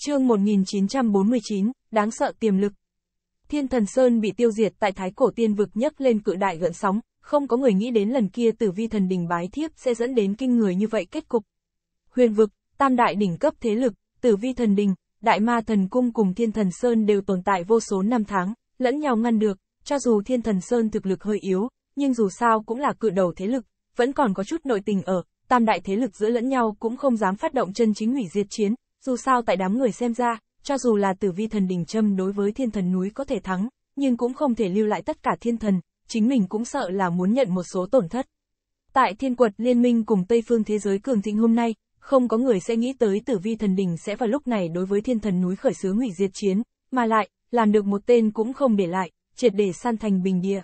Chương 1949, đáng sợ tiềm lực. Thiên Thần Sơn bị tiêu diệt tại Thái Cổ Tiên vực nhất lên cự đại gợn sóng, không có người nghĩ đến lần kia Tử Vi Thần Đình bái thiếp sẽ dẫn đến kinh người như vậy kết cục. Huyền vực, tam đại đỉnh cấp thế lực, Tử Vi Thần Đình, Đại Ma Thần Cung cùng Thiên Thần Sơn đều tồn tại vô số năm tháng, lẫn nhau ngăn được, cho dù Thiên Thần Sơn thực lực hơi yếu, nhưng dù sao cũng là cự đầu thế lực, vẫn còn có chút nội tình ở, tam đại thế lực giữa lẫn nhau cũng không dám phát động chân chính hủy diệt chiến, dù sao tại đám người xem ra, cho dù là tử vi thần đỉnh châm đối với thiên thần núi có thể thắng, nhưng cũng không thể lưu lại tất cả thiên thần, chính mình cũng sợ là muốn nhận một số tổn thất. Tại thiên quật liên minh cùng Tây phương thế giới cường thịnh hôm nay, không có người sẽ nghĩ tới tử vi thần đỉnh sẽ vào lúc này đối với thiên thần núi khởi xướng hủy diệt chiến, mà lại, làm được một tên cũng không để lại, triệt để san thành bình địa.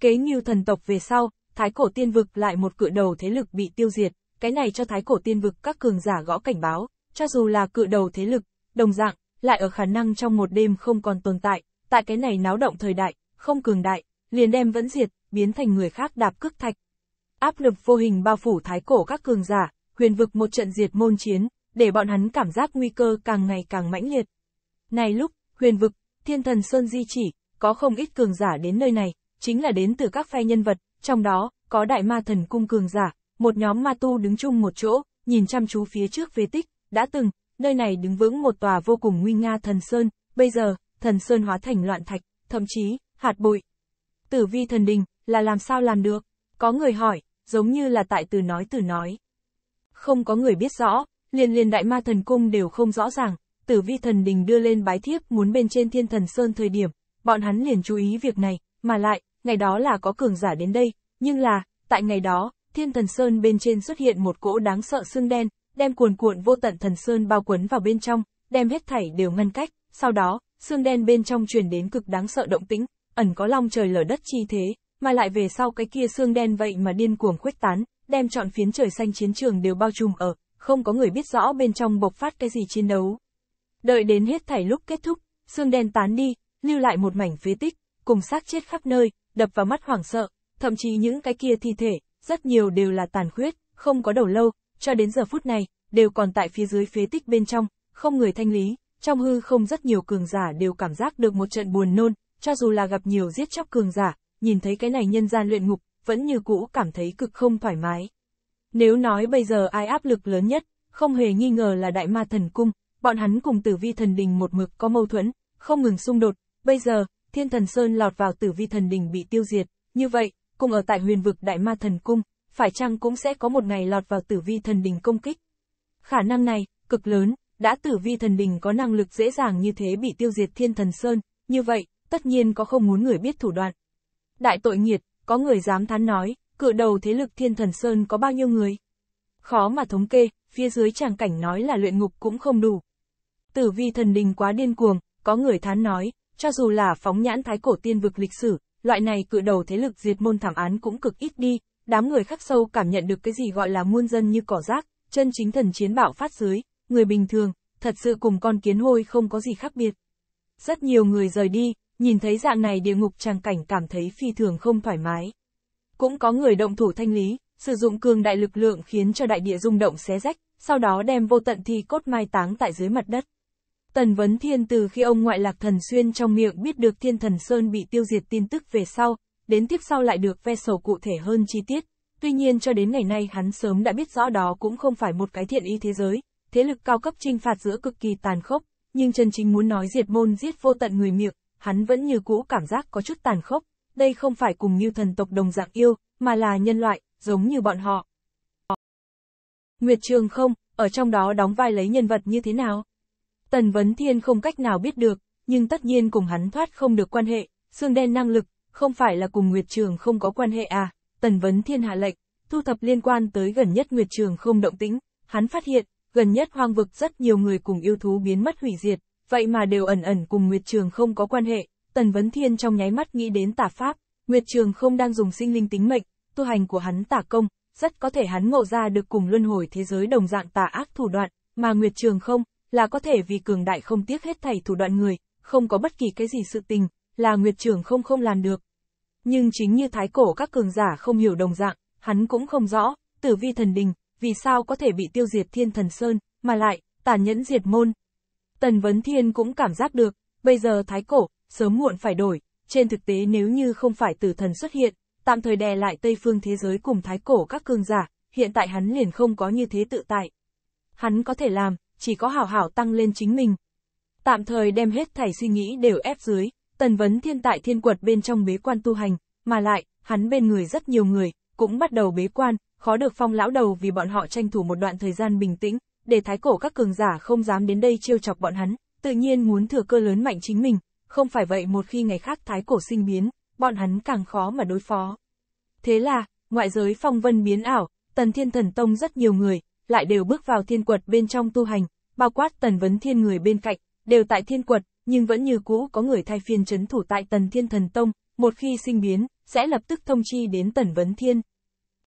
Kế như thần tộc về sau, thái cổ tiên vực lại một cự đầu thế lực bị tiêu diệt, cái này cho thái cổ tiên vực các cường giả gõ cảnh báo, cho dù là cự đầu thế lực, đồng dạng, lại ở khả năng trong một đêm không còn tồn tại, tại cái này náo động thời đại, không cường đại, liền đem vẫn diệt, biến thành người khác đạp cước thạch. Áp lực vô hình bao phủ thái cổ các cường giả, huyền vực một trận diệt môn chiến, để bọn hắn cảm giác nguy cơ càng ngày càng mãnh liệt. Này lúc, huyền vực, thiên thần Sơn Di chỉ, có không ít cường giả đến nơi này, chính là đến từ các phe nhân vật, trong đó, có đại ma thần cung cường giả, một nhóm ma tu đứng chung một chỗ, nhìn chăm chú phía trước vế tích, đã từng, nơi này đứng vững một tòa vô cùng nguy nga thần sơn, bây giờ, thần sơn hóa thành loạn thạch, thậm chí, hạt bụi. Tử vi thần đình, là làm sao làm được? Có người hỏi, giống như là tại từ nói từ nói. Không có người biết rõ, liền liền đại ma thần cung đều không rõ ràng, tử vi thần đình đưa lên bái thiếp muốn bên trên thiên thần sơn thời điểm, bọn hắn liền chú ý việc này, mà lại, ngày đó là có cường giả đến đây, nhưng là, tại ngày đó, thiên thần sơn bên trên xuất hiện một cỗ đáng sợ xương đen, đem cuồn cuộn vô tận thần sơn bao quấn vào bên trong, đem hết thảy đều ngăn cách, sau đó, xương đen bên trong truyền đến cực đáng sợ động tĩnh, ẩn có long trời lở đất chi thế, mà lại về sau cái kia xương đen vậy mà điên cuồng khuếch tán, đem trọn phiến trời xanh chiến trường đều bao trùm ở, không có người biết rõ bên trong bộc phát cái gì chiến đấu. Đợi đến hết thảy lúc kết thúc, xương đen tán đi, lưu lại một mảnh phế tích, cùng xác chết khắp nơi, đập vào mắt hoảng sợ, thậm chí những cái kia thi thể, rất nhiều đều là tàn khuyết, không có đầu lâu, cho đến giờ phút này, đều còn tại phía dưới phế tích bên trong, không người thanh lý, trong hư không rất nhiều cường giả đều cảm giác được một trận buồn nôn, cho dù là gặp nhiều giết chóc cường giả, nhìn thấy cái này nhân gian luyện ngục, vẫn như cũ cảm thấy cực không thoải mái. Nếu nói bây giờ ai áp lực lớn nhất, không hề nghi ngờ là đại ma thần cung, bọn hắn cùng tử vi thần đình một mực có mâu thuẫn, không ngừng xung đột, bây giờ, thiên thần sơn lọt vào tử vi thần đình bị tiêu diệt, như vậy, cùng ở tại huyền vực đại ma thần cung, phải chăng cũng sẽ có một ngày lọt vào tử vi thần đình công kích, Khả năng này, cực lớn, đã tử vi thần đình có năng lực dễ dàng như thế bị tiêu diệt thiên thần sơn, như vậy, tất nhiên có không muốn người biết thủ đoạn. Đại tội nghiệt, có người dám thán nói, cự đầu thế lực thiên thần sơn có bao nhiêu người? Khó mà thống kê, phía dưới tràng cảnh nói là luyện ngục cũng không đủ. Tử vi thần đình quá điên cuồng, có người thán nói, cho dù là phóng nhãn thái cổ tiên vực lịch sử, loại này cự đầu thế lực diệt môn thảm án cũng cực ít đi, đám người khắc sâu cảm nhận được cái gì gọi là muôn dân như cỏ rác, chân chính thần chiến bạo phát dưới, người bình thường, thật sự cùng con kiến hôi không có gì khác biệt. Rất nhiều người rời đi, nhìn thấy dạng này địa ngục tràng cảnh cảm thấy phi thường không thoải mái. Cũng có người động thủ thanh lý, sử dụng cường đại lực lượng khiến cho đại địa rung động xé rách, sau đó đem vô tận thi cốt mai táng tại dưới mặt đất. Tần Vấn Thiên từ khi ông ngoại lạc thần xuyên trong miệng biết được thiên thần Sơn bị tiêu diệt tin tức về sau, đến tiếp sau lại được ve sầu cụ thể hơn chi tiết, Tuy nhiên cho đến ngày nay hắn sớm đã biết rõ đó cũng không phải một cái thiện ý thế giới, thế lực cao cấp trinh phạt giữa cực kỳ tàn khốc, nhưng chân Chính muốn nói diệt môn giết vô tận người miệng, hắn vẫn như cũ cảm giác có chút tàn khốc, đây không phải cùng như thần tộc đồng dạng yêu, mà là nhân loại, giống như bọn họ. Nguyệt Trường không, ở trong đó đóng vai lấy nhân vật như thế nào? Tần Vấn Thiên không cách nào biết được, nhưng tất nhiên cùng hắn thoát không được quan hệ, xương đen năng lực, không phải là cùng Nguyệt Trường không có quan hệ à? tần vấn thiên hạ lệnh, thu thập liên quan tới gần nhất Nguyệt Trường không động tĩnh, hắn phát hiện, gần nhất hoang vực rất nhiều người cùng yêu thú biến mất hủy diệt, vậy mà đều ẩn ẩn cùng Nguyệt Trường không có quan hệ, tần vấn thiên trong nháy mắt nghĩ đến tà pháp, Nguyệt Trường không đang dùng sinh linh tính mệnh, tu hành của hắn tà công, rất có thể hắn ngộ ra được cùng luân hồi thế giới đồng dạng tà ác thủ đoạn, mà Nguyệt Trường không, là có thể vì cường đại không tiếc hết thảy thủ đoạn người, không có bất kỳ cái gì sự tình, là Nguyệt Trường không không làm được, nhưng chính như thái cổ các cường giả không hiểu đồng dạng, hắn cũng không rõ, tử vi thần đình, vì sao có thể bị tiêu diệt thiên thần sơn, mà lại, tàn nhẫn diệt môn. Tần Vấn Thiên cũng cảm giác được, bây giờ thái cổ, sớm muộn phải đổi, trên thực tế nếu như không phải tử thần xuất hiện, tạm thời đè lại Tây phương thế giới cùng thái cổ các cường giả, hiện tại hắn liền không có như thế tự tại. Hắn có thể làm, chỉ có hảo hảo tăng lên chính mình. Tạm thời đem hết thảy suy nghĩ đều ép dưới, Tần Vấn Thiên tại thiên quật bên trong bế quan tu hành, mà lại, hắn bên người rất nhiều người, cũng bắt đầu bế quan, khó được phong lão đầu vì bọn họ tranh thủ một đoạn thời gian bình tĩnh, để thái cổ các cường giả không dám đến đây chiêu chọc bọn hắn, tự nhiên muốn thừa cơ lớn mạnh chính mình, không phải vậy một khi ngày khác thái cổ sinh biến, bọn hắn càng khó mà đối phó. Thế là, ngoại giới phong vân biến ảo, tần thiên thần tông rất nhiều người, lại đều bước vào thiên quật bên trong tu hành, bao quát tần vấn thiên người bên cạnh, đều tại thiên quật, nhưng vẫn như cũ có người thay phiên chấn thủ tại Tần Thiên Thần Tông, một khi sinh biến, sẽ lập tức thông chi đến Tần Vấn Thiên.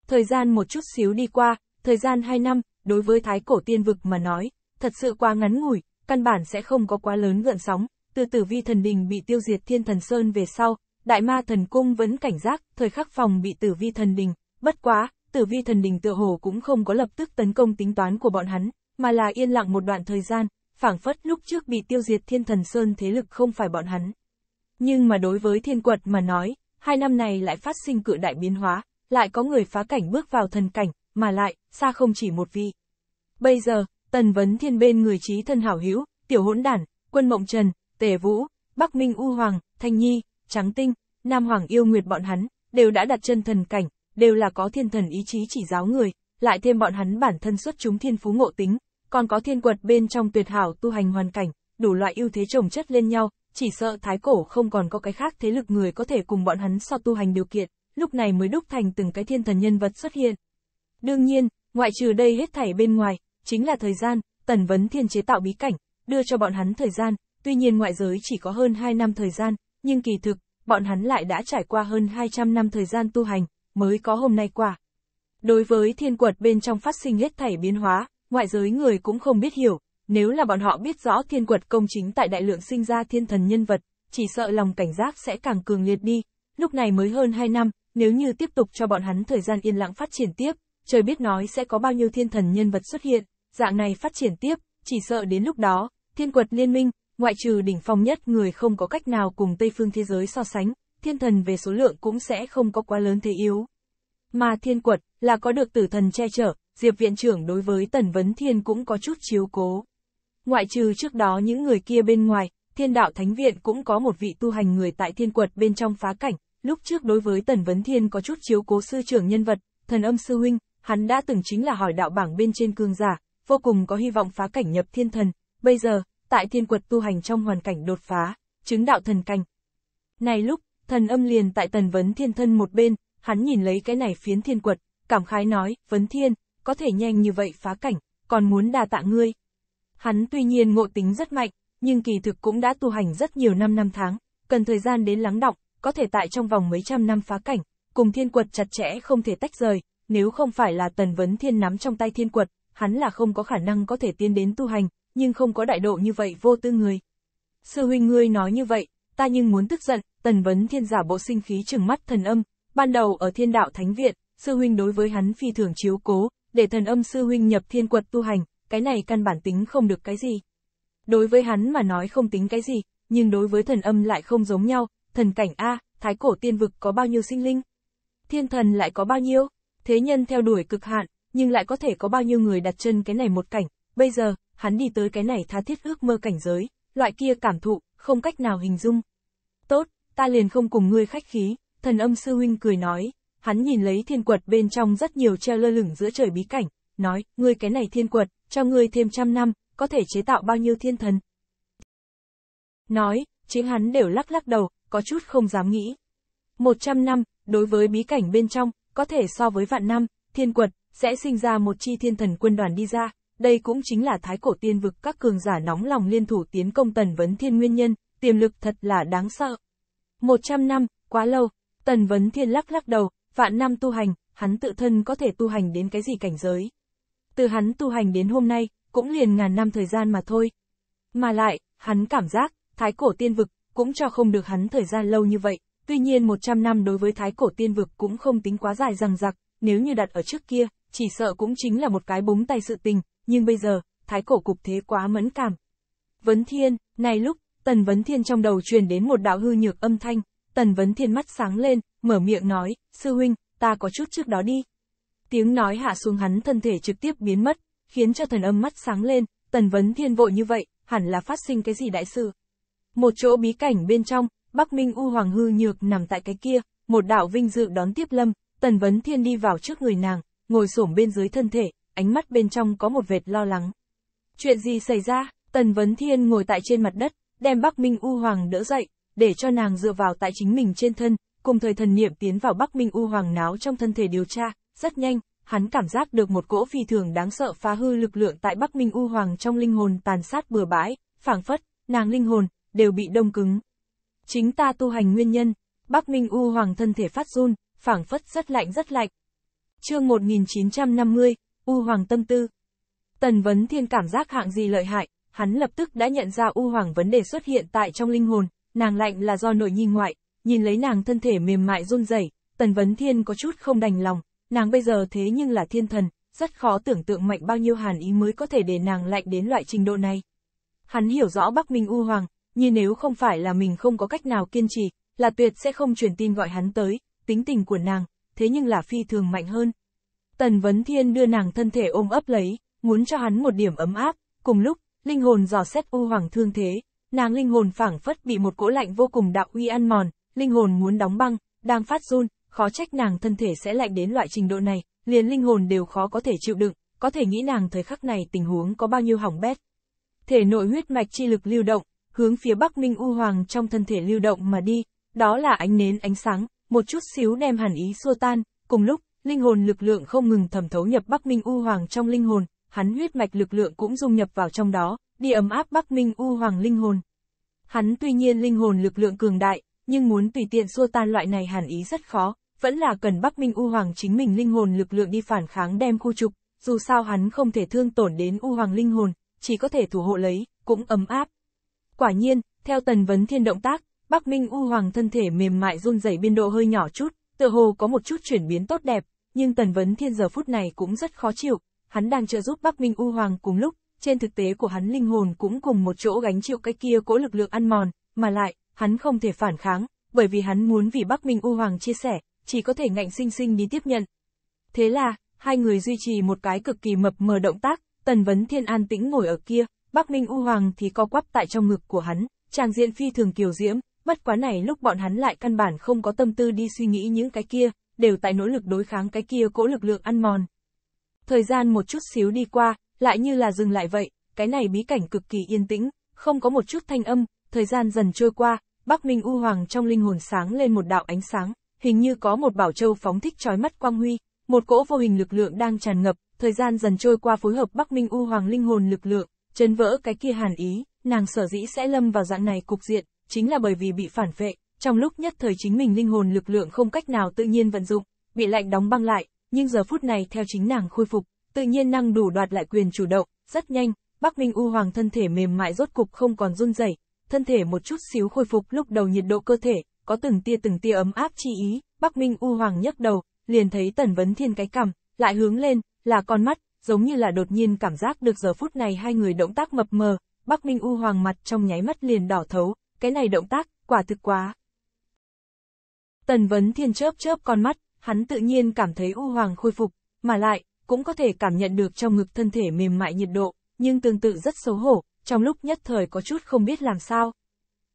Thời gian một chút xíu đi qua, thời gian hai năm, đối với thái cổ tiên vực mà nói, thật sự quá ngắn ngủi, căn bản sẽ không có quá lớn gợn sóng, từ tử vi thần đình bị tiêu diệt thiên thần sơn về sau, đại ma thần cung vẫn cảnh giác, thời khắc phòng bị tử vi thần đình, bất quá, tử vi thần đình tựa hồ cũng không có lập tức tấn công tính toán của bọn hắn, mà là yên lặng một đoạn thời gian, phảng phất lúc trước bị tiêu diệt thiên thần sơn thế lực không phải bọn hắn. Nhưng mà đối với thiên quật mà nói, hai năm này lại phát sinh cự đại biến hóa, lại có người phá cảnh bước vào thần cảnh, mà lại, xa không chỉ một vị. Bây giờ, tần vấn thiên bên người trí thân hảo hữu, tiểu hỗn đản, quân mộng trần, tề vũ, bắc minh u hoàng, thanh nhi, trắng tinh, nam hoàng yêu nguyệt bọn hắn, đều đã đặt chân thần cảnh, đều là có thiên thần ý chí chỉ giáo người, lại thêm bọn hắn bản thân xuất chúng thiên phú ngộ tính, còn có thiên quật bên trong tuyệt hảo tu hành hoàn cảnh, đủ loại ưu thế chồng chất lên nhau, chỉ sợ thái cổ không còn có cái khác thế lực người có thể cùng bọn hắn so tu hành điều kiện, lúc này mới đúc thành từng cái thiên thần nhân vật xuất hiện. Đương nhiên, ngoại trừ đây hết thảy bên ngoài, chính là thời gian, tần vấn thiên chế tạo bí cảnh, đưa cho bọn hắn thời gian, tuy nhiên ngoại giới chỉ có hơn 2 năm thời gian, nhưng kỳ thực, bọn hắn lại đã trải qua hơn 200 năm thời gian tu hành, mới có hôm nay quả. Đối với thiên quật bên trong phát sinh hết thảy biến hóa, ngoại giới người cũng không biết hiểu, nếu là bọn họ biết rõ thiên quật công chính tại đại lượng sinh ra thiên thần nhân vật, chỉ sợ lòng cảnh giác sẽ càng cường liệt đi, lúc này mới hơn 2 năm, nếu như tiếp tục cho bọn hắn thời gian yên lặng phát triển tiếp, trời biết nói sẽ có bao nhiêu thiên thần nhân vật xuất hiện, dạng này phát triển tiếp, chỉ sợ đến lúc đó, thiên quật liên minh, ngoại trừ đỉnh phong nhất người không có cách nào cùng Tây phương thế giới so sánh, thiên thần về số lượng cũng sẽ không có quá lớn thế yếu. Mà thiên quật, là có được tử thần che chở, Diệp Viện trưởng đối với Tần Vấn Thiên cũng có chút chiếu cố. Ngoại trừ trước đó những người kia bên ngoài, Thiên Đạo Thánh Viện cũng có một vị tu hành người tại thiên quật bên trong phá cảnh, lúc trước đối với Tần Vấn Thiên có chút chiếu cố sư trưởng nhân vật, thần âm sư huynh, hắn đã từng chính là hỏi đạo bảng bên trên cương giả, vô cùng có hy vọng phá cảnh nhập thiên thần, bây giờ, tại thiên quật tu hành trong hoàn cảnh đột phá, chứng đạo thần cảnh. Này lúc, thần âm liền tại Tần Vấn Thiên thân một bên, hắn nhìn lấy cái này phiến thiên quật, cảm khái nói, Vấn Thiên, có thể nhanh như vậy phá cảnh, còn muốn đà tạ ngươi. Hắn tuy nhiên ngộ tính rất mạnh, nhưng kỳ thực cũng đã tu hành rất nhiều năm năm tháng, cần thời gian đến lắng đọng, có thể tại trong vòng mấy trăm năm phá cảnh, cùng thiên quật chặt chẽ không thể tách rời, nếu không phải là tần vấn thiên nắm trong tay thiên quật, hắn là không có khả năng có thể tiến đến tu hành, nhưng không có đại độ như vậy vô tư người. Sư huynh ngươi nói như vậy, ta nhưng muốn tức giận, tần vấn thiên giả bộ sinh khí trừng mắt thần âm, ban đầu ở thiên đạo thánh viện, sư huynh đối với hắn phi thường chiếu cố, để thần âm sư huynh nhập thiên quật tu hành, cái này căn bản tính không được cái gì. Đối với hắn mà nói không tính cái gì, nhưng đối với thần âm lại không giống nhau, thần cảnh A, thái cổ tiên vực có bao nhiêu sinh linh? Thiên thần lại có bao nhiêu? Thế nhân theo đuổi cực hạn, nhưng lại có thể có bao nhiêu người đặt chân cái này một cảnh, bây giờ, hắn đi tới cái này tha thiết ước mơ cảnh giới, loại kia cảm thụ, không cách nào hình dung. Tốt, ta liền không cùng ngươi khách khí, thần âm sư huynh cười nói, hắn nhìn lấy thiên quật bên trong rất nhiều treo lơ lửng giữa trời bí cảnh, nói, ngươi cái này thiên quật, cho ngươi thêm trăm năm, có thể chế tạo bao nhiêu thiên thần. Nói, chính hắn đều lắc lắc đầu, có chút không dám nghĩ. Một trăm năm, đối với bí cảnh bên trong, có thể so với vạn năm, thiên quật, sẽ sinh ra một chi thiên thần quân đoàn đi ra, đây cũng chính là thái cổ tiên vực các cường giả nóng lòng liên thủ tiến công tần vấn thiên nguyên nhân, tiềm lực thật là đáng sợ. Một trăm năm, quá lâu, tần vấn thiên lắc lắc đầu, vạn năm tu hành, hắn tự thân có thể tu hành đến cái gì cảnh giới. Từ hắn tu hành đến hôm nay, cũng liền ngàn năm thời gian mà thôi. Mà lại, hắn cảm giác, thái cổ tiên vực, cũng cho không được hắn thời gian lâu như vậy, tuy nhiên 100 năm đối với thái cổ tiên vực cũng không tính quá dài rằng rặc, nếu như đặt ở trước kia, chỉ sợ cũng chính là một cái búng tay sự tình, nhưng bây giờ, thái cổ cục thế quá mẫn cảm. Vấn Thiên, này lúc, Tần Vấn Thiên trong đầu truyền đến một đạo hư nhược âm thanh, Tần Vấn Thiên mắt sáng lên, mở miệng nói, sư huynh, ta có chút trước đó đi. Tiếng nói hạ xuống hắn thân thể trực tiếp biến mất, khiến cho thần âm mắt sáng lên, tần vấn thiên vội như vậy, hẳn là phát sinh cái gì đại sự. Một chỗ bí cảnh bên trong, Bắc Minh U Hoàng hư nhược nằm tại cái kia, một đạo vinh dự đón tiếp lâm, tần vấn thiên đi vào trước người nàng, ngồi xổm bên dưới thân thể, ánh mắt bên trong có một vệt lo lắng. Chuyện gì xảy ra, tần vấn thiên ngồi tại trên mặt đất, đem Bắc Minh U Hoàng đỡ dậy, để cho nàng dựa vào tại chính mình trên thân, cùng thời thần niệm tiến vào Bắc Minh U Hoàng náo trong thân thể điều tra, rất nhanh, hắn cảm giác được một cỗ phi thường đáng sợ phá hư lực lượng tại Bắc Minh U Hoàng trong linh hồn tàn sát bừa bãi, phảng phất, nàng linh hồn, đều bị đông cứng. Chính ta tu hành nguyên nhân, Bắc Minh U Hoàng thân thể phát run, phảng phất rất lạnh rất lạnh. chương 1950, U Hoàng tâm tư. Tần Vấn Thiên cảm giác hạng gì lợi hại, hắn lập tức đã nhận ra U Hoàng vấn đề xuất hiện tại trong linh hồn, nàng lạnh là do nội nhi ngoại, nhìn lấy nàng thân thể mềm mại run rẩy, Tần Vấn Thiên có chút không đành lòng, nàng bây giờ thế nhưng là thiên thần, rất khó tưởng tượng mạnh bao nhiêu hàn ý mới có thể để nàng lạnh đến loại trình độ này. Hắn hiểu rõ Bắc Minh U Hoàng, như nếu không phải là mình không có cách nào kiên trì, là tuyệt sẽ không truyền tin gọi hắn tới, tính tình của nàng, thế nhưng là phi thường mạnh hơn. Tần Vấn Thiên đưa nàng thân thể ôm ấp lấy, muốn cho hắn một điểm ấm áp, cùng lúc, linh hồn dò xét U Hoàng thương thế, nàng linh hồn phảng phất bị một cỗ lạnh vô cùng đạo uy ăn mòn, linh hồn muốn đóng băng, đang phát run, khó trách nàng thân thể sẽ lạnh đến loại trình độ này, liền linh hồn đều khó có thể chịu đựng, có thể nghĩ nàng thời khắc này tình huống có bao nhiêu hỏng bét. Thể nội huyết mạch chi lực lưu động, hướng phía Bắc Minh U Hoàng trong thân thể lưu động mà đi, đó là ánh nến ánh sáng, một chút xíu đem hàn ý xua tan, cùng lúc, linh hồn lực lượng không ngừng thẩm thấu nhập Bắc Minh U Hoàng trong linh hồn, hắn huyết mạch lực lượng cũng dung nhập vào trong đó, đi ấm áp Bắc Minh U Hoàng linh hồn. Hắn tuy nhiên linh hồn lực lượng cường đại, nhưng muốn tùy tiện xua tan loại này hàn ý rất khó, vẫn là cần Bắc Minh U Hoàng chính mình linh hồn lực lượng đi phản kháng đem khu trục, dù sao hắn không thể thương tổn đến U Hoàng linh hồn, chỉ có thể thủ hộ lấy, cũng ấm áp. Quả nhiên, theo Tần Vấn Thiên động tác, Bắc Minh U Hoàng thân thể mềm mại run rẩy biên độ hơi nhỏ chút, tựa hồ có một chút chuyển biến tốt đẹp, nhưng Tần Vấn Thiên giờ phút này cũng rất khó chịu, hắn đang trợ giúp Bắc Minh U Hoàng cùng lúc, trên thực tế của hắn linh hồn cũng cùng một chỗ gánh chịu cái kia cỗ lực lượng ăn mòn, mà lại, hắn không thể phản kháng, bởi vì hắn muốn vì Bắc Minh U Hoàng chia sẻ, chỉ có thể ngạnh sinh sinh đi tiếp nhận. Thế là, hai người duy trì một cái cực kỳ mập mờ động tác, Tần Vấn Thiên an tĩnh ngồi ở kia, Bắc Minh U Hoàng thì co quắp tại trong ngực của hắn, Trang diện phi thường kiều diễm, bất quá này lúc bọn hắn lại căn bản không có tâm tư đi suy nghĩ những cái kia, đều tại nỗ lực đối kháng cái kia cỗ lực lượng ăn mòn. Thời gian một chút xíu đi qua, lại như là dừng lại vậy, cái này bí cảnh cực kỳ yên tĩnh, không có một chút thanh âm, thời gian dần trôi qua, Bắc Minh U Hoàng trong linh hồn sáng lên một đạo ánh sáng, hình như có một bảo châu phóng thích chói mắt quang huy, một cỗ vô hình lực lượng đang tràn ngập, thời gian dần trôi qua phối hợp Bắc Minh U Hoàng linh hồn lực lượng, chấn vỡ cái kia hàn ý, nàng sở dĩ sẽ lâm vào dạng này cục diện, chính là bởi vì bị phản vệ, trong lúc nhất thời chính mình linh hồn lực lượng không cách nào tự nhiên vận dụng, bị lạnh đóng băng lại, nhưng giờ phút này theo chính nàng khôi phục, tự nhiên năng đủ đoạt lại quyền chủ động, rất nhanh, Bắc Minh U Hoàng thân thể mềm mại rốt cục không còn run rẩy, thân thể một chút xíu khôi phục lúc đầu nhiệt độ cơ thể, có từng tia từng tia ấm áp chi ý, Bắc Minh U Hoàng nhấc đầu, liền thấy Tần Vấn Thiên cái cằm, lại hướng lên, là con mắt, giống như là đột nhiên cảm giác được giờ phút này hai người động tác mập mờ, Bắc Minh U Hoàng mặt trong nháy mắt liền đỏ thấu, cái này động tác, quả thực quá. Tần Vấn Thiên chớp chớp con mắt, hắn tự nhiên cảm thấy U Hoàng khôi phục, mà lại, cũng có thể cảm nhận được trong ngực thân thể mềm mại nhiệt độ, nhưng tương tự rất xấu hổ, trong lúc nhất thời có chút không biết làm sao.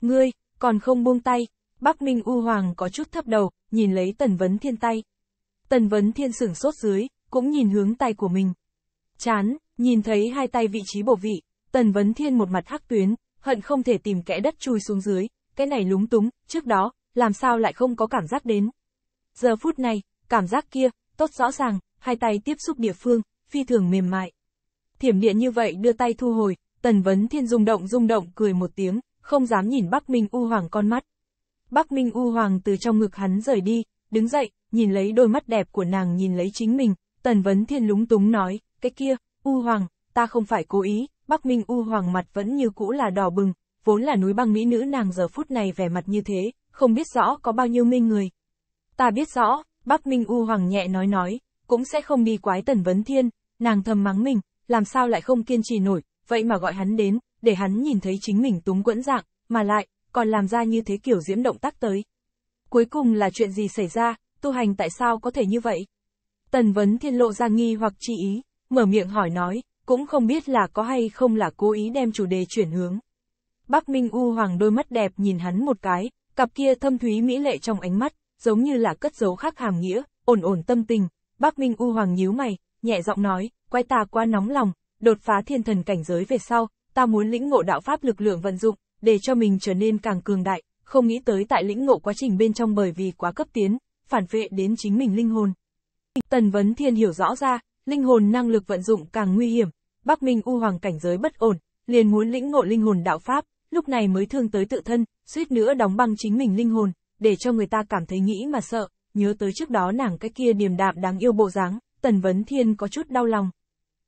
Ngươi, còn không buông tay, Bắc Minh U Hoàng có chút thấp đầu, nhìn lấy Tần Vấn Thiên tay. Tần Vấn Thiên sửng sốt dưới, cũng nhìn hướng tay của mình. Chán, nhìn thấy hai tay vị trí bổ vị, Tần Vấn Thiên một mặt hắc tuyến, hận không thể tìm kẽ đất chui xuống dưới, cái này lúng túng, trước đó, làm sao lại không có cảm giác đến. Giờ phút này, cảm giác kia, tốt rõ ràng, hai tay tiếp xúc địa phương, phi thường mềm mại. Thiểm điện như vậy đưa tay thu hồi, Tần Vấn Thiên rung động rung động cười một tiếng, không dám nhìn Bắc Minh U Hoàng con mắt. Bắc Minh U Hoàng từ trong ngực hắn rời đi, đứng dậy, nhìn lấy đôi mắt đẹp của nàng nhìn lấy chính mình, Tần Vấn Thiên lúng túng nói, cái kia, U Hoàng, ta không phải cố ý, Bắc Minh U Hoàng mặt vẫn như cũ là đỏ bừng, vốn là núi băng mỹ nữ nàng giờ phút này vẻ mặt như thế, không biết rõ có bao nhiêu minh người. Ta biết rõ, Bắc Minh U Hoàng nhẹ nói nói, cũng sẽ không đi quái Tần Vấn Thiên, nàng thầm mắng mình, làm sao lại không kiên trì nổi, vậy mà gọi hắn đến, để hắn nhìn thấy chính mình túng quẫn dạng, mà lại, còn làm ra như thế kiểu diễm động tác tới. Cuối cùng là chuyện gì xảy ra, tu hành tại sao có thể như vậy? Tần vấn thiên lộ ra nghi hoặc chi ý, mở miệng hỏi nói, cũng không biết là có hay không là cố ý đem chủ đề chuyển hướng. Bắc Minh U Hoàng đôi mắt đẹp nhìn hắn một cái, cặp kia thâm thúy mỹ lệ trong ánh mắt, giống như là cất dấu khác hàm nghĩa, ổn ổn tâm tình. Bắc Minh U Hoàng nhíu mày, nhẹ giọng nói, quay ta quá nóng lòng, đột phá thiên thần cảnh giới về sau, ta muốn lĩnh ngộ đạo pháp lực lượng vận dụng, để cho mình trở nên càng cường đại, không nghĩ tới tại lĩnh ngộ quá trình bên trong bởi vì quá cấp tiến, phản vệ đến chính mình linh hồn. Tần Vấn Thiên hiểu rõ ra, linh hồn năng lực vận dụng càng nguy hiểm, Bắc Minh U Hoàng cảnh giới bất ổn, liền muốn lĩnh ngộ linh hồn đạo pháp, lúc này mới thương tới tự thân, suýt nữa đóng băng chính mình linh hồn, để cho người ta cảm thấy nghĩ mà sợ, nhớ tới trước đó nàng cái kia điềm đạm đáng yêu bộ dáng, Tần Vấn Thiên có chút đau lòng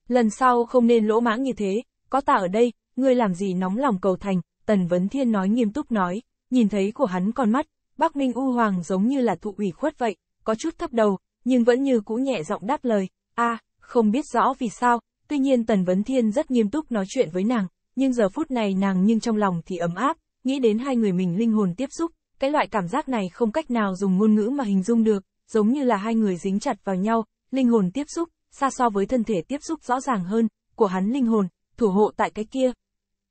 lần sau không nên lỗ mãng như thế, có ta ở đây, ngươi làm gì nóng lòng cầu thành, Tần Vấn Thiên nói nghiêm túc nói, nhìn thấy của hắn con mắt, Bắc Minh U Hoàng giống như là thụ ủy khuất vậy, có chút thấp đầu, nhưng vẫn như cũ nhẹ giọng đáp lời, a không biết rõ vì sao, tuy nhiên Tần Vấn Thiên rất nghiêm túc nói chuyện với nàng, nhưng giờ phút này nàng nhưng trong lòng thì ấm áp, nghĩ đến hai người mình linh hồn tiếp xúc, cái loại cảm giác này không cách nào dùng ngôn ngữ mà hình dung được, giống như là hai người dính chặt vào nhau, linh hồn tiếp xúc, xa so với thân thể tiếp xúc rõ ràng hơn, của hắn linh hồn, thủ hộ tại cái kia.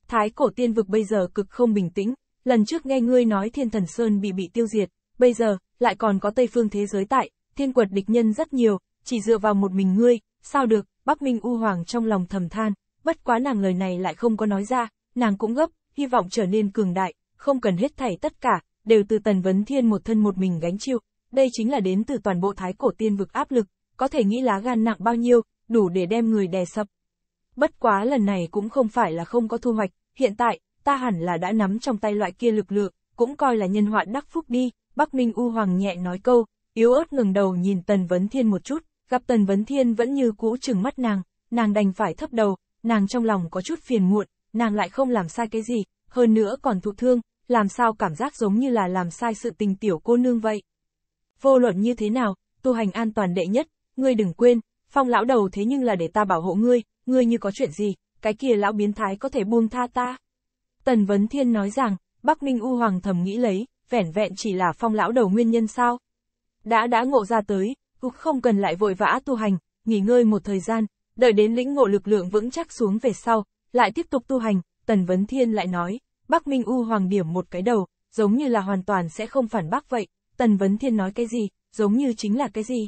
Thái cổ tiên vực bây giờ cực không bình tĩnh, lần trước nghe ngươi nói thiên thần Sơn bị bị tiêu diệt, bây giờ, lại còn có Tây phương thế giới tại, thiên quật địch nhân rất nhiều, chỉ dựa vào một mình ngươi, sao được, Bắc Minh U Hoàng trong lòng thầm than, bất quá nàng lời này lại không có nói ra, nàng cũng gấp, hy vọng trở nên cường đại, không cần hết thảy tất cả, đều từ tần vấn thiên một thân một mình gánh chịu, đây chính là đến từ toàn bộ thái cổ tiên vực áp lực, có thể nghĩ lá gan nặng bao nhiêu, đủ để đem người đè sập. Bất quá lần này cũng không phải là không có thu hoạch, hiện tại, ta hẳn là đã nắm trong tay loại kia lực lượng, cũng coi là nhân họa đắc phúc đi, Bắc Minh U Hoàng nhẹ nói câu, yếu ớt ngừng đầu nhìn Tần Vấn Thiên một chút, gặp Tần Vấn Thiên vẫn như cũ chừng mắt nàng, nàng đành phải thấp đầu, nàng trong lòng có chút phiền muộn, nàng lại không làm sai cái gì, hơn nữa còn thụ thương, làm sao cảm giác giống như là làm sai sự tình tiểu cô nương vậy. Vô luận như thế nào, tu hành an toàn đệ nhất, ngươi đừng quên, phong lão đầu thế nhưng là để ta bảo hộ ngươi, ngươi như có chuyện gì, cái kia lão biến thái có thể buông tha ta. Tần Vấn Thiên nói rằng, Bắc Minh U Hoàng thầm nghĩ lấy, vẻn vẹn chỉ là phong lão đầu nguyên nhân sao. Đã đã ngộ ra tới, cũng không cần lại vội vã tu hành, nghỉ ngơi một thời gian, đợi đến lĩnh ngộ lực lượng vững chắc xuống về sau, lại tiếp tục tu hành, Tần Vấn Thiên lại nói, Bắc Minh U Hoàng điểm một cái đầu, giống như là hoàn toàn sẽ không phản bác vậy, Tần Vấn Thiên nói cái gì, giống như chính là cái gì.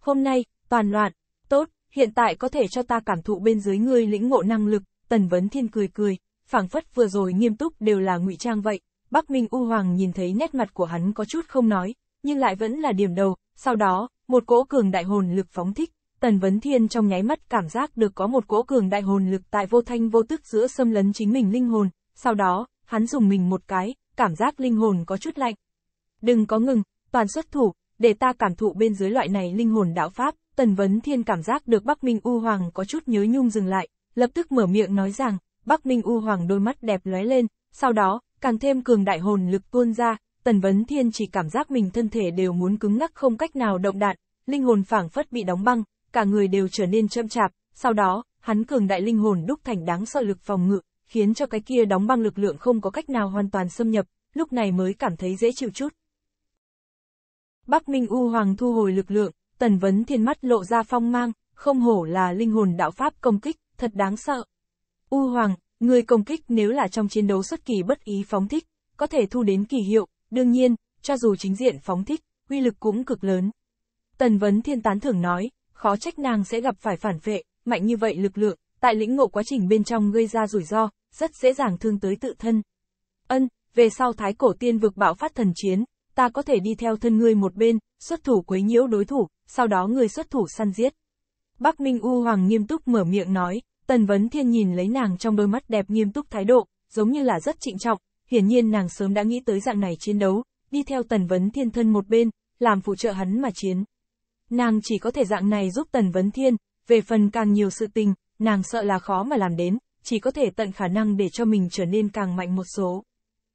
Hôm nay, toàn loạn, tốt, hiện tại có thể cho ta cảm thụ bên dưới ngươi lĩnh ngộ năng lực, Tần Vấn Thiên cười cười, phảng phất vừa rồi nghiêm túc đều là ngụy trang vậy. Bắc Minh U Hoàng nhìn thấy nét mặt của hắn có chút không nói, nhưng lại vẫn là điểm đầu, sau đó, một cỗ cường đại hồn lực phóng thích, Tần Vấn Thiên trong nháy mắt cảm giác được có một cỗ cường đại hồn lực tại vô thanh vô tức giữa xâm lấn chính mình linh hồn, sau đó, hắn dùng mình một cái, cảm giác linh hồn có chút lạnh. Đừng có ngừng, toàn xuất thủ, để ta cảm thụ bên dưới loại này linh hồn đạo pháp, Tần Vấn Thiên cảm giác được Bắc Minh U Hoàng có chút nhớ nhung dừng lại, lập tức mở miệng nói rằng, Bắc Minh U Hoàng đôi mắt đẹp lóe lên, sau đó, càng thêm cường đại hồn lực tuôn ra, Tần Vấn Thiên chỉ cảm giác mình thân thể đều muốn cứng ngắc không cách nào động đạn, linh hồn phảng phất bị đóng băng, cả người đều trở nên chậm chạp, sau đó, hắn cường đại linh hồn đúc thành đáng sợ lực phòng ngự, khiến cho cái kia đóng băng lực lượng không có cách nào hoàn toàn xâm nhập, lúc này mới cảm thấy dễ chịu chút. Bắc Minh U Hoàng thu hồi lực lượng, Tần Vấn Thiên mắt lộ ra phong mang, không hổ là linh hồn đạo pháp công kích, thật đáng sợ. U Hoàng, người công kích nếu là trong chiến đấu xuất kỳ bất ý phóng thích, có thể thu đến kỳ hiệu, đương nhiên, cho dù chính diện phóng thích, uy lực cũng cực lớn. Tần Vấn Thiên tán thưởng nói, khó trách nàng sẽ gặp phải phản vệ, mạnh như vậy lực lượng, tại lĩnh ngộ quá trình bên trong gây ra rủi ro, rất dễ dàng thương tới tự thân. Ân, về sau thái cổ tiên vực bạo phát thần chiến, ta có thể đi theo thân ngươi một bên, xuất thủ quấy nhiễu đối thủ, sau đó ngươi xuất thủ săn giết. Bắc Minh U Hoàng nghiêm túc mở miệng nói, Tần Vấn Thiên nhìn lấy nàng trong đôi mắt đẹp nghiêm túc thái độ, giống như là rất trịnh trọng, hiển nhiên nàng sớm đã nghĩ tới dạng này chiến đấu, đi theo Tần Vấn Thiên thân một bên, làm phụ trợ hắn mà chiến. Nàng chỉ có thể dạng này giúp Tần Vấn Thiên, về phần càng nhiều sự tình, nàng sợ là khó mà làm đến, chỉ có thể tận khả năng để cho mình trở nên càng mạnh một số.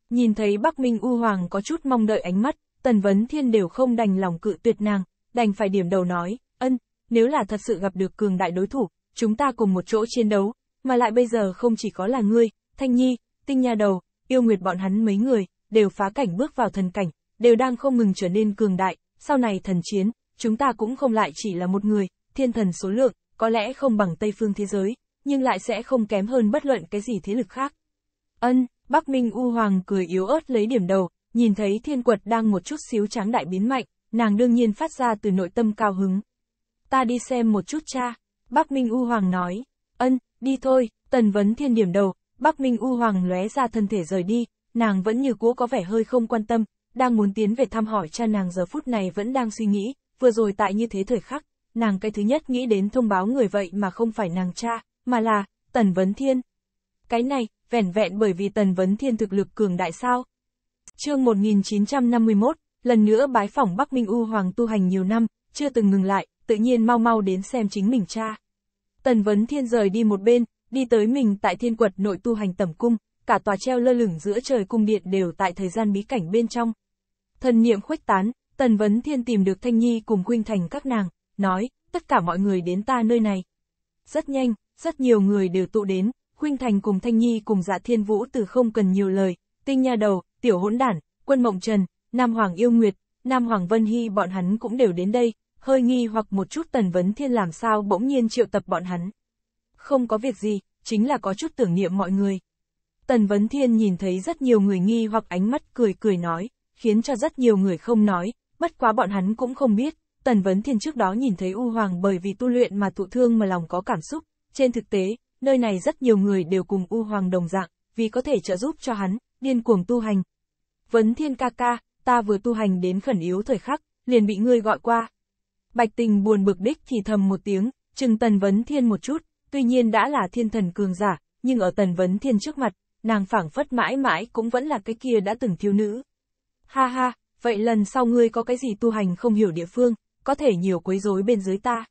Nhìn thấy Bắc Minh U Hoàng có chút mong đợi ánh mắt, Tần Vấn Thiên đều không đành lòng cự tuyệt nàng, đành phải điểm đầu nói, ân, nếu là thật sự gặp được cường đại đối thủ, chúng ta cùng một chỗ chiến đấu, mà lại bây giờ không chỉ có là ngươi, Thanh Nhi, Tinh Nha Đầu, Yêu Nguyệt bọn hắn mấy người, đều phá cảnh bước vào thần cảnh, đều đang không ngừng trở nên cường đại, sau này thần chiến, chúng ta cũng không lại chỉ là một người, thiên thần số lượng, có lẽ không bằng Tây Phương thế giới, nhưng lại sẽ không kém hơn bất luận cái gì thế lực khác. Ân, Bắc Minh U Hoàng cười yếu ớt lấy điểm đầu, nhìn thấy thiên quật đang một chút xíu tráng đại biến mạnh, nàng đương nhiên phát ra từ nội tâm cao hứng. Ta đi xem một chút cha, Bắc Minh U Hoàng nói, ân, đi thôi, tần vấn thiên điểm đầu, Bắc Minh U Hoàng lóe ra thân thể rời đi, nàng vẫn như cũ có vẻ hơi không quan tâm, đang muốn tiến về thăm hỏi cha nàng giờ phút này vẫn đang suy nghĩ, vừa rồi tại như thế thời khắc, nàng cái thứ nhất nghĩ đến thông báo người vậy mà không phải nàng cha, mà là, Tần Vấn Thiên. Cái này, vẻn vẹn bởi vì Tần Vấn Thiên thực lực cường đại sao. Chương 1951, lần nữa bái phỏng Bắc Minh U Hoàng tu hành nhiều năm, chưa từng ngừng lại, tự nhiên mau mau đến xem chính mình cha. Tần Vấn Thiên rời đi một bên, đi tới mình tại thiên quật nội tu hành tẩm cung, cả tòa treo lơ lửng giữa trời cung điện đều tại thời gian bí cảnh bên trong. Thần niệm khuếch tán, Tần Vấn Thiên tìm được Thanh Nhi cùng Khuynh Thành các nàng, nói, tất cả mọi người đến ta nơi này. Rất nhanh, rất nhiều người đều tụ đến, Khuynh Thành cùng Thanh Nhi cùng Dạ Thiên Vũ từ không cần nhiều lời, Tinh Nha Đầu, Tiểu Hỗn Đản, Quân Mộng Trần, Nam Hoàng Yêu Nguyệt, Nam Hoàng Vân Hy bọn hắn cũng đều đến đây, hơi nghi hoặc một chút Tần Vấn Thiên làm sao bỗng nhiên triệu tập bọn hắn. Không có việc gì, chính là có chút tưởng niệm mọi người. Tần Vấn Thiên nhìn thấy rất nhiều người nghi hoặc ánh mắt cười cười nói, khiến cho rất nhiều người không nói, bất quá bọn hắn cũng không biết. Tần Vấn Thiên trước đó nhìn thấy U Hoàng bởi vì tu luyện mà thụ thương mà lòng có cảm xúc, trên thực tế, nơi này rất nhiều người đều cùng U Hoàng đồng dạng, vì có thể trợ giúp cho hắn, điên cuồng tu hành. Vấn Thiên ca ca, ta vừa tu hành đến khẩn yếu thời khắc, liền bị ngươi gọi qua. Bạch Tình buồn bực đích thì thầm một tiếng, trừng Tần Vấn Thiên một chút, tuy nhiên đã là thiên thần cường giả, nhưng ở Tần Vấn Thiên trước mặt, nàng phảng phất mãi mãi cũng vẫn là cái kia đã từng thiếu nữ. Ha ha, vậy lần sau ngươi có cái gì tu hành không hiểu địa phương, có thể nhiều quấy rối bên dưới ta.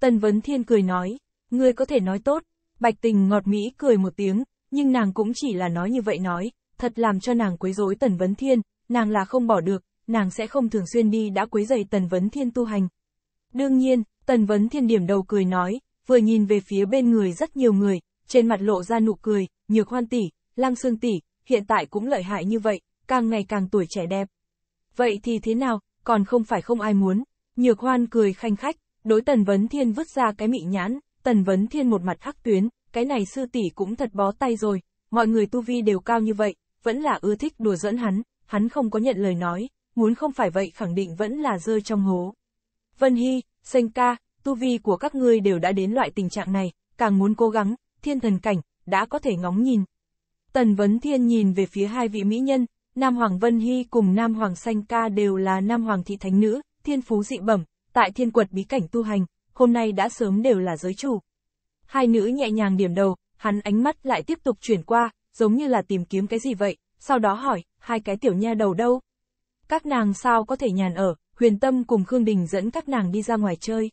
Tần Vấn Thiên cười nói, ngươi có thể nói tốt, Bạch tình ngọt mỹ cười một tiếng, nhưng nàng cũng chỉ là nói như vậy nói, thật làm cho nàng quấy rối Tần Vấn Thiên, nàng là không bỏ được, nàng sẽ không thường xuyên đi đã quấy dày Tần Vấn Thiên tu hành. Đương nhiên, Tần Vấn Thiên điểm đầu cười nói, vừa nhìn về phía bên người rất nhiều người, trên mặt lộ ra nụ cười, nhược hoan tỷ, lang xương tỷ, hiện tại cũng lợi hại như vậy, càng ngày càng tuổi trẻ đẹp. Vậy thì thế nào, còn không phải không ai muốn, nhược hoan cười khanh khách, đối Tần Vấn Thiên vứt ra cái mị nhãn, Tần Vấn Thiên một mặt khắc tuyến, cái này sư tỷ cũng thật bó tay rồi, mọi người tu vi đều cao như vậy, vẫn là ưa thích đùa dẫn hắn, hắn không có nhận lời nói, muốn không phải vậy khẳng định vẫn là rơi trong hố. Vân Hy, Sênh Ca, tu vi của các ngươi đều đã đến loại tình trạng này, càng muốn cố gắng, thiên thần cảnh, đã có thể ngóng nhìn. Tần Vấn Thiên nhìn về phía hai vị mỹ nhân, Nam Hoàng Vân Hy cùng Nam Hoàng Sanh Ca đều là Nam Hoàng Thị Thánh Nữ, thiên phú dị bẩm, tại thiên quật bí cảnh tu hành, hôm nay đã sớm đều là giới chủ. Hai nữ nhẹ nhàng điểm đầu, hắn ánh mắt lại tiếp tục chuyển qua, giống như là tìm kiếm cái gì vậy, sau đó hỏi, hai cái tiểu nha đầu đâu? Các nàng sao có thể nhàn ở, huyền tâm cùng Khương Đình dẫn các nàng đi ra ngoài chơi.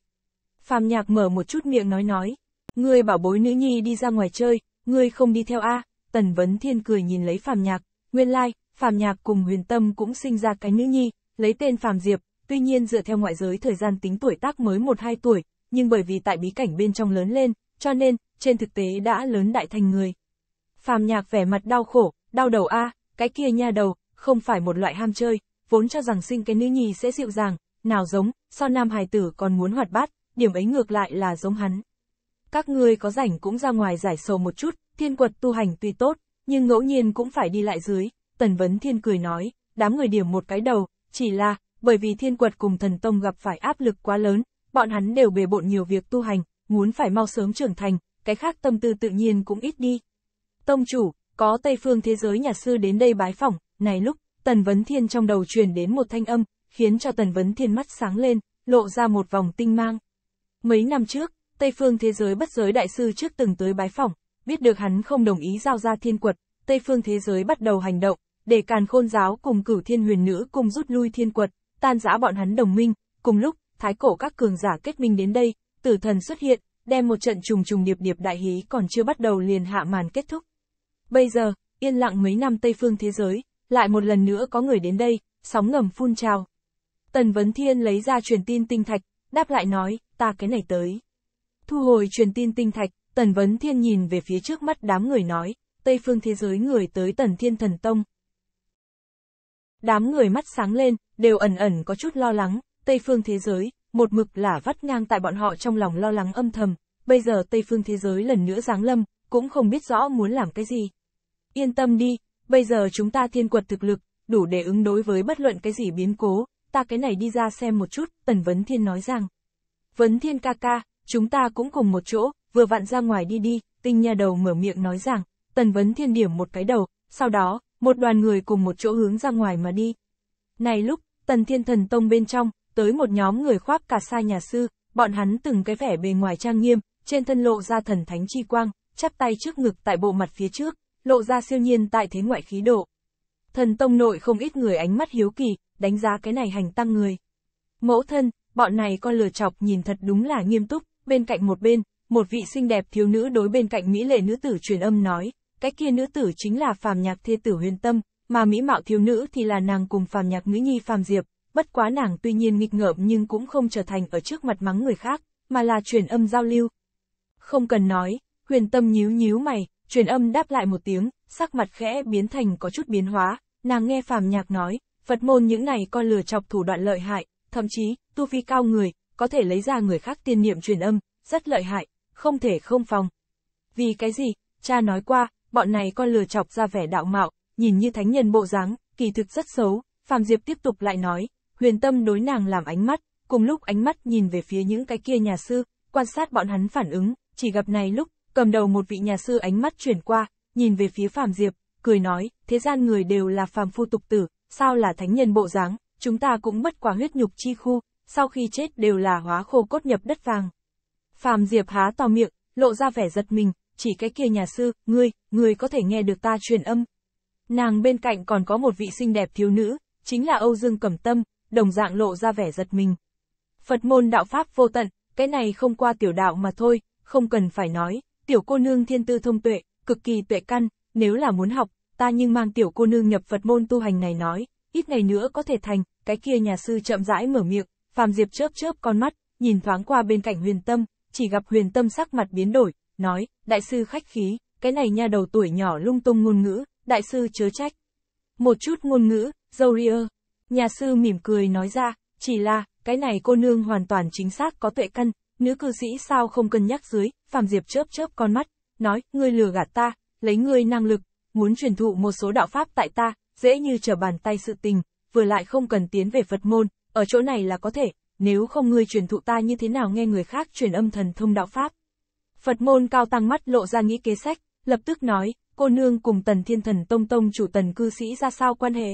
Phạm nhạc mở một chút miệng nói nói, ngươi bảo bối nữ nhi đi ra ngoài chơi, ngươi không đi theo a Tần Vấn Thiên cười nhìn lấy Phạm nhạc, nguyên lai, like, Phạm nhạc cùng huyền tâm cũng sinh ra cái nữ nhi, lấy tên Phạm Diệp, Tuy nhiên dựa theo ngoại giới thời gian tính tuổi tác mới 1-2 tuổi, nhưng bởi vì tại bí cảnh bên trong lớn lên, cho nên, trên thực tế đã lớn đại thành người. Phàm nhạc vẻ mặt đau khổ, đau đầu a, cái kia nha đầu, không phải một loại ham chơi, vốn cho rằng sinh cái nữ nhi sẽ dịu dàng, nào giống, so nam hài tử còn muốn hoạt bát, điểm ấy ngược lại là giống hắn. Các ngươi có rảnh cũng ra ngoài giải sầu một chút, thiên quật tu hành tuy tốt, nhưng ngẫu nhiên cũng phải đi lại dưới, tần vấn thiên cười nói, đám người điểm một cái đầu, chỉ là, bởi vì thiên quật cùng thần tông gặp phải áp lực quá lớn, bọn hắn đều bề bộn nhiều việc tu hành, muốn phải mau sớm trưởng thành, cái khác tâm tư tự nhiên cũng ít đi. Tông chủ, có Tây phương thế giới nhà sư đến đây bái phỏng, này lúc, Tần Vấn Thiên trong đầu truyền đến một thanh âm, khiến cho Tần Vấn Thiên mắt sáng lên, lộ ra một vòng tinh mang. Mấy năm trước, Tây phương thế giới bất giới đại sư trước từng tới bái phỏng, biết được hắn không đồng ý giao ra thiên quật, Tây phương thế giới bắt đầu hành động, để càn khôn giáo cùng cửu thiên huyền nữ cùng rút lui thiên quật tan rã bọn hắn đồng minh, cùng lúc, thái cổ các cường giả kết minh đến đây, tử thần xuất hiện, đem một trận trùng trùng điệp điệp đại hí còn chưa bắt đầu liền hạ màn kết thúc. Bây giờ, yên lặng mấy năm Tây phương thế giới, lại một lần nữa có người đến đây, sóng ngầm phun trào. Tần Vấn Thiên lấy ra truyền tin tinh thạch, đáp lại nói, ta cái này tới. Thu hồi truyền tin tinh thạch, Tần Vấn Thiên nhìn về phía trước mắt đám người nói, Tây phương thế giới người tới Tần Thiên Thần Tông, Đám người mắt sáng lên, đều ẩn ẩn có chút lo lắng, Tây phương thế giới, một mực là vắt ngang tại bọn họ trong lòng lo lắng âm thầm, bây giờ Tây phương thế giới lần nữa giáng lâm, cũng không biết rõ muốn làm cái gì. Yên tâm đi, bây giờ chúng ta thiên quật thực lực, đủ để ứng đối với bất luận cái gì biến cố, ta cái này đi ra xem một chút, Tần Vấn Thiên nói rằng. Vấn Thiên ca ca, chúng ta cũng cùng một chỗ, vừa vặn ra ngoài đi đi, tinh nhà đầu mở miệng nói rằng, Tần Vấn Thiên điểm một cái đầu, sau đó, một đoàn người cùng một chỗ hướng ra ngoài mà đi. Này lúc, Tần Thiên Thần Tông bên trong, tới một nhóm người khoác cả sa nhà sư, bọn hắn từng cái vẻ bề ngoài trang nghiêm, trên thân lộ ra thần thánh chi quang, chắp tay trước ngực tại bộ mặt phía trước, lộ ra siêu nhiên tại thế ngoại khí độ. Thần Tông nội không ít người ánh mắt hiếu kỳ, đánh giá cái này hành tăng người. Mẫu thân, bọn này con lừa chọc nhìn thật đúng là nghiêm túc, bên cạnh một bên, một vị xinh đẹp thiếu nữ đối bên cạnh mỹ lệ nữ tử truyền âm nói, cái kia nữ tử chính là phàm nhạc thê tử huyền tâm, mà mỹ mạo thiếu nữ thì là nàng cùng phàm nhạc nữ nhi phàm diệp, bất quá nàng tuy nhiên nghịch ngợm nhưng cũng không trở thành ở trước mặt mắng người khác, mà là truyền âm giao lưu. Không cần nói, huyền tâm nhíu nhíu mày, truyền âm đáp lại một tiếng, sắc mặt khẽ biến thành có chút biến hóa, nàng nghe phàm nhạc nói, Phật môn những này coi lừa chọc thủ đoạn lợi hại, thậm chí, tu vi cao người, có thể lấy ra người khác tiên niệm truyền âm, rất lợi hại, không thể không phòng. Vì cái gì, cha nói qua, bọn này con lừa chọc ra vẻ đạo mạo, nhìn như thánh nhân bộ dáng, kỳ thực rất xấu, Phạm Diệp tiếp tục lại nói, huyền tâm đối nàng làm ánh mắt, cùng lúc ánh mắt nhìn về phía những cái kia nhà sư, quan sát bọn hắn phản ứng, chỉ gặp này lúc, cầm đầu một vị nhà sư ánh mắt chuyển qua, nhìn về phía Phạm Diệp, cười nói, thế gian người đều là phàm phu tục tử, sao là thánh nhân bộ dáng, chúng ta cũng mất quá huyết nhục chi khu, sau khi chết đều là hóa khô cốt nhập đất vàng. Phạm Diệp há to miệng, lộ ra vẻ giật mình, chỉ cái kia nhà sư, ngươi, ngươi có thể nghe được ta truyền âm. Nàng bên cạnh còn có một vị xinh đẹp thiếu nữ, chính là Âu Dương Cẩm Tâm, đồng dạng lộ ra vẻ giật mình. Phật môn đạo pháp vô tận, cái này không qua tiểu đạo mà thôi, không cần phải nói, tiểu cô nương thiên tư thông tuệ, cực kỳ tuệ căn, nếu là muốn học, ta nhưng mang tiểu cô nương nhập Phật môn tu hành này nói, ít ngày nữa có thể thành, cái kia nhà sư chậm rãi mở miệng, Phạm Diệp chớp chớp con mắt, nhìn thoáng qua bên cạnh huyền tâm, chỉ gặp huyền tâm sắc mặt biến đổi, nói, đại sư khách khí, cái này nha đầu tuổi nhỏ lung tung ngôn ngữ, đại sư chớ trách. Một chút ngôn ngữ, dâu ria, nhà sư mỉm cười nói ra, chỉ là, cái này cô nương hoàn toàn chính xác có tuệ căn, nữ cư sĩ sao không cân nhắc dưới, Phạm Diệp chớp chớp con mắt, nói, ngươi lừa gạt ta, lấy ngươi năng lực, muốn truyền thụ một số đạo pháp tại ta, dễ như trở bàn tay sự tình, vừa lại không cần tiến về Phật môn, ở chỗ này là có thể, nếu không ngươi truyền thụ ta như thế nào nghe người khác truyền âm thần thông đạo pháp. Phật môn cao tăng mắt lộ ra nghĩ kế sách, lập tức nói, cô nương cùng tần thiên thần tông tông chủ tần cư sĩ ra sao quan hệ?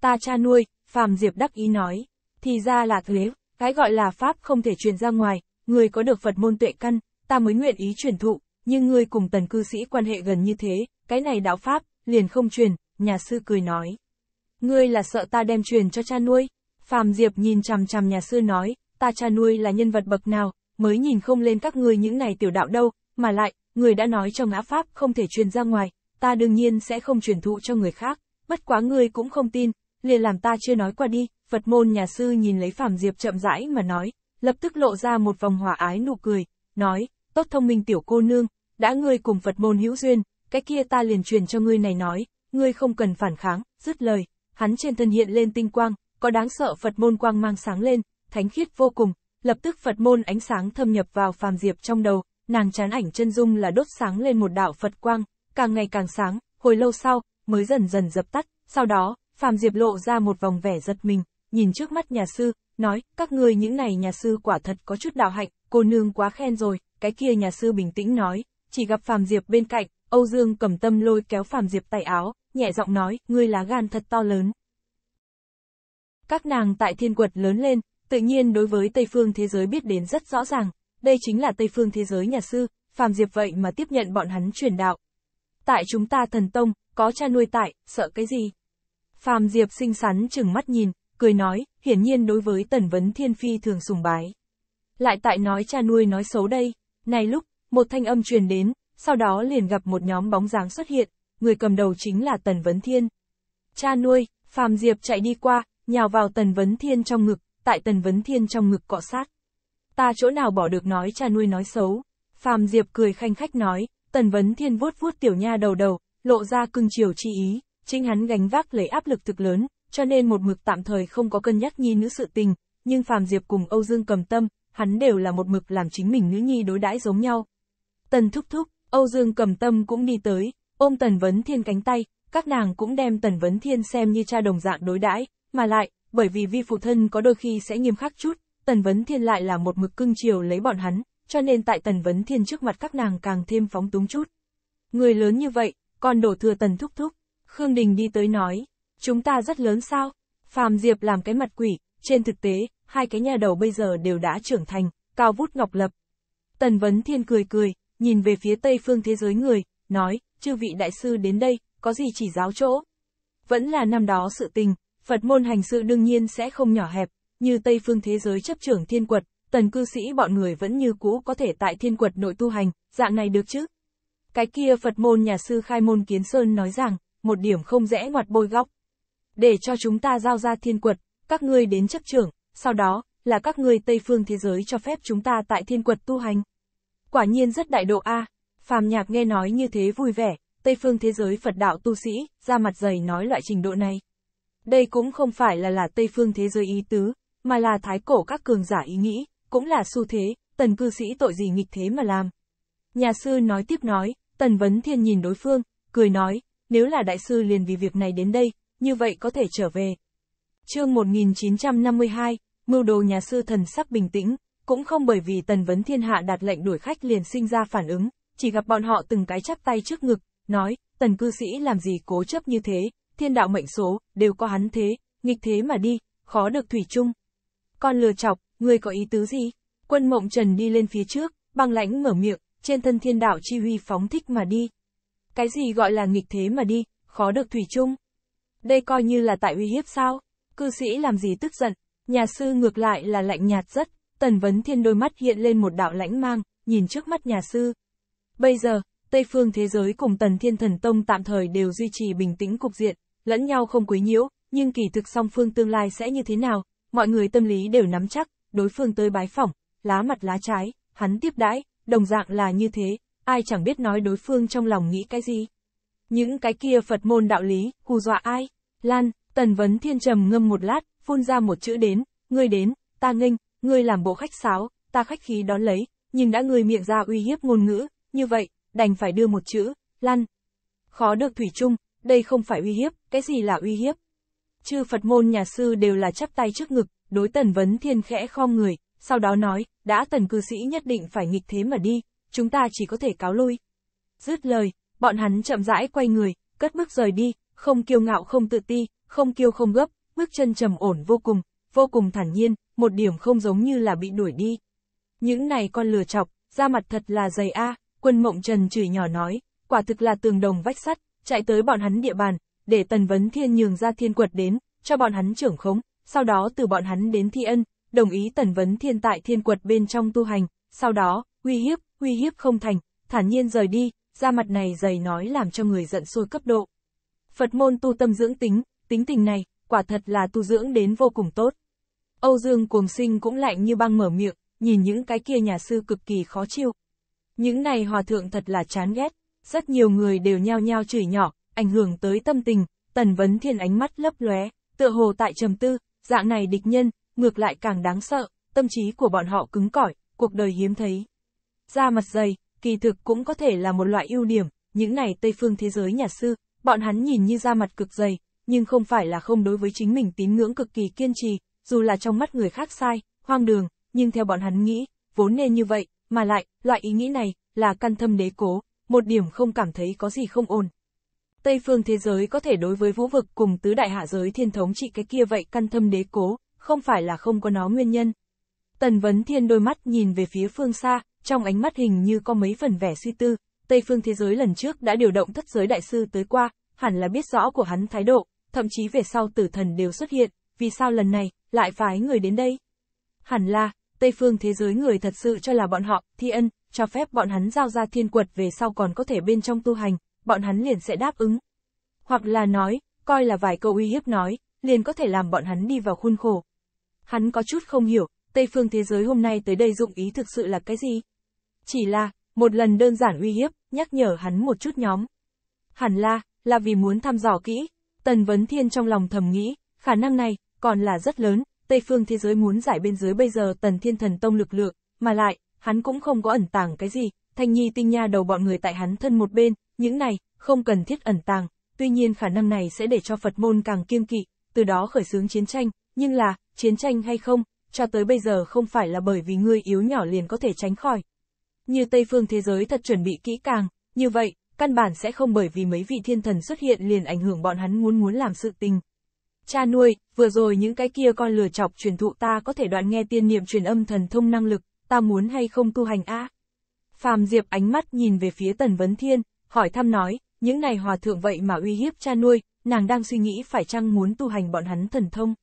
Ta cha nuôi, phàm diệp đắc ý nói, thì ra là thế, cái gọi là pháp không thể truyền ra ngoài, người có được Phật môn tuệ căn, ta mới nguyện ý truyền thụ, nhưng người cùng tần cư sĩ quan hệ gần như thế, cái này đạo pháp, liền không truyền, nhà sư cười nói. Ngươi là sợ ta đem truyền cho cha nuôi? Phàm Diệp nhìn chằm chằm nhà sư nói, ta cha nuôi là nhân vật bậc nào, mới nhìn không lên các ngươi những này tiểu đạo đâu, mà lại, người đã nói cho ngã pháp không thể truyền ra ngoài, ta đương nhiên sẽ không truyền thụ cho người khác, bất quá ngươi cũng không tin, liền làm ta chưa nói qua đi, Phật môn nhà sư nhìn lấy Phạm Diệp chậm rãi mà nói, lập tức lộ ra một vòng hòa ái nụ cười, nói, tốt thông minh tiểu cô nương, đã ngươi cùng Phật môn hữu duyên, cái kia ta liền truyền cho ngươi này nói, ngươi không cần phản kháng, dứt lời, hắn trên thân hiện lên tinh quang, có đáng sợ Phật môn quang mang sáng lên, thánh khiết vô cùng, lập tức Phật môn ánh sáng thâm nhập vào phàm diệp trong đầu, nàng chán ảnh chân dung là đốt sáng lên một đạo Phật quang, càng ngày càng sáng, hồi lâu sau, mới dần dần dập tắt, sau đó, phàm diệp lộ ra một vòng vẻ giật mình, nhìn trước mắt nhà sư, nói, các ngươi những này nhà sư quả thật có chút đạo hạnh, cô nương quá khen rồi, cái kia nhà sư bình tĩnh nói, chỉ gặp phàm diệp bên cạnh, Âu Dương cầm tâm lôi kéo phàm diệp tay áo, nhẹ giọng nói, ngươi lá gan thật to lớn. Các nàng tại thiên quật lớn lên, Tự nhiên đối với Tây phương thế giới biết đến rất rõ ràng, đây chính là Tây phương thế giới nhà sư, phàm diệp vậy mà tiếp nhận bọn hắn truyền đạo. Tại chúng ta thần tông, có cha nuôi tại, sợ cái gì? Phàm diệp xinh xắn chừng mắt nhìn, cười nói, hiển nhiên đối với tần vấn thiên phi thường sùng bái. Lại tại nói cha nuôi nói xấu đây, này lúc, một thanh âm truyền đến, sau đó liền gặp một nhóm bóng dáng xuất hiện, người cầm đầu chính là Tần Vấn Thiên. Cha nuôi, Phàm Diệp chạy đi qua, nhào vào Tần Vấn Thiên trong ngực, tại Tần Vấn Thiên trong ngực cọ sát. Ta chỗ nào bỏ được nói cha nuôi nói xấu. Phàm Diệp cười khanh khách nói, Tần Vấn Thiên vuốt vuốt tiểu nha đầu đầu, lộ ra cưng chiều chi ý, chính hắn gánh vác lấy áp lực thực lớn, cho nên một mực tạm thời không có cân nhắc nhi nữ sự tình, nhưng Phàm Diệp cùng Âu Dương cầm tâm, hắn đều là một mực làm chính mình nữ nhi đối đãi giống nhau. Tần thúc thúc, Âu Dương cầm tâm cũng đi tới, ôm Tần Vấn Thiên cánh tay, các nàng cũng đem Tần Vấn Thiên xem như cha đồng dạng đối đãi, mà lại, bởi vì vi phụ thân có đôi khi sẽ nghiêm khắc chút, Tần Vấn Thiên lại là một mực cưng chiều lấy bọn hắn, cho nên tại Tần Vấn Thiên trước mặt các nàng càng thêm phóng túng chút. Người lớn như vậy, còn đổ thừa Tần Thúc Thúc. Khương Đình đi tới nói, chúng ta rất lớn sao? Phàm Diệp làm cái mặt quỷ, trên thực tế, hai cái nhà đầu bây giờ đều đã trưởng thành, cao vút ngọc lập. Tần Vấn Thiên cười cười, nhìn về phía tây phương thế giới người, nói, chư vị đại sư đến đây, có gì chỉ giáo chỗ? Vẫn là năm đó sự tình, Phật môn hành sự đương nhiên sẽ không nhỏ hẹp, như Tây phương thế giới chấp trưởng thiên quật, tần cư sĩ bọn người vẫn như cũ có thể tại thiên quật nội tu hành, dạng này được chứ. Cái kia Phật môn nhà sư khai môn kiến sơn nói rằng, một điểm không rẽ ngoặt bôi góc. Để cho chúng ta giao ra thiên quật, các ngươi đến chấp trưởng, sau đó, là các ngươi Tây phương thế giới cho phép chúng ta tại thiên quật tu hành. Quả nhiên rất đại độ A, phàm nhạc nghe nói như thế vui vẻ, Tây phương thế giới Phật đạo tu sĩ, ra mặt dày nói loại trình độ này, đây cũng không phải là là Tây phương thế giới ý tứ, mà là thái cổ các cường giả ý nghĩ, cũng là xu thế, tần cư sĩ tội gì nghịch thế mà làm. Nhà sư nói tiếp nói, tần vấn thiên nhìn đối phương, cười nói, nếu là đại sư liền vì việc này đến đây, như vậy có thể trở về. chương 1952, mưu đồ nhà sư thần sắc bình tĩnh, cũng không bởi vì tần vấn thiên hạ đạt lệnh đuổi khách liền sinh ra phản ứng, chỉ gặp bọn họ từng cái chắp tay trước ngực, nói, tần cư sĩ làm gì cố chấp như thế, thiên đạo mệnh số, đều có hắn thế, nghịch thế mà đi, khó được thủy chung. Con lừa chọc, ngươi có ý tứ gì? Quân mộng trần đi lên phía trước, băng lãnh mở miệng, trên thân thiên đạo chi huy phóng thích mà đi. Cái gì gọi là nghịch thế mà đi, khó được thủy chung. Đây coi như là tại uy hiếp sao? Cư sĩ làm gì tức giận, nhà sư ngược lại là lạnh nhạt rất, tần vấn thiên đôi mắt hiện lên một đạo lãnh mang, nhìn trước mắt nhà sư. Bây giờ, Tây phương thế giới cùng tần thiên thần tông tạm thời đều duy trì bình tĩnh cục diện, lẫn nhau không quấy nhiễu, nhưng kỳ thực song phương tương lai sẽ như thế nào, mọi người tâm lý đều nắm chắc, đối phương tới bái phỏng, lá mặt lá trái, hắn tiếp đãi, đồng dạng là như thế, ai chẳng biết nói đối phương trong lòng nghĩ cái gì. Những cái kia Phật môn đạo lý, hù dọa ai? Lan, Tần Vấn Thiên trầm ngâm một lát, phun ra một chữ đến, ngươi đến, ta nghênh, ngươi làm bộ khách sáo, ta khách khí đón lấy, nhưng đã ngươi miệng ra uy hiếp ngôn ngữ, như vậy, đành phải đưa một chữ, Lan Khó được thủy chung, đây không phải uy hiếp, cái gì là uy hiếp? Chư Phật môn nhà sư đều là chắp tay trước ngực, đối tần vấn thiên khẽ khom người, sau đó nói, đã tần cư sĩ nhất định phải nghịch thế mà đi, chúng ta chỉ có thể cáo lui. Dứt lời, bọn hắn chậm rãi quay người, cất bước rời đi, không kiêu ngạo không tự ti, không kiêu không gấp, bước chân trầm ổn vô cùng, vô cùng thản nhiên, một điểm không giống như là bị đuổi đi. Những này con lừa chọc, da mặt thật là dày a, quân mộng trần chửi nhỏ nói, quả thực là tường đồng vách sắt, chạy tới bọn hắn địa bàn, để Tần Vấn Thiên nhường ra thiên quật đến, cho bọn hắn trưởng khống, sau đó từ bọn hắn đến thi ân, đồng ý Tần Vấn Thiên tại thiên quật bên trong tu hành, sau đó, uy hiếp, uy hiếp không thành, thản nhiên rời đi, ra mặt này dày nói làm cho người giận sôi cấp độ. Phật môn tu tâm dưỡng tính, tính tình này, quả thật là tu dưỡng đến vô cùng tốt. Âu Dương cuồng sinh cũng lạnh như băng mở miệng, nhìn những cái kia nhà sư cực kỳ khó chịu. Những này hòa thượng thật là chán ghét, rất nhiều người đều nhao nhao chửi nhỏ, ảnh hưởng tới tâm tình, tần vấn thiên ánh mắt lấp lóe, tựa hồ tại trầm tư, dạng này địch nhân, ngược lại càng đáng sợ, tâm trí của bọn họ cứng cỏi, cuộc đời hiếm thấy. Da mặt dày, kỳ thực cũng có thể là một loại ưu điểm, những này Tây phương thế giới nhà sư, bọn hắn nhìn như da mặt cực dày, nhưng không phải là không đối với chính mình tín ngưỡng cực kỳ kiên trì, dù là trong mắt người khác sai, hoang đường, nhưng theo bọn hắn nghĩ, vốn nên như vậy, mà lại, loại ý nghĩ này, là căn thâm đế cố, một điểm không cảm thấy có gì không ổn. Tây phương thế giới có thể đối với vũ vực cùng tứ đại hạ giới thiên thống trị cái kia vậy căn thâm đế cố, không phải là không có nó nguyên nhân. Tần Vấn Thiên đôi mắt nhìn về phía phương xa, trong ánh mắt hình như có mấy phần vẻ suy tư, Tây phương thế giới lần trước đã điều động thất giới đại sư tới qua, hẳn là biết rõ của hắn thái độ, thậm chí về sau tử thần đều xuất hiện, vì sao lần này, lại phái người đến đây? Hẳn là, Tây phương thế giới người thật sự cho là bọn họ, thi ân, cho phép bọn hắn giao ra thiên quật về sau còn có thể bên trong tu hành, bọn hắn liền sẽ đáp ứng. Hoặc là nói, coi là vài câu uy hiếp nói, liền có thể làm bọn hắn đi vào khuôn khổ. Hắn có chút không hiểu, Tây phương thế giới hôm nay tới đây dụng ý thực sự là cái gì? Chỉ là, một lần đơn giản uy hiếp, nhắc nhở hắn một chút nhóm. Hẳn là, là vì muốn thăm dò kỹ, Tần Vấn Thiên trong lòng thầm nghĩ, khả năng này, còn là rất lớn, Tây phương thế giới muốn giải bên dưới bây giờ Tần Thiên Thần Tông lực lượng, mà lại, hắn cũng không có ẩn tàng cái gì, thanh nhi tinh nha đầu bọn người tại hắn thân một bên, những này, không cần thiết ẩn tàng, tuy nhiên khả năng này sẽ để cho Phật môn càng kiên kỵ, từ đó khởi xướng chiến tranh, nhưng là, chiến tranh hay không, cho tới bây giờ không phải là bởi vì ngươi yếu nhỏ liền có thể tránh khỏi. Như Tây phương thế giới thật chuẩn bị kỹ càng, như vậy, căn bản sẽ không bởi vì mấy vị thiên thần xuất hiện liền ảnh hưởng bọn hắn muốn muốn làm sự tình. Cha nuôi, vừa rồi những cái kia con lừa chọc truyền thụ ta có thể đoạn nghe tiên niệm truyền âm thần thông năng lực, ta muốn hay không tu hành a? À? Phàm Diệp ánh mắt nhìn về phía Tần Vấn Thiên, hỏi thăm nói, những này hòa thượng vậy mà uy hiếp cha nuôi, nàng đang suy nghĩ phải chăng muốn tu hành bọn hắn thần thông.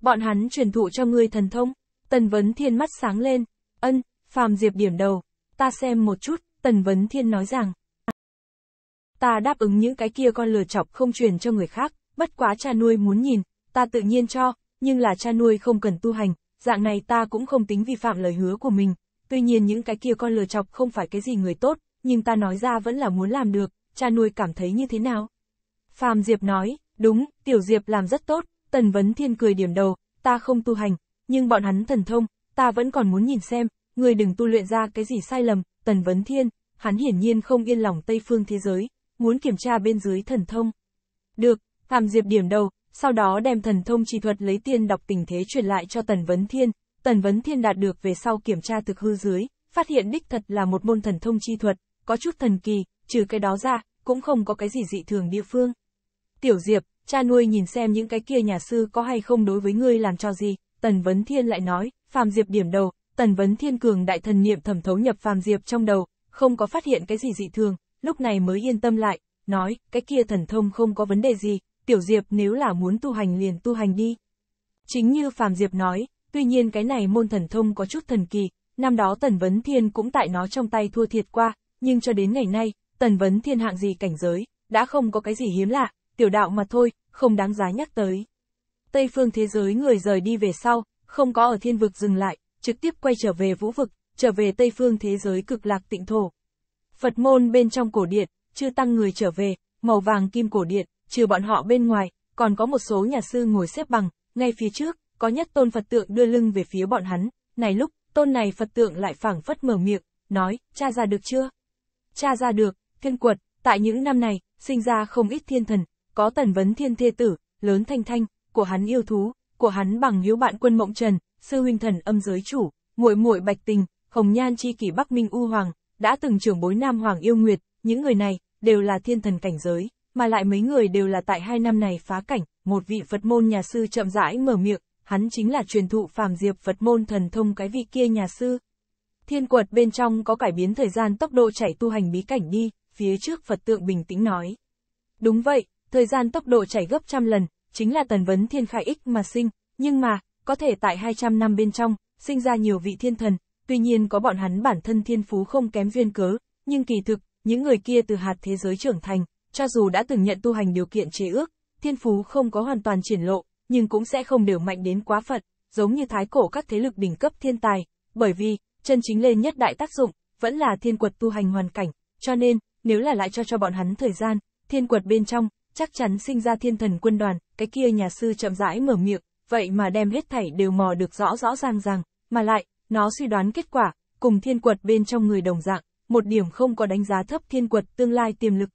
Bọn hắn truyền thụ cho ngươi thần thông, Tần Vấn Thiên mắt sáng lên, ân, Phàm Diệp điểm đầu, ta xem một chút, Tần Vấn Thiên nói rằng, ta đáp ứng những cái kia con lừa chọc không truyền cho người khác, bất quá cha nuôi muốn nhìn, ta tự nhiên cho, nhưng là cha nuôi không cần tu hành, dạng này ta cũng không tính vi phạm lời hứa của mình, tuy nhiên những cái kia con lừa chọc không phải cái gì người tốt, nhưng ta nói ra vẫn là muốn làm được, cha nuôi cảm thấy như thế nào? Phạm Diệp nói, đúng, Tiểu Diệp làm rất tốt, Tần Vấn Thiên cười điểm đầu, ta không tu hành, nhưng bọn hắn thần thông, ta vẫn còn muốn nhìn xem, người đừng tu luyện ra cái gì sai lầm, Tần Vấn Thiên, hắn hiển nhiên không yên lòng Tây Phương thế giới, muốn kiểm tra bên dưới thần thông. Được, Phạm Diệp điểm đầu, sau đó đem thần thông chi thuật lấy tiên đọc tình thế truyền lại cho Tần Vấn Thiên, Tần Vấn Thiên đạt được về sau kiểm tra thực hư dưới, phát hiện đích thật là một môn thần thông chi thuật, có chút thần kỳ, trừ cái đó ra, cũng không có cái gì dị thường địa phương. Tiểu Diệp, cha nuôi nhìn xem những cái kia nhà sư có hay không đối với ngươi làm cho gì, Tần Vấn Thiên lại nói, Phàm Diệp điểm đầu, Tần Vấn Thiên cường đại thần niệm thẩm thấu nhập Phàm Diệp trong đầu, không có phát hiện cái gì dị thường, lúc này mới yên tâm lại, nói, cái kia thần thông không có vấn đề gì, tiểu diệp nếu là muốn tu hành liền tu hành đi. Chính như Phạm Diệp nói, tuy nhiên cái này môn thần thông có chút thần kỳ, năm đó Tần Vấn Thiên cũng tại nó trong tay thua thiệt qua, nhưng cho đến ngày nay, Tần Vấn Thiên hạng gì cảnh giới, đã không có cái gì hiếm lạ, tiểu đạo mà thôi, không đáng giá nhắc tới. Tây phương thế giới người rời đi về sau, không có ở thiên vực dừng lại, trực tiếp quay trở về vũ vực, trở về Tây phương thế giới cực lạc tịnh thổ. Phật môn bên trong cổ điện, chưa tăng người trở về, màu vàng kim cổ điện, trừ bọn họ bên ngoài, còn có một số nhà sư ngồi xếp bằng, ngay phía trước, có nhất tôn Phật tượng đưa lưng về phía bọn hắn, này lúc, tôn này Phật tượng lại phảng phất mở miệng, nói, cha ra được chưa? Cha ra được, thiên quật, tại những năm này, sinh ra không ít thiên thần, có tần vấn thiên thê tử, lớn thanh thanh, của hắn yêu thú, của hắn bằng hiếu bạn quân mộng trần, sư huynh thần âm giới chủ, muội muội bạch tình, hồng nhan chi kỷ bắc minh u hoàng, đã từng trưởng bối nam hoàng yêu nguyệt, những người này, đều là thiên thần cảnh giới mà lại mấy người đều là tại hai năm này phá cảnh, một vị Phật môn nhà sư chậm rãi mở miệng, hắn chính là truyền thụ phàm diệp Phật môn thần thông cái vị kia nhà sư. Thiên quật bên trong có cải biến thời gian tốc độ chảy tu hành bí cảnh đi, phía trước Phật tượng bình tĩnh nói. Đúng vậy, thời gian tốc độ chảy gấp trăm lần, chính là tần vấn thiên khai ích mà sinh, nhưng mà, có thể tại 200 năm bên trong, sinh ra nhiều vị thiên thần, tuy nhiên có bọn hắn bản thân thiên phú không kém duyên cớ, nhưng kỳ thực, những người kia từ hạt thế giới trưởng thành, cho dù đã từng nhận tu hành điều kiện chế ước, thiên phú không có hoàn toàn triển lộ, nhưng cũng sẽ không đều mạnh đến quá phật, giống như thái cổ các thế lực đỉnh cấp thiên tài, bởi vì, chân chính lên nhất đại tác dụng, vẫn là thiên quật tu hành hoàn cảnh, cho nên, nếu là lại cho cho bọn hắn thời gian, thiên quật bên trong, chắc chắn sinh ra thiên thần quân đoàn, cái kia nhà sư chậm rãi mở miệng, vậy mà đem hết thảy đều mò được rõ rõ ràng ràng, mà lại, nó suy đoán kết quả, cùng thiên quật bên trong người đồng dạng, một điểm không có đánh giá thấp thiên quật tương lai tiềm lực,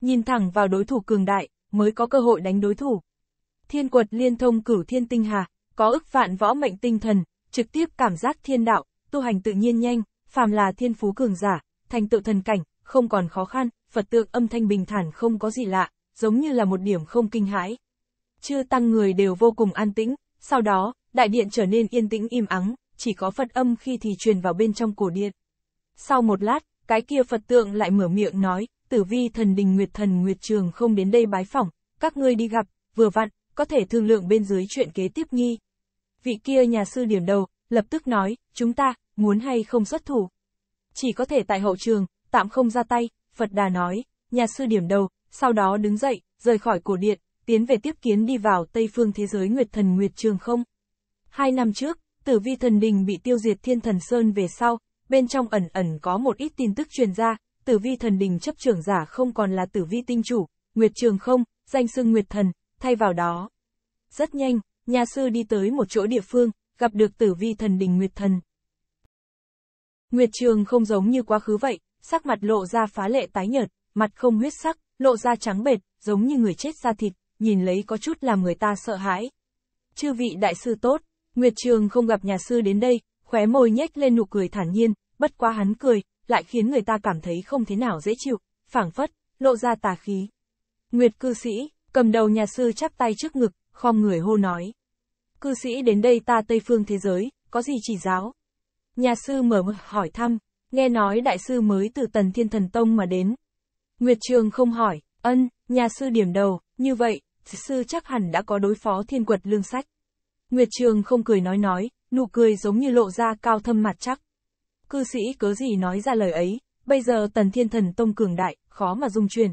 nhìn thẳng vào đối thủ cường đại, mới có cơ hội đánh đối thủ. Thiên quật liên thông cửu thiên tinh hà, có ức vạn võ mệnh tinh thần, trực tiếp cảm giác thiên đạo, tu hành tự nhiên nhanh, phàm là thiên phú cường giả, thành tựu thần cảnh, không còn khó khăn, Phật tượng âm thanh bình thản không có gì lạ, giống như là một điểm không kinh hãi. Chưa tăng người đều vô cùng an tĩnh, sau đó, đại điện trở nên yên tĩnh im ắng, chỉ có Phật âm khi thì truyền vào bên trong cổ điện. Sau một lát, cái kia Phật tượng lại mở miệng nói, tử vi thần đình Nguyệt thần Nguyệt Trường không đến đây bái phỏng, các ngươi đi gặp, vừa vặn, có thể thương lượng bên dưới chuyện kế tiếp nghi. Vị kia nhà sư điểm đầu, lập tức nói, chúng ta, muốn hay không xuất thủ. Chỉ có thể tại hậu trường, tạm không ra tay, Phật Đà nói, nhà sư điểm đầu, sau đó đứng dậy, rời khỏi cổ điện, tiến về tiếp kiến đi vào Tây phương thế giới Nguyệt thần Nguyệt Trường không. Hai năm trước, tử vi thần đình bị tiêu diệt thiên thần Sơn về sau, bên trong ẩn ẩn có một ít tin tức truyền ra, tử vi thần đình chấp trưởng giả không còn là tử vi tinh chủ, Nguyệt Trường không, danh xưng Nguyệt Thần, thay vào đó. Rất nhanh, nhà sư đi tới một chỗ địa phương, gặp được tử vi thần đình Nguyệt Thần. Nguyệt Trường không giống như quá khứ vậy, sắc mặt lộ ra phá lệ tái nhợt, mặt không huyết sắc, lộ ra trắng bệt, giống như người chết da thịt, nhìn lấy có chút làm người ta sợ hãi. Chư vị đại sư tốt, Nguyệt Trường không gặp nhà sư đến đây, khóe môi nhếch lên nụ cười thản nhiên, bất quá hắn cười, lại khiến người ta cảm thấy không thế nào dễ chịu, phảng phất, lộ ra tà khí. Nguyệt cư sĩ, cầm đầu nhà sư chắp tay trước ngực, khom người hô nói. Cư sĩ đến đây ta Tây Phương thế giới, có gì chỉ giáo? Nhà sư mở mực hỏi thăm, nghe nói đại sư mới từ tần thiên thần tông mà đến. Nguyệt trường không hỏi, ân, nhà sư điểm đầu, như vậy, sư chắc hẳn đã có đối phó thiên quật lương sách. Nguyệt trường không cười nói nói, nụ cười giống như lộ ra cao thâm mặt chắc cư sĩ cớ gì nói ra lời ấy, bây giờ tần thiên thần tông cường đại, khó mà dung truyền.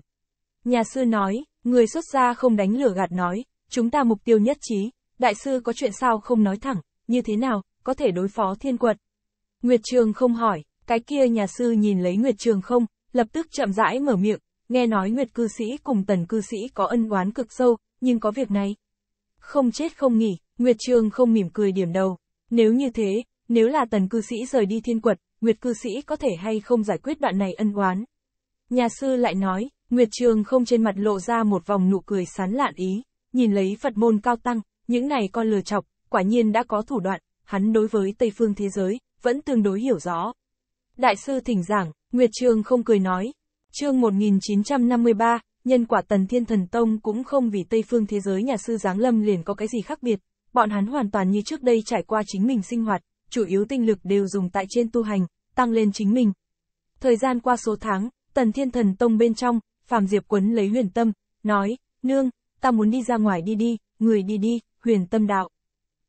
Nhà sư nói, người xuất gia không đánh lửa gạt nói, chúng ta mục tiêu nhất trí, đại sư có chuyện sao không nói thẳng, như thế nào, có thể đối phó thiên quật. Nguyệt Trường không hỏi, cái kia nhà sư nhìn lấy Nguyệt Trường không, lập tức chậm rãi mở miệng, nghe nói Nguyệt cư sĩ cùng tần cư sĩ có ân oán cực sâu, nhưng có việc này. Không chết không nghỉ, Nguyệt Trường không mỉm cười điểm đầu. Nếu như thế, nếu là tần cư sĩ rời đi thiên quật, Nguyệt cư sĩ có thể hay không giải quyết đoạn này ân oán. Nhà sư lại nói, Nguyệt Trường không trên mặt lộ ra một vòng nụ cười sán lạn ý, nhìn lấy Phật môn cao tăng, những này con lừa chọc, quả nhiên đã có thủ đoạn, hắn đối với Tây phương thế giới, vẫn tương đối hiểu rõ. Đại sư thỉnh giảng, Nguyệt Trường không cười nói, chương 1953, nhân quả tần thiên thần tông cũng không vì Tây phương thế giới nhà sư giáng lâm liền có cái gì khác biệt, bọn hắn hoàn toàn như trước đây trải qua chính mình sinh hoạt, chủ yếu tinh lực đều dùng tại trên tu hành, tăng lên chính mình. Thời gian qua số tháng, Tần Thiên Thần Tông bên trong, Phạm Diệp Quấn lấy huyền tâm, nói, nương, ta muốn đi ra ngoài đi đi, người đi đi, huyền tâm đạo.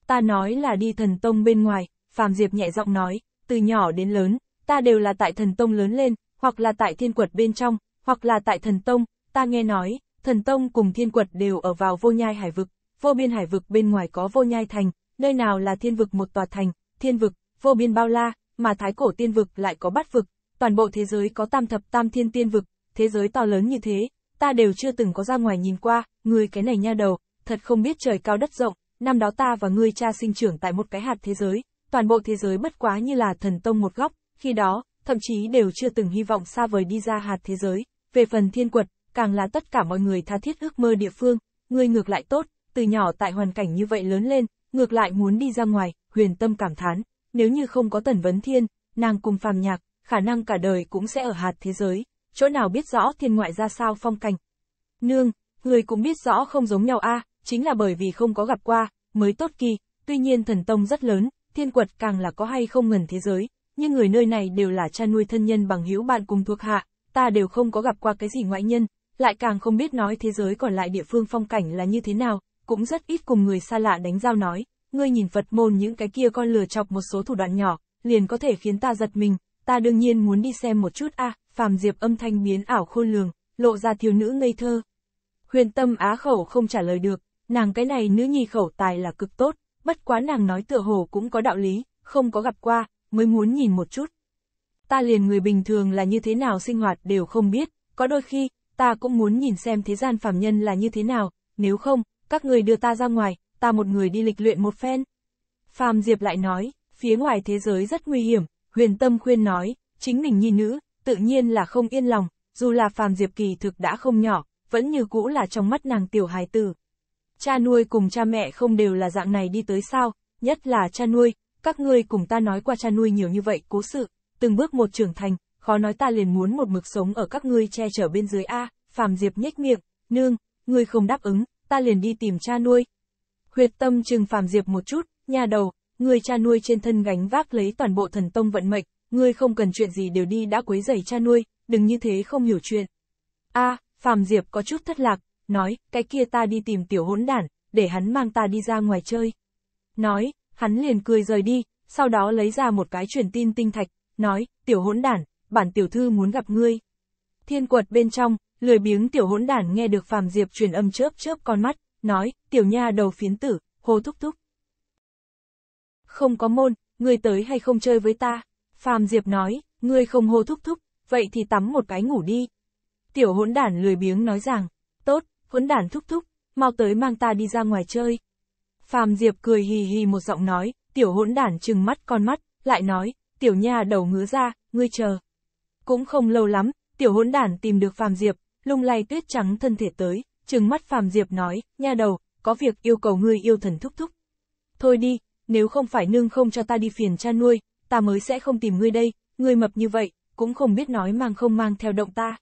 Ta nói là đi thần tông bên ngoài, Phạm Diệp nhẹ giọng nói, từ nhỏ đến lớn, ta đều là tại thần tông lớn lên, hoặc là tại thiên quật bên trong, hoặc là tại thần tông, ta nghe nói, thần tông cùng thiên quật đều ở vào vô nhai hải vực, vô biên hải vực bên ngoài có vô nhai thành, nơi nào là thiên vực một tòa thành, thiên vực, vô biên bao la, mà thái cổ tiên vực lại có bát vực, toàn bộ thế giới có tam thập tam thiên tiên vực, thế giới to lớn như thế, ta đều chưa từng có ra ngoài nhìn qua, ngươi cái này nha đầu, thật không biết trời cao đất rộng, năm đó ta và ngươi cha sinh trưởng tại một cái hạt thế giới, toàn bộ thế giới bất quá như là thần tông một góc, khi đó, thậm chí đều chưa từng hy vọng xa vời đi ra hạt thế giới, về phần thiên quật, càng là tất cả mọi người tha thiết ước mơ địa phương, ngươi ngược lại tốt, từ nhỏ tại hoàn cảnh như vậy lớn lên, ngược lại muốn đi ra ngoài, huyền tâm cảm thán, nếu như không có tần vấn thiên, nàng cùng phàm nhạc, khả năng cả đời cũng sẽ ở hạt thế giới, chỗ nào biết rõ thiên ngoại ra sao phong cảnh. Nương, người cũng biết rõ không giống nhau a chính là bởi vì không có gặp qua, mới tốt kỳ, tuy nhiên thần tông rất lớn, thiên quật càng là có hay không ngần thế giới, nhưng người nơi này đều là cha nuôi thân nhân bằng hữu bạn cùng thuộc hạ, ta đều không có gặp qua cái gì ngoại nhân, lại càng không biết nói thế giới còn lại địa phương phong cảnh là như thế nào, cũng rất ít cùng người xa lạ đánh giao nói, ngươi nhìn Phật môn những cái kia con lừa chọc một số thủ đoạn nhỏ, liền có thể khiến ta giật mình, ta đương nhiên muốn đi xem một chút a à, phàm diệp âm thanh biến ảo khôn lường, lộ ra thiếu nữ ngây thơ. Huyền tâm á khẩu không trả lời được, nàng cái này nữ nhi khẩu tài là cực tốt, bất quá nàng nói tựa hồ cũng có đạo lý, không có gặp qua, mới muốn nhìn một chút. Ta liền người bình thường là như thế nào sinh hoạt đều không biết, có đôi khi, ta cũng muốn nhìn xem thế gian phàm nhân là như thế nào, nếu không, các người đưa ta ra ngoài, ta một người đi lịch luyện một phen. Phàm Diệp lại nói, phía ngoài thế giới rất nguy hiểm, huyền tâm khuyên nói, chính mình nhi nữ, tự nhiên là không yên lòng, dù là Phàm Diệp kỳ thực đã không nhỏ, vẫn như cũ là trong mắt nàng tiểu hài tử. Cha nuôi cùng cha mẹ không đều là dạng này đi tới sao, nhất là cha nuôi, các ngươi cùng ta nói qua cha nuôi nhiều như vậy cố sự, từng bước một trưởng thành, khó nói ta liền muốn một mực sống ở các ngươi che chở bên dưới A, Phàm Diệp nhếch miệng, nương, ngươi không đáp ứng, ta liền đi tìm cha nuôi. Huyệt tâm trừng phàm diệp một chút, nhà đầu, người cha nuôi trên thân gánh vác lấy toàn bộ thần tông vận mệnh, ngươi không cần chuyện gì đều đi đã quấy rầy cha nuôi, đừng như thế không hiểu chuyện. a à, phàm diệp có chút thất lạc, nói, cái kia ta đi tìm tiểu hỗn đản, để hắn mang ta đi ra ngoài chơi. Nói, hắn liền cười rời đi, sau đó lấy ra một cái truyền tin tinh thạch, nói, tiểu hỗn đản, bản tiểu thư muốn gặp ngươi. Thiên quật bên trong, Lười biếng tiểu hỗn đản nghe được Phạm Diệp truyền âm chớp chớp con mắt, nói, tiểu nha đầu phiến tử, hô thúc thúc. Không có môn, ngươi tới hay không chơi với ta? Phạm Diệp nói, ngươi không hô thúc thúc, vậy thì tắm một cái ngủ đi. Tiểu hỗn đản lười biếng nói rằng, tốt, hỗn đản thúc thúc, mau tới mang ta đi ra ngoài chơi. Phạm Diệp cười hì hì một giọng nói, tiểu hỗn đản trừng mắt con mắt, lại nói, tiểu nha đầu ngứa ra, ngươi chờ. Cũng không lâu lắm, tiểu hỗn đản tìm được Phạm Diệp, lung lay tuyết trắng thân thể tới, trừng mắt Phạm Diệp nói, nha đầu, có việc yêu cầu ngươi yêu thần thúc thúc. Thôi đi, nếu không phải nương không cho ta đi phiền cha nuôi, ta mới sẽ không tìm ngươi đây, ngươi mập như vậy, cũng không biết nói mang không mang theo động ta.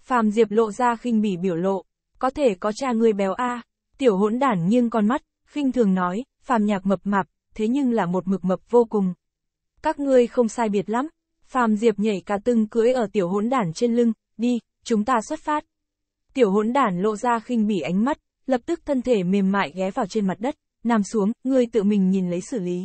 Phạm Diệp lộ ra khinh bỉ biểu lộ, có thể có cha ngươi béo a tiểu hỗn đản nghiêng con mắt, khinh thường nói, Phạm nhạc mập mạp, thế nhưng là một mực mập vô cùng. Các ngươi không sai biệt lắm, Phạm Diệp nhảy cả tưng cưỡi ở tiểu hỗn đản trên lưng, đi, chúng ta xuất phát. Tiểu hỗn đản lộ ra khinh bỉ ánh mắt, lập tức thân thể mềm mại ghé vào trên mặt đất, nằm xuống, ngươi tự mình nhìn lấy xử lý.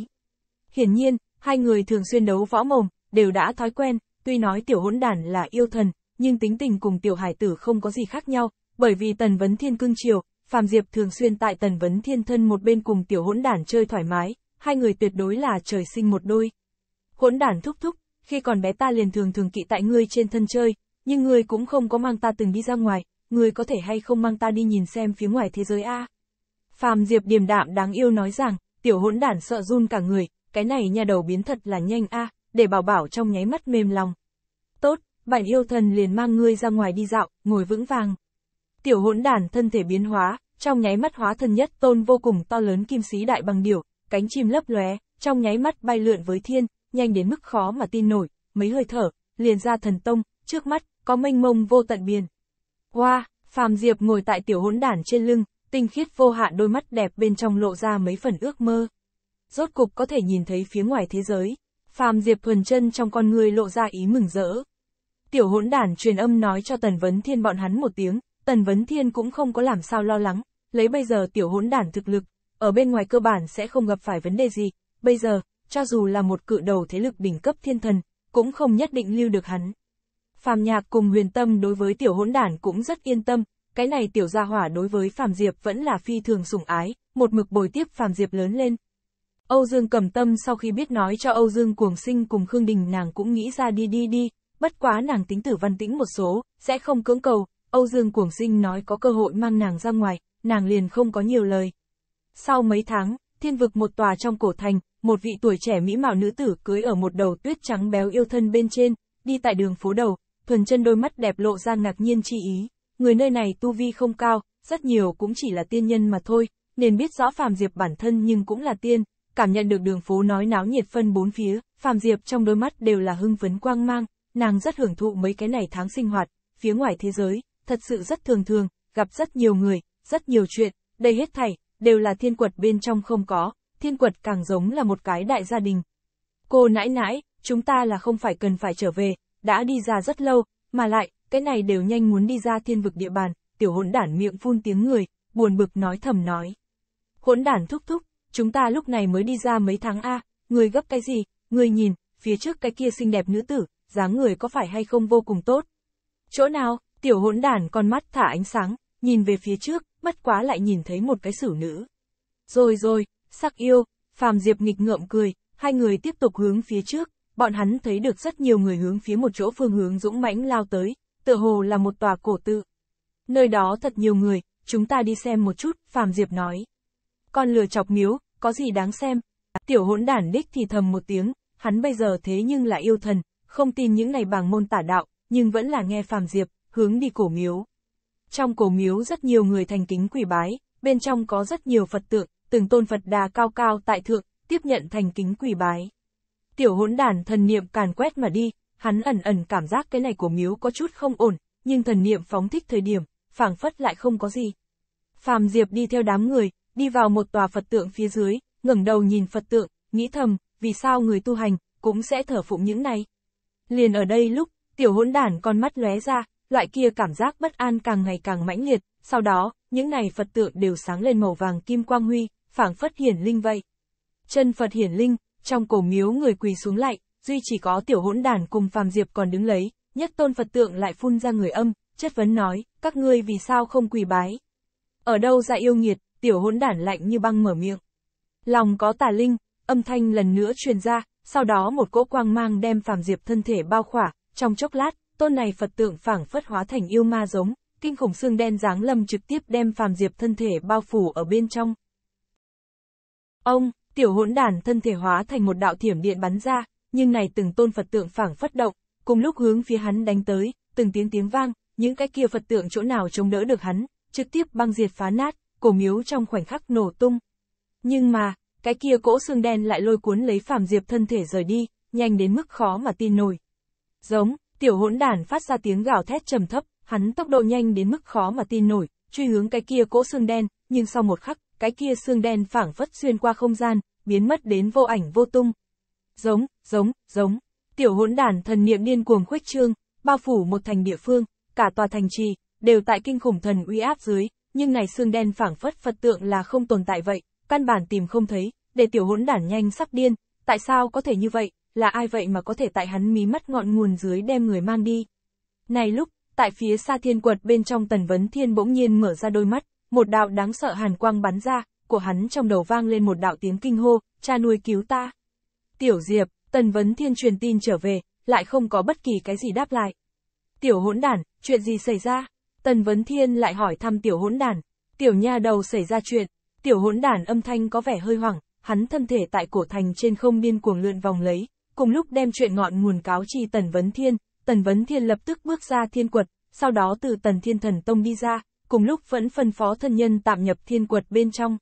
Hiển nhiên, hai người thường xuyên đấu võ mồm, đều đã thói quen, tuy nói tiểu hỗn đản là yêu thần, nhưng tính tình cùng tiểu hải tử không có gì khác nhau, bởi vì tần vấn thiên cưng chiều, Phạm Diệp thường xuyên tại tần vấn thiên thân một bên cùng tiểu hỗn đản chơi thoải mái, hai người tuyệt đối là trời sinh một đôi. Hỗn đản thúc thúc, khi còn bé ta liền thường thường kỵ tại ngươi trên thân chơi, nhưng người cũng không có mang ta từng đi ra ngoài, người có thể hay không mang ta đi nhìn xem phía ngoài thế giới a? Phạm Diệp điềm đạm đáng yêu nói rằng, tiểu hỗn đản sợ run cả người, cái này nhà đầu biến thật là nhanh a, để bảo bảo trong nháy mắt mềm lòng. Tốt, bản yêu thần liền mang ngươi ra ngoài đi dạo, ngồi vững vàng. Tiểu hỗn đản thân thể biến hóa, trong nháy mắt hóa thân nhất tôn vô cùng to lớn kim sĩ đại bằng điểu, cánh chim lấp lóe, trong nháy mắt bay lượn với thiên, nhanh đến mức khó mà tin nổi, mấy hơi thở, liền ra thần tông, trước mắt, có mênh mông vô tận biển. Hoa, wow, Phàm Diệp ngồi tại tiểu hỗn đản trên lưng, tinh khiết vô hạn đôi mắt đẹp bên trong lộ ra mấy phần ước mơ. Rốt cục có thể nhìn thấy phía ngoài thế giới, Phạm Diệp thuần chân trong con người lộ ra ý mừng rỡ. Tiểu hỗn đản truyền âm nói cho Tần Vấn Thiên bọn hắn một tiếng, Tần Vấn Thiên cũng không có làm sao lo lắng, lấy bây giờ tiểu hỗn đản thực lực, ở bên ngoài cơ bản sẽ không gặp phải vấn đề gì, bây giờ, cho dù là một cự đầu thế lực đỉnh cấp thiên thần, cũng không nhất định lưu được hắn. Phạm Nhạc cùng huyền tâm đối với tiểu hỗn đản cũng rất yên tâm, cái này tiểu gia hỏa đối với Phạm Diệp vẫn là phi thường sủng ái, một mực bồi tiếp Phạm Diệp lớn lên. Âu Dương cầm tâm sau khi biết nói cho Âu Dương cuồng sinh cùng Khương Đình nàng cũng nghĩ ra đi đi đi, bất quá nàng tính tử văn tĩnh một số, sẽ không cưỡng cầu, Âu Dương cuồng sinh nói có cơ hội mang nàng ra ngoài, nàng liền không có nhiều lời. Sau mấy tháng, thiên vực một tòa trong cổ thành, một vị tuổi trẻ mỹ mạo nữ tử cưới ở một đầu tuyết trắng béo yêu thân bên trên, đi tại đường phố đầu, thuần chân đôi mắt đẹp lộ ra ngạc nhiên chi ý, người nơi này tu vi không cao, rất nhiều cũng chỉ là tiên nhân mà thôi, nên biết rõ Phạm Diệp bản thân nhưng cũng là tiên, cảm nhận được đường phố nói náo nhiệt phân bốn phía, Phạm Diệp trong đôi mắt đều là hưng phấn quang mang, nàng rất hưởng thụ mấy cái này tháng sinh hoạt, phía ngoài thế giới, thật sự rất thường thường, gặp rất nhiều người, rất nhiều chuyện, đây hết thảy, đều là thiên quật bên trong không có, thiên quật càng giống là một cái đại gia đình. Cô nãi nãi, chúng ta là không phải cần phải trở về, đã đi ra rất lâu, mà lại, cái này đều nhanh muốn đi ra thiên vực địa bàn, tiểu hỗn đản miệng phun tiếng người, buồn bực nói thầm nói. Hỗn đản thúc thúc, chúng ta lúc này mới đi ra mấy tháng A, người gấp cái gì, người nhìn, phía trước cái kia xinh đẹp nữ tử, dáng người có phải hay không vô cùng tốt. Chỗ nào, tiểu hỗn đản con mắt thả ánh sáng, nhìn về phía trước, bất quá lại nhìn thấy một cái xử nữ. Rồi rồi, sắc yêu, phàm diệp nghịch ngợm cười, hai người tiếp tục hướng phía trước, bọn hắn thấy được rất nhiều người hướng phía một chỗ phương hướng dũng mãnh lao tới, tựa hồ là một tòa cổ tự. Nơi đó thật nhiều người, chúng ta đi xem một chút, Phạm Diệp nói. Con lừa chọc miếu, có gì đáng xem? Tiểu hỗn đản đích thì thầm một tiếng, hắn bây giờ thế nhưng là yêu thần, không tin những này bàng môn tả đạo, nhưng vẫn là nghe Phạm Diệp, hướng đi cổ miếu. Trong cổ miếu rất nhiều người thành kính quỷ bái, bên trong có rất nhiều Phật tượng, từng tôn Phật đà cao cao tại thượng, tiếp nhận thành kính quỷ bái. Tiểu hỗn đản thần niệm càn quét mà đi, hắn ẩn ẩn cảm giác cái này của miếu có chút không ổn, nhưng thần niệm phóng thích thời điểm, phảng phất lại không có gì. Phàm Diệp đi theo đám người, đi vào một tòa Phật tượng phía dưới, ngẩng đầu nhìn Phật tượng, nghĩ thầm, vì sao người tu hành, cũng sẽ thở phụng những này. Liền ở đây lúc, tiểu hỗn đản con mắt lóe ra, loại kia cảm giác bất an càng ngày càng mãnh liệt, sau đó, những này Phật tượng đều sáng lên màu vàng kim quang huy, phảng phất hiển linh vậy. Chân Phật hiển linh, trong cổ miếu người quỳ xuống lại, duy chỉ có tiểu hỗn đàn cùng phàm diệp còn đứng lấy, nhất tôn Phật tượng lại phun ra người âm, chất vấn nói, các ngươi vì sao không quỳ bái. Ở đâu ra yêu nghiệt, tiểu hỗn đàn lạnh như băng mở miệng. Lòng có tà linh, âm thanh lần nữa truyền ra, sau đó một cỗ quang mang đem phàm diệp thân thể bao khỏa, trong chốc lát, tôn này Phật tượng phảng phất hóa thành yêu ma giống, kinh khủng xương đen dáng lâm trực tiếp đem phàm diệp thân thể bao phủ ở bên trong. Ông, Tiểu hỗn đàn thân thể hóa thành một đạo thiểm điện bắn ra, nhưng này từng tôn Phật tượng phảng phất động, cùng lúc hướng phía hắn đánh tới, từng tiếng tiếng vang, những cái kia Phật tượng chỗ nào chống đỡ được hắn, trực tiếp băng diệt phá nát, cổ miếu trong khoảnh khắc nổ tung. Nhưng mà, cái kia cỗ xương đen lại lôi cuốn lấy Phạm Diệp thân thể rời đi, nhanh đến mức khó mà tin nổi. Giống, tiểu hỗn đản phát ra tiếng gào thét trầm thấp, hắn tốc độ nhanh đến mức khó mà tin nổi, truy hướng cái kia cỗ xương đen, nhưng sau một khắc, cái kia xương đen phảng phất xuyên qua không gian, biến mất đến vô ảnh vô tung. Giống, giống, giống, tiểu hỗn đản thần niệm điên cuồng khuếch trương, bao phủ một thành địa phương, cả tòa thành trì, đều tại kinh khủng thần uy áp dưới, nhưng này xương đen phảng phất Phật tượng là không tồn tại vậy, căn bản tìm không thấy, để tiểu hỗn đản nhanh sắp điên, tại sao có thể như vậy, là ai vậy mà có thể tại hắn mí mắt ngọn nguồn dưới đem người mang đi. Này lúc, tại phía xa thiên quật bên trong tần vấn thiên bỗng nhiên mở ra đôi mắt, một đạo đáng sợ hàn quang bắn ra, của hắn trong đầu vang lên một đạo tiếng kinh hô, cha nuôi cứu ta. Tiểu Diệp, Tần Vấn Thiên truyền tin trở về, lại không có bất kỳ cái gì đáp lại. Tiểu hỗn đản, chuyện gì xảy ra? Tần Vấn Thiên lại hỏi thăm tiểu hỗn đản. Tiểu nha đầu xảy ra chuyện, tiểu hỗn đản âm thanh có vẻ hơi hoảng, hắn thân thể tại cổ thành trên không biên cuồng lượn vòng lấy, cùng lúc đem chuyện ngọn nguồn cáo chi Tần Vấn Thiên, Tần Vấn Thiên lập tức bước ra thiên quật, sau đó từ Tần Thiên Thần Tông đi ra, cùng lúc vẫn phân phó thân nhân tạm nhập thiên quật bên trong.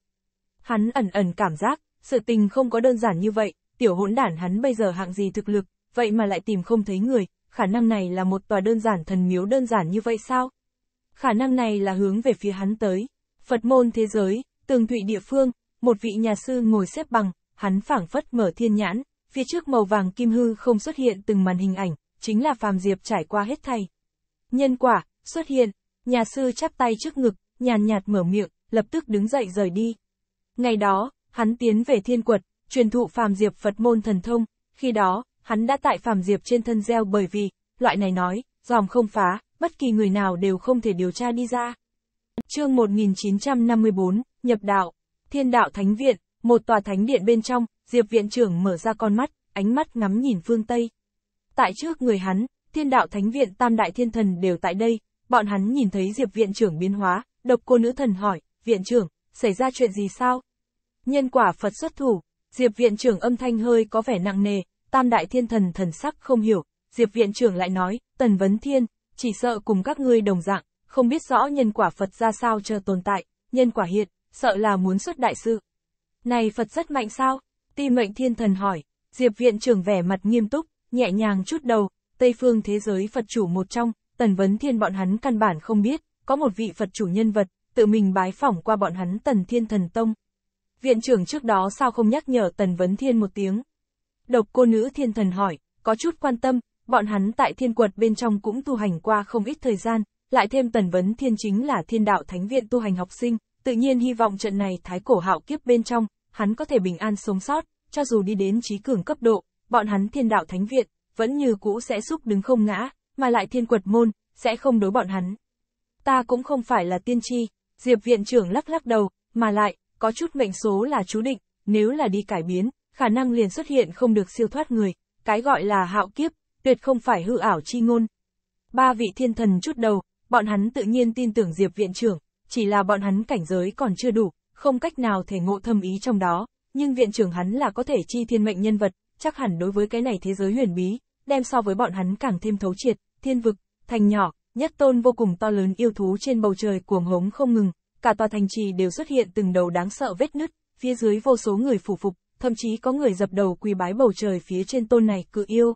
Hắn ẩn ẩn cảm giác, sự tình không có đơn giản như vậy, tiểu hỗn đản hắn bây giờ hạng gì thực lực, vậy mà lại tìm không thấy người, khả năng này là một tòa đơn giản thần miếu đơn giản như vậy sao? Khả năng này là hướng về phía hắn tới. Phật môn thế giới, tường thụy địa phương, một vị nhà sư ngồi xếp bằng, hắn phảng phất mở thiên nhãn, phía trước màu vàng kim hư không xuất hiện từng màn hình ảnh, chính là phàm diệp trải qua hết thay Nhân quả, xuất hiện, Nhà sư chắp tay trước ngực, nhàn nhạt mở miệng, lập tức đứng dậy rời đi. Ngày đó, hắn tiến về thiên quật, truyền thụ phàm diệp Phật môn thần thông, khi đó, hắn đã tại phàm diệp trên thân gieo bởi vì, loại này nói, dòm không phá, bất kỳ người nào đều không thể điều tra đi ra. Chương 1954, Nhập Đạo, Thiên Đạo Thánh Viện, một tòa thánh điện bên trong, Diệp Viện trưởng mở ra con mắt, ánh mắt ngắm nhìn phương Tây. Tại trước người hắn, Thiên Đạo Thánh Viện Tam Đại Thiên Thần đều tại đây, Bọn hắn nhìn thấy Diệp viện trưởng biến hóa, độc cô nữ thần hỏi, viện trưởng, xảy ra chuyện gì sao? Nhân quả Phật xuất thủ, Diệp viện trưởng âm thanh hơi có vẻ nặng nề, tam đại thiên thần thần sắc không hiểu, Diệp viện trưởng lại nói, tần vấn thiên, chỉ sợ cùng các ngươi đồng dạng, không biết rõ nhân quả Phật ra sao chờ tồn tại, nhân quả hiện, sợ là muốn xuất đại sự. Này Phật rất mạnh sao? Ti mệnh thiên thần hỏi, Diệp viện trưởng vẻ mặt nghiêm túc, nhẹ nhàng chút đầu, Tây phương thế giới Phật chủ một trong, Tần Vấn Thiên bọn hắn căn bản không biết, có một vị Phật chủ nhân vật, tự mình bái phỏng qua bọn hắn Tần Thiên Thần Tông. Viện trưởng trước đó sao không nhắc nhở Tần Vấn Thiên một tiếng. Độc cô nữ thiên thần hỏi, có chút quan tâm, bọn hắn tại thiên quật bên trong cũng tu hành qua không ít thời gian, lại thêm Tần Vấn Thiên chính là thiên đạo thánh viện tu hành học sinh, tự nhiên hy vọng trận này thái cổ hạo kiếp bên trong, hắn có thể bình an sống sót, cho dù đi đến trí cường cấp độ, bọn hắn thiên đạo thánh viện, vẫn như cũ sẽ giúp đứng không ngã, mà lại thiên quật môn, sẽ không đối bọn hắn. Ta cũng không phải là tiên tri, Diệp viện trưởng lắc lắc đầu, mà lại, có chút mệnh số là chú định, nếu là đi cải biến, khả năng liền xuất hiện không được siêu thoát người, cái gọi là hạo kiếp, tuyệt không phải hư ảo chi ngôn. Ba vị thiên thần chút đầu, bọn hắn tự nhiên tin tưởng Diệp viện trưởng, chỉ là bọn hắn cảnh giới còn chưa đủ, không cách nào thể ngộ thâm ý trong đó, nhưng viện trưởng hắn là có thể chi thiên mệnh nhân vật, chắc hẳn đối với cái này thế giới huyền bí, đem so với bọn hắn càng thêm thấu triệt, thiên vực, thành nhỏ, nhất tôn vô cùng to lớn yêu thú trên bầu trời cuồng hống không ngừng, cả tòa thành trì đều xuất hiện từng đầu đáng sợ vết nứt, phía dưới vô số người phủ phục, thậm chí có người dập đầu quỳ bái bầu trời phía trên tôn này cự yêu.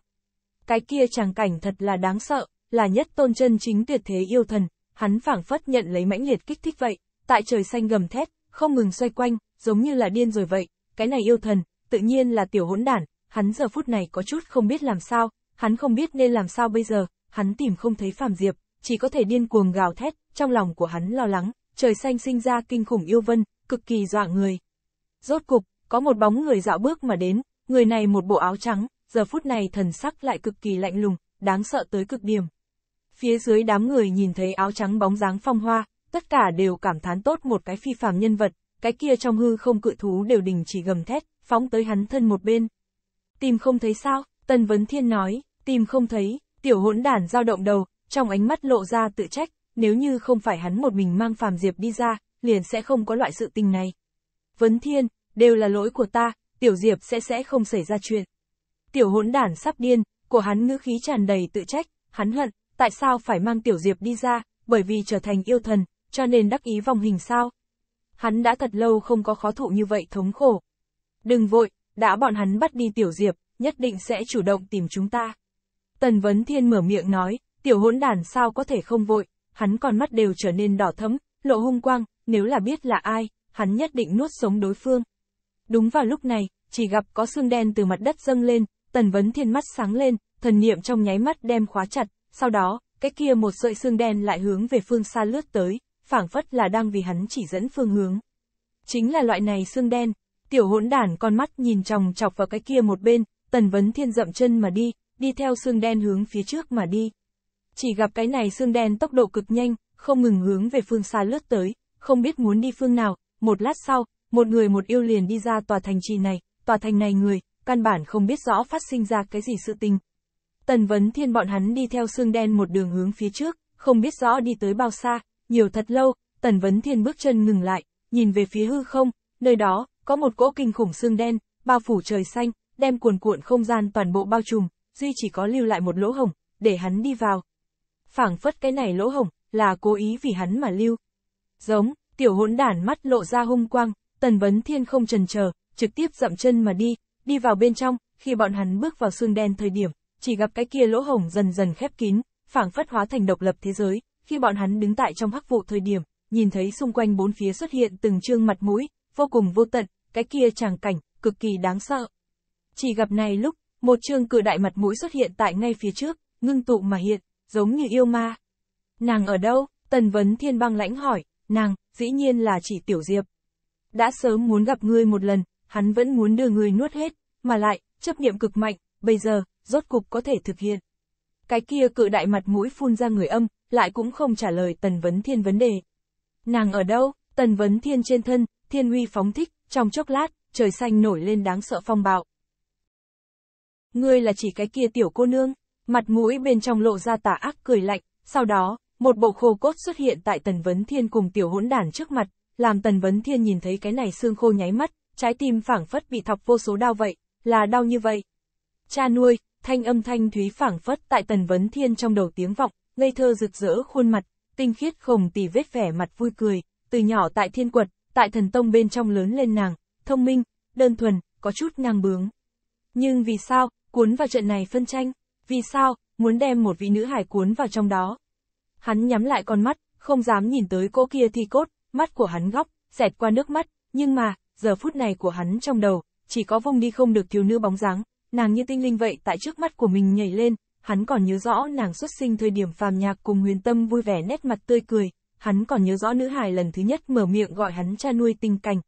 Cái kia tràng cảnh thật là đáng sợ, là nhất tôn chân chính tuyệt thế yêu thần, hắn phảng phất nhận lấy mãnh liệt kích thích vậy, tại trời xanh gầm thét, không ngừng xoay quanh, giống như là điên rồi vậy, cái này yêu thần, tự nhiên là tiểu hỗn đản, hắn giờ phút này có chút không biết làm sao, hắn không biết nên làm sao bây giờ, hắn tìm không thấy Phạm Diệp, chỉ có thể điên cuồng gào thét, trong lòng của hắn lo lắng, trời xanh sinh ra kinh khủng yêu vân, cực kỳ dọa người. Rốt cục, có một bóng người dạo bước mà đến, người này một bộ áo trắng, giờ phút này thần sắc lại cực kỳ lạnh lùng, đáng sợ tới cực điểm. Phía dưới đám người nhìn thấy áo trắng bóng dáng phong hoa, tất cả đều cảm thán tốt một cái phi phàm nhân vật, cái kia trong hư không cự thú đều đình chỉ gầm thét, phóng tới hắn thân một bên. Tìm không thấy sao, Tần Vấn Thiên nói, tìm không thấy, Tiểu hỗn đản giao động đầu, trong ánh mắt lộ ra tự trách, nếu như không phải hắn một mình mang phàm diệp đi ra, liền sẽ không có loại sự tình này. Vấn thiên, đều là lỗi của ta, tiểu diệp sẽ sẽ không xảy ra chuyện. Tiểu hỗn đản sắp điên, của hắn ngữ khí tràn đầy tự trách, hắn hận, tại sao phải mang tiểu diệp đi ra, bởi vì trở thành yêu thần, cho nên đắc ý vòng hình sao. Hắn đã thật lâu không có khó thụ như vậy thống khổ. Đừng vội, đã bọn hắn bắt đi tiểu diệp, nhất định sẽ chủ động tìm chúng ta. Tần Vấn Thiên mở miệng nói, tiểu hỗn Đàn sao có thể không vội, hắn còn mắt đều trở nên đỏ thẫm, lộ hung quang, nếu là biết là ai, hắn nhất định nuốt sống đối phương. Đúng vào lúc này, chỉ gặp có xương đen từ mặt đất dâng lên, Tần Vấn Thiên mắt sáng lên, thần niệm trong nháy mắt đem khóa chặt, sau đó, cái kia một sợi xương đen lại hướng về phương xa lướt tới, phảng phất là đang vì hắn chỉ dẫn phương hướng. Chính là loại này xương đen, tiểu hỗn Đàn con mắt nhìn chòng chọc vào cái kia một bên, Tần Vấn Thiên dậm chân mà đi, đi theo xương đen hướng phía trước mà đi. Chỉ gặp cái này xương đen tốc độ cực nhanh, không ngừng hướng về phương xa lướt tới, không biết muốn đi phương nào, một lát sau, một người một yêu liền đi ra tòa thành trì này, tòa thành này người, căn bản không biết rõ phát sinh ra cái gì sự tình. Tần vấn thiên bọn hắn đi theo xương đen một đường hướng phía trước, không biết rõ đi tới bao xa, nhiều thật lâu, tần vấn thiên bước chân ngừng lại, nhìn về phía hư không, nơi đó, có một cỗ kinh khủng xương đen, bao phủ trời xanh, đem cuồn cuộn không gian toàn bộ bao trùm, Duy chỉ có lưu lại một lỗ hổng để hắn đi vào. phảng phất cái này lỗ hổng là cố ý vì hắn mà lưu. Giống, tiểu hỗn đản mắt lộ ra hung quang, tần vấn thiên không trần chờ trực tiếp dậm chân mà đi, đi vào bên trong, khi bọn hắn bước vào xương đen thời điểm, chỉ gặp cái kia lỗ hổng dần dần khép kín, phảng phất hóa thành độc lập thế giới, khi bọn hắn đứng tại trong hắc vụ thời điểm, nhìn thấy xung quanh bốn phía xuất hiện từng trương mặt mũi, vô cùng vô tận, cái kia tràng cảnh, cực kỳ đáng sợ. Chỉ gặp này lúc, một trương cửa đại mặt mũi xuất hiện tại ngay phía trước, ngưng tụ mà hiện, giống như yêu ma. Nàng ở đâu? Tần vấn thiên băng lãnh hỏi, nàng, dĩ nhiên là chỉ tiểu diệp. Đã sớm muốn gặp ngươi một lần, hắn vẫn muốn đưa ngươi nuốt hết, mà lại, chấp niệm cực mạnh, bây giờ, rốt cục có thể thực hiện. Cái kia cự đại mặt mũi phun ra người âm, lại cũng không trả lời tần vấn thiên vấn đề. Nàng ở đâu? Tần vấn thiên trên thân, thiên uy phóng thích, trong chốc lát, trời xanh nổi lên đáng sợ phong bạo ngươi là chỉ cái kia tiểu cô nương, mặt mũi bên trong lộ ra tà ác cười lạnh, sau đó, một bộ khô cốt xuất hiện tại Tần Vấn Thiên cùng tiểu hỗn đản trước mặt, làm Tần Vấn Thiên nhìn thấy cái này xương khô nháy mắt, trái tim phảng phất bị thọc vô số đau vậy, là đau như vậy. Cha nuôi, thanh âm thanh thúy phảng phất tại Tần Vấn Thiên trong đầu tiếng vọng, ngây thơ rực rỡ khuôn mặt, tinh khiết khổng tì vết vẻ mặt vui cười, từ nhỏ tại thiên quật, tại thần tông bên trong lớn lên nàng, thông minh, đơn thuần, có chút ngang bướng. Nhưng vì sao, cuốn vào trận này phân tranh, vì sao, muốn đem một vị nữ hải cuốn vào trong đó. Hắn nhắm lại con mắt, không dám nhìn tới cô kia thi cốt, mắt của hắn góc, xẹt qua nước mắt, nhưng mà, giờ phút này của hắn trong đầu, chỉ có vùng đi không được thiếu nữ bóng dáng, nàng như tinh linh vậy tại trước mắt của mình nhảy lên, hắn còn nhớ rõ nàng xuất sinh thời điểm phàm nhạc cùng huyền tâm vui vẻ nét mặt tươi cười, hắn còn nhớ rõ nữ hài lần thứ nhất mở miệng gọi hắn cha nuôi tình cảnh.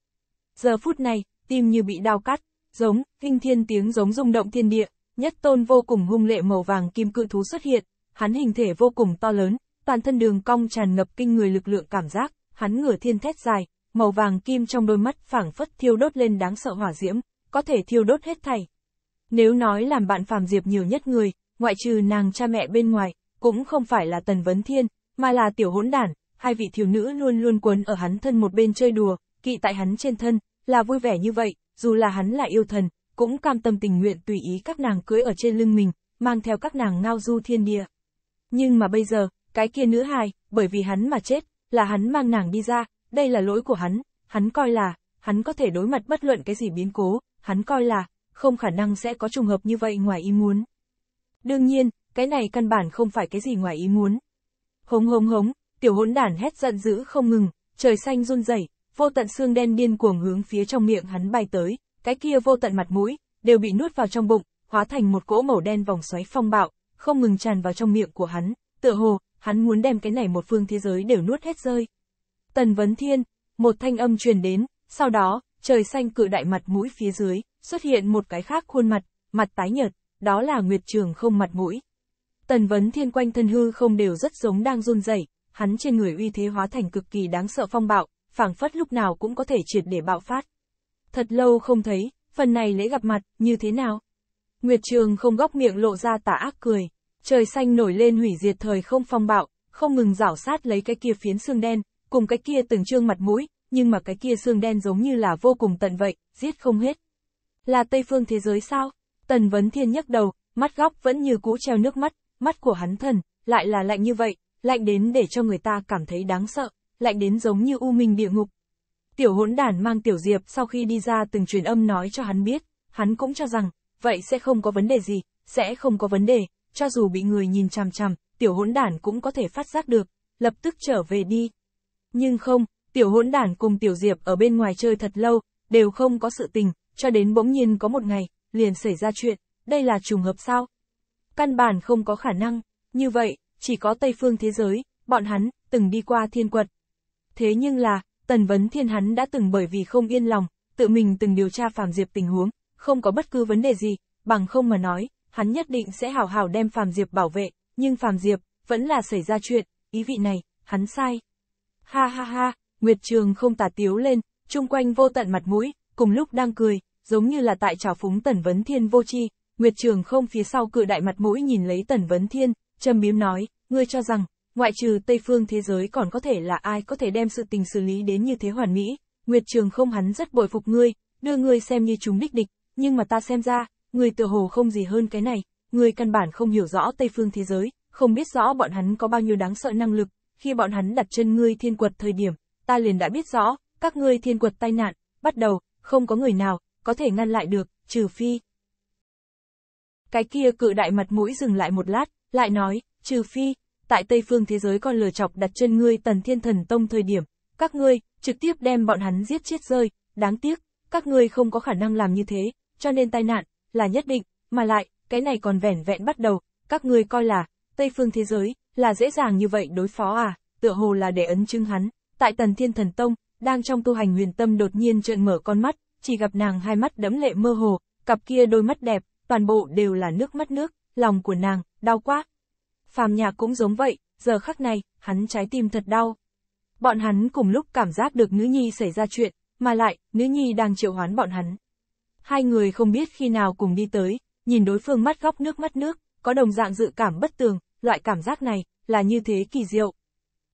Giờ phút này, tim như bị đau cắt, giống, kinh thiên tiếng giống rung động thiên địa, Nhất tôn vô cùng hung lệ màu vàng kim cự thú xuất hiện, hắn hình thể vô cùng to lớn, toàn thân đường cong tràn ngập kinh người lực lượng cảm giác, hắn ngửa thiên thét dài, màu vàng kim trong đôi mắt phảng phất thiêu đốt lên đáng sợ hỏa diễm, có thể thiêu đốt hết thảy. Nếu nói làm bạn Phạm Diệp nhiều nhất người, ngoại trừ nàng cha mẹ bên ngoài, cũng không phải là Tần Vấn Thiên, mà là tiểu hỗn đản, hai vị thiếu nữ luôn luôn quấn ở hắn thân một bên chơi đùa, kỵ tại hắn trên thân, là vui vẻ như vậy, dù là hắn là yêu thần, cũng cam tâm tình nguyện tùy ý các nàng cưới ở trên lưng mình, mang theo các nàng ngao du thiên địa. Nhưng mà bây giờ, cái kia nữ hài, bởi vì hắn mà chết, là hắn mang nàng đi ra, đây là lỗi của hắn, hắn coi là, hắn có thể đối mặt bất luận cái gì biến cố, hắn coi là, không khả năng sẽ có trùng hợp như vậy ngoài ý muốn. Đương nhiên, cái này căn bản không phải cái gì ngoài ý muốn. Hống hống hống, tiểu hỗn đản hét giận dữ không ngừng, trời xanh run rẩy, vô tận xương đen điên cuồng hướng phía trong miệng hắn bay tới, cái kia vô tận mặt mũi, đều bị nuốt vào trong bụng, hóa thành một cỗ màu đen vòng xoáy phong bạo, không ngừng tràn vào trong miệng của hắn, tựa hồ, hắn muốn đem cái này một phương thế giới đều nuốt hết rơi. Tần Vấn Thiên, một thanh âm truyền đến, sau đó, trời xanh cự đại mặt mũi phía dưới, xuất hiện một cái khác khuôn mặt, mặt tái nhợt, đó là Nguyệt Trường không mặt mũi. Tần Vấn Thiên quanh thân hư không đều rất giống đang run rẩy, hắn trên người uy thế hóa thành cực kỳ đáng sợ phong bạo, phảng phất lúc nào cũng có thể triệt để bạo phát. Thật lâu không thấy, phần này lễ gặp mặt, như thế nào? Nguyệt Trường không góc miệng lộ ra tà ác cười. Trời xanh nổi lên hủy diệt thời không phong bạo, không ngừng rảo sát lấy cái kia phiến xương đen, cùng cái kia từng trương mặt mũi, nhưng mà cái kia xương đen giống như là vô cùng tận vậy, giết không hết. Là Tây phương thế giới sao? Tần Vấn Thiên nhấc đầu, mắt góc vẫn như cũ treo nước mắt, mắt của hắn thần, lại là lạnh như vậy, lạnh đến để cho người ta cảm thấy đáng sợ, lạnh đến giống như u minh địa ngục, Tiểu hỗn đản mang Tiểu Diệp sau khi đi ra từng truyền âm nói cho hắn biết, hắn cũng cho rằng, vậy sẽ không có vấn đề gì, sẽ không có vấn đề, cho dù bị người nhìn chằm chằm, Tiểu hỗn đản cũng có thể phát giác được, lập tức trở về đi. Nhưng không, Tiểu hỗn đản cùng Tiểu Diệp ở bên ngoài chơi thật lâu, đều không có sự tình, cho đến bỗng nhiên có một ngày, liền xảy ra chuyện, đây là trùng hợp sao? Căn bản không có khả năng, như vậy, chỉ có Tây phương thế giới, bọn hắn, từng đi qua thiên quật. Thế nhưng là, Tần Vấn Thiên hắn đã từng bởi vì không yên lòng, tự mình từng điều tra Phạm Diệp tình huống, không có bất cứ vấn đề gì, bằng không mà nói, hắn nhất định sẽ hào hào đem Phạm Diệp bảo vệ, nhưng Phạm Diệp, vẫn là xảy ra chuyện, ý vị này, hắn sai. Ha ha ha, Nguyệt Trường không tà tiếu lên, chung quanh vô tận mặt mũi, cùng lúc đang cười, giống như là tại trào phúng Tần Vấn Thiên vô chi, Nguyệt Trường không phía sau cự đại mặt mũi nhìn lấy Tần Vấn Thiên, châm biếm nói, ngươi cho rằng, Ngoại trừ Tây phương thế giới còn có thể là ai có thể đem sự tình xử lý đến như thế hoàn mỹ, Nguyệt Trường không hắn rất bội phục ngươi, đưa ngươi xem như chúng đích địch, nhưng mà ta xem ra, người tự hồ không gì hơn cái này, ngươi căn bản không hiểu rõ Tây phương thế giới, không biết rõ bọn hắn có bao nhiêu đáng sợ năng lực, khi bọn hắn đặt chân ngươi thiên quật thời điểm, ta liền đã biết rõ, các ngươi thiên quật tai nạn, bắt đầu, không có người nào, có thể ngăn lại được, trừ phi. Cái kia cự đại mặt mũi dừng lại một lát, lại nói, trừ phi, tại Tây phương thế giới còn lừa chọc đặt chân ngươi tần thiên thần tông thời điểm, các ngươi, trực tiếp đem bọn hắn giết chết rơi, đáng tiếc, các ngươi không có khả năng làm như thế, cho nên tai nạn, là nhất định, mà lại, cái này còn vẻn vẹn bắt đầu, các ngươi coi là, Tây phương thế giới, là dễ dàng như vậy đối phó à, tựa hồ là để ấn chứng hắn, tại tần thiên thần tông, đang trong tu hành huyền tâm đột nhiên trợn mở con mắt, chỉ gặp nàng hai mắt đẫm lệ mơ hồ, cặp kia đôi mắt đẹp, toàn bộ đều là nước mắt nước, lòng của nàng, đau quá, phàm nhạc cũng giống vậy, giờ khắc này, hắn trái tim thật đau. Bọn hắn cùng lúc cảm giác được nữ nhi xảy ra chuyện, mà lại, nữ nhi đang triệu hoán bọn hắn. Hai người không biết khi nào cùng đi tới, nhìn đối phương mắt góc nước mắt nước, có đồng dạng dự cảm bất tường, loại cảm giác này, là như thế kỳ diệu.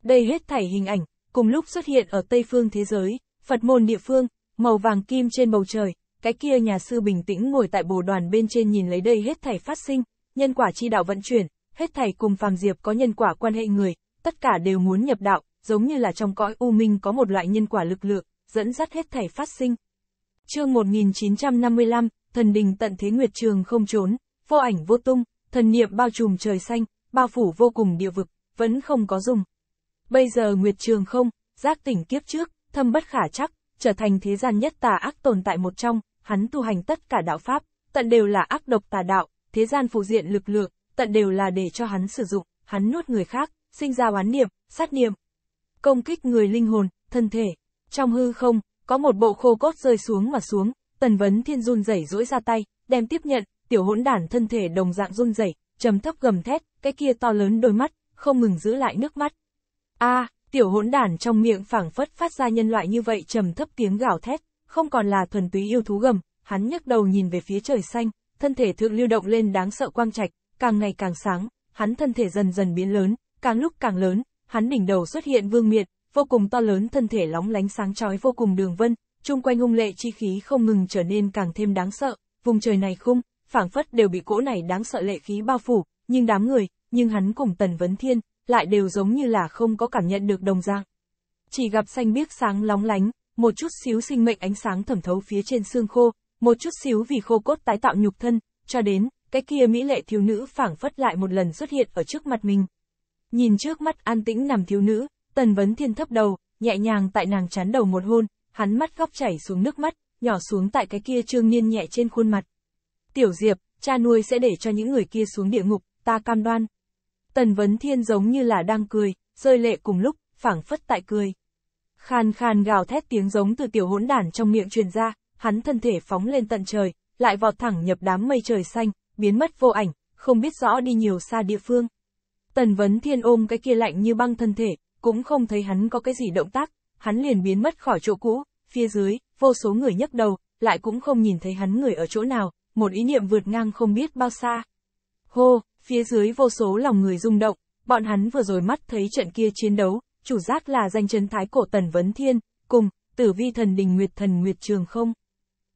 Đây hết thảy hình ảnh, cùng lúc xuất hiện ở Tây phương thế giới, Phật môn địa phương, màu vàng kim trên bầu trời, cái kia nhà sư bình tĩnh ngồi tại bồ đoàn bên trên nhìn lấy đây hết thảy phát sinh, nhân quả chi đạo vận chuyển, hết thảy cùng phàm diệp có nhân quả quan hệ người, tất cả đều muốn nhập đạo, giống như là trong cõi u minh có một loại nhân quả lực lượng, dẫn dắt hết thảy phát sinh. Chương 1955, thần đình tận thế nguyệt trường không trốn, vô ảnh vô tung, thần niệm bao trùm trời xanh, bao phủ vô cùng địa vực, vẫn không có dùng. Bây giờ nguyệt trường không, giác tỉnh kiếp trước, thâm bất khả chắc, trở thành thế gian nhất tà ác tồn tại một trong, hắn tu hành tất cả đạo pháp, tận đều là ác độc tà đạo, thế gian phụ diện lực lượng, tận đều là để cho hắn sử dụng, hắn nuốt người khác, sinh ra oán niệm, sát niệm. Công kích người linh hồn, thân thể. Trong hư không, có một bộ khô cốt rơi xuống mà xuống, tần vấn thiên run rẩy rỗi ra tay, đem tiếp nhận, tiểu hỗn đản thân thể đồng dạng run rẩy, trầm thấp gầm thét, cái kia to lớn đôi mắt, không ngừng giữ lại nước mắt. A, à, tiểu hỗn đản trong miệng phảng phất phát ra nhân loại như vậy trầm thấp tiếng gào thét, không còn là thuần túy yêu thú gầm, hắn nhấc đầu nhìn về phía trời xanh, thân thể thượng lưu động lên đáng sợ quang trạch, càng ngày càng sáng, hắn thân thể dần dần biến lớn, càng lúc càng lớn, hắn đỉnh đầu xuất hiện vương miệt, vô cùng to lớn thân thể lóng lánh sáng chói vô cùng đường vân, chung quanh hung lệ chi khí không ngừng trở nên càng thêm đáng sợ, vùng trời này khung, phảng phất đều bị cỗ này đáng sợ lệ khí bao phủ, nhưng đám người, nhưng hắn cùng Tần Vấn Thiên, lại đều giống như là không có cảm nhận được đồng dạng. Chỉ gặp xanh biếc sáng lóng lánh, một chút xíu sinh mệnh ánh sáng thẩm thấu phía trên xương khô, một chút xíu vì khô cốt tái tạo nhục thân, cho đến, cái kia mỹ lệ thiếu nữ phảng phất lại một lần xuất hiện ở trước mặt mình. Nhìn trước mắt an tĩnh nằm thiếu nữ, Tần Vấn Thiên thấp đầu, nhẹ nhàng tại nàng chán đầu một hôn, hắn mắt góc chảy xuống nước mắt, nhỏ xuống tại cái kia trương niên nhẹ trên khuôn mặt. Tiểu Diệp, cha nuôi sẽ để cho những người kia xuống địa ngục, ta cam đoan. Tần Vấn Thiên giống như là đang cười, rơi lệ cùng lúc, phảng phất tại cười. Khan khan gào thét tiếng giống từ tiểu hỗn đản trong miệng truyền ra, hắn thân thể phóng lên tận trời, lại vọt thẳng nhập đám mây trời xanh, biến mất vô ảnh, không biết rõ đi nhiều xa địa phương. Tần Vấn Thiên ôm cái kia lạnh như băng thân thể, cũng không thấy hắn có cái gì động tác, hắn liền biến mất khỏi chỗ cũ, phía dưới, vô số người nhấc đầu, lại cũng không nhìn thấy hắn người ở chỗ nào, một ý niệm vượt ngang không biết bao xa. Hô, phía dưới vô số lòng người rung động, bọn hắn vừa rồi mắt thấy trận kia chiến đấu, chủ giác là danh chân thái cổ Tần Vấn Thiên, cùng, tử vi thần đình Nguyệt thần Nguyệt Trường không.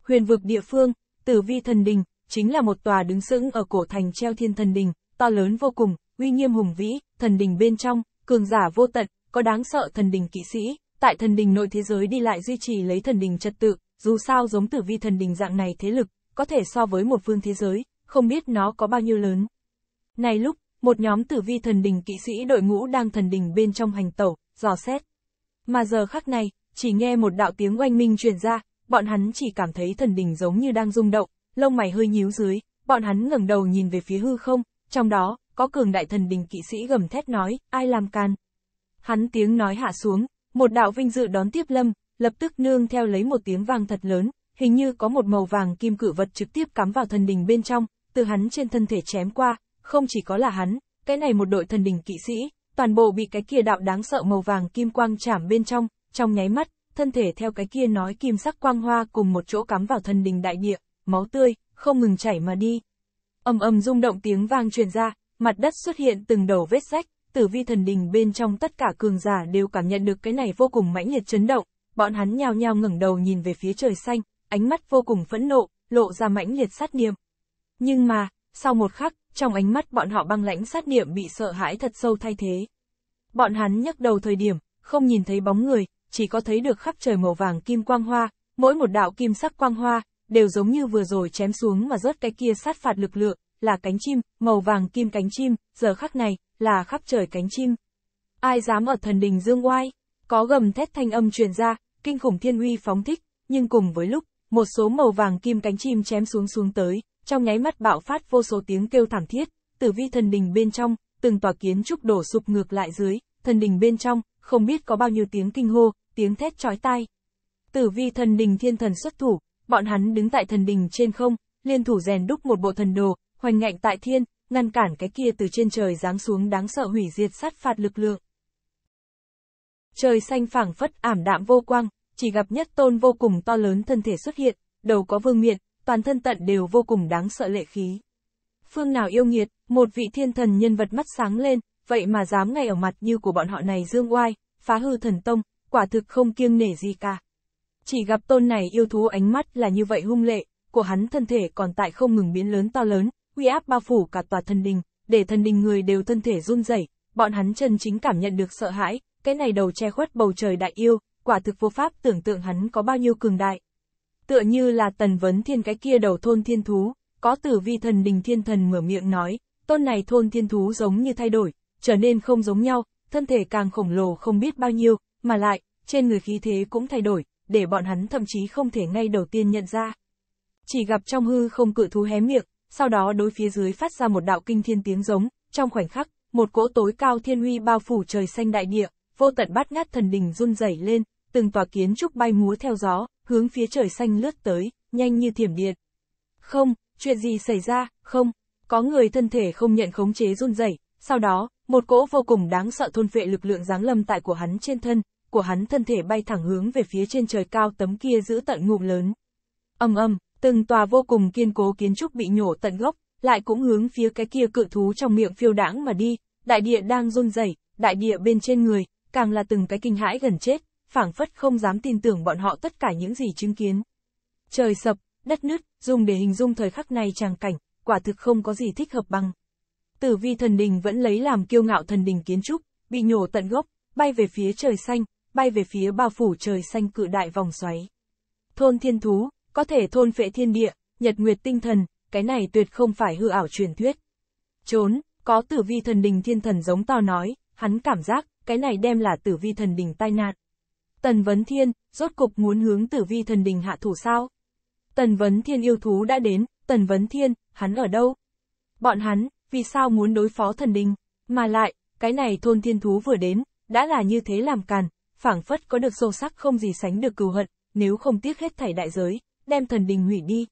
Huyền vực địa phương, tử vi thần đình, chính là một tòa đứng sững ở cổ thành treo thiên thần đình, to lớn vô cùng, uy nghiêm hùng vĩ, thần đình bên trong, cường giả vô tận, có đáng sợ thần đình kỵ sĩ, tại thần đình nội thế giới đi lại duy trì lấy thần đình trật tự, dù sao giống tử vi thần đình dạng này thế lực, có thể so với một phương thế giới, không biết nó có bao nhiêu lớn. Này lúc, một nhóm tử vi thần đình kỵ sĩ đội ngũ đang thần đình bên trong hành tẩu, dò xét. Mà giờ khắc này, chỉ nghe một đạo tiếng oanh minh truyền ra, bọn hắn chỉ cảm thấy thần đình giống như đang rung động, lông mày hơi nhíu dưới, bọn hắn ngẩng đầu nhìn về phía hư không, trong đó, có cường đại thần đình kỵ sĩ gầm thét nói, ai làm can. Hắn tiếng nói hạ xuống, một đạo vinh dự đón tiếp lâm, lập tức nương theo lấy một tiếng vang thật lớn, hình như có một màu vàng kim cử vật trực tiếp cắm vào thần đình bên trong, từ hắn trên thân thể chém qua, không chỉ có là hắn, cái này một đội thần đình kỵ sĩ, toàn bộ bị cái kia đạo đáng sợ màu vàng kim quang chạm bên trong, trong nháy mắt, thân thể theo cái kia nói kim sắc quang hoa cùng một chỗ cắm vào thần đình đại địa máu tươi, không ngừng chảy mà đi. Âm âm rung động tiếng vang truyền ra, mặt đất xuất hiện từng đầu vết rách, tử vi thần đình bên trong tất cả cường giả đều cảm nhận được cái này vô cùng mãnh liệt chấn động, bọn hắn nhao nhao ngẩng đầu nhìn về phía trời xanh, ánh mắt vô cùng phẫn nộ, lộ ra mãnh liệt sát niệm. Nhưng mà, sau một khắc, trong ánh mắt bọn họ băng lãnh sát niệm bị sợ hãi thật sâu thay thế. Bọn hắn nhấc đầu thời điểm, không nhìn thấy bóng người, chỉ có thấy được khắp trời màu vàng kim quang hoa, mỗi một đạo kim sắc quang hoa, đều giống như vừa rồi chém xuống mà rớt cái kia sát phạt lực lượng, là cánh chim, màu vàng kim cánh chim, giờ khắc này, là khắp trời cánh chim. Ai dám ở thần đình dương oai, có gầm thét thanh âm truyền ra, kinh khủng thiên uy phóng thích, nhưng cùng với lúc, một số màu vàng kim cánh chim chém xuống xuống tới, trong nháy mắt bạo phát vô số tiếng kêu thảm thiết, tử vi thần đình bên trong, từng tòa kiến trúc đổ sụp ngược lại dưới, thần đình bên trong, không biết có bao nhiêu tiếng kinh hô, tiếng thét chói tai. Tử vi thần đình thiên thần xuất thủ, bọn hắn đứng tại thần đình trên không, liên thủ rèn đúc một bộ thần đồ, hoành ngạnh tại thiên, ngăn cản cái kia từ trên trời giáng xuống đáng sợ hủy diệt sát phạt lực lượng. Trời xanh phẳng phất ảm đạm vô quang, chỉ gặp nhất tôn vô cùng to lớn thân thể xuất hiện, đầu có vương miện, toàn thân tận đều vô cùng đáng sợ lệ khí. Phương nào yêu nghiệt, một vị thiên thần nhân vật mắt sáng lên, vậy mà dám ngay ở mặt như của bọn họ này dương oai, phá hư thần tông, quả thực không kiêng nể gì cả. Chỉ gặp tôn này yêu thú ánh mắt là như vậy hung lệ, của hắn thân thể còn tại không ngừng biến lớn to lớn, uy áp bao phủ cả tòa thần đình, để thần đình người đều thân thể run rẩy, bọn hắn chân chính cảm nhận được sợ hãi, cái này đầu che khuất bầu trời đại yêu, quả thực vô pháp tưởng tượng hắn có bao nhiêu cường đại. Tựa như là tần vấn thiên cái kia đầu thôn thiên thú, có tử vi thần đình thiên thần mở miệng nói, tôn này thôn thiên thú giống như thay đổi, trở nên không giống nhau, thân thể càng khổng lồ không biết bao nhiêu, mà lại, trên người khí thế cũng thay đổi, để bọn hắn thậm chí không thể ngay đầu tiên nhận ra. Chỉ gặp trong hư không cự thú hé miệng, sau đó đối phía dưới phát ra một đạo kinh thiên tiếng giống, trong khoảnh khắc, một cỗ tối cao thiên huy bao phủ trời xanh đại địa, vô tận bát ngát thần đình run rẩy lên, từng tòa kiến trúc bay múa theo gió, hướng phía trời xanh lướt tới, nhanh như thiểm điện. Không, chuyện gì xảy ra, không, có người thân thể không nhận khống chế run rẩy, sau đó, một cỗ vô cùng đáng sợ thôn vệ lực lượng giáng lâm tại của hắn trên thân, của hắn thân thể bay thẳng hướng về phía trên trời cao tấm kia giữ tận ngụm lớn. Âm âm, từng tòa vô cùng kiên cố kiến trúc bị nhổ tận gốc, lại cũng hướng phía cái kia cự thú trong miệng phiêu đãng mà đi, đại địa đang run rẩy, đại địa bên trên người, càng là từng cái kinh hãi gần chết, phảng phất không dám tin tưởng bọn họ tất cả những gì chứng kiến. Trời sập, đất nứt, dùng để hình dung thời khắc này tràng cảnh, quả thực không có gì thích hợp bằng. Tử vi thần đình vẫn lấy làm kiêu ngạo thần đình kiến trúc, bị nhổ tận gốc, bay về phía trời xanh, bay về phía bao phủ trời xanh cự đại vòng xoáy. Thôn thiên thú, có thể thôn phệ thiên địa, nhật nguyệt tinh thần, cái này tuyệt không phải hư ảo truyền thuyết. Trốn, có tử vi thần đình thiên thần giống to nói, hắn cảm giác, cái này đem là tử vi thần đình tai nạn. Tần Vấn Thiên, rốt cục muốn hướng tử vi thần đình hạ thủ sao? Tần Vấn Thiên yêu thú đã đến, Tần Vấn Thiên, hắn ở đâu? Bọn hắn, vì sao muốn đối phó thần đình? Mà lại, cái này thôn thiên thú vừa đến, đã là như thế làm càn, phảng phất có được sâu sắc không gì sánh được cừu hận, nếu không tiếc hết thảy đại giới, đem thần đình hủy đi.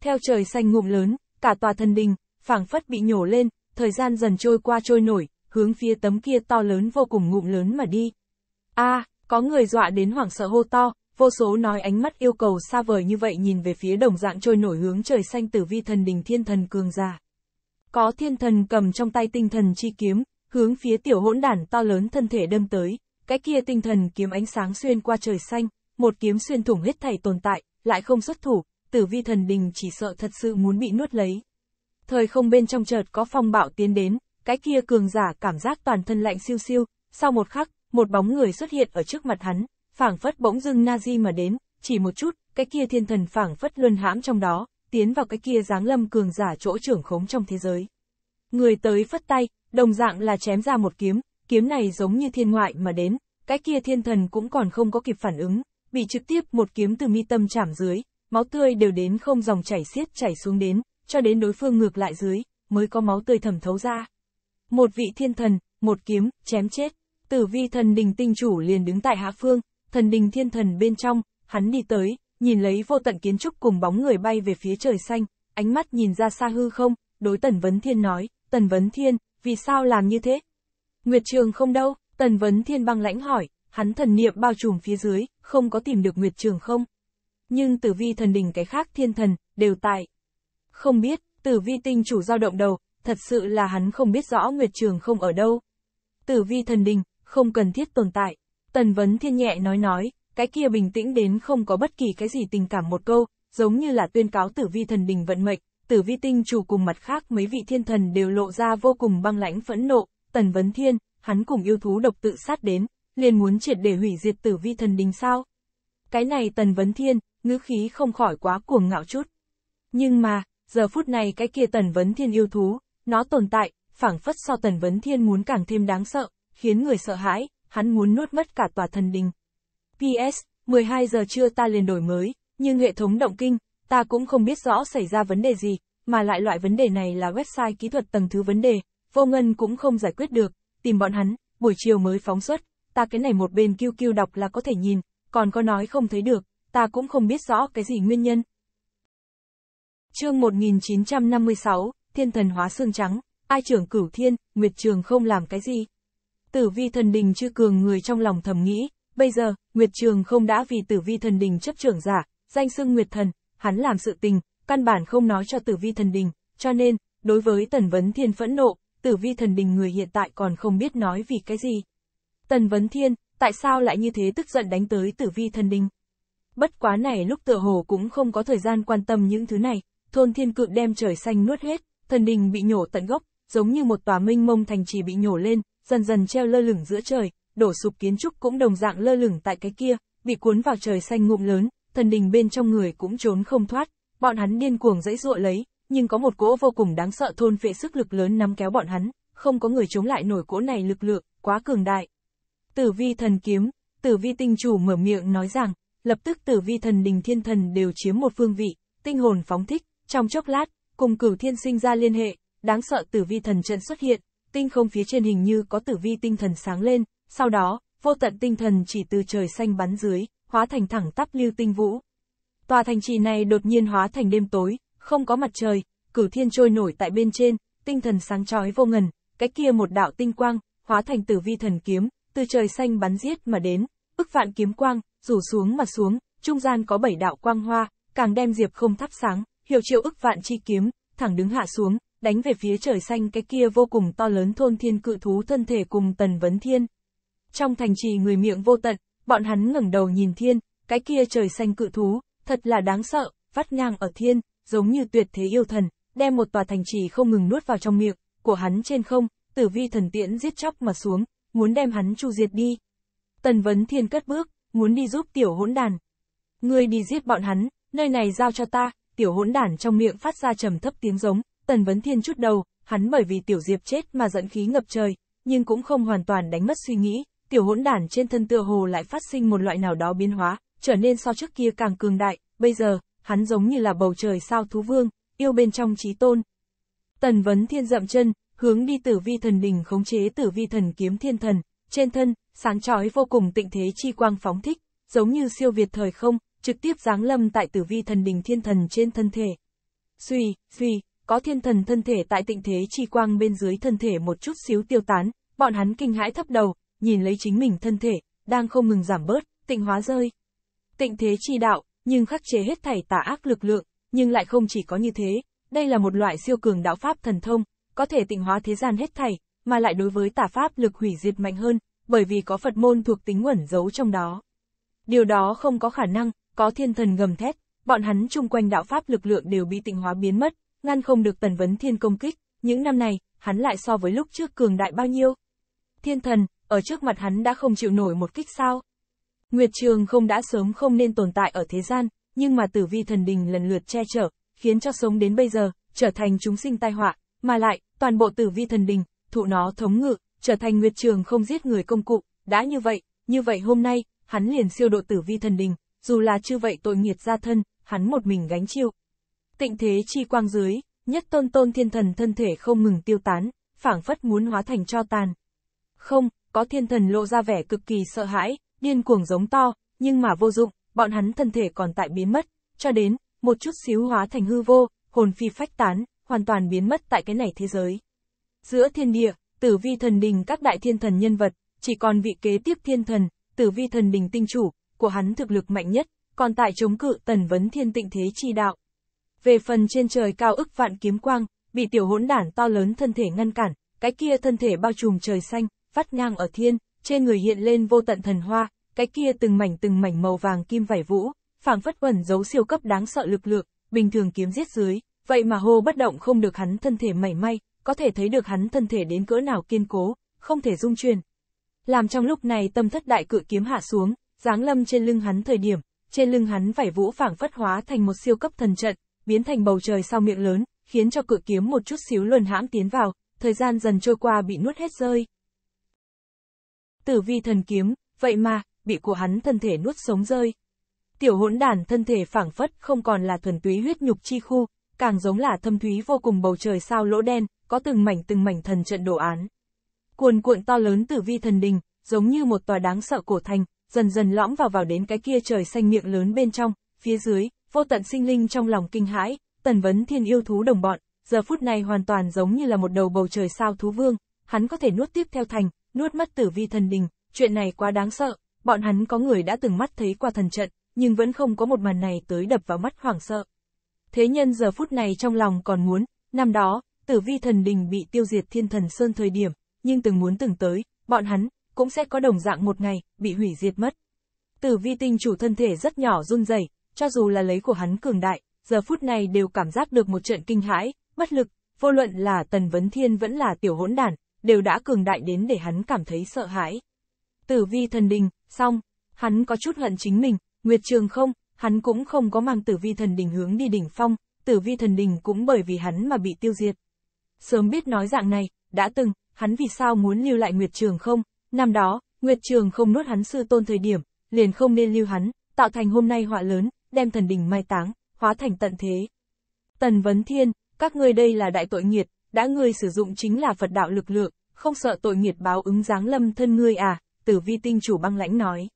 Theo trời xanh ngụm lớn, cả tòa thần đình, phảng phất bị nhổ lên, thời gian dần trôi qua trôi nổi, hướng phía tấm kia to lớn vô cùng ngụm lớn mà đi. A, à, có người dọa đến hoảng sợ hô to, vô số nói ánh mắt yêu cầu xa vời như vậy nhìn về phía đồng dạng trôi nổi hướng trời xanh tử vi thần đình thiên thần cường giả. Có thiên thần cầm trong tay tinh thần chi kiếm, hướng phía tiểu hỗn đản to lớn thân thể đâm tới, cái kia tinh thần kiếm ánh sáng xuyên qua trời xanh, một kiếm xuyên thủng hết thảy tồn tại, lại không xuất thủ, tử vi thần đình chỉ sợ thật sự muốn bị nuốt lấy. Thời không bên trong chợt có phong bạo tiến đến, cái kia cường giả cảm giác toàn thân lạnh siêu siêu, sau một khắc, một bóng người xuất hiện ở trước mặt hắn, phảng phất bỗng dưng Nazi mà đến, chỉ một chút, cái kia thiên thần phảng phất luân hãm trong đó, tiến vào cái kia dáng lâm cường giả chỗ trưởng khống trong thế giới. Người tới phất tay, đồng dạng là chém ra một kiếm, kiếm này giống như thiên ngoại mà đến, cái kia thiên thần cũng còn không có kịp phản ứng, bị trực tiếp một kiếm từ mi tâm chạm dưới, máu tươi đều đến không dòng chảy xiết chảy xuống đến, cho đến đối phương ngược lại dưới, mới có máu tươi thẩm thấu ra. Một vị thiên thần, một kiếm, chém chết, tử vi thần đình tinh chủ liền đứng tại hạ phương, thần đình thiên thần bên trong, hắn đi tới, nhìn lấy vô tận kiến trúc cùng bóng người bay về phía trời xanh, ánh mắt nhìn ra xa hư không, đối tần vấn thiên nói, tần vấn thiên, vì sao làm như thế, Nguyệt Trường không đâu, Tần Vấn Thiên băng lãnh hỏi, hắn thần niệm bao trùm phía dưới, không có tìm được Nguyệt Trường không? Nhưng tử vi thần đình cái khác thiên thần, đều tại. Không biết, tử vi tinh chủ dao động đầu, thật sự là hắn không biết rõ Nguyệt Trường không ở đâu. Tử vi thần đình, không cần thiết tồn tại. Tần Vấn Thiên nhẹ nói nói, cái kia bình tĩnh đến không có bất kỳ cái gì tình cảm một câu, giống như là tuyên cáo tử vi thần đình vận mệnh, tử vi tinh chủ cùng mặt khác mấy vị thiên thần đều lộ ra vô cùng băng lãnh phẫn nộ, Tần Vấn Thiên, hắn cùng yêu thú độc tự sát đến, liền muốn triệt để hủy diệt tử vi thần đình sao? Cái này Tần Vấn Thiên, ngữ khí không khỏi quá cuồng ngạo chút. Nhưng mà, giờ phút này cái kia Tần Vấn Thiên yêu thú, nó tồn tại, phảng phất so Tần Vấn Thiên muốn càng thêm đáng sợ, khiến người sợ hãi, hắn muốn nuốt mất cả tòa thần đình. P.S. 12 giờ trưa ta liền đổi mới, nhưng hệ thống động kinh, ta cũng không biết rõ xảy ra vấn đề gì, mà lại loại vấn đề này là website kỹ thuật tầng thứ vấn đề, Vô Ngân cũng không giải quyết được, tìm bọn hắn, buổi chiều mới phóng xuất, ta cái này một bên kêu kêu đọc là có thể nhìn, còn có nói không thấy được, ta cũng không biết rõ cái gì nguyên nhân. Chương 1956, Thiên thần hóa xương trắng, ai trưởng cửu thiên, Nguyệt Trường không làm cái gì. Tử vi thần đình chư cường người trong lòng thầm nghĩ, bây giờ, Nguyệt Trường không đã vì tử vi thần đình chấp trưởng giả, danh xưng Nguyệt thần, hắn làm sự tình, căn bản không nói cho tử vi thần đình, cho nên, đối với tần vấn thiên phẫn nộ, tử vi thần đình người hiện tại còn không biết nói vì cái gì. Tần Vấn Thiên, tại sao lại như thế tức giận đánh tới tử vi thần đình? Bất quá này lúc tựa hồ cũng không có thời gian quan tâm những thứ này, thôn thiên cự đem trời xanh nuốt hết, thần đình bị nhổ tận gốc, giống như một tòa minh mông thành trì bị nhổ lên, dần dần treo lơ lửng giữa trời, đổ sụp kiến trúc cũng đồng dạng lơ lửng tại cái kia, bị cuốn vào trời xanh ngụm lớn, thần đình bên trong người cũng trốn không thoát, bọn hắn điên cuồng dãy dụa lấy, nhưng có một cỗ vô cùng đáng sợ thôn vệ sức lực lớn nắm kéo bọn hắn, không có người chống lại nổi cỗ này lực lượng, quá cường đại. Tử vi thần kiếm, tử vi tinh chủ mở miệng nói rằng, lập tức tử vi thần đình thiên thần đều chiếm một phương vị, tinh hồn phóng thích, trong chốc lát, cùng cửu thiên sinh ra liên hệ, đáng sợ tử vi thần trận xuất hiện, tinh không phía trên hình như có tử vi tinh thần sáng lên, sau đó, vô tận tinh thần chỉ từ trời xanh bắn dưới, hóa thành thẳng tắp lưu tinh vũ. Tòa thành trì này đột nhiên hóa thành đêm tối, không có mặt trời, cửu thiên trôi nổi tại bên trên, tinh thần sáng chói vô ngần, cái kia một đạo tinh quang, hóa thành tử vi thần kiếm, từ trời xanh bắn giết mà đến, ức vạn kiếm quang, rủ xuống mà xuống, trung gian có bảy đạo quang hoa, càng đem diệp không thắp sáng, hiệu triệu ức vạn chi kiếm, thẳng đứng hạ xuống, đánh về phía trời xanh cái kia vô cùng to lớn thôn thiên cự thú thân thể cùng tần vấn thiên. Trong thành trì người miệng vô tận, bọn hắn ngẩng đầu nhìn thiên, cái kia trời xanh cự thú, thật là đáng sợ, vắt ngang ở thiên, giống như tuyệt thế yêu thần, đem một tòa thành trì không ngừng nuốt vào trong miệng, của hắn trên không, tử vi thần tiễn giết chóc mà xuống, muốn đem hắn chu diệt đi. Tần Vấn Thiên cất bước, muốn đi giúp tiểu hỗn đàn. Ngươi đi giết bọn hắn, nơi này giao cho ta, tiểu hỗn đàn trong miệng phát ra trầm thấp tiếng giống, Tần Vấn Thiên chút đầu, hắn bởi vì tiểu diệp chết mà dẫn khí ngập trời, nhưng cũng không hoàn toàn đánh mất suy nghĩ, tiểu hỗn đàn trên thân tựa hồ lại phát sinh một loại nào đó biến hóa, trở nên so trước kia càng cường đại, bây giờ, hắn giống như là bầu trời sao thú vương, yêu bên trong trí tôn. Tần vấn thiên dậm chân, hướng đi tử vi thần đình khống chế tử vi thần kiếm thiên thần, trên thân, sáng chói vô cùng tịnh thế chi quang phóng thích, giống như siêu việt thời không, trực tiếp giáng lâm tại tử vi thần đình thiên thần trên thân thể. Suy, suy, có thiên thần thân thể tại tịnh thế chi quang bên dưới thân thể một chút xíu tiêu tán, bọn hắn kinh hãi thấp đầu, nhìn lấy chính mình thân thể, đang không ngừng giảm bớt, tịnh hóa rơi. Tịnh thế chi đạo, nhưng khắc chế hết thảy tà ác lực lượng, nhưng lại không chỉ có như thế, đây là một loại siêu cường đạo pháp thần thông, có thể tịnh hóa thế gian hết thảy, mà lại đối với tà pháp lực hủy diệt mạnh hơn, bởi vì có Phật môn thuộc tính ẩn giấu trong đó. Điều đó không có khả năng, có thiên thần gầm thét, bọn hắn chung quanh đạo pháp lực lượng đều bị tịnh hóa biến mất, ngăn không được tần vấn thiên công kích, những năm này, hắn lại so với lúc trước cường đại bao nhiêu. Thiên thần, ở trước mặt hắn đã không chịu nổi một kích sao? Nguyệt Trường không đã sớm không nên tồn tại ở thế gian, nhưng mà tử vi thần đình lần lượt che chở, khiến cho sống đến bây giờ, trở thành chúng sinh tai họa, mà lại, toàn bộ tử vi thần đình, thụ nó thống ngự, trở thành Nguyệt Trường không giết người công cụ, đã như vậy, như vậy hôm nay, hắn liền siêu độ tử vi thần đình, dù là chưa vậy tội nghiệt ra thân, hắn một mình gánh chịu. Tịnh thế chi quang dưới, nhất tôn tôn thiên thần thân thể không ngừng tiêu tán, phảng phất muốn hóa thành cho tàn. Không, có thiên thần lộ ra vẻ cực kỳ sợ hãi, điên cuồng giống to, nhưng mà vô dụng, bọn hắn thân thể còn tại biến mất, cho đến, một chút xíu hóa thành hư vô, hồn phi phách tán, hoàn toàn biến mất tại cái này thế giới. Giữa thiên địa, tử vi thần đình các đại thiên thần nhân vật, chỉ còn vị kế tiếp thiên thần, tử vi thần đình tinh chủ, của hắn thực lực mạnh nhất, còn tại chống cự tần vấn thiên tịnh thế chi đạo. Về phần trên trời cao ức vạn kiếm quang, bị tiểu hỗn đản to lớn thân thể ngăn cản, cái kia thân thể bao trùm trời xanh, vắt ngang ở thiên, trên người hiện lên vô tận thần hoa, cái kia từng mảnh từng mảnh màu vàng kim vảy vũ, phảng phất quẩn giấu siêu cấp đáng sợ lực lượng, bình thường kiếm giết dưới, vậy mà hô bất động không được hắn thân thể mảy may, có thể thấy được hắn thân thể đến cỡ nào kiên cố, không thể dung chuyển. Làm trong lúc này tâm thất đại cự kiếm hạ xuống, giáng lâm trên lưng hắn thời điểm, trên lưng hắn vảy vũ phảng phất hóa thành một siêu cấp thần trận, biến thành bầu trời sau miệng lớn, khiến cho cự kiếm một chút xíu luồn hãm tiến vào, thời gian dần trôi qua bị nuốt hết rơi tử vi thần kiếm, vậy mà, bị của hắn thân thể nuốt sống rơi. Tiểu hỗn đản thân thể phảng phất không còn là thuần túy huyết nhục chi khu, càng giống là thâm thúy vô cùng bầu trời sao lỗ đen, có từng mảnh từng mảnh thần trận đổ án. Cuồn cuộn to lớn tử vi thần đình, giống như một tòa đáng sợ cổ thành, dần dần lõm vào vào đến cái kia trời xanh miệng lớn bên trong, phía dưới, vô tận sinh linh trong lòng kinh hãi, tần vấn thiên yêu thú đồng bọn, giờ phút này hoàn toàn giống như là một đầu bầu trời sao thú vương, hắn có thể nuốt tiếp theo thành, nuốt mất tử vi thần đình, chuyện này quá đáng sợ, bọn hắn có người đã từng mắt thấy qua thần trận, nhưng vẫn không có một màn này tới đập vào mắt hoảng sợ. Thế nhân giờ phút này trong lòng còn muốn, năm đó, tử vi thần đình bị tiêu diệt thiên thần sơn thời điểm, nhưng từng muốn từng tới, bọn hắn, cũng sẽ có đồng dạng một ngày, bị hủy diệt mất. Tử vi tinh chủ thân thể rất nhỏ run rẩy, cho dù là lấy của hắn cường đại, giờ phút này đều cảm giác được một trận kinh hãi, bất lực, vô luận là Tần Vấn Thiên vẫn là tiểu hỗn đản, đều đã cường đại đến để hắn cảm thấy sợ hãi. Tử vi thần đình, xong, hắn có chút hận chính mình, Nguyệt Trường không, hắn cũng không có mang tử vi thần đình hướng đi đỉnh phong, tử vi thần đình cũng bởi vì hắn mà bị tiêu diệt. Sớm biết nói dạng này, đã từng, hắn vì sao muốn lưu lại Nguyệt Trường không, năm đó, Nguyệt Trường không nuốt hắn sư tôn thời điểm, liền không nên lưu hắn, tạo thành hôm nay họa lớn, đem thần đình mai táng, hóa thành tận thế. Tần Vấn Thiên, các ngươi đây là đại tội nghiệt, đã ngươi sử dụng chính là Phật đạo lực lượng, không sợ tội nghiệt báo ứng giáng lâm thân ngươi à, tử vi tinh chủ băng lãnh nói.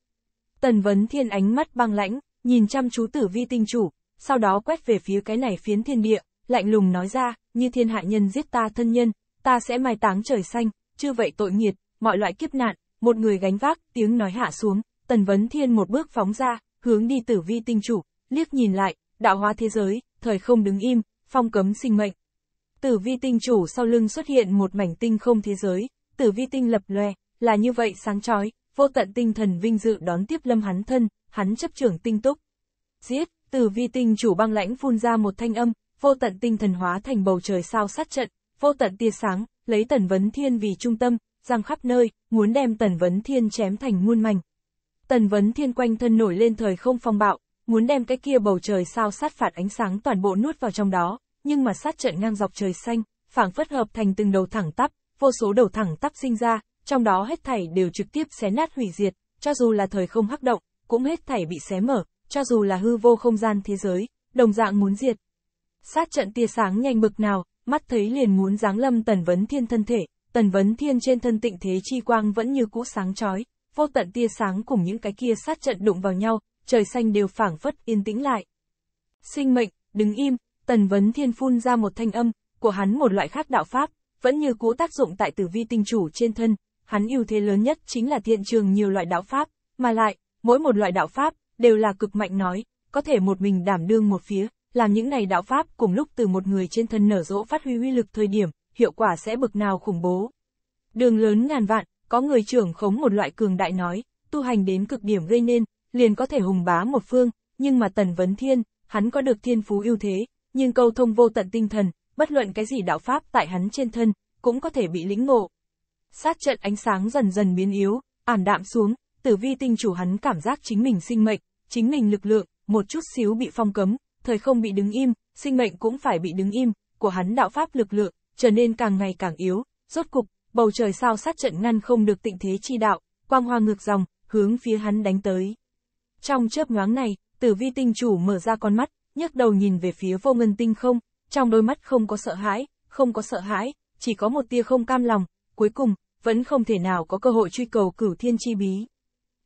Tần vấn thiên ánh mắt băng lãnh, nhìn chăm chú tử vi tinh chủ, sau đó quét về phía cái này phiến thiên địa, lạnh lùng nói ra, như thiên hạ nhân giết ta thân nhân, ta sẽ mai táng trời xanh, chưa vậy tội nghiệt, mọi loại kiếp nạn, một người gánh vác, tiếng nói hạ xuống, tần vấn thiên một bước phóng ra, hướng đi tử vi tinh chủ, liếc nhìn lại, đạo hóa thế giới, thời không đứng im, phong cấm sinh mệnh, Tử vi tinh chủ sau lưng xuất hiện một mảnh tinh không thế giới, tử vi tinh lập lòe, là như vậy sáng chói, vô tận tinh thần vinh dự đón tiếp lâm hắn thân, hắn chấp trưởng tinh túc. Giết, tử vi tinh chủ băng lãnh phun ra một thanh âm, vô tận tinh thần hóa thành bầu trời sao sát trận, vô tận tia sáng, lấy tần vấn thiên vì trung tâm, giang khắp nơi, muốn đem tần vấn thiên chém thành muôn mảnh. Tần vấn thiên quanh thân nổi lên thời không phong bạo, muốn đem cái kia bầu trời sao sát phạt ánh sáng toàn bộ nuốt vào trong đó, nhưng mà sát trận ngang dọc trời xanh, phảng phất hợp thành từng đầu thẳng tắp, vô số đầu thẳng tắp sinh ra, trong đó hết thảy đều trực tiếp xé nát hủy diệt, cho dù là thời không hắc động, cũng hết thảy bị xé mở, cho dù là hư vô không gian thế giới, đồng dạng muốn diệt. Sát trận tia sáng nhanh bực nào, mắt thấy liền muốn giáng lâm tần vấn thiên thân thể, tần vấn thiên trên thân tịnh thế chi quang vẫn như cũ sáng chói, vô tận tia sáng cùng những cái kia sát trận đụng vào nhau, trời xanh đều phảng phất yên tĩnh lại. Sinh mệnh, đứng im, Tần Vấn Thiên phun ra một thanh âm, của hắn một loại khác đạo pháp, vẫn như cũ tác dụng tại tử vi tinh chủ trên thân, hắn ưu thế lớn nhất chính là thiện trường nhiều loại đạo pháp, mà lại, mỗi một loại đạo pháp, đều là cực mạnh nói, có thể một mình đảm đương một phía, làm những này đạo pháp cùng lúc từ một người trên thân nở rỗ phát huy uy lực thời điểm, hiệu quả sẽ bực nào khủng bố. Đường lớn ngàn vạn, có người trưởng khống một loại cường đại nói, tu hành đến cực điểm gây nên, liền có thể hùng bá một phương, nhưng mà Tần Vấn Thiên, hắn có được thiên phú ưu thế, nhưng câu thông vô tận tinh thần, bất luận cái gì đạo pháp tại hắn trên thân, cũng có thể bị lĩnh ngộ. Sát trận ánh sáng dần dần biến yếu, ảm đạm xuống, tử vi tinh chủ hắn cảm giác chính mình sinh mệnh, chính mình lực lượng, một chút xíu bị phong cấm, thời không bị đứng im, sinh mệnh cũng phải bị đứng im, của hắn đạo pháp lực lượng, trở nên càng ngày càng yếu, rốt cục, bầu trời sao sát trận ngăn không được tịnh thế chi đạo, quang hoa ngược dòng, hướng phía hắn đánh tới. Trong chớp nhoáng này, tử vi tinh chủ mở ra con mắt, nhấc đầu nhìn về phía vô ngân tinh không, trong đôi mắt không có sợ hãi, không có sợ hãi, chỉ có một tia không cam lòng, cuối cùng, vẫn không thể nào có cơ hội truy cầu cửu thiên chi bí.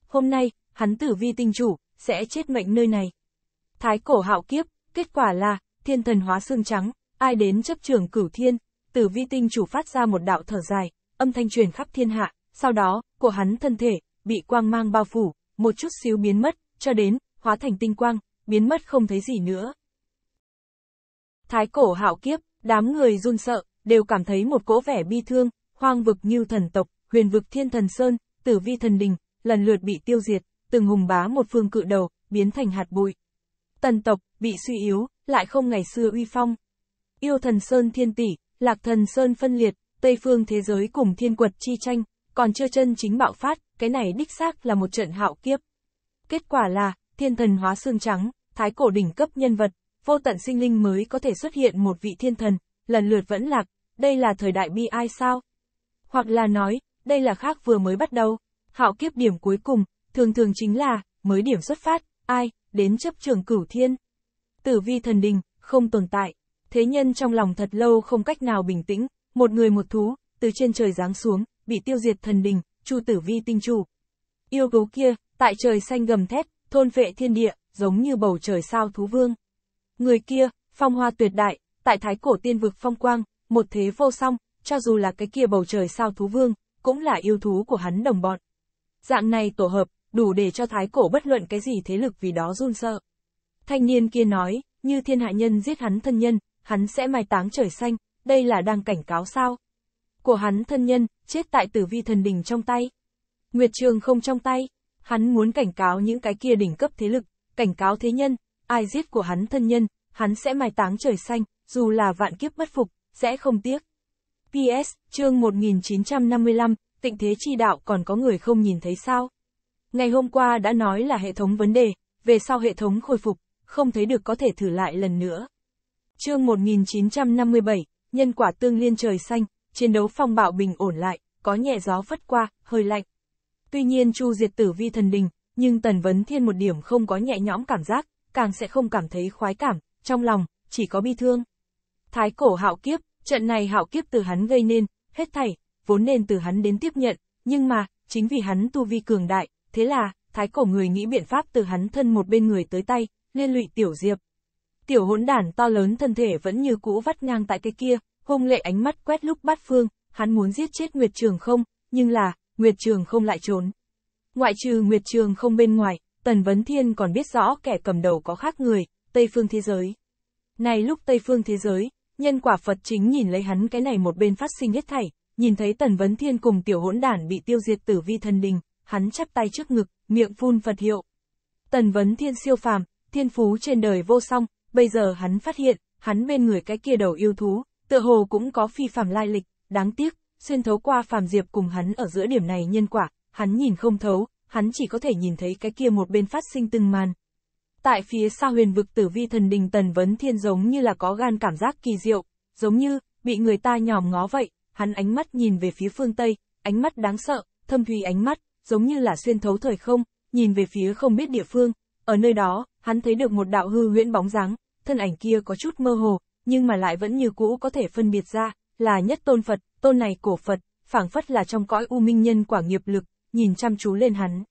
Hôm nay, hắn tử vi tinh chủ, sẽ chết mệnh nơi này. Thái cổ hạo kiếp, kết quả là, thiên thần hóa xương trắng, ai đến chấp trường cửu thiên, tử vi tinh chủ phát ra một đạo thở dài, âm thanh truyền khắp thiên hạ, sau đó, của hắn thân thể, bị quang mang bao phủ, một chút xíu biến mất, cho đến, hóa thành tinh quang, biến mất không thấy gì nữa. Thái cổ hạo kiếp, đám người run sợ, đều cảm thấy một cỗ vẻ bi thương, hoang vực như thần tộc, huyền vực thiên thần sơn, tử vi thần đình, lần lượt bị tiêu diệt, từng hùng bá một phương cự đầu, biến thành hạt bụi. Tần tộc, bị suy yếu, lại không ngày xưa uy phong. Yêu thần sơn thiên tỷ, lạc thần sơn phân liệt, tây phương thế giới cùng thiên quật chi tranh, còn chưa chân chính bạo phát, cái này đích xác là một trận hạo kiếp. Kết quả là, thiên thần hóa xương trắng, thái cổ đỉnh cấp nhân vật, vô tận sinh linh mới có thể xuất hiện một vị thiên thần, lần lượt vẫn lạc, đây là thời đại bi ai sao? Hoặc là nói, đây là khác vừa mới bắt đầu, hạo kiếp điểm cuối cùng, thường thường chính là, mới điểm xuất phát, ai, đến chấp trường cửu thiên. Tử vi thần đình, không tồn tại, thế nhân trong lòng thật lâu không cách nào bình tĩnh, một người một thú, từ trên trời giáng xuống, bị tiêu diệt thần đình, chu tử vi tinh chủ. Yêu gấu kia, tại trời xanh gầm thét, thôn vệ thiên địa, giống như bầu trời sao thú vương. Người kia, phong hoa tuyệt đại, tại thái cổ tiên vực phong quang, một thế vô song, cho dù là cái kia bầu trời sao thú vương, cũng là yêu thú của hắn đồng bọn. Dạng này tổ hợp, đủ để cho thái cổ bất luận cái gì thế lực vì đó run sợ. Thanh niên kia nói, như thiên hạ nhân giết hắn thân nhân, hắn sẽ mai táng trời xanh, đây là đang cảnh cáo sao? Của hắn thân nhân, chết tại tử vi thần đình trong tay. Nguyệt trường không trong tay, hắn muốn cảnh cáo những cái kia đỉnh cấp thế lực, cảnh cáo thế nhân, ai giết của hắn thân nhân, hắn sẽ mai táng trời xanh, dù là vạn kiếp bất phục, sẽ không tiếc. PS, chương 1955, tịnh thế chi đạo còn có người không nhìn thấy sao? Ngày hôm qua đã nói là hệ thống vấn đề, về sau hệ thống khôi phục, không thấy được có thể thử lại lần nữa. Chương 1957, nhân quả tương liên trời xanh, chiến đấu phong bạo bình ổn lại, có nhẹ gió phất qua, hơi lạnh. Tuy nhiên Chu Diệt Tử Vi thần đình, nhưng Tần Vấn Thiên một điểm không có nhẹ nhõm cảm giác, càng sẽ không cảm thấy khoái cảm, trong lòng, chỉ có bi thương. Thái cổ hạo kiếp, trận này hạo kiếp từ hắn gây nên, hết thảy, vốn nên từ hắn đến tiếp nhận, nhưng mà, chính vì hắn tu vi cường đại, thế là, thái cổ người nghĩ biện pháp từ hắn thân một bên người tới tay, liên lụy tiểu diệp. Tiểu hỗn đản to lớn thân thể vẫn như cũ vắt ngang tại cái kia, hung lệ ánh mắt quét lúc bát phương, hắn muốn giết chết Nguyệt Trường không, nhưng là, Nguyệt Trường không lại trốn. Ngoại trừ Nguyệt Trường không bên ngoài, Tần Vấn Thiên còn biết rõ kẻ cầm đầu có khác người, Tây Phương Thế Giới. Này lúc Tây Phương Thế Giới, nhân quả Phật chính nhìn lấy hắn cái này một bên phát sinh hết thảy, nhìn thấy Tần Vấn Thiên cùng tiểu hỗn đản bị tiêu diệt tử vi thần đình, hắn chắp tay trước ngực, miệng phun Phật hiệu. Tần Vấn Thiên siêu phàm, thiên phú trên đời vô song, bây giờ hắn phát hiện, hắn bên người cái kia đầu yêu thú, tựa hồ cũng có phi phàm lai lịch, đáng tiếc, xuyên thấu qua phàm diệp cùng hắn ở giữa điểm này nhân quả, hắn nhìn không thấu, hắn chỉ có thể nhìn thấy cái kia một bên phát sinh từng màn. Tại phía xa huyền vực tử vi thần đình tần vấn thiên giống như là có gan cảm giác kỳ diệu, giống như, bị người ta nhòm ngó vậy, hắn ánh mắt nhìn về phía phương Tây, ánh mắt đáng sợ, thâm thủy ánh mắt, giống như là xuyên thấu thời không, nhìn về phía không biết địa phương, ở nơi đó, hắn thấy được một đạo hư huyễn bóng dáng, thân ảnh kia có chút mơ hồ, nhưng mà lại vẫn như cũ có thể phân biệt ra, là nhất tôn Phật, tôn này của Phật, phảng phất là trong cõi u minh nhân quả nghiệp lực, nhìn chăm chú lên hắn.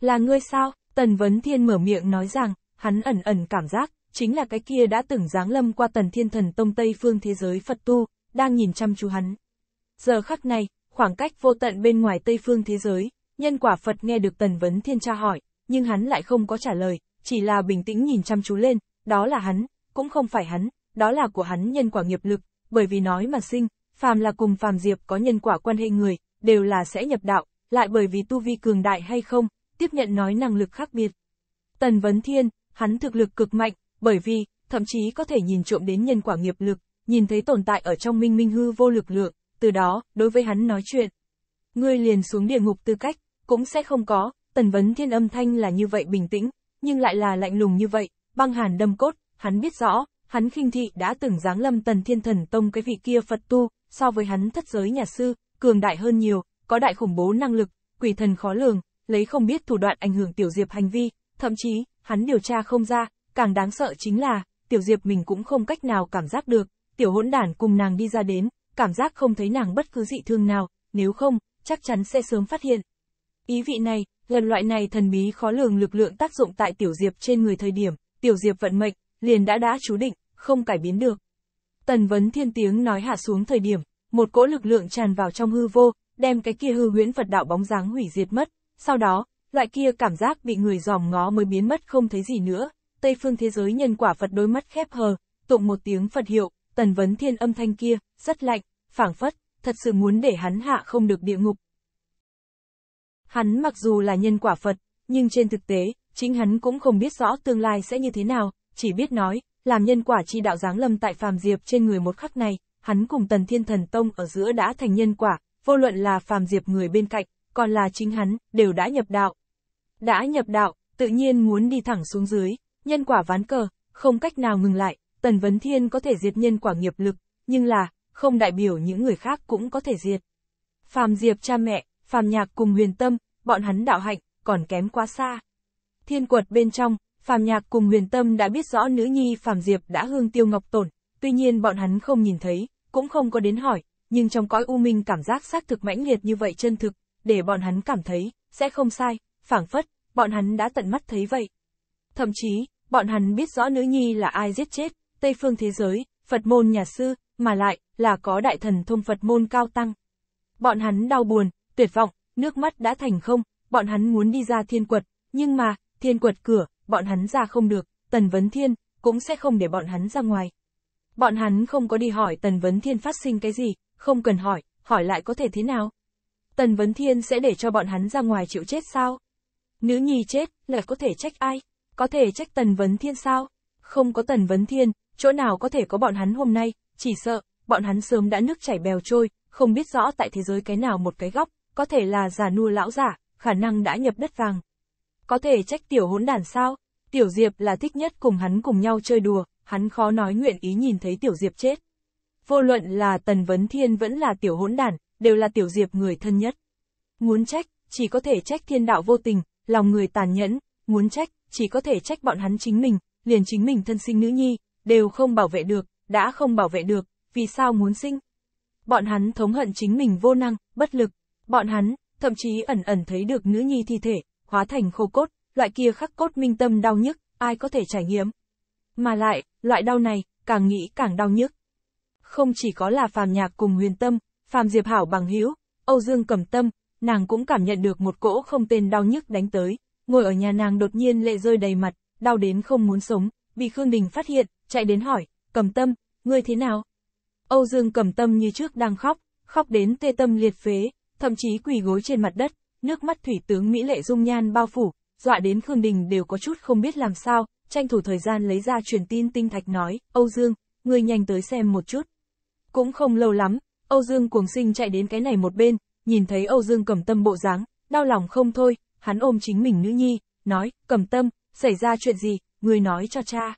Là ngươi sao? Tần Vấn Thiên mở miệng nói rằng, hắn ẩn ẩn cảm giác, chính là cái kia đã từng giáng lâm qua tần thiên thần tông Tây phương thế giới Phật tu, đang nhìn chăm chú hắn. Giờ khắc này, khoảng cách vô tận bên ngoài Tây phương thế giới, nhân quả Phật nghe được Tần Vấn Thiên tra hỏi, nhưng hắn lại không có trả lời, chỉ là bình tĩnh nhìn chăm chú lên, đó là hắn, cũng không phải hắn, đó là của hắn nhân quả nghiệp lực, bởi vì nói mà sinh, phàm là cùng phàm diệp có nhân quả quan hệ người, đều là sẽ nhập đạo, lại bởi vì tu vi cường đại hay không, tiếp nhận nói năng lực khác biệt. Tần Vấn Thiên, hắn thực lực cực mạnh, bởi vì, thậm chí có thể nhìn trộm đến nhân quả nghiệp lực, nhìn thấy tồn tại ở trong minh minh hư vô lực lượng, từ đó, đối với hắn nói chuyện. Ngươi liền xuống địa ngục tư cách, cũng sẽ không có, Tần Vấn Thiên âm thanh là như vậy bình tĩnh, nhưng lại là lạnh lùng như vậy, băng hàn đâm cốt, hắn biết rõ, Hắn khinh thị đã từng giáng lâm tần thiên thần tông cái vị kia Phật tu, so với hắn thất giới nhà sư, cường đại hơn nhiều, có đại khủng bố năng lực, quỷ thần khó lường, lấy không biết thủ đoạn ảnh hưởng tiểu diệp hành vi, thậm chí, hắn điều tra không ra, càng đáng sợ chính là, tiểu diệp mình cũng không cách nào cảm giác được, tiểu hỗn đản cùng nàng đi ra đến, cảm giác không thấy nàng bất cứ dị thương nào, nếu không, chắc chắn sẽ sớm phát hiện. Ý vị này, lần loại này thần bí khó lường lực lượng tác dụng tại tiểu diệp trên người thời điểm, tiểu diệp vận mệnh, liền đã đã chú định, không cải biến được. Tần vấn thiên tiếng nói hạ xuống thời điểm, một cỗ lực lượng tràn vào trong hư vô, đem cái kia hư huyễn Phật đạo bóng dáng hủy diệt mất, sau đó, loại kia cảm giác bị người giòm ngó mới biến mất không thấy gì nữa, Tây phương thế giới nhân quả Phật đôi mắt khép hờ, tụng một tiếng Phật hiệu, tần vấn thiên âm thanh kia, rất lạnh, phảng phất, thật sự muốn để hắn hạ không được địa ngục. Hắn mặc dù là nhân quả Phật, nhưng trên thực tế, chính hắn cũng không biết rõ tương lai sẽ như thế nào, chỉ biết nói, làm nhân quả chi đạo giáng lâm tại phàm diệp trên người một khắc này, hắn cùng tần thiên thần tông ở giữa đã thành nhân quả, vô luận là phàm diệp người bên cạnh, còn là chính hắn, đều đã nhập đạo. Đã nhập đạo, tự nhiên muốn đi thẳng xuống dưới, nhân quả ván cờ, không cách nào ngừng lại, tần vấn thiên có thể diệt nhân quả nghiệp lực, nhưng là, không đại biểu những người khác cũng có thể diệt. Phàm diệp cha mẹ, phàm nhạc cùng huyền tâm, bọn hắn đạo hạnh, còn kém quá xa. Thiên quật bên trong, Phạm Nhạc cùng Huyền Tâm đã biết rõ nữ nhi Phạm Diệp đã hương tiêu ngọc tổn, tuy nhiên bọn hắn không nhìn thấy, cũng không có đến hỏi, nhưng trong cõi u minh cảm giác xác thực mãnh liệt như vậy chân thực, để bọn hắn cảm thấy, sẽ không sai, phảng phất, bọn hắn đã tận mắt thấy vậy. Thậm chí, bọn hắn biết rõ nữ nhi là ai giết chết, Tây phương thế giới, Phật môn nhà sư, mà lại, là có đại thần thông Phật môn cao tăng. Bọn hắn đau buồn, tuyệt vọng, nước mắt đã thành không, bọn hắn muốn đi ra thiên quật, nhưng mà, thiên quật cửa, bọn hắn ra không được, Tần Vấn Thiên cũng sẽ không để bọn hắn ra ngoài. Bọn hắn không có đi hỏi Tần Vấn Thiên phát sinh cái gì, không cần hỏi, hỏi lại có thể thế nào. Tần Vấn Thiên sẽ để cho bọn hắn ra ngoài chịu chết sao? Nữ nhi chết, là có thể trách ai? Có thể trách Tần Vấn Thiên sao? Không có Tần Vấn Thiên, chỗ nào có thể có bọn hắn hôm nay, chỉ sợ, bọn hắn sớm đã nước chảy bèo trôi, không biết rõ tại thế giới cái nào một cái góc, có thể là giả nua lão giả, khả năng đã nhập đất vàng. Có thể trách tiểu hỗn đản sao? Tiểu Diệp là thích nhất cùng hắn cùng nhau chơi đùa, hắn khó nói nguyện ý nhìn thấy Tiểu Diệp chết. Vô luận là Tần Vấn Thiên vẫn là Tiểu Hỗn Đản, đều là Tiểu Diệp người thân nhất. Muốn trách, chỉ có thể trách thiên đạo vô tình, lòng người tàn nhẫn, muốn trách, chỉ có thể trách bọn hắn chính mình, liền chính mình thân sinh nữ nhi, đều không bảo vệ được, đã không bảo vệ được, vì sao muốn sinh? Bọn hắn thống hận chính mình vô năng, bất lực, bọn hắn, thậm chí ẩn ẩn thấy được nữ nhi thi thể, hóa thành khô cốt, loại kia khắc cốt minh tâm đau nhức, ai có thể trải nghiệm. Mà lại, loại đau này, càng nghĩ càng đau nhức. Không chỉ có là phàm nhạc cùng huyền tâm, phàm diệp hảo bằng hữu Âu Dương cầm tâm, nàng cũng cảm nhận được một cỗ không tên đau nhức đánh tới, ngồi ở nhà nàng đột nhiên lệ rơi đầy mặt, đau đến không muốn sống, bị Khương Đình phát hiện, chạy đến hỏi, cầm tâm, ngươi thế nào? Âu Dương cầm tâm như trước đang khóc, khóc đến tê tâm liệt phế, thậm chí quỳ gối trên mặt đất, nước mắt thủy tướng Mỹ lệ dung nhan bao phủ, dọa đến Khương Đình đều có chút không biết làm sao, tranh thủ thời gian lấy ra truyền tin tinh thạch nói, Âu Dương, ngươi nhanh tới xem một chút. Cũng không lâu lắm, Âu Dương cuồng sinh chạy đến cái này một bên, nhìn thấy Âu Dương cầm tâm bộ dáng, đau lòng không thôi, hắn ôm chính mình nữ nhi, nói, cầm tâm, xảy ra chuyện gì, ngươi nói cho cha.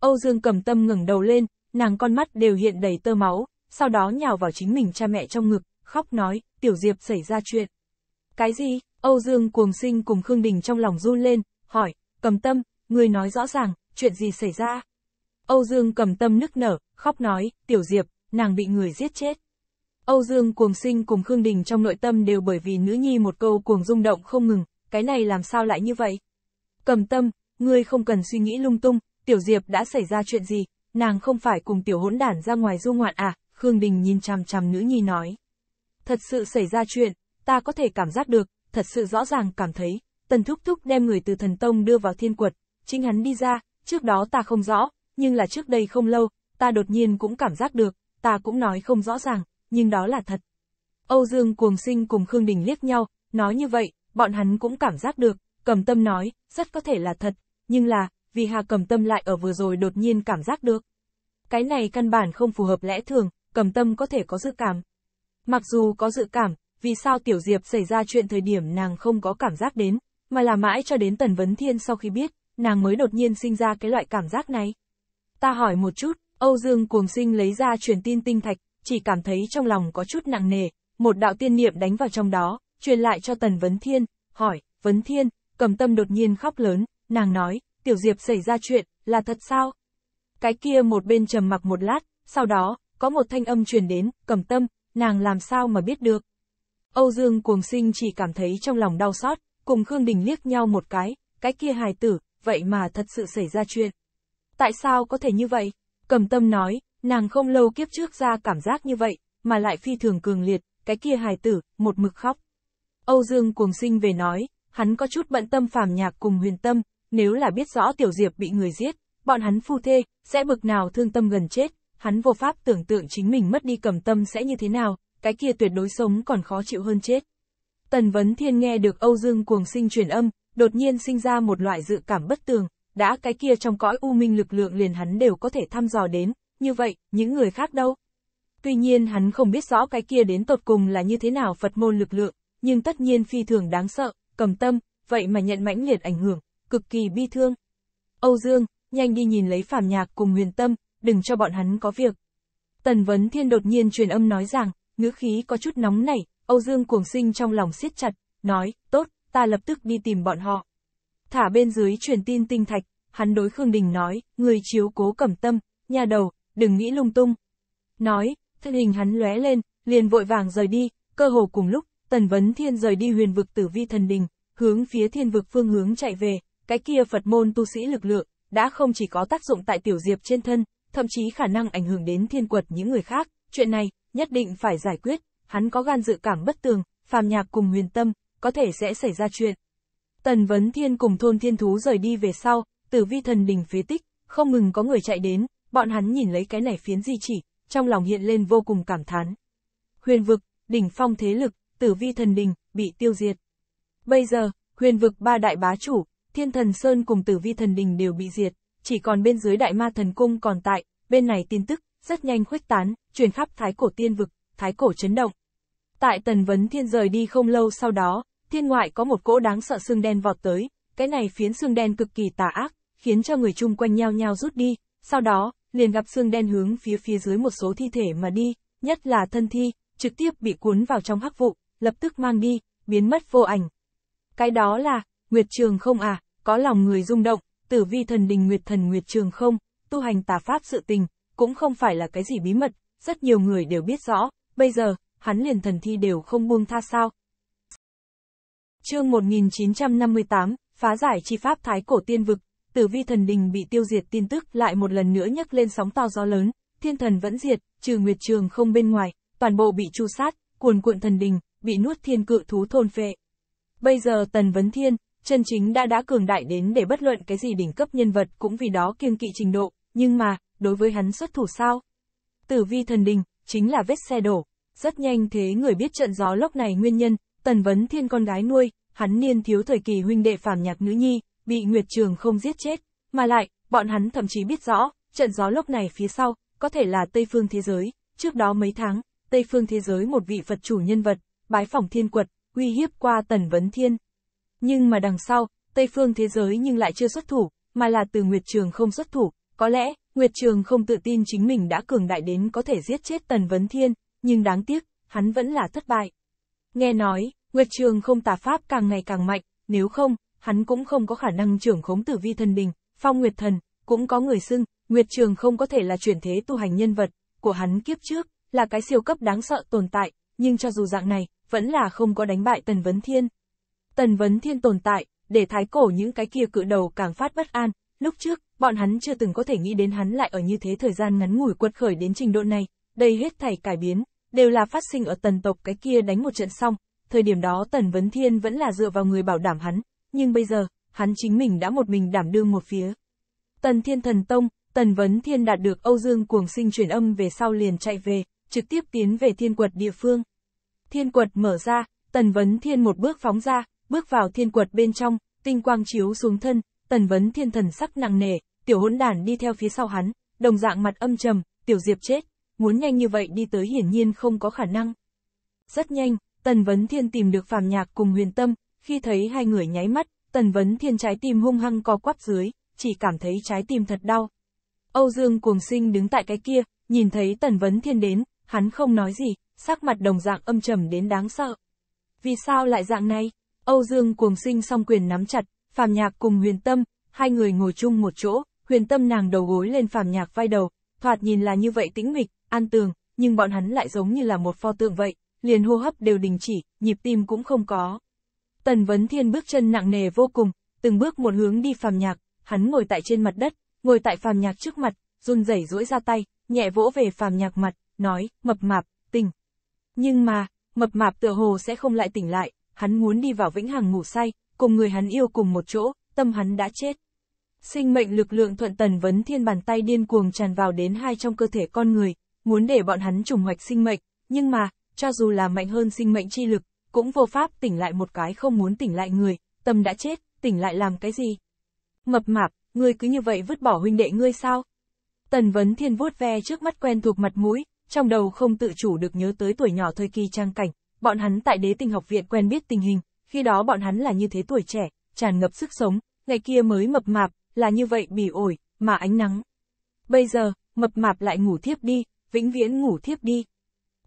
Âu Dương cầm tâm ngẩng đầu lên, nàng con mắt đều hiện đầy tơ máu, sau đó nhào vào chính mình cha mẹ trong ngực, khóc nói, tiểu diệp xảy ra chuyện. Cái gì? Âu Dương cuồng sinh cùng Khương Đình trong lòng run lên, hỏi, cầm tâm, người nói rõ ràng, chuyện gì xảy ra? Âu Dương cầm tâm nức nở, khóc nói, tiểu diệp, nàng bị người giết chết. Âu Dương cuồng sinh cùng Khương Đình trong nội tâm đều bởi vì nữ nhi một câu cuồng rung động không ngừng, cái này làm sao lại như vậy? Cầm tâm, ngươi không cần suy nghĩ lung tung, tiểu diệp đã xảy ra chuyện gì, nàng không phải cùng tiểu hỗn đản ra ngoài du ngoạn à, Khương Đình nhìn chằm chằm nữ nhi nói. Thật sự xảy ra chuyện, ta có thể cảm giác được, thật sự rõ ràng cảm thấy, tần thúc thúc đem người từ thần tông đưa vào thiên quật, chính hắn đi ra, trước đó ta không rõ, nhưng là trước đây không lâu, ta đột nhiên cũng cảm giác được, ta cũng nói không rõ ràng, nhưng đó là thật. Âu Dương Cuồng Sinh cùng Khương Đình liếc nhau, nói như vậy, bọn hắn cũng cảm giác được, cầm tâm nói, rất có thể là thật, nhưng là, vì Hà cầm tâm lại ở vừa rồi đột nhiên cảm giác được. Cái này căn bản không phù hợp lẽ thường, cầm tâm có thể có dự cảm. Mặc dù có dự cảm, vì sao Tiểu Diệp xảy ra chuyện thời điểm nàng không có cảm giác đến, mà là mãi cho đến Tần Vấn Thiên sau khi biết, nàng mới đột nhiên sinh ra cái loại cảm giác này. Ta hỏi một chút, Âu Dương cuồng sinh lấy ra truyền tin tinh thạch, chỉ cảm thấy trong lòng có chút nặng nề, một đạo tiên niệm đánh vào trong đó, truyền lại cho Tần Vấn Thiên, hỏi, Vấn Thiên, cầm tâm đột nhiên khóc lớn, nàng nói, Tiểu Diệp xảy ra chuyện, là thật sao? Cái kia một bên trầm mặc một lát, sau đó, có một thanh âm truyền đến, cầm tâm, nàng làm sao mà biết được? Âu Dương Cuồng Sinh chỉ cảm thấy trong lòng đau xót, cùng Khương Đình liếc nhau một cái, cái kia hài tử, vậy mà thật sự xảy ra chuyện. Tại sao có thể như vậy? Cầm tâm nói, nàng không lâu kiếp trước ra cảm giác như vậy, mà lại phi thường cường liệt, cái kia hài tử, một mực khóc. Âu Dương Cuồng Sinh về nói, hắn có chút bận tâm phàm nhạc cùng huyền tâm, nếu là biết rõ Tiểu Diệp bị người giết, bọn hắn phu thê, sẽ bực nào thương tâm gần chết, hắn vô pháp tưởng tượng chính mình mất đi cầm tâm sẽ như thế nào, cái kia tuyệt đối sống còn khó chịu hơn chết. Tần Vấn Thiên nghe được Âu Dương cuồng sinh truyền âm, đột nhiên sinh ra một loại dự cảm bất tường, đã cái kia trong cõi u minh lực lượng liền hắn đều có thể thăm dò đến, như vậy, những người khác đâu? Tuy nhiên hắn không biết rõ cái kia đến tột cùng là như thế nào Phật môn lực lượng, nhưng tất nhiên phi thường đáng sợ, cầm tâm, vậy mà nhận mãnh liệt ảnh hưởng, cực kỳ bi thương. Âu Dương, nhanh đi nhìn lấy phàm nhạc cùng huyền tâm, đừng cho bọn hắn có việc. Tần Vấn Thiên đột nhiên truyền âm nói rằng, ngữ khí có chút nóng nảy, Âu Dương cuồng sinh trong lòng siết chặt, nói, tốt, ta lập tức đi tìm bọn họ. Thả bên dưới truyền tin tinh thạch, hắn đối Khương Đình nói, người chiếu cố cẩm tâm, nhà đầu, đừng nghĩ lung tung. Nói, thân hình hắn lóe lên, liền vội vàng rời đi, cơ hồ cùng lúc, Tần Vấn Thiên rời đi huyền vực tử vi thần đình, hướng phía thiên vực phương hướng chạy về, cái kia Phật môn tu sĩ lực lượng, đã không chỉ có tác dụng tại tiểu diệp trên thân, thậm chí khả năng ảnh hưởng đến thiên quật những người khác, chuyện này, nhất định phải giải quyết, hắn có gan dự cảm bất tường, phàm nhạc cùng huyền tâm, có thể sẽ xảy ra chuyện. Tần Vấn Thiên cùng thôn thiên thú rời đi về sau, tử vi thần đình phế tích, không ngừng có người chạy đến, bọn hắn nhìn lấy cái này phiến di chỉ, trong lòng hiện lên vô cùng cảm thán. Huyền vực, đỉnh phong thế lực, tử vi thần đình, bị tiêu diệt. Bây giờ, huyền vực ba đại bá chủ, thiên thần Sơn cùng tử vi thần đình đều bị diệt, chỉ còn bên dưới đại ma thần cung còn tại, bên này tin tức, rất nhanh khuếch tán, truyền khắp Thái Cổ Tiên Vực, Thái Cổ chấn động. Tại Tần Vấn Thiên rời đi không lâu sau đó, thiên ngoại có một cỗ đáng sợ xương đen vọt tới, cái này phiến xương đen cực kỳ tà ác, khiến cho người chung quanh nhau nhau rút đi, sau đó, liền gặp xương đen hướng phía phía dưới một số thi thể mà đi, nhất là thân thi, trực tiếp bị cuốn vào trong hắc vụ, lập tức mang đi, biến mất vô ảnh. Cái đó là, Nguyệt Trường không à, có lòng người rung động, tử vi thần đình Nguyệt thần Nguyệt Trường không, tu hành tà pháp sự tình, cũng không phải là cái gì bí mật, rất nhiều người đều biết rõ, bây giờ, hắn liền thần thi đều không buông tha sao. Chương 1958, phá giải chi pháp thái cổ tiên vực, tử vi thần đình bị tiêu diệt tin tức lại một lần nữa nhấc lên sóng to gió lớn, thiên thần vẫn diệt, trừ nguyệt trường không bên ngoài, toàn bộ bị tru sát, cuồn cuộn thần đình, bị nuốt thiên cự thú thôn phệ. Bây giờ Tần Vấn Thiên, chân chính đã đã cường đại đến để bất luận cái gì đỉnh cấp nhân vật cũng vì đó kiêng kỵ trình độ, nhưng mà, đối với hắn xuất thủ sao? Tử vi thần đình, chính là vết xe đổ. Rất nhanh thế người biết trận gió lốc này nguyên nhân, Tần Vấn Thiên con gái nuôi, hắn niên thiếu thời kỳ huynh đệ phàm nhạc nữ nhi, bị Nguyệt Trường không giết chết, mà lại, bọn hắn thậm chí biết rõ, trận gió lốc này phía sau, có thể là Tây Phương Thế Giới, trước đó mấy tháng, Tây Phương Thế Giới một vị Phật chủ nhân vật, bái phỏng thiên quật, uy hiếp qua Tần Vấn Thiên. Nhưng mà đằng sau, Tây Phương Thế Giới nhưng lại chưa xuất thủ, mà là từ Nguyệt Trường không xuất thủ, có lẽ, Nguyệt Trường không tự tin chính mình đã cường đại đến có thể giết chết Tần Vấn Thiên, nhưng đáng tiếc, hắn vẫn là thất bại. Nghe nói, Nguyệt Trường không tà pháp càng ngày càng mạnh, nếu không, hắn cũng không có khả năng trưởng khống tử vi thần đình, phong Nguyệt Thần, cũng có người xưng, Nguyệt Trường không có thể là chuyển thế tu hành nhân vật, của hắn kiếp trước, là cái siêu cấp đáng sợ tồn tại, nhưng cho dù dạng này, vẫn là không có đánh bại Tần Vấn Thiên. Tần Vấn Thiên tồn tại, để thái cổ những cái kia cự đầu càng phát bất an, lúc trước, Bọn hắn chưa từng có thể nghĩ đến hắn lại ở như thế thời gian ngắn ngủi quật khởi đến trình độ này, đây hết thảy cải biến, đều là phát sinh ở tần tộc cái kia đánh một trận xong, thời điểm đó tần vấn thiên vẫn là dựa vào người bảo đảm hắn, nhưng bây giờ, hắn chính mình đã một mình đảm đương một phía. Tần thiên thần tông, tần vấn thiên đạt được Âu Dương cuồng sinh truyền âm về sau liền chạy về, trực tiếp tiến về thiên quật địa phương. Thiên quật mở ra, tần vấn thiên một bước phóng ra, bước vào thiên quật bên trong, tinh quang chiếu xuống thân, tần vấn thiên thần sắc nặng nề, tiểu hỗn đản đi theo phía sau hắn, đồng dạng mặt âm trầm, tiểu diệp chết, muốn nhanh như vậy đi tới hiển nhiên không có khả năng. Rất nhanh, Tần Vấn Thiên tìm được Phạm Nhạc cùng Huyền Tâm, khi thấy hai người nháy mắt, Tần Vấn Thiên trái tim hung hăng co quắp dưới, chỉ cảm thấy trái tim thật đau. Âu Dương cuồng sinh đứng tại cái kia, nhìn thấy Tần Vấn Thiên đến, hắn không nói gì, sắc mặt đồng dạng âm trầm đến đáng sợ. Vì sao lại dạng này? Âu Dương cuồng sinh song quyền nắm chặt, Phạm Nhạc cùng Huyền Tâm, hai người ngồi chung một chỗ, huyền tâm nàng đầu gối lên phàm nhạc vai đầu, thoạt nhìn là như vậy tĩnh mịch, an tường, nhưng bọn hắn lại giống như là một pho tượng vậy, liền hô hấp đều đình chỉ, nhịp tim cũng không có. Tần Vấn Thiên bước chân nặng nề vô cùng, từng bước một hướng đi phàm nhạc, hắn ngồi tại trên mặt đất, ngồi tại phàm nhạc trước mặt, run rẩy duỗi ra tay, nhẹ vỗ về phàm nhạc mặt, nói, mập mạp, tỉnh. Nhưng mà, mập mạp tựa hồ sẽ không lại tỉnh lại, hắn muốn đi vào vĩnh hằng ngủ say, cùng người hắn yêu cùng một chỗ, tâm hắn đã chết. Sinh mệnh lực lượng thuận tần vấn thiên bàn tay điên cuồng tràn vào đến hai trong cơ thể con người, muốn để bọn hắn trùng hoạch sinh mệnh, nhưng mà, cho dù là mạnh hơn sinh mệnh chi lực, cũng vô pháp tỉnh lại một cái không muốn tỉnh lại người, tâm đã chết, tỉnh lại làm cái gì? Mập mạp, ngươi cứ như vậy vứt bỏ huynh đệ ngươi sao? Tần vấn thiên vuốt ve trước mắt quen thuộc mặt mũi, trong đầu không tự chủ được nhớ tới tuổi nhỏ thời kỳ trang cảnh, bọn hắn tại đế tinh học viện quen biết tình hình, khi đó bọn hắn là như thế tuổi trẻ, tràn ngập sức sống, ngày kia mới mập mạp, là như vậy bỉ ổi, mà ánh nắng. Bây giờ, mập mạp lại ngủ thiếp đi, vĩnh viễn ngủ thiếp đi.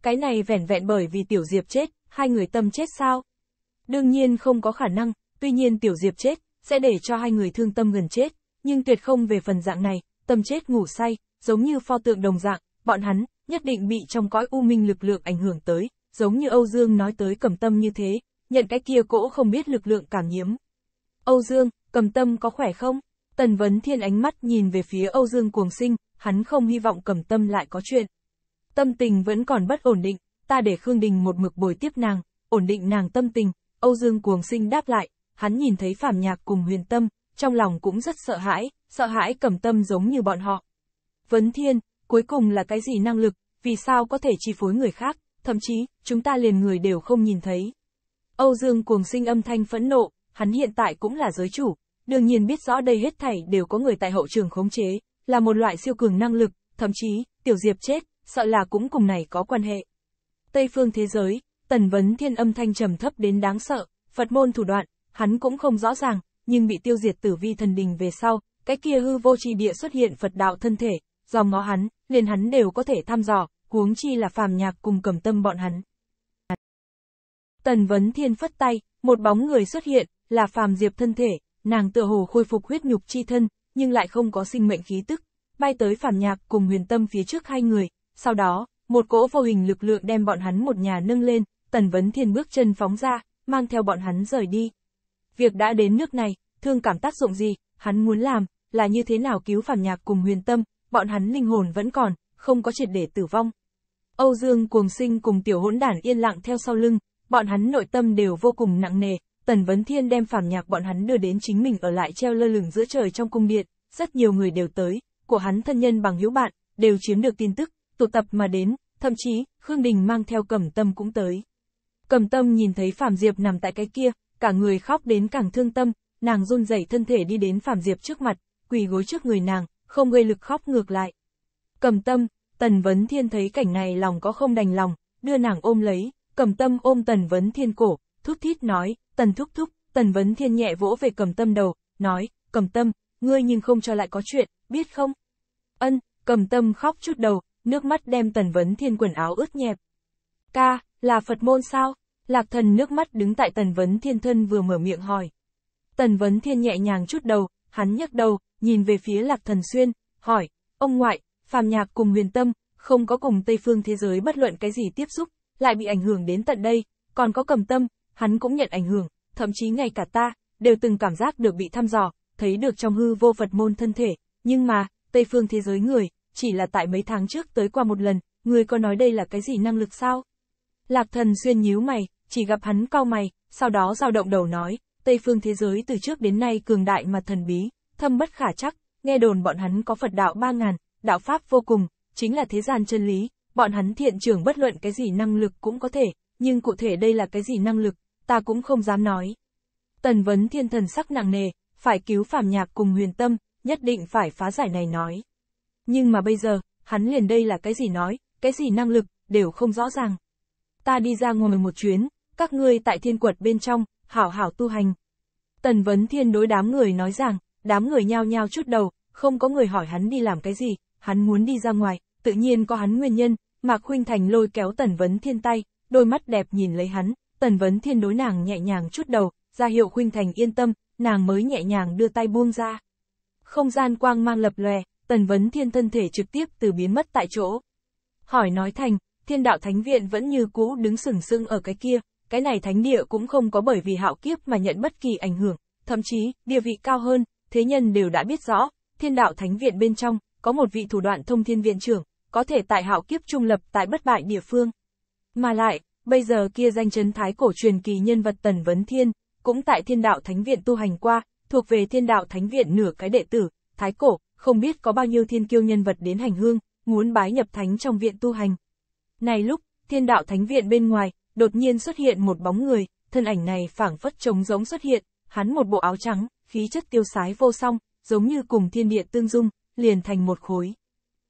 Cái này vẻn vẹn bởi vì Tiểu Diệp chết, hai người tâm chết sao? Đương nhiên không có khả năng, tuy nhiên Tiểu Diệp chết, sẽ để cho hai người thương tâm gần chết, nhưng tuyệt không về phần dạng này, tâm chết ngủ say, giống như pho tượng đồng dạng, bọn hắn, nhất định bị trong cõi u minh lực lượng ảnh hưởng tới, giống như Âu Dương nói tới cầm tâm như thế, nhận cái kia cỗ không biết lực lượng cảm nhiễm. Âu Dương, cầm tâm có khỏe không? Tần Vấn Thiên ánh mắt nhìn về phía Âu Dương Cuồng Sinh, hắn không hy vọng cầm tâm lại có chuyện. Tâm tình vẫn còn bất ổn định, ta để Khương Đình một mực bồi tiếp nàng, ổn định nàng tâm tình, Âu Dương Cuồng Sinh đáp lại, hắn nhìn thấy Phạm Nhạc cùng huyền tâm, trong lòng cũng rất sợ hãi, sợ hãi cầm tâm giống như bọn họ. Vấn Thiên, cuối cùng là cái gì năng lực, vì sao có thể chi phối người khác, thậm chí, chúng ta liền người đều không nhìn thấy. Âu Dương Cuồng Sinh âm thanh phẫn nộ, hắn hiện tại cũng là giới chủ, đương nhiên biết rõ đây hết thảy đều có người tại hậu trường khống chế, là một loại siêu cường năng lực, thậm chí, Tiểu Diệp chết, sợ là cũng cùng này có quan hệ. Tây phương thế giới, Tần Vấn Thiên âm thanh trầm thấp đến đáng sợ, Phật môn thủ đoạn, hắn cũng không rõ ràng, nhưng bị tiêu diệt tử vi thần đình về sau, cái kia hư vô tri địa xuất hiện Phật đạo thân thể, do ngó hắn, liền hắn đều có thể thăm dò, huống chi là phàm nhạc cùng cầm tâm bọn hắn. Tần Vấn Thiên phất tay, một bóng người xuất hiện, là phàm diệp thân thể, nàng tựa hồ khôi phục huyết nhục chi thân, nhưng lại không có sinh mệnh khí tức, bay tới phản nhạc cùng huyền tâm phía trước hai người, sau đó, một cỗ vô hình lực lượng đem bọn hắn một nhà nâng lên, tần vấn thiên bước chân phóng ra, mang theo bọn hắn rời đi. Việc đã đến nước này, thương cảm tác dụng gì, hắn muốn làm, là như thế nào cứu phản nhạc cùng huyền tâm, bọn hắn linh hồn vẫn còn, không có triệt để tử vong. Âu Dương cuồng sinh cùng tiểu hỗn đản yên lặng theo sau lưng, bọn hắn nội tâm đều vô cùng nặng nề, Tần Vấn Thiên đem phàm nhạc bọn hắn đưa đến chính mình ở lại treo lơ lửng giữa trời trong cung điện, rất nhiều người đều tới, của hắn thân nhân bằng hữu bạn, đều chiếm được tin tức, tụ tập mà đến, thậm chí, Khương Đình mang theo Cẩm Tâm cũng tới. Cẩm Tâm nhìn thấy Phạm Diệp nằm tại cái kia, cả người khóc đến càng thương tâm, nàng run rẩy thân thể đi đến Phạm Diệp trước mặt, quỳ gối trước người nàng, không gây lực khóc ngược lại. Cẩm Tâm, Tần Vấn Thiên thấy cảnh này lòng có không đành lòng, đưa nàng ôm lấy, Cẩm Tâm ôm Tần Vấn Thiên cổ, thúc thít nói, tần thúc thúc, tần vấn thiên nhẹ vỗ về cầm tâm đầu, nói, cầm tâm, ngươi nhưng không cho lại có chuyện, biết không? Ân, cầm tâm khóc chút đầu, nước mắt đem tần vấn thiên quần áo ướt nhẹp. Ca, là Phật môn sao? Lạc thần nước mắt đứng tại tần vấn thiên thân vừa mở miệng hỏi. Tần vấn thiên nhẹ nhàng chút đầu, hắn nhấc đầu, nhìn về phía lạc thần xuyên, hỏi, ông ngoại, phàm nhạc cùng huyền tâm, không có cùng Tây phương thế giới bất luận cái gì tiếp xúc, lại bị ảnh hưởng đến tận đây, còn có cầm tâm, hắn cũng nhận ảnh hưởng, thậm chí ngay cả ta, đều từng cảm giác được bị thăm dò, thấy được trong hư vô Phật môn thân thể, nhưng mà, Tây phương thế giới người, chỉ là tại mấy tháng trước tới qua một lần, người có nói đây là cái gì năng lực sao? Lạc thần xuyên nhíu mày, chỉ gặp hắn cau mày, sau đó dao động đầu nói, Tây phương thế giới từ trước đến nay cường đại mà thần bí, thâm bất khả chắc, nghe đồn bọn hắn có Phật đạo ba ngàn, đạo pháp vô cùng, chính là thế gian chân lý, bọn hắn thiện trưởng bất luận cái gì năng lực cũng có thể, nhưng cụ thể đây là cái gì năng lực, ta cũng không dám nói. Tần vấn thiên thần sắc nặng nề, phải cứu phàm nhạc cùng huyền tâm, nhất định phải phá giải này nói. Nhưng mà bây giờ, hắn liền đây là cái gì nói, cái gì năng lực, đều không rõ ràng. Ta đi ra ngoài một chuyến, các ngươi tại thiên quật bên trong, hảo hảo tu hành. Tần vấn thiên đối đám người nói rằng, đám người nhao nhao chút đầu, không có người hỏi hắn đi làm cái gì, hắn muốn đi ra ngoài, tự nhiên có hắn nguyên nhân, Mạc Khuynh Thành lôi kéo Tần Vấn Thiên tay, đôi mắt đẹp nhìn lấy hắn, Tần Vấn Thiên đối nàng nhẹ nhàng chút đầu, ra hiệu Khuynh Thành yên tâm, nàng mới nhẹ nhàng đưa tay buông ra. Không gian quang mang lập lòe, Tần Vấn Thiên thân thể trực tiếp từ biến mất tại chỗ. Hỏi nói thành, Thiên Đạo Thánh Viện vẫn như cũ đứng sừng sững ở cái kia, cái này thánh địa cũng không có bởi vì hạo kiếp mà nhận bất kỳ ảnh hưởng, thậm chí, địa vị cao hơn, thế nhân đều đã biết rõ, Thiên Đạo Thánh Viện bên trong, có một vị thủ đoạn thông thiên viện trưởng, có thể tại hạo kiếp trung lập tại bất bại địa phương. Mà lại, bây giờ kia danh chấn thái cổ truyền kỳ nhân vật Tần Vấn Thiên, cũng tại thiên đạo thánh viện tu hành qua, thuộc về thiên đạo thánh viện nửa cái đệ tử, thái cổ, không biết có bao nhiêu thiên kiêu nhân vật đến hành hương, muốn bái nhập thánh trong viện tu hành. Này lúc, thiên đạo thánh viện bên ngoài, đột nhiên xuất hiện một bóng người, thân ảnh này phảng phất trống giống xuất hiện, hắn một bộ áo trắng, khí chất tiêu sái vô song, giống như cùng thiên địa tương dung, liền thành một khối.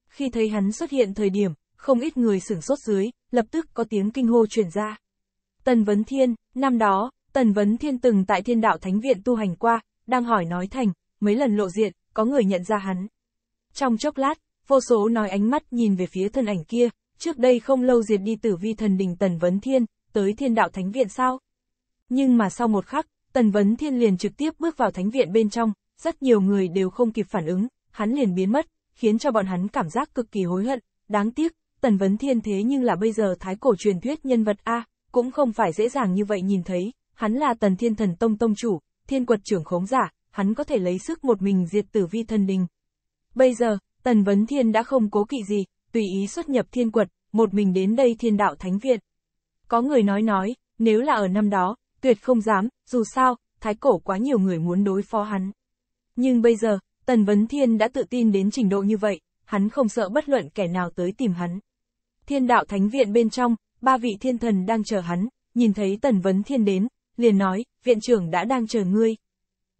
Khi thấy hắn xuất hiện thời điểm, không ít người sửng sốt dưới, lập tức có tiếng kinh hô truyền ra. Tần Vấn Thiên, năm đó, Tần Vấn Thiên từng tại thiên đạo thánh viện tu hành qua, đang hỏi nói thành, mấy lần lộ diện, có người nhận ra hắn. Trong chốc lát, vô số nói ánh mắt nhìn về phía thân ảnh kia, trước đây không lâu diệt đi tử vi thần đình Tần Vấn Thiên, tới thiên đạo thánh viện sao? Nhưng mà sau một khắc, Tần Vấn Thiên liền trực tiếp bước vào thánh viện bên trong, rất nhiều người đều không kịp phản ứng, hắn liền biến mất, khiến cho bọn hắn cảm giác cực kỳ hối hận, đáng tiếc, Tần Vấn Thiên thế nhưng là bây giờ thái cổ truyền thuyết nhân vật A, cũng không phải dễ dàng như vậy nhìn thấy, hắn là Tần Thiên Thần Tông Tông Chủ, thiên quật trưởng khống giả, hắn có thể lấy sức một mình diệt tử vi thần đình. Bây giờ, Tần Vấn Thiên đã không cố kỵ gì, tùy ý xuất nhập thiên quật, một mình đến đây thiên đạo thánh viện. Có người nói nói, nếu là ở năm đó, tuyệt không dám, dù sao, thái cổ quá nhiều người muốn đối phó hắn. Nhưng bây giờ, Tần Vấn Thiên đã tự tin đến trình độ như vậy, hắn không sợ bất luận kẻ nào tới tìm hắn. Thiên đạo thánh viện bên trong, ba vị thiên thần đang chờ hắn, nhìn thấy tần vấn thiên đến, liền nói, viện trưởng đã đang chờ ngươi.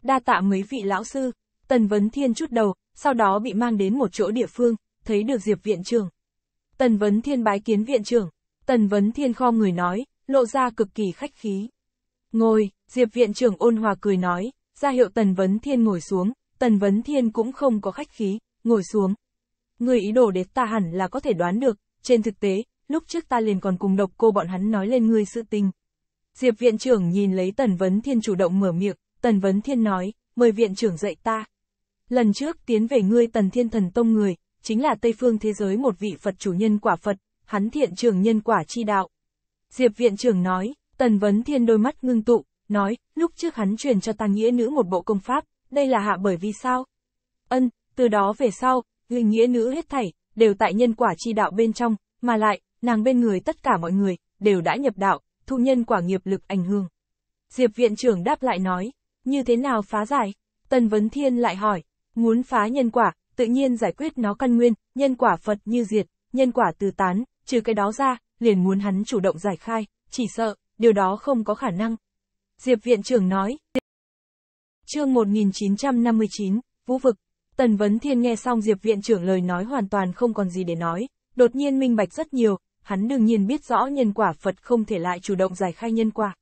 Đa tạ mấy vị lão sư, tần vấn thiên chút đầu, sau đó bị mang đến một chỗ địa phương, thấy được diệp viện trưởng. Tần vấn thiên bái kiến viện trưởng, tần vấn thiên kho người nói, lộ ra cực kỳ khách khí. Ngồi, diệp viện trưởng ôn hòa cười nói, ra hiệu tần vấn thiên ngồi xuống, tần vấn thiên cũng không có khách khí, ngồi xuống. Người ý đồ đế ta hẳn là có thể đoán được, trên thực tế, lúc trước ta liền còn cùng độc cô bọn hắn nói lên ngươi sự tình. Diệp viện trưởng nhìn lấy Tần Vấn Thiên chủ động mở miệng, Tần Vấn Thiên nói, mời viện trưởng dạy ta. Lần trước tiến về ngươi Tần Thiên Thần Tông người, chính là Tây Phương thế giới một vị Phật chủ nhân quả Phật, hắn thiện trưởng nhân quả chi đạo. Diệp viện trưởng nói, Tần Vấn Thiên đôi mắt ngưng tụ, nói, lúc trước hắn truyền cho ta nghĩa nữ một bộ công pháp, đây là hạ bởi vì sao? Ân, từ đó về sau, người nghĩa nữ hết thảy, đều tại nhân quả chi đạo bên trong, mà lại, nàng bên người tất cả mọi người, đều đã nhập đạo, thu nhân quả nghiệp lực ảnh hưởng. Diệp viện trưởng đáp lại nói, như thế nào phá giải? Tần Vấn Thiên lại hỏi, muốn phá nhân quả, tự nhiên giải quyết nó căn nguyên, nhân quả Phật như diệt, nhân quả từ tán, trừ cái đó ra, liền muốn hắn chủ động giải khai, chỉ sợ, điều đó không có khả năng. Diệp viện trưởng nói. Chương 1959, Vũ vực, Tần Vấn Thiên nghe xong Diệp Viện trưởng lời nói hoàn toàn không còn gì để nói, đột nhiên minh bạch rất nhiều, hắn đương nhiên biết rõ nhân quả Phật không thể lại chủ động giải khai nhân quả.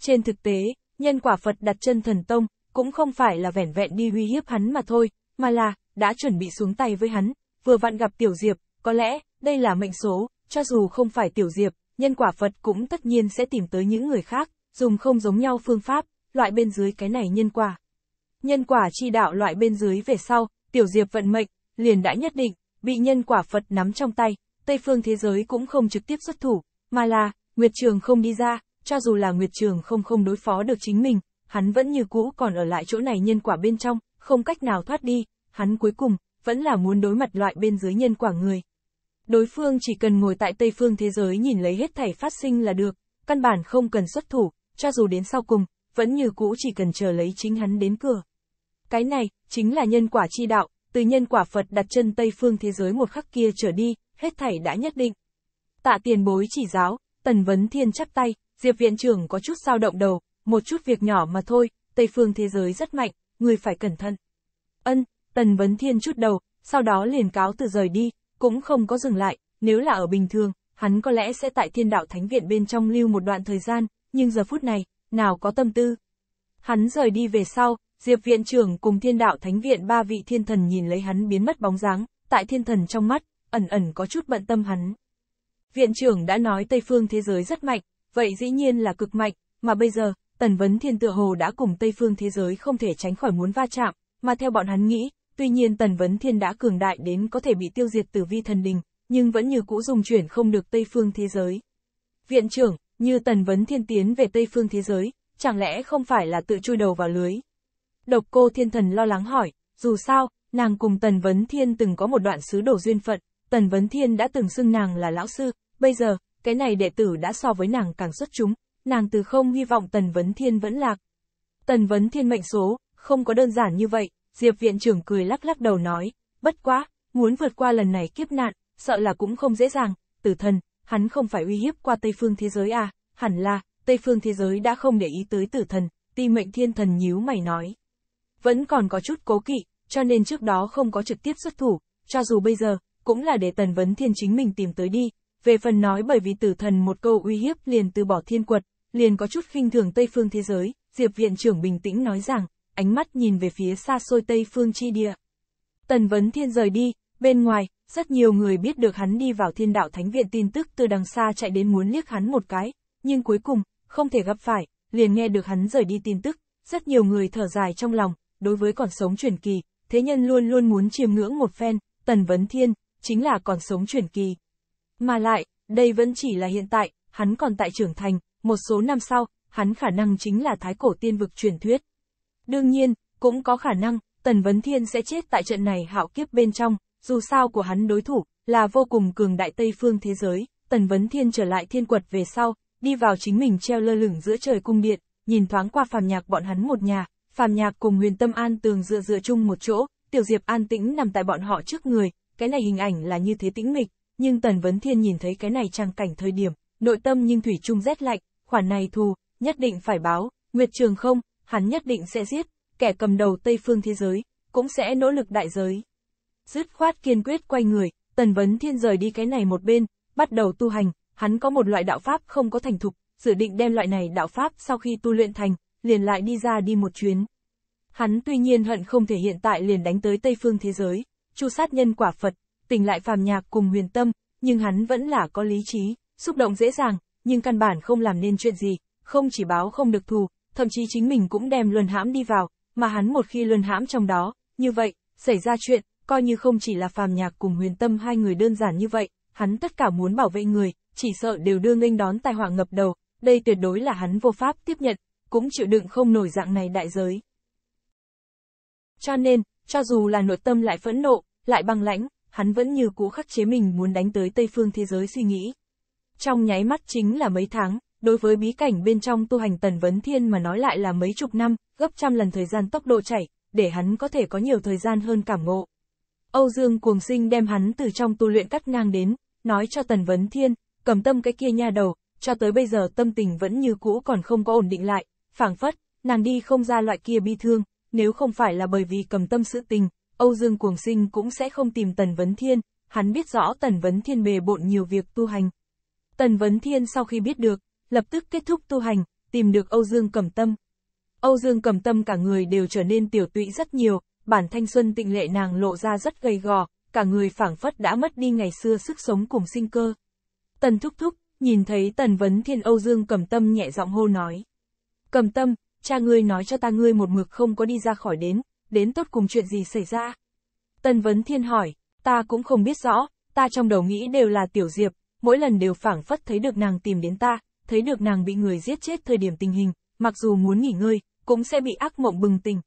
Trên thực tế, nhân quả Phật đặt chân thần tông, cũng không phải là vẻn vẹn đi huy hiếp hắn mà thôi, mà là, đã chuẩn bị xuống tay với hắn, vừa vặn gặp Tiểu Diệp, có lẽ, đây là mệnh số, cho dù không phải Tiểu Diệp, nhân quả Phật cũng tất nhiên sẽ tìm tới những người khác, dùng không giống nhau phương pháp, loại bên dưới cái này nhân quả nhân quả chi đạo loại bên dưới về sau, tiểu diệp vận mệnh, liền đã nhất định, bị nhân quả Phật nắm trong tay, Tây phương thế giới cũng không trực tiếp xuất thủ, mà là, Nguyệt Trường không đi ra, cho dù là Nguyệt Trường không không đối phó được chính mình, hắn vẫn như cũ còn ở lại chỗ này nhân quả bên trong, không cách nào thoát đi, hắn cuối cùng, vẫn là muốn đối mặt loại bên dưới nhân quả người. Đối phương chỉ cần ngồi tại Tây phương thế giới nhìn lấy hết thảy phát sinh là được, căn bản không cần xuất thủ, cho dù đến sau cùng, vẫn như cũ chỉ cần chờ lấy chính hắn đến cửa. Cái này, chính là nhân quả chi đạo, từ nhân quả Phật đặt chân Tây phương thế giới một khắc kia trở đi, hết thảy đã nhất định. Tạ tiền bối chỉ giáo, Tần Vấn Thiên chắp tay, Diệp Viện trưởng có chút sao động đầu, một chút việc nhỏ mà thôi, Tây phương thế giới rất mạnh, người phải cẩn thận. Ân, Tần Vấn Thiên chút đầu, sau đó liền cáo từ rời đi, cũng không có dừng lại, nếu là ở bình thường, hắn có lẽ sẽ tại thiên đạo thánh viện bên trong lưu một đoạn thời gian, nhưng giờ phút này, nào có tâm tư. Hắn rời đi về sau, Diệp viện trưởng cùng thiên đạo thánh viện ba vị thiên thần nhìn lấy hắn biến mất bóng dáng, tại thiên thần trong mắt, ẩn ẩn có chút bận tâm hắn. Viện trưởng đã nói Tây phương thế giới rất mạnh, vậy dĩ nhiên là cực mạnh, mà bây giờ, Tần Vấn Thiên tựa hồ đã cùng Tây phương thế giới không thể tránh khỏi muốn va chạm, mà theo bọn hắn nghĩ, tuy nhiên Tần Vấn Thiên đã cường đại đến có thể bị tiêu diệt từ vi thần đình, nhưng vẫn như cũ dùng chuyển không được Tây phương thế giới. Viện trưởng, như Tần Vấn Thiên tiến về Tây phương thế giới, chẳng lẽ không phải là tự chui đầu vào lưới, Độc cô thiên thần lo lắng hỏi, dù sao, nàng cùng Tần Vấn Thiên từng có một đoạn sứ đổ duyên phận, Tần Vấn Thiên đã từng xưng nàng là lão sư, bây giờ, cái này đệ tử đã so với nàng càng xuất chúng, nàng từ không hy vọng Tần Vấn Thiên vẫn lạc. Tần Vấn Thiên mệnh số, không có đơn giản như vậy, Diệp viện trưởng cười lắc lắc đầu nói, bất quá, muốn vượt qua lần này kiếp nạn, sợ là cũng không dễ dàng, tử thần, hắn không phải uy hiếp qua Tây phương thế giới à, hẳn là, Tây phương thế giới đã không để ý tới tử thần, ti mệnh thiên thần nhíu mày nói vẫn còn có chút cố kỵ, cho nên trước đó không có trực tiếp xuất thủ, cho dù bây giờ, cũng là để Tần Vấn Thiên chính mình tìm tới đi. Về phần nói bởi vì tử thần một câu uy hiếp liền từ bỏ thiên quật, liền có chút khinh thường Tây phương thế giới, Diệp Viện trưởng bình tĩnh nói rằng, ánh mắt nhìn về phía xa xôi Tây phương chi địa. Tần Vấn Thiên rời đi, bên ngoài, rất nhiều người biết được hắn đi vào thiên đạo thánh viện tin tức từ đằng xa chạy đến muốn liếc hắn một cái, nhưng cuối cùng, không thể gặp phải, liền nghe được hắn rời đi tin tức, rất nhiều người thở dài trong lòng, đối với còn sống truyền kỳ, thế nhân luôn luôn muốn chiêm ngưỡng một phen, Tần Vấn Thiên, chính là còn sống truyền kỳ. Mà lại, đây vẫn chỉ là hiện tại, hắn còn tại trưởng thành, một số năm sau, hắn khả năng chính là thái cổ tiên vực truyền thuyết. Đương nhiên, cũng có khả năng, Tần Vấn Thiên sẽ chết tại trận này hạo kiếp bên trong, dù sao của hắn đối thủ, là vô cùng cường đại Tây phương thế giới, Tần Vấn Thiên trở lại thiên quật về sau, đi vào chính mình treo lơ lửng giữa trời cung điện, nhìn thoáng qua phàm nhạc bọn hắn một nhà, Phạm Nhạc cùng Huyền Tâm An Tường dựa dựa chung một chỗ, Tiểu Diệp an tĩnh nằm tại bọn họ trước người, cái này hình ảnh là như thế tĩnh mịch, nhưng Tần Vấn Thiên nhìn thấy cái này trang cảnh thời điểm, nội tâm nhưng thủy chung rét lạnh, khoản này thù, nhất định phải báo, Nguyệt Trường không, hắn nhất định sẽ giết, kẻ cầm đầu Tây phương thế giới, cũng sẽ nỗ lực đại giới. Dứt khoát kiên quyết quay người, Tần Vấn Thiên rời đi cái này một bên, bắt đầu tu hành, hắn có một loại đạo pháp không có thành thục, dự định đem loại này đạo pháp sau khi tu luyện thành, liền lại đi ra đi một chuyến. Hắn tuy nhiên hận không thể hiện tại liền đánh tới Tây Phương thế giới, chu sát nhân quả Phật, tình lại phàm nhạc cùng huyền tâm, nhưng hắn vẫn là có lý trí, xúc động dễ dàng, nhưng căn bản không làm nên chuyện gì, không chỉ báo không được thù, thậm chí chính mình cũng đem luân hãm đi vào, mà hắn một khi luân hãm trong đó, như vậy, xảy ra chuyện, coi như không chỉ là phàm nhạc cùng huyền tâm hai người đơn giản như vậy, hắn tất cả muốn bảo vệ người, chỉ sợ đều đương nghênh đón tai họa ngập đầu, đây tuyệt đối là hắn vô pháp tiếp nhận, cũng chịu đựng không nổi dạng này đại giới. Cho nên, cho dù là nội tâm lại phẫn nộ, lại băng lãnh, hắn vẫn như cũ khắc chế mình muốn đánh tới Tây phương thế giới suy nghĩ. Trong nháy mắt chính là mấy tháng, đối với bí cảnh bên trong tu hành tần vấn thiên mà nói lại là mấy chục năm, gấp trăm lần thời gian tốc độ chảy, để hắn có thể có nhiều thời gian hơn cảm ngộ. Âu Dương cuồng sinh đem hắn từ trong tu luyện cắt ngang đến, nói cho tần vấn thiên, cầm tâm cái kia nha đầu, cho tới bây giờ tâm tình vẫn như cũ còn không có ổn định lại, phảng phất, nàng đi không ra loại kia bi thương, nếu không phải là bởi vì cầm tâm sự tình, Âu Dương Cuồng Sinh cũng sẽ không tìm Tần Vấn Thiên, hắn biết rõ Tần Vấn Thiên bề bộn nhiều việc tu hành. Tần Vấn Thiên sau khi biết được, lập tức kết thúc tu hành, tìm được Âu Dương Cầm Tâm. Âu Dương Cầm Tâm cả người đều trở nên tiểu tụy rất nhiều, bản thanh xuân tịnh lệ nàng lộ ra rất gầy gò, cả người phảng phất đã mất đi ngày xưa sức sống cùng sinh cơ. Tần Thúc Thúc, nhìn thấy Tần Vấn Thiên Âu Dương Cầm Tâm nhẹ giọng hô nói. Cầm tâm, cha ngươi nói cho ta ngươi một mực không có đi ra khỏi đến, đến tốt cùng chuyện gì xảy ra. Tần Vấn Thiên hỏi, ta cũng không biết rõ, ta trong đầu nghĩ đều là Tiểu Diệp, mỗi lần đều phảng phất thấy được nàng tìm đến ta, thấy được nàng bị người giết chết thời điểm tình hình, mặc dù muốn nghỉ ngơi, cũng sẽ bị ác mộng bừng tỉnh.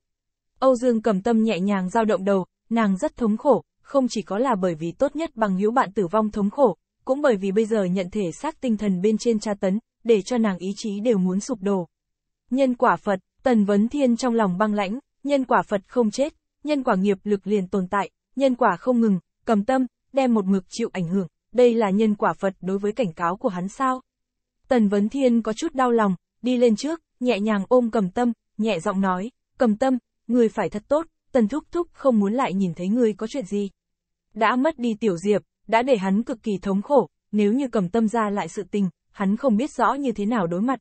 Âu Dương cầm tâm nhẹ nhàng giao động đầu, nàng rất thống khổ, không chỉ có là bởi vì tốt nhất bằng hữu bạn tử vong thống khổ, cũng bởi vì bây giờ nhận thể xác tinh thần bên trên tra tấn, để cho nàng ý chí đều muốn sụp đổ. Nhân quả Phật, Tần Vấn Thiên trong lòng băng lãnh, nhân quả Phật không chết, nhân quả nghiệp lực liền tồn tại, nhân quả không ngừng, cầm tâm, đem một mực chịu ảnh hưởng, đây là nhân quả Phật đối với cảnh cáo của hắn sao? Tần Vấn Thiên có chút đau lòng, đi lên trước, nhẹ nhàng ôm cầm tâm, nhẹ giọng nói, cầm tâm, người phải thật tốt, tần thúc thúc không muốn lại nhìn thấy người có chuyện gì. Đã mất đi tiểu diệp, đã để hắn cực kỳ thống khổ, nếu như cầm tâm ra lại sự tình, hắn không biết rõ như thế nào đối mặt.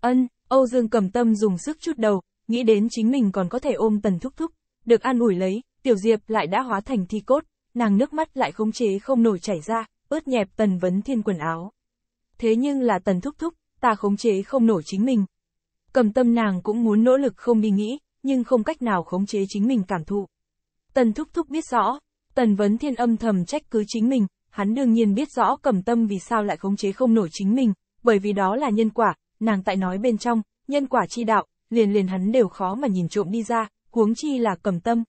Ân, Âu Dương cầm tâm dùng sức chút đầu, nghĩ đến chính mình còn có thể ôm tần thúc thúc, được an ủi lấy, tiểu diệp lại đã hóa thành thi cốt, nàng nước mắt lại khống chế không nổi chảy ra, ướt nhẹp tần vấn thiên quần áo. Thế nhưng là tần thúc thúc, ta khống chế không nổi chính mình. Cầm tâm nàng cũng muốn nỗ lực không đi nghĩ, nhưng không cách nào khống chế chính mình cảm thụ. Tần thúc thúc biết rõ, tần vấn thiên âm thầm trách cứ chính mình, hắn đương nhiên biết rõ cầm tâm vì sao lại khống chế không nổi chính mình, bởi vì đó là nhân quả, nàng tại nói bên trong, nhân quả chi đạo, liền liền hắn đều khó mà nhìn trộm đi ra, huống chi là cầm tâm.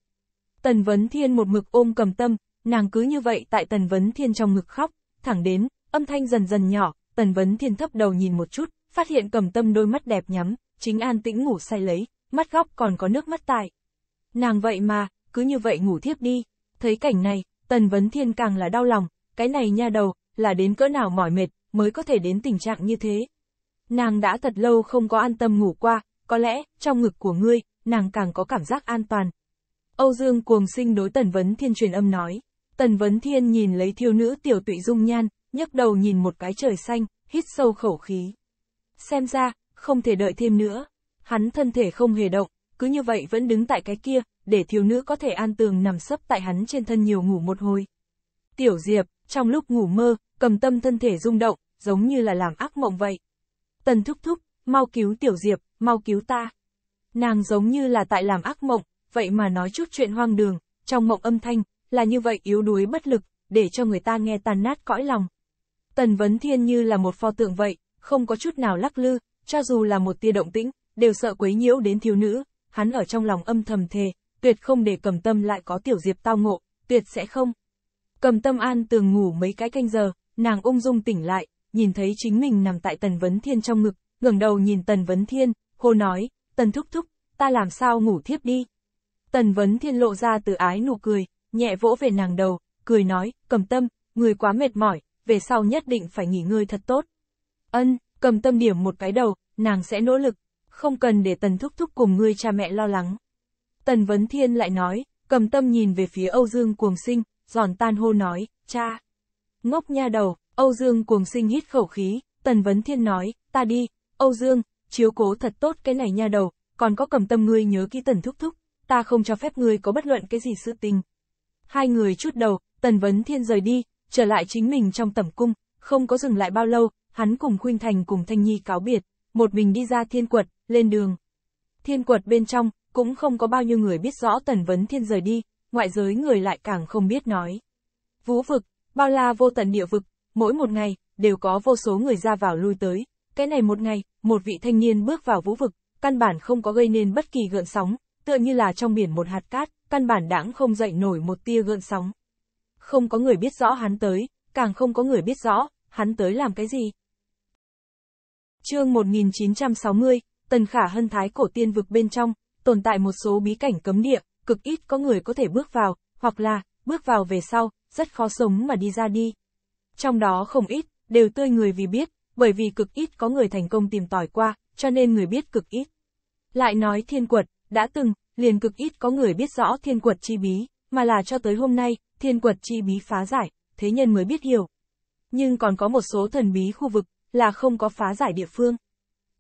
Tần Vấn Thiên một mực ôm cầm tâm, nàng cứ như vậy tại Tần Vấn Thiên trong ngực khóc, thẳng đến, âm thanh dần dần nhỏ, Tần Vấn Thiên thấp đầu nhìn một chút, phát hiện cầm tâm đôi mắt đẹp nhắm, chính an tĩnh ngủ say lấy, mắt góc còn có nước mắt tại. Nàng vậy mà, cứ như vậy ngủ thiếp đi, thấy cảnh này, Tần Vấn Thiên càng là đau lòng, cái này nha đầu, là đến cỡ nào mỏi mệt, mới có thể đến tình trạng như thế nàng đã thật lâu không có an tâm ngủ qua, có lẽ, trong ngực của ngươi, nàng càng có cảm giác an toàn. Âu Dương cuồng sinh đối Tần Vấn Thiên truyền âm nói. Tần Vấn Thiên nhìn lấy thiêu nữ tiểu tụy dung nhan, nhấc đầu nhìn một cái trời xanh, hít sâu khẩu khí. Xem ra, không thể đợi thêm nữa. Hắn thân thể không hề động, cứ như vậy vẫn đứng tại cái kia, để thiếu nữ có thể an tường nằm sấp tại hắn trên thân nhiều ngủ một hồi. Tiểu Diệp, trong lúc ngủ mơ, cầm tâm thân thể rung động, giống như là làm ác mộng vậy. Tần thúc thúc, mau cứu tiểu diệp, mau cứu ta. Nàng giống như là tại làm ác mộng, vậy mà nói chút chuyện hoang đường, trong mộng âm thanh, là như vậy yếu đuối bất lực, để cho người ta nghe tàn nát cõi lòng. Tần Vấn Thiên như là một pho tượng vậy, không có chút nào lắc lư, cho dù là một tia động tĩnh, đều sợ quấy nhiễu đến thiếu nữ, hắn ở trong lòng âm thầm thề, tuyệt không để cầm tâm lại có tiểu diệp tao ngộ, tuyệt sẽ không. Cầm tâm an tường ngủ mấy cái canh giờ, nàng ung dung tỉnh lại, nhìn thấy chính mình nằm tại Tần Vấn Thiên trong ngực, ngẩng đầu nhìn Tần Vấn Thiên, hô nói, Tần Thúc Thúc, ta làm sao ngủ thiếp đi. Tần Vấn Thiên lộ ra từ ái nụ cười, nhẹ vỗ về nàng đầu, cười nói, cầm tâm, người quá mệt mỏi, về sau nhất định phải nghỉ ngơi thật tốt. Ân, cầm tâm điểm một cái đầu, nàng sẽ nỗ lực, không cần để Tần Thúc Thúc cùng ngươi cha mẹ lo lắng. Tần Vấn Thiên lại nói, cầm tâm nhìn về phía Âu Dương Cuồng Sinh, giòn tan hô nói, cha. Ngốc nha đầu, Âu Dương cuồng sinh hít khẩu khí, Tần Vấn Thiên nói, ta đi, Âu Dương, chiếu cố thật tốt cái này nha đầu, còn có cầm tâm ngươi nhớ kỹ Tần Thúc Thúc, ta không cho phép ngươi có bất luận cái gì sự tình. Hai người chút đầu, Tần Vấn Thiên rời đi, trở lại chính mình trong tẩm cung, không có dừng lại bao lâu, hắn cùng Khuynh Thành cùng Thanh Nhi cáo biệt, một mình đi ra thiên quật, lên đường. Thiên quật bên trong, cũng không có bao nhiêu người biết rõ Tần Vấn Thiên rời đi, ngoại giới người lại càng không biết nói. Vũ vực, bao la vô tận địa vực, mỗi một ngày, đều có vô số người ra vào lui tới. Cái này một ngày, một vị thanh niên bước vào vũ vực, căn bản không có gây nên bất kỳ gợn sóng, tựa như là trong biển một hạt cát, căn bản đãng không dậy nổi một tia gợn sóng. Không có người biết rõ hắn tới, càng không có người biết rõ, hắn tới làm cái gì. Chương 1960, Tần Khả Hân Thái cổ tiên vực bên trong, tồn tại một số bí cảnh cấm địa, cực ít có người có thể bước vào, hoặc là, bước vào về sau, rất khó sống mà đi ra đi trong đó không ít, đều tươi người vì biết, bởi vì cực ít có người thành công tìm tỏi qua, cho nên người biết cực ít. Lại nói thiên quật, đã từng, liền cực ít có người biết rõ thiên quật chi bí, mà là cho tới hôm nay, thiên quật chi bí phá giải, thế nhân mới biết hiểu. Nhưng còn có một số thần bí khu vực, là không có phá giải địa phương.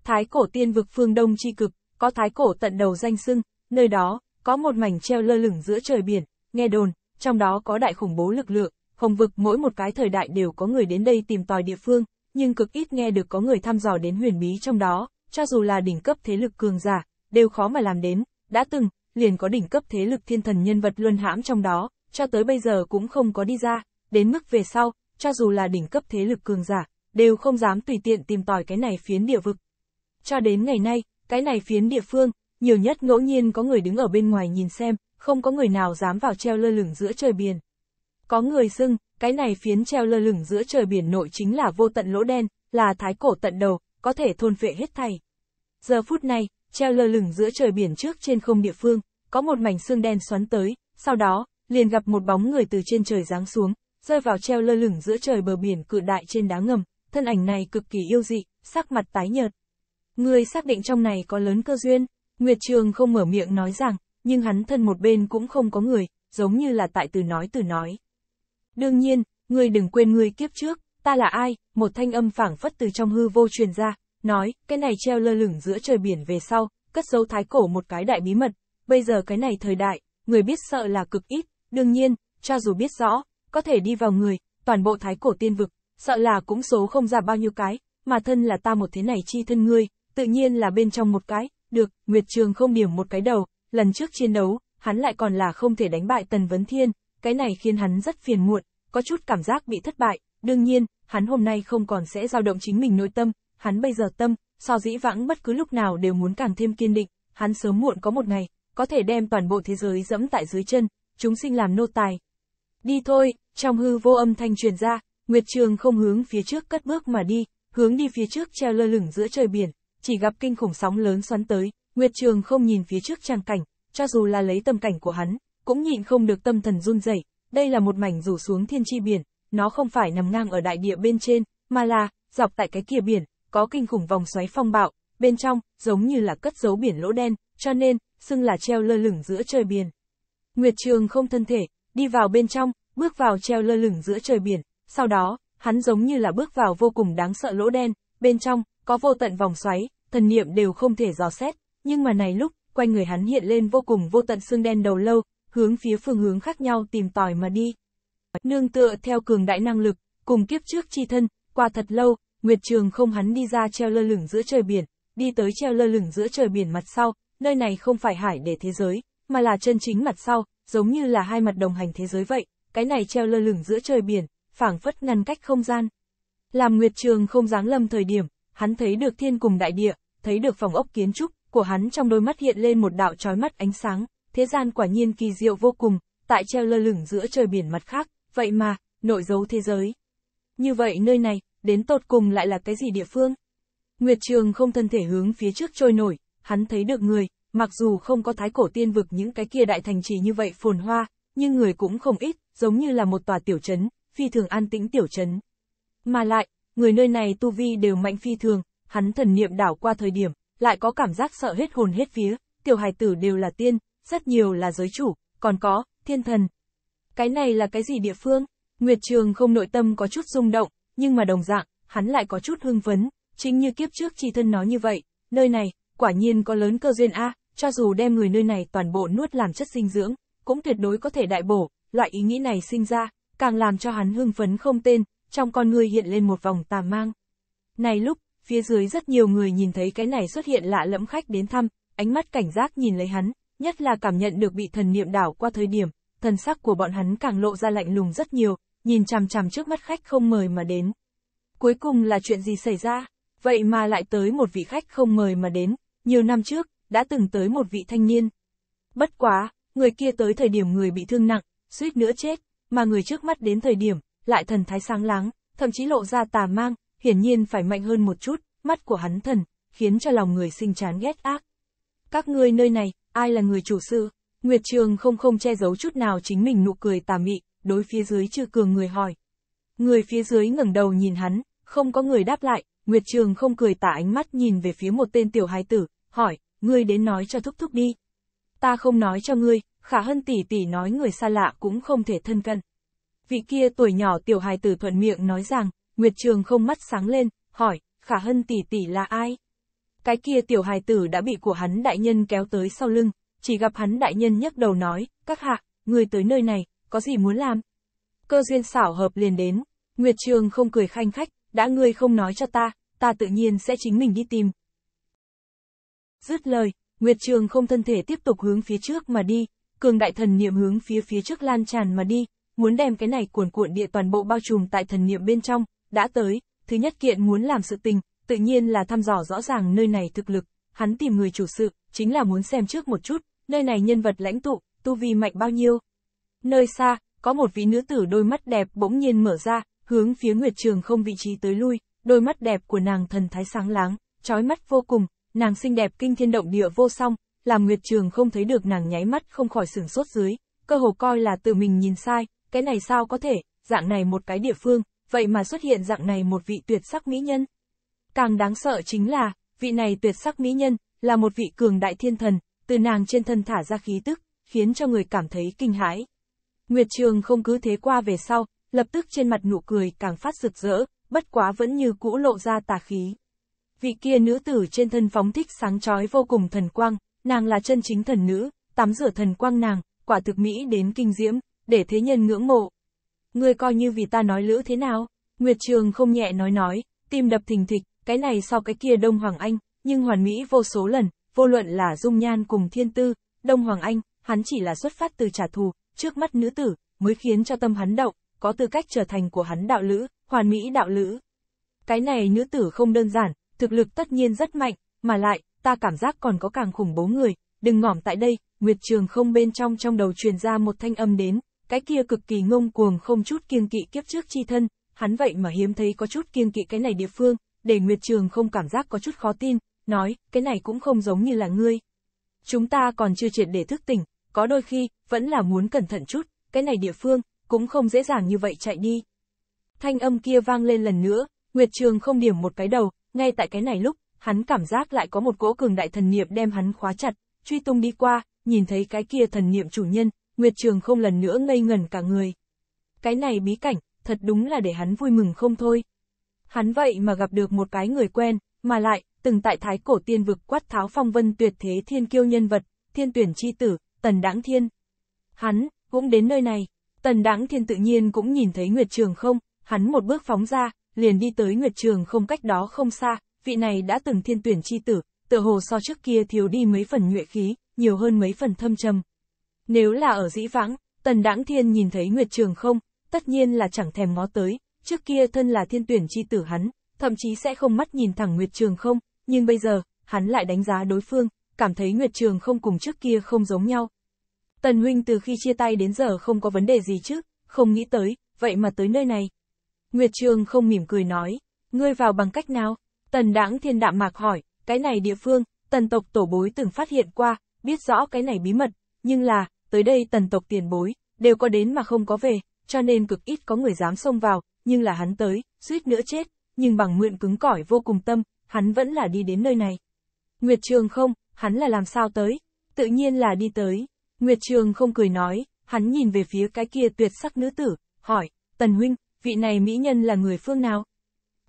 Thái cổ tiên vực phương đông chi cực, có thái cổ tận đầu danh sưng, nơi đó, có một mảnh treo lơ lửng giữa trời biển, nghe đồn, trong đó có đại khủng bố lực lượng, Hồng vực mỗi một cái thời đại đều có người đến đây tìm tòi địa phương, nhưng cực ít nghe được có người thăm dò đến huyền bí trong đó, cho dù là đỉnh cấp thế lực cường giả, đều khó mà làm đến, đã từng, liền có đỉnh cấp thế lực thiên thần nhân vật luân hãm trong đó, cho tới bây giờ cũng không có đi ra, đến mức về sau, cho dù là đỉnh cấp thế lực cường giả, đều không dám tùy tiện tìm tòi cái này phiến địa vực. Cho đến ngày nay, cái này phiến địa phương, nhiều nhất ngẫu nhiên có người đứng ở bên ngoài nhìn xem, không có người nào dám vào treo lơ lửng giữa trời biển. Có người xưng, cái này phiến treo lơ lửng giữa trời biển nội chính là vô tận lỗ đen, là thái cổ tận đầu, có thể thôn phệ hết thay Giờ phút này, treo lơ lửng giữa trời biển trước trên không địa phương, có một mảnh xương đen xoắn tới, sau đó, liền gặp một bóng người từ trên trời giáng xuống, rơi vào treo lơ lửng giữa trời bờ biển cự đại trên đá ngầm, thân ảnh này cực kỳ yêu dị, sắc mặt tái nhợt. Người xác định trong này có lớn cơ duyên, Nguyệt Trường không mở miệng nói rằng, nhưng hắn thân một bên cũng không có người, giống như là tại từ nói từ nói. Đương nhiên, ngươi đừng quên ngươi kiếp trước, ta là ai, một thanh âm phảng phất từ trong hư vô truyền ra, nói, cái này treo lơ lửng giữa trời biển về sau, cất dấu thái cổ một cái đại bí mật, bây giờ cái này thời đại, người biết sợ là cực ít, đương nhiên, cho dù biết rõ, có thể đi vào người, toàn bộ thái cổ tiên vực, sợ là cũng số không ra bao nhiêu cái, mà thân là ta một thế này chi thân ngươi, tự nhiên là bên trong một cái, được, Nguyệt Trường không điểm một cái đầu, lần trước chiến đấu, hắn lại còn là không thể đánh bại Tần Vấn Thiên, cái này khiến hắn rất phiền muộn, có chút cảm giác bị thất bại, đương nhiên, hắn hôm nay không còn sẽ dao động chính mình nội tâm, hắn bây giờ tâm, so dĩ vãng bất cứ lúc nào đều muốn càng thêm kiên định, hắn sớm muộn có một ngày, có thể đem toàn bộ thế giới dẫm tại dưới chân, chúng sinh làm nô tài. Đi thôi, trong hư vô âm thanh truyền ra, Nguyệt Trường không hướng phía trước cất bước mà đi, hướng đi phía trước treo lơ lửng giữa trời biển, chỉ gặp kinh khủng sóng lớn xoắn tới, Nguyệt Trường không nhìn phía trước trang cảnh, cho dù là lấy tâm cảnh của hắn, cũng nhịn không được tâm thần run rẩy. đây là một mảnh rủ xuống thiên chi biển, nó không phải nằm ngang ở đại địa bên trên, mà là, dọc tại cái kia biển, có kinh khủng vòng xoáy phong bạo, bên trong, giống như là cất giấu biển lỗ đen, cho nên, xưng là treo lơ lửng giữa trời biển. Nguyệt Trường không thân thể, đi vào bên trong, bước vào treo lơ lửng giữa trời biển, sau đó, hắn giống như là bước vào vô cùng đáng sợ lỗ đen, bên trong, có vô tận vòng xoáy, thần niệm đều không thể dò xét, nhưng mà này lúc, quanh người hắn hiện lên vô cùng vô tận xương đen đầu lâu, hướng phía phương hướng khác nhau tìm tòi mà đi. Nương tựa theo cường đại năng lực, cùng kiếp trước chi thân, qua thật lâu, Nguyệt Trường không hắn đi ra treo lơ lửng giữa trời biển, đi tới treo lơ lửng giữa trời biển mặt sau, nơi này không phải hải để thế giới, mà là chân chính mặt sau, giống như là hai mặt đồng hành thế giới vậy, cái này treo lơ lửng giữa trời biển, phảng phất ngăn cách không gian. Làm Nguyệt Trường không dáng lâm thời điểm, hắn thấy được thiên cùng đại địa, thấy được phòng ốc kiến trúc, của hắn trong đôi mắt hiện lên một đạo trói mắt ánh sáng, thế gian quả nhiên kỳ diệu vô cùng, tại treo lơ lửng giữa trời biển mặt khác, vậy mà, nội dấu thế giới. Như vậy nơi này, đến tột cùng lại là cái gì địa phương? Nguyệt Trường không thân thể hướng phía trước trôi nổi, hắn thấy được người, mặc dù không có thái cổ tiên vực những cái kia đại thành trì như vậy phồn hoa, nhưng người cũng không ít, giống như là một tòa tiểu trấn, phi thường an tĩnh tiểu trấn. Mà lại, người nơi này tu vi đều mạnh phi thường, hắn thần niệm đảo qua thời điểm, lại có cảm giác sợ hết hồn hết phía, tiểu hài tử đều là tiên, rất nhiều là giới chủ, còn có, thiên thần. Cái này là cái gì địa phương? Nguyệt Trường không nội tâm có chút rung động, nhưng mà đồng dạng, hắn lại có chút hưng phấn, chính như kiếp trước chi thân nói như vậy, nơi này, quả nhiên có lớn cơ duyên A, cho dù đem người nơi này toàn bộ nuốt làm chất dinh dưỡng, cũng tuyệt đối có thể đại bổ, loại ý nghĩ này sinh ra, càng làm cho hắn hưng phấn không tên, trong con người hiện lên một vòng tà mang. Này lúc, phía dưới rất nhiều người nhìn thấy cái này xuất hiện lạ lẫm khách đến thăm, ánh mắt cảnh giác nhìn lấy hắn, nhất là cảm nhận được bị thần niệm đảo qua thời điểm, thần sắc của bọn hắn càng lộ ra lạnh lùng rất nhiều, nhìn chằm chằm trước mắt khách không mời mà đến. Cuối cùng là chuyện gì xảy ra? Vậy mà lại tới một vị khách không mời mà đến, nhiều năm trước, đã từng tới một vị thanh niên. Bất quá, người kia tới thời điểm người bị thương nặng, suýt nữa chết, mà người trước mắt đến thời điểm, lại thần thái sáng láng, thậm chí lộ ra tà mang, hiển nhiên phải mạnh hơn một chút, mắt của hắn thần, khiến cho lòng người sinh chán ghét ác. Các ngươi nơi này, Ai là người chủ sư? Nguyệt Trường không không che giấu chút nào chính mình nụ cười tà mị, đối phía dưới Trư Cường người hỏi. Người phía dưới ngẩng đầu nhìn hắn, không có người đáp lại, Nguyệt Trường không cười tà ánh mắt nhìn về phía một tên tiểu hài tử, hỏi, ngươi đến nói cho thúc thúc đi. Ta không nói cho ngươi, khả hân tỷ tỷ nói người xa lạ cũng không thể thân cận. Vị kia tuổi nhỏ tiểu hài tử thuận miệng nói rằng, Nguyệt Trường không mắt sáng lên, hỏi, khả hân tỷ tỷ là ai? Cái kia tiểu hài tử đã bị của hắn đại nhân kéo tới sau lưng, chỉ gặp hắn đại nhân nhấc đầu nói, các hạ, người tới nơi này, có gì muốn làm? Cơ duyên xảo hợp liền đến, Nguyệt Trường không cười khanh khách, đã ngươi không nói cho ta, ta tự nhiên sẽ chính mình đi tìm. Dứt lời, Nguyệt Trường không thân thể tiếp tục hướng phía trước mà đi, cường đại thần niệm hướng phía phía trước lan tràn mà đi, muốn đem cái này cuồn cuộn địa toàn bộ bao trùm tại thần niệm bên trong, đã tới, thứ nhất kiện muốn làm sự tình, tự nhiên là thăm dò rõ ràng nơi này thực lực, hắn tìm người chủ sự, chính là muốn xem trước một chút, nơi này nhân vật lãnh tụ, tu vi mạnh bao nhiêu. Nơi xa, có một vị nữ tử đôi mắt đẹp bỗng nhiên mở ra, hướng phía Nguyệt Trường không vị trí tới lui, đôi mắt đẹp của nàng thần thái sáng láng, trói mắt vô cùng, nàng xinh đẹp kinh thiên động địa vô song, làm Nguyệt Trường không thấy được nàng nháy mắt không khỏi sửng sốt dưới, cơ hồ coi là tự mình nhìn sai, cái này sao có thể, dạng này một cái địa phương, vậy mà xuất hiện dạng này một vị tuyệt sắc mỹ nhân. Càng đáng sợ chính là, vị này tuyệt sắc mỹ nhân, là một vị cường đại thiên thần, từ nàng trên thân thả ra khí tức, khiến cho người cảm thấy kinh hãi. Nguyệt Trường không cứ thế qua về sau, lập tức trên mặt nụ cười càng phát rực rỡ, bất quá vẫn như cũ lộ ra tà khí. Vị kia nữ tử trên thân phóng thích sáng chói vô cùng thần quang, nàng là chân chính thần nữ, tắm rửa thần quang nàng, quả thực mỹ đến kinh diễm, để thế nhân ngưỡng mộ. Ngươi coi như vì ta nói lữ thế nào? Nguyệt Trường không nhẹ nói nói, tim đập thình thịch, cái này so cái kia Đông Hoàng Anh, nhưng hoàn mỹ vô số lần, vô luận là dung nhan cùng thiên tư, Đông Hoàng Anh, hắn chỉ là xuất phát từ trả thù, trước mắt nữ tử, mới khiến cho tâm hắn động, có tư cách trở thành của hắn đạo lữ, hoàn mỹ đạo lữ. Cái này nữ tử không đơn giản, thực lực tất nhiên rất mạnh, mà lại, ta cảm giác còn có càng khủng bố người, đừng ngỏm tại đây, Nguyệt Trường không bên trong trong đầu truyền ra một thanh âm đến, cái kia cực kỳ ngông cuồng không chút kiêng kỵ kiếp trước chi thân, hắn vậy mà hiếm thấy có chút kiêng kỵ cái này địa phương, để Nguyệt Trường không cảm giác có chút khó tin, nói, cái này cũng không giống như là ngươi. Chúng ta còn chưa triệt để thức tỉnh, có đôi khi, vẫn là muốn cẩn thận chút, cái này địa phương, cũng không dễ dàng như vậy chạy đi. Thanh âm kia vang lên lần nữa, Nguyệt Trường không điểm một cái đầu, ngay tại cái này lúc, hắn cảm giác lại có một cỗ cường đại thần niệm đem hắn khóa chặt, truy tung đi qua, nhìn thấy cái kia thần niệm chủ nhân, Nguyệt Trường không lần nữa ngây ngẩn cả người. Cái này bí cảnh, thật đúng là để hắn vui mừng không thôi hắn vậy mà gặp được một cái người quen, mà lại, từng tại thái cổ tiên vực quát tháo phong vân tuyệt thế thiên kiêu nhân vật, thiên tuyển chi tử, tần đãng thiên. Hắn, cũng đến nơi này, tần đãng thiên tự nhiên cũng nhìn thấy Nguyệt Trường không, hắn một bước phóng ra, liền đi tới Nguyệt Trường không cách đó không xa, vị này đã từng thiên tuyển chi tử, tựa hồ so trước kia thiếu đi mấy phần nhuệ khí, nhiều hơn mấy phần thâm trầm. Nếu là ở dĩ vãng, tần đãng thiên nhìn thấy Nguyệt Trường không, tất nhiên là chẳng thèm ngó tới, Trước kia thân là thiên tuyển chi tử hắn, thậm chí sẽ không mắt nhìn thẳng Nguyệt Trường không, nhưng bây giờ, hắn lại đánh giá đối phương, cảm thấy Nguyệt Trường không cùng trước kia không giống nhau. Tần huynh từ khi chia tay đến giờ không có vấn đề gì chứ, không nghĩ tới, vậy mà tới nơi này. Nguyệt Trường không mỉm cười nói, ngươi vào bằng cách nào? Tần đãng thiên đạm mạc hỏi, cái này địa phương, tần tộc tổ bối từng phát hiện qua, biết rõ cái này bí mật, nhưng là, tới đây tần tộc tiền bối, đều có đến mà không có về, cho nên cực ít có người dám xông vào, nhưng là hắn tới, suýt nữa chết, nhưng bằng nguyện cứng cỏi vô cùng tâm, hắn vẫn là đi đến nơi này. Nguyệt Trường không, hắn là làm sao tới, tự nhiên là đi tới. Nguyệt Trường không cười nói, hắn nhìn về phía cái kia tuyệt sắc nữ tử, hỏi, Tần Huynh, vị này mỹ nhân là người phương nào?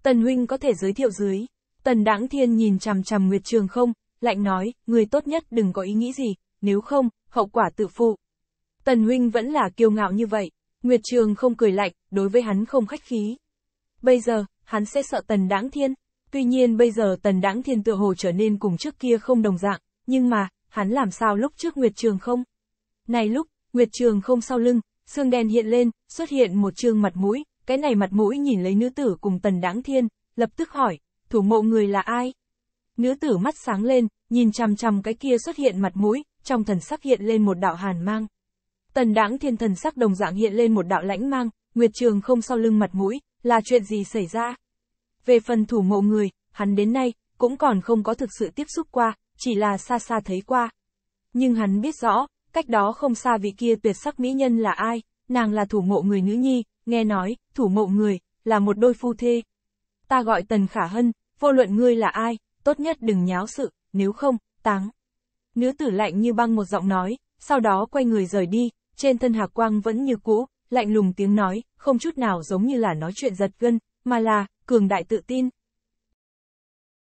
Tần Huynh có thể giới thiệu dưới. Tần Đãng Thiên nhìn chằm chằm Nguyệt Trường không, lạnh nói, người tốt nhất đừng có ý nghĩ gì, nếu không, hậu quả tự phụ. Tần Huynh vẫn là kiêu ngạo như vậy, Nguyệt Trường không cười lạnh, đối với hắn không khách khí. Bây giờ, hắn sẽ sợ Tần Đãng Thiên. Tuy nhiên bây giờ Tần Đãng Thiên tựa hồ trở nên cùng trước kia không đồng dạng, nhưng mà, hắn làm sao lúc trước Nguyệt Trường không? Này lúc, Nguyệt Trường không sau lưng, xương đen hiện lên, xuất hiện một trương mặt mũi, cái này mặt mũi nhìn lấy nữ tử cùng Tần Đãng Thiên, lập tức hỏi, thủ mộ người là ai? Nữ tử mắt sáng lên, nhìn chằm chằm cái kia xuất hiện mặt mũi, trong thần sắc hiện lên một đạo hàn mang. Tần Đãng thiên thần sắc đồng dạng hiện lên một đạo lãnh mang, Nguyệt Trường không sau lưng mặt mũi, là chuyện gì xảy ra? Về phần thủ mộ người, hắn đến nay, cũng còn không có thực sự tiếp xúc qua, chỉ là xa xa thấy qua. Nhưng hắn biết rõ, cách đó không xa vị kia tuyệt sắc mỹ nhân là ai, nàng là thủ mộ người nữ nhi, nghe nói, thủ mộ người, là một đôi phu thê. Ta gọi Tần Khả Hân, vô luận ngươi là ai, tốt nhất đừng nháo sự, nếu không, táng. Nữ tử lạnh như băng một giọng nói, sau đó quay người rời đi, trên thân Hạc Quang vẫn như cũ, lạnh lùng tiếng nói, không chút nào giống như là nói chuyện giật gân, mà là, cường đại tự tin.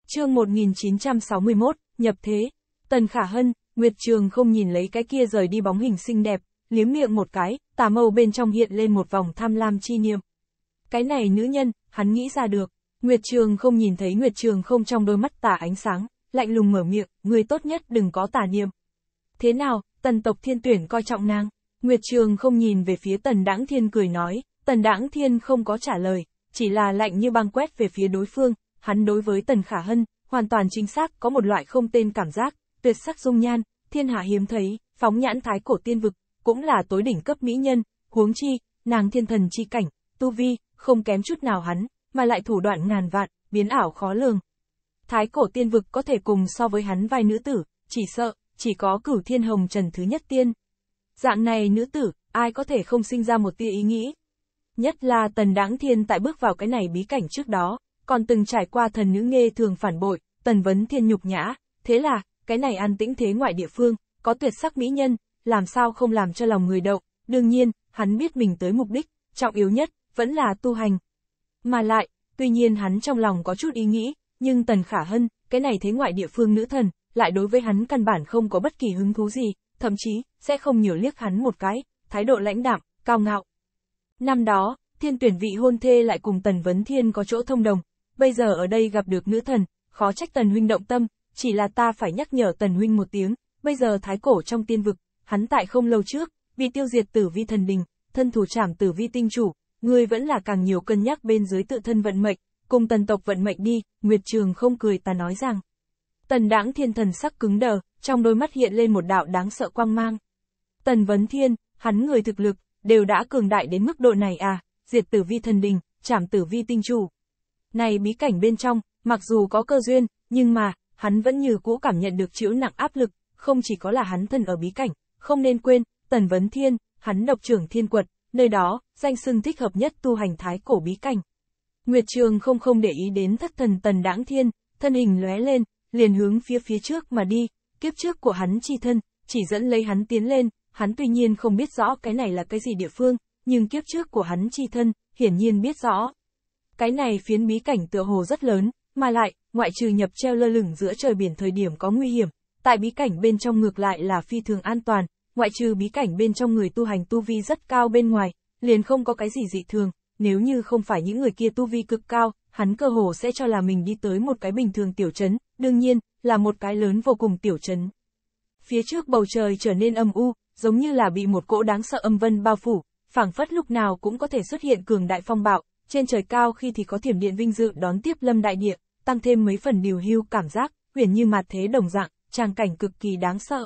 chương 1961, nhập thế, Tần Khả Hân, Nguyệt Trường không nhìn lấy cái kia rời đi bóng hình xinh đẹp, liếm miệng một cái, tà mâu bên trong hiện lên một vòng tham lam chi niệm. Cái này nữ nhân, hắn nghĩ ra được, Nguyệt Trường không nhìn thấy Nguyệt Trường không trong đôi mắt tà ánh sáng, lạnh lùng mở miệng, người tốt nhất đừng có tà niệm. Thế nào, tần tộc thiên tuyển coi trọng nàng. Nguyệt Trường không nhìn về phía Tần Đãng Thiên cười nói, Tần Đãng Thiên không có trả lời, chỉ là lạnh như băng quét về phía đối phương, hắn đối với Tần Khả Hân, hoàn toàn chính xác có một loại không tên cảm giác, tuyệt sắc dung nhan, thiên hạ hiếm thấy, phóng nhãn thái cổ tiên vực, cũng là tối đỉnh cấp mỹ nhân, huống chi, nàng thiên thần chi cảnh, tu vi, không kém chút nào hắn, mà lại thủ đoạn ngàn vạn, biến ảo khó lường. Thái cổ tiên vực có thể cùng so với hắn vai nữ tử, chỉ sợ, chỉ có cửu thiên hồng trần thứ nhất tiên. Dạng này nữ tử, ai có thể không sinh ra một tia ý nghĩ. Nhất là Tần Đáng Thiên tại bước vào cái này bí cảnh trước đó, còn từng trải qua thần nữ nghe thường phản bội, Tần Vấn Thiên nhục nhã, thế là, cái này an tĩnh thế ngoại địa phương, có tuyệt sắc mỹ nhân, làm sao không làm cho lòng người động, đương nhiên, hắn biết mình tới mục đích, trọng yếu nhất, vẫn là tu hành. Mà lại, tuy nhiên hắn trong lòng có chút ý nghĩ, nhưng Tần Khả Hân, cái này thế ngoại địa phương nữ thần, lại đối với hắn căn bản không có bất kỳ hứng thú gì, thậm chí, sẽ không nhiều liếc hắn một cái, thái độ lãnh đạm, cao ngạo. Năm đó, thiên tuyển vị hôn thê lại cùng Tần Vấn Thiên có chỗ thông đồng, bây giờ ở đây gặp được nữ thần, khó trách Tần Huynh động tâm, chỉ là ta phải nhắc nhở Tần Huynh một tiếng, bây giờ thái cổ trong tiên vực, hắn tại không lâu trước, vì tiêu diệt tử vi thần đình, thân thủ trảm tử vi tinh chủ, ngươi vẫn là càng nhiều cân nhắc bên dưới tự thân vận mệnh, cùng tần tộc vận mệnh đi, Nguyệt Trường không cười ta nói rằng. Tần đãng thiên thần sắc cứng đờ, trong đôi mắt hiện lên một đạo đáng sợ quang mang. Tần Vấn Thiên, hắn người thực lực, đều đã cường đại đến mức độ này à, diệt tử vi thần đình, trảm tử vi tinh chủ. Này bí cảnh bên trong, mặc dù có cơ duyên, nhưng mà, hắn vẫn như cũ cảm nhận được chịu nặng áp lực, không chỉ có là hắn thân ở bí cảnh, không nên quên, Tần Vấn Thiên, hắn độc trưởng thiên quật, nơi đó, danh xưng thích hợp nhất tu hành thái cổ bí cảnh. Nguyệt Trường không không để ý đến thất thần Tần Đãng Thiên, thân hình lóe lên, liền hướng phía phía trước mà đi, kiếp trước của hắn chi thân, chỉ dẫn lấy hắn tiến lên, hắn tuy nhiên không biết rõ cái này là cái gì địa phương, nhưng kiếp trước của hắn chi thân, hiển nhiên biết rõ. Cái này phiến bí cảnh tựa hồ rất lớn, mà lại, ngoại trừ nhập treo lơ lửng giữa trời biển thời điểm có nguy hiểm, tại bí cảnh bên trong ngược lại là phi thường an toàn, ngoại trừ bí cảnh bên trong người tu hành tu vi rất cao bên ngoài, liền không có cái gì dị thường, nếu như không phải những người kia tu vi cực cao, hắn cơ hồ sẽ cho là mình đi tới một cái bình thường tiểu trấn, đương nhiên, là một cái lớn vô cùng tiểu trấn. Phía trước bầu trời trở nên âm u, giống như là bị một cỗ đáng sợ âm vân bao phủ, phảng phất lúc nào cũng có thể xuất hiện cường đại phong bạo, trên trời cao khi thì có thiểm điện vinh dự đón tiếp lâm đại địa, tăng thêm mấy phần điều hưu cảm giác, huyền như mặt thế đồng dạng, trang cảnh cực kỳ đáng sợ.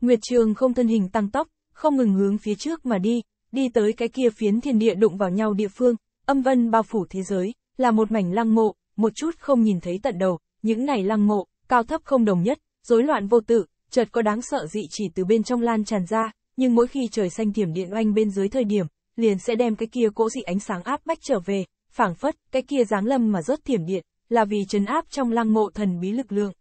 Nguyệt Trường không thân hình tăng tốc, không ngừng hướng phía trước mà đi, đi tới cái kia phiến thiên địa đụng vào nhau địa phương, âm vân bao phủ thế giới, là một mảnh lăng mộ, một chút không nhìn thấy tận đầu, những này lăng mộ, cao thấp không đồng nhất, rối loạn vô tự, chợt có đáng sợ dị chỉ từ bên trong lan tràn ra, nhưng mỗi khi trời xanh thiểm điện oanh bên dưới thời điểm, liền sẽ đem cái kia cỗ dị ánh sáng áp bách trở về, phảng phất, cái kia dáng lâm mà rớt thiểm điện, là vì trấn áp trong lăng mộ thần bí lực lượng.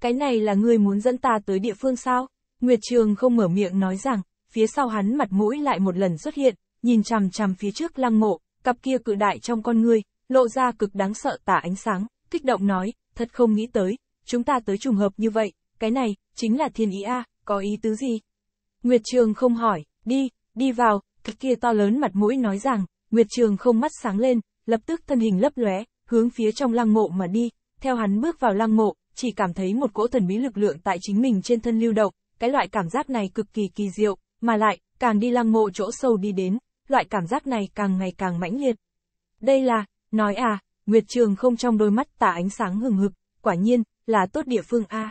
Cái này là ngươi muốn dẫn ta tới địa phương sao? Nguyệt Trường không mở miệng nói rằng, phía sau hắn mặt mũi lại một lần xuất hiện, nhìn chằm chằm phía trước lăng mộ, cặp kia cự đại trong con ngươi, lộ ra cực đáng sợ tả ánh sáng, kích động nói, thật không nghĩ tới, chúng ta tới trùng hợp như vậy, cái này, chính là thiên ý a, à, có ý tứ gì? Nguyệt Trường không hỏi, đi, đi vào, cái kia to lớn mặt mũi nói rằng, Nguyệt Trường không mắt sáng lên, lập tức thân hình lấp lóe, hướng phía trong lăng mộ mà đi, theo hắn bước vào lăng mộ, chỉ cảm thấy một cỗ thần bí lực lượng tại chính mình trên thân lưu động, cái loại cảm giác này cực kỳ kỳ diệu, mà lại, càng đi lăng mộ chỗ sâu đi đến, loại cảm giác này càng ngày càng mãnh liệt. Đây là, nói à, Nguyệt Trường không trong đôi mắt tả ánh sáng hừng hực, quả nhiên, là tốt địa phương A.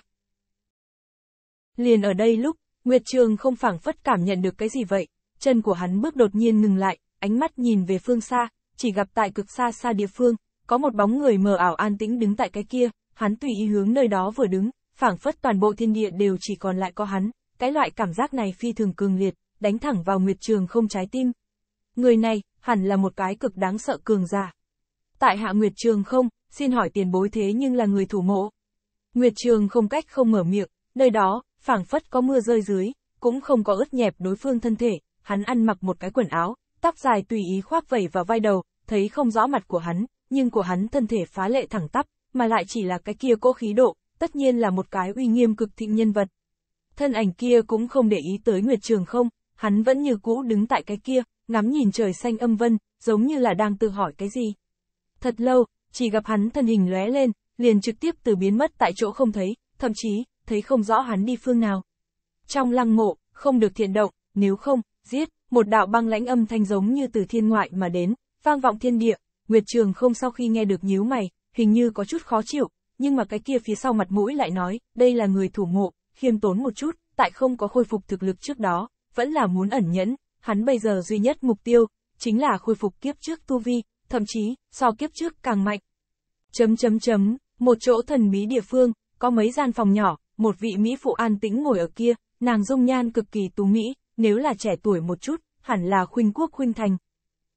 Liền ở đây lúc, Nguyệt Trường không phảng phất cảm nhận được cái gì vậy, chân của hắn bước đột nhiên ngừng lại, ánh mắt nhìn về phương xa, chỉ gặp tại cực xa xa địa phương, có một bóng người mờ ảo an tĩnh đứng tại cái kia, hắn tùy ý hướng nơi đó vừa đứng, phảng phất toàn bộ thiên địa đều chỉ còn lại có hắn, cái loại cảm giác này phi thường cường liệt, đánh thẳng vào Nguyệt Trường không trái tim. Người này, hẳn là một cái cực đáng sợ cường giả. Tại hạ Nguyệt Trường không, xin hỏi tiền bối thế nhưng là người thủ mộ. Nguyệt Trường không cách không mở miệng, nơi đó, phảng phất có mưa rơi dưới, cũng không có ướt nhẹp đối phương thân thể, hắn ăn mặc một cái quần áo, tóc dài tùy ý khoác vẩy vào vai đầu, thấy không rõ mặt của hắn, nhưng của hắn thân thể phá lệ thẳng tắp, mà lại chỉ là cái kia cỗ khí độ, tất nhiên là một cái uy nghiêm cực thịnh nhân vật. Thân ảnh kia cũng không để ý tới Nguyệt Trường không, hắn vẫn như cũ đứng tại cái kia, ngắm nhìn trời xanh âm vân, giống như là đang tự hỏi cái gì. Thật lâu, chỉ gặp hắn thân hình lóe lên, liền trực tiếp từ biến mất tại chỗ không thấy, thậm chí, thấy không rõ hắn đi phương nào. Trong lăng mộ, không được thiện động, nếu không, giết, một đạo băng lãnh âm thanh giống như từ thiên ngoại mà đến, vang vọng thiên địa, Nguyệt Trường không sau khi nghe được nhíu mày, hình như có chút khó chịu, nhưng mà cái kia phía sau mặt mũi lại nói, đây là người thủ mộ, khiêm tốn một chút, tại không có khôi phục thực lực trước đó, vẫn là muốn ẩn nhẫn, hắn bây giờ duy nhất mục tiêu, chính là khôi phục kiếp trước tu vi, thậm chí, so kiếp trước càng mạnh. Chấm chấm chấm một chỗ thần bí địa phương, có mấy gian phòng nhỏ, một vị Mỹ phụ an tĩnh ngồi ở kia, nàng dung nhan cực kỳ tú Mỹ, nếu là trẻ tuổi một chút, hẳn là khuynh quốc khuynh thành.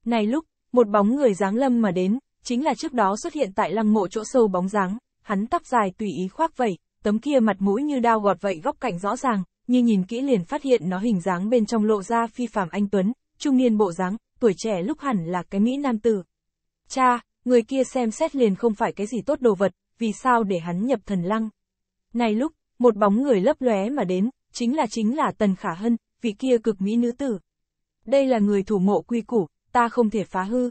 Này lúc, một bóng người dáng lâm mà đến, chính là trước đó xuất hiện tại lăng mộ chỗ sâu bóng dáng, hắn tóc dài tùy ý khoác vậy, tấm kia mặt mũi như đao gọt vậy góc cạnh rõ ràng, như nhìn kỹ liền phát hiện nó hình dáng bên trong lộ ra phi phàm anh Tuấn, trung niên bộ dáng, tuổi trẻ lúc hẳn là cái Mỹ nam tử. Cha, người kia xem xét liền không phải cái gì tốt đồ vật, vì sao để hắn nhập thần lăng. Này lúc, một bóng người lấp lóe mà đến, chính là chính là Tần Khả Hân, vị kia cực mỹ nữ tử. Đây là người thủ mộ quy củ, ta không thể phá hư.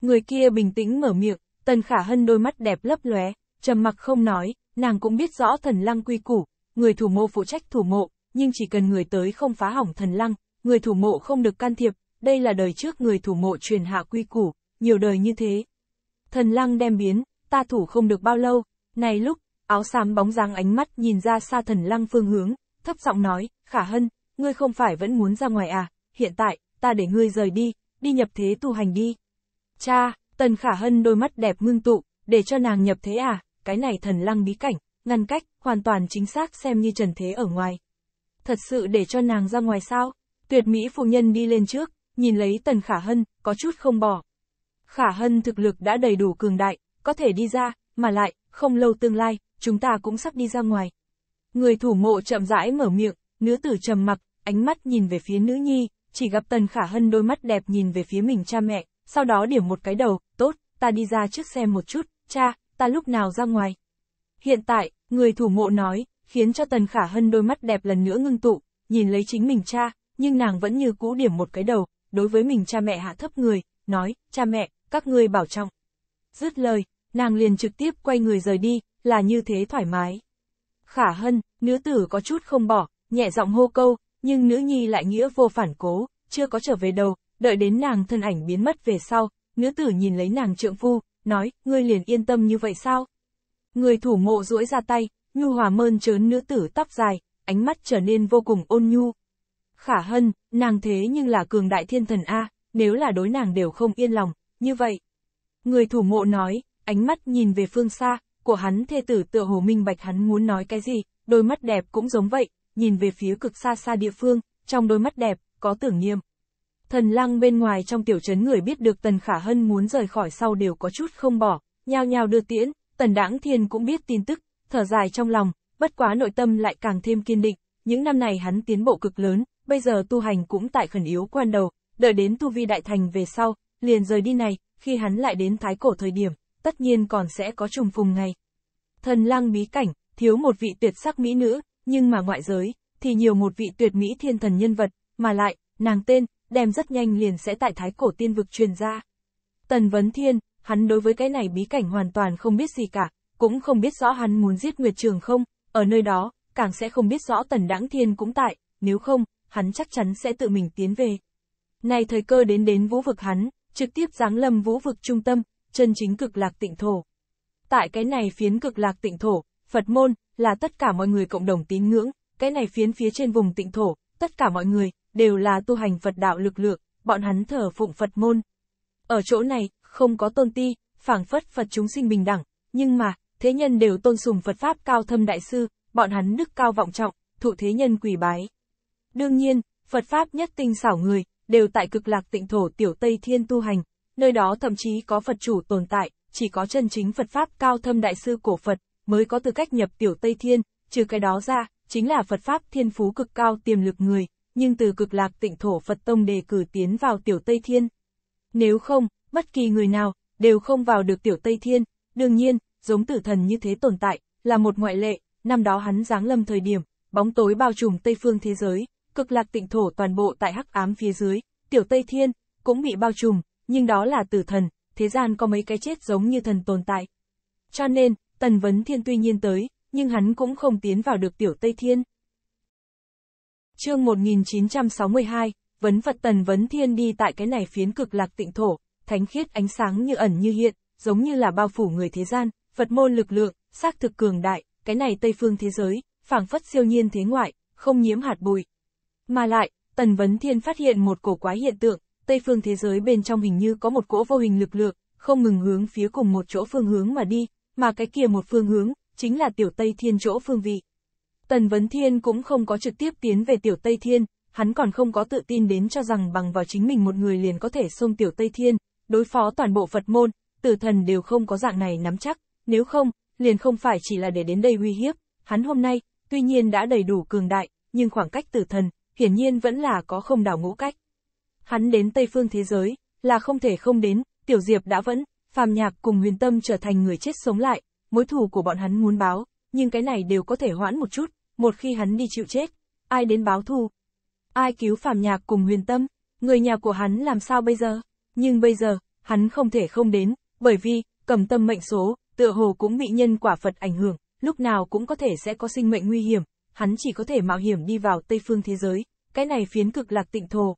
Người kia bình tĩnh mở miệng, Tần Khả Hân đôi mắt đẹp lấp lóe, trầm mặc không nói, nàng cũng biết rõ thần lăng quy củ, người thủ mộ phụ trách thủ mộ, nhưng chỉ cần người tới không phá hỏng thần lăng, người thủ mộ không được can thiệp, đây là đời trước người thủ mộ truyền hạ quy củ, nhiều đời như thế. Thần lăng đem biến, ta thủ không được bao lâu, này lúc, áo xám bóng dáng ánh mắt nhìn ra xa thần lăng phương hướng, thấp giọng nói, khả hân, ngươi không phải vẫn muốn ra ngoài à, hiện tại, ta để ngươi rời đi, đi nhập thế tu hành đi. Cha, tần khả hân đôi mắt đẹp ngưng tụ, để cho nàng nhập thế à, cái này thần lăng bí cảnh, ngăn cách, hoàn toàn chính xác xem như trần thế ở ngoài. Thật sự để cho nàng ra ngoài sao? Tuyệt mỹ phụ nhân đi lên trước, nhìn lấy tần khả hân, có chút không bỏ. Khả hân thực lực đã đầy đủ cường đại, có thể đi ra, mà lại, không lâu tương lai, chúng ta cũng sắp đi ra ngoài. Người thủ mộ chậm rãi mở miệng, nữ tử trầm mặc, ánh mắt nhìn về phía nữ nhi, chỉ gặp Tần Khả Hân đôi mắt đẹp nhìn về phía mình cha mẹ, sau đó điểm một cái đầu, tốt, ta đi ra trước xem một chút, cha, ta lúc nào ra ngoài. Hiện tại, người thủ mộ nói, khiến cho Tần Khả Hân đôi mắt đẹp lần nữa ngưng tụ, nhìn lấy chính mình cha, nhưng nàng vẫn như cũ điểm một cái đầu, đối với mình cha mẹ hạ thấp người, nói, cha mẹ, các ngươi bảo trọng. Dứt lời, nàng liền trực tiếp quay người rời đi, là như thế thoải mái. Khả hân, nữ tử có chút không bỏ, nhẹ giọng hô câu, nhưng nữ nhi lại nghĩa vô phản cố, chưa có trở về đầu, đợi đến nàng thân ảnh biến mất về sau, nữ tử nhìn lấy nàng trượng phu, nói, ngươi liền yên tâm như vậy sao? Người thủ mộ duỗi ra tay, nhu hòa mơn trớn nữ tử tóc dài, ánh mắt trở nên vô cùng ôn nhu. Khả hân, nàng thế nhưng là cường đại thiên thần A, nếu là đối nàng đều không yên lòng, như vậy, Người thủ mộ nói, ánh mắt nhìn về phương xa, của hắn thê tử tựa hồ minh bạch hắn muốn nói cái gì, đôi mắt đẹp cũng giống vậy, nhìn về phía cực xa xa địa phương, trong đôi mắt đẹp, có tưởng nghiêm. Thần lăng bên ngoài trong tiểu trấn người biết được Tần Khả Hân muốn rời khỏi sau đều có chút không bỏ, nhao nhao đưa tiễn, Tần Đãng Thiên cũng biết tin tức, thở dài trong lòng, bất quá nội tâm lại càng thêm kiên định, những năm này hắn tiến bộ cực lớn, bây giờ tu hành cũng tại khẩn yếu quan đầu, đợi đến tu vi đại thành về sau, liền rời đi này, khi hắn lại đến thái cổ thời điểm, tất nhiên còn sẽ có trùng phùng ngày. Thần lang bí cảnh, thiếu một vị tuyệt sắc mỹ nữ, nhưng mà ngoại giới, thì nhiều một vị tuyệt mỹ thiên thần nhân vật, mà lại, nàng tên, đem rất nhanh liền sẽ tại thái cổ tiên vực truyền ra. Tần Vấn Thiên, hắn đối với cái này bí cảnh hoàn toàn không biết gì cả, cũng không biết rõ hắn muốn giết Nguyệt Trường không, ở nơi đó, càng sẽ không biết rõ Tần Đãng Thiên cũng tại, nếu không, hắn chắc chắn sẽ tự mình tiến về. Này thời cơ đến đến vũ vực hắn, trực tiếp giáng lâm vũ vực trung tâm, chân chính cực lạc tịnh thổ. Tại cái này phiến cực lạc tịnh thổ, Phật môn, là tất cả mọi người cộng đồng tín ngưỡng, cái này phiến phía trên vùng tịnh thổ, tất cả mọi người, đều là tu hành Phật đạo lực lượng, bọn hắn thờ phụng Phật môn. Ở chỗ này, không có tôn ti, phảng phất Phật chúng sinh bình đẳng, nhưng mà, thế nhân đều tôn sùng Phật Pháp cao thâm đại sư, bọn hắn đức cao vọng trọng, thụ thế nhân quỳ bái. Đương nhiên, Phật Pháp nhất tinh xảo người, đều tại cực lạc tịnh thổ tiểu Tây Thiên tu hành, nơi đó thậm chí có Phật chủ tồn tại, chỉ có chân chính Phật Pháp cao thâm đại sư cổ Phật, mới có tư cách nhập tiểu Tây Thiên, trừ cái đó ra, chính là Phật Pháp thiên phú cực cao tiềm lực người, nhưng từ cực lạc tịnh thổ Phật Tông đề cử tiến vào tiểu Tây Thiên. Nếu không, bất kỳ người nào, đều không vào được tiểu Tây Thiên, đương nhiên, giống tử thần như thế tồn tại, là một ngoại lệ, năm đó hắn giáng lâm thời điểm, bóng tối bao trùm Tây phương thế giới, cực lạc tịnh thổ toàn bộ tại hắc ám phía dưới, tiểu Tây Thiên, cũng bị bao trùm, nhưng đó là tử thần, thế gian có mấy cái chết giống như thần tồn tại. Cho nên, Tần Vấn Thiên tuy nhiên tới, nhưng hắn cũng không tiến vào được tiểu Tây Thiên. Chương 1962, Vấn Phật Tần Vấn Thiên đi tại cái này phiến cực lạc tịnh thổ, thánh khiết ánh sáng như ẩn như hiện, giống như là bao phủ người thế gian, Phật môn lực lượng, xác thực cường đại, cái này Tây phương thế giới, phảng phất siêu nhiên thế ngoại, không nhiễm hạt bụi, mà lại, Tần Vấn Thiên phát hiện một cổ quái hiện tượng, Tây phương thế giới bên trong hình như có một cỗ vô hình lực lượng, không ngừng hướng phía cùng một chỗ phương hướng mà đi, mà cái kia một phương hướng, chính là tiểu Tây Thiên chỗ phương vị. Tần Vấn Thiên cũng không có trực tiếp tiến về tiểu Tây Thiên, hắn còn không có tự tin đến cho rằng bằng vào chính mình một người liền có thể xông tiểu Tây Thiên, đối phó toàn bộ Phật môn, tử thần đều không có dạng này nắm chắc, nếu không, liền không phải chỉ là để đến đây uy hiếp, hắn hôm nay, tuy nhiên đã đầy đủ cường đại, nhưng khoảng cách tử thần, hiển nhiên vẫn là có không đảo ngũ cách. Hắn đến Tây Phương Thế Giới, là không thể không đến, Tiểu Diệp đã vẫn, Phàm Nhạc cùng Huyền Tâm trở thành người chết sống lại, mối thù của bọn hắn muốn báo, nhưng cái này đều có thể hoãn một chút, một khi hắn đi chịu chết, ai đến báo thù? Ai cứu Phàm Nhạc cùng Huyền Tâm? Người nhà của hắn làm sao bây giờ? Nhưng bây giờ, hắn không thể không đến, bởi vì, cầm tâm mệnh số, tựa hồ cũng bị nhân quả Phật ảnh hưởng, lúc nào cũng có thể sẽ có sinh mệnh nguy hiểm, hắn chỉ có thể mạo hiểm đi vào Tây phương thế giới, cái này phiến cực lạc tịnh thổ.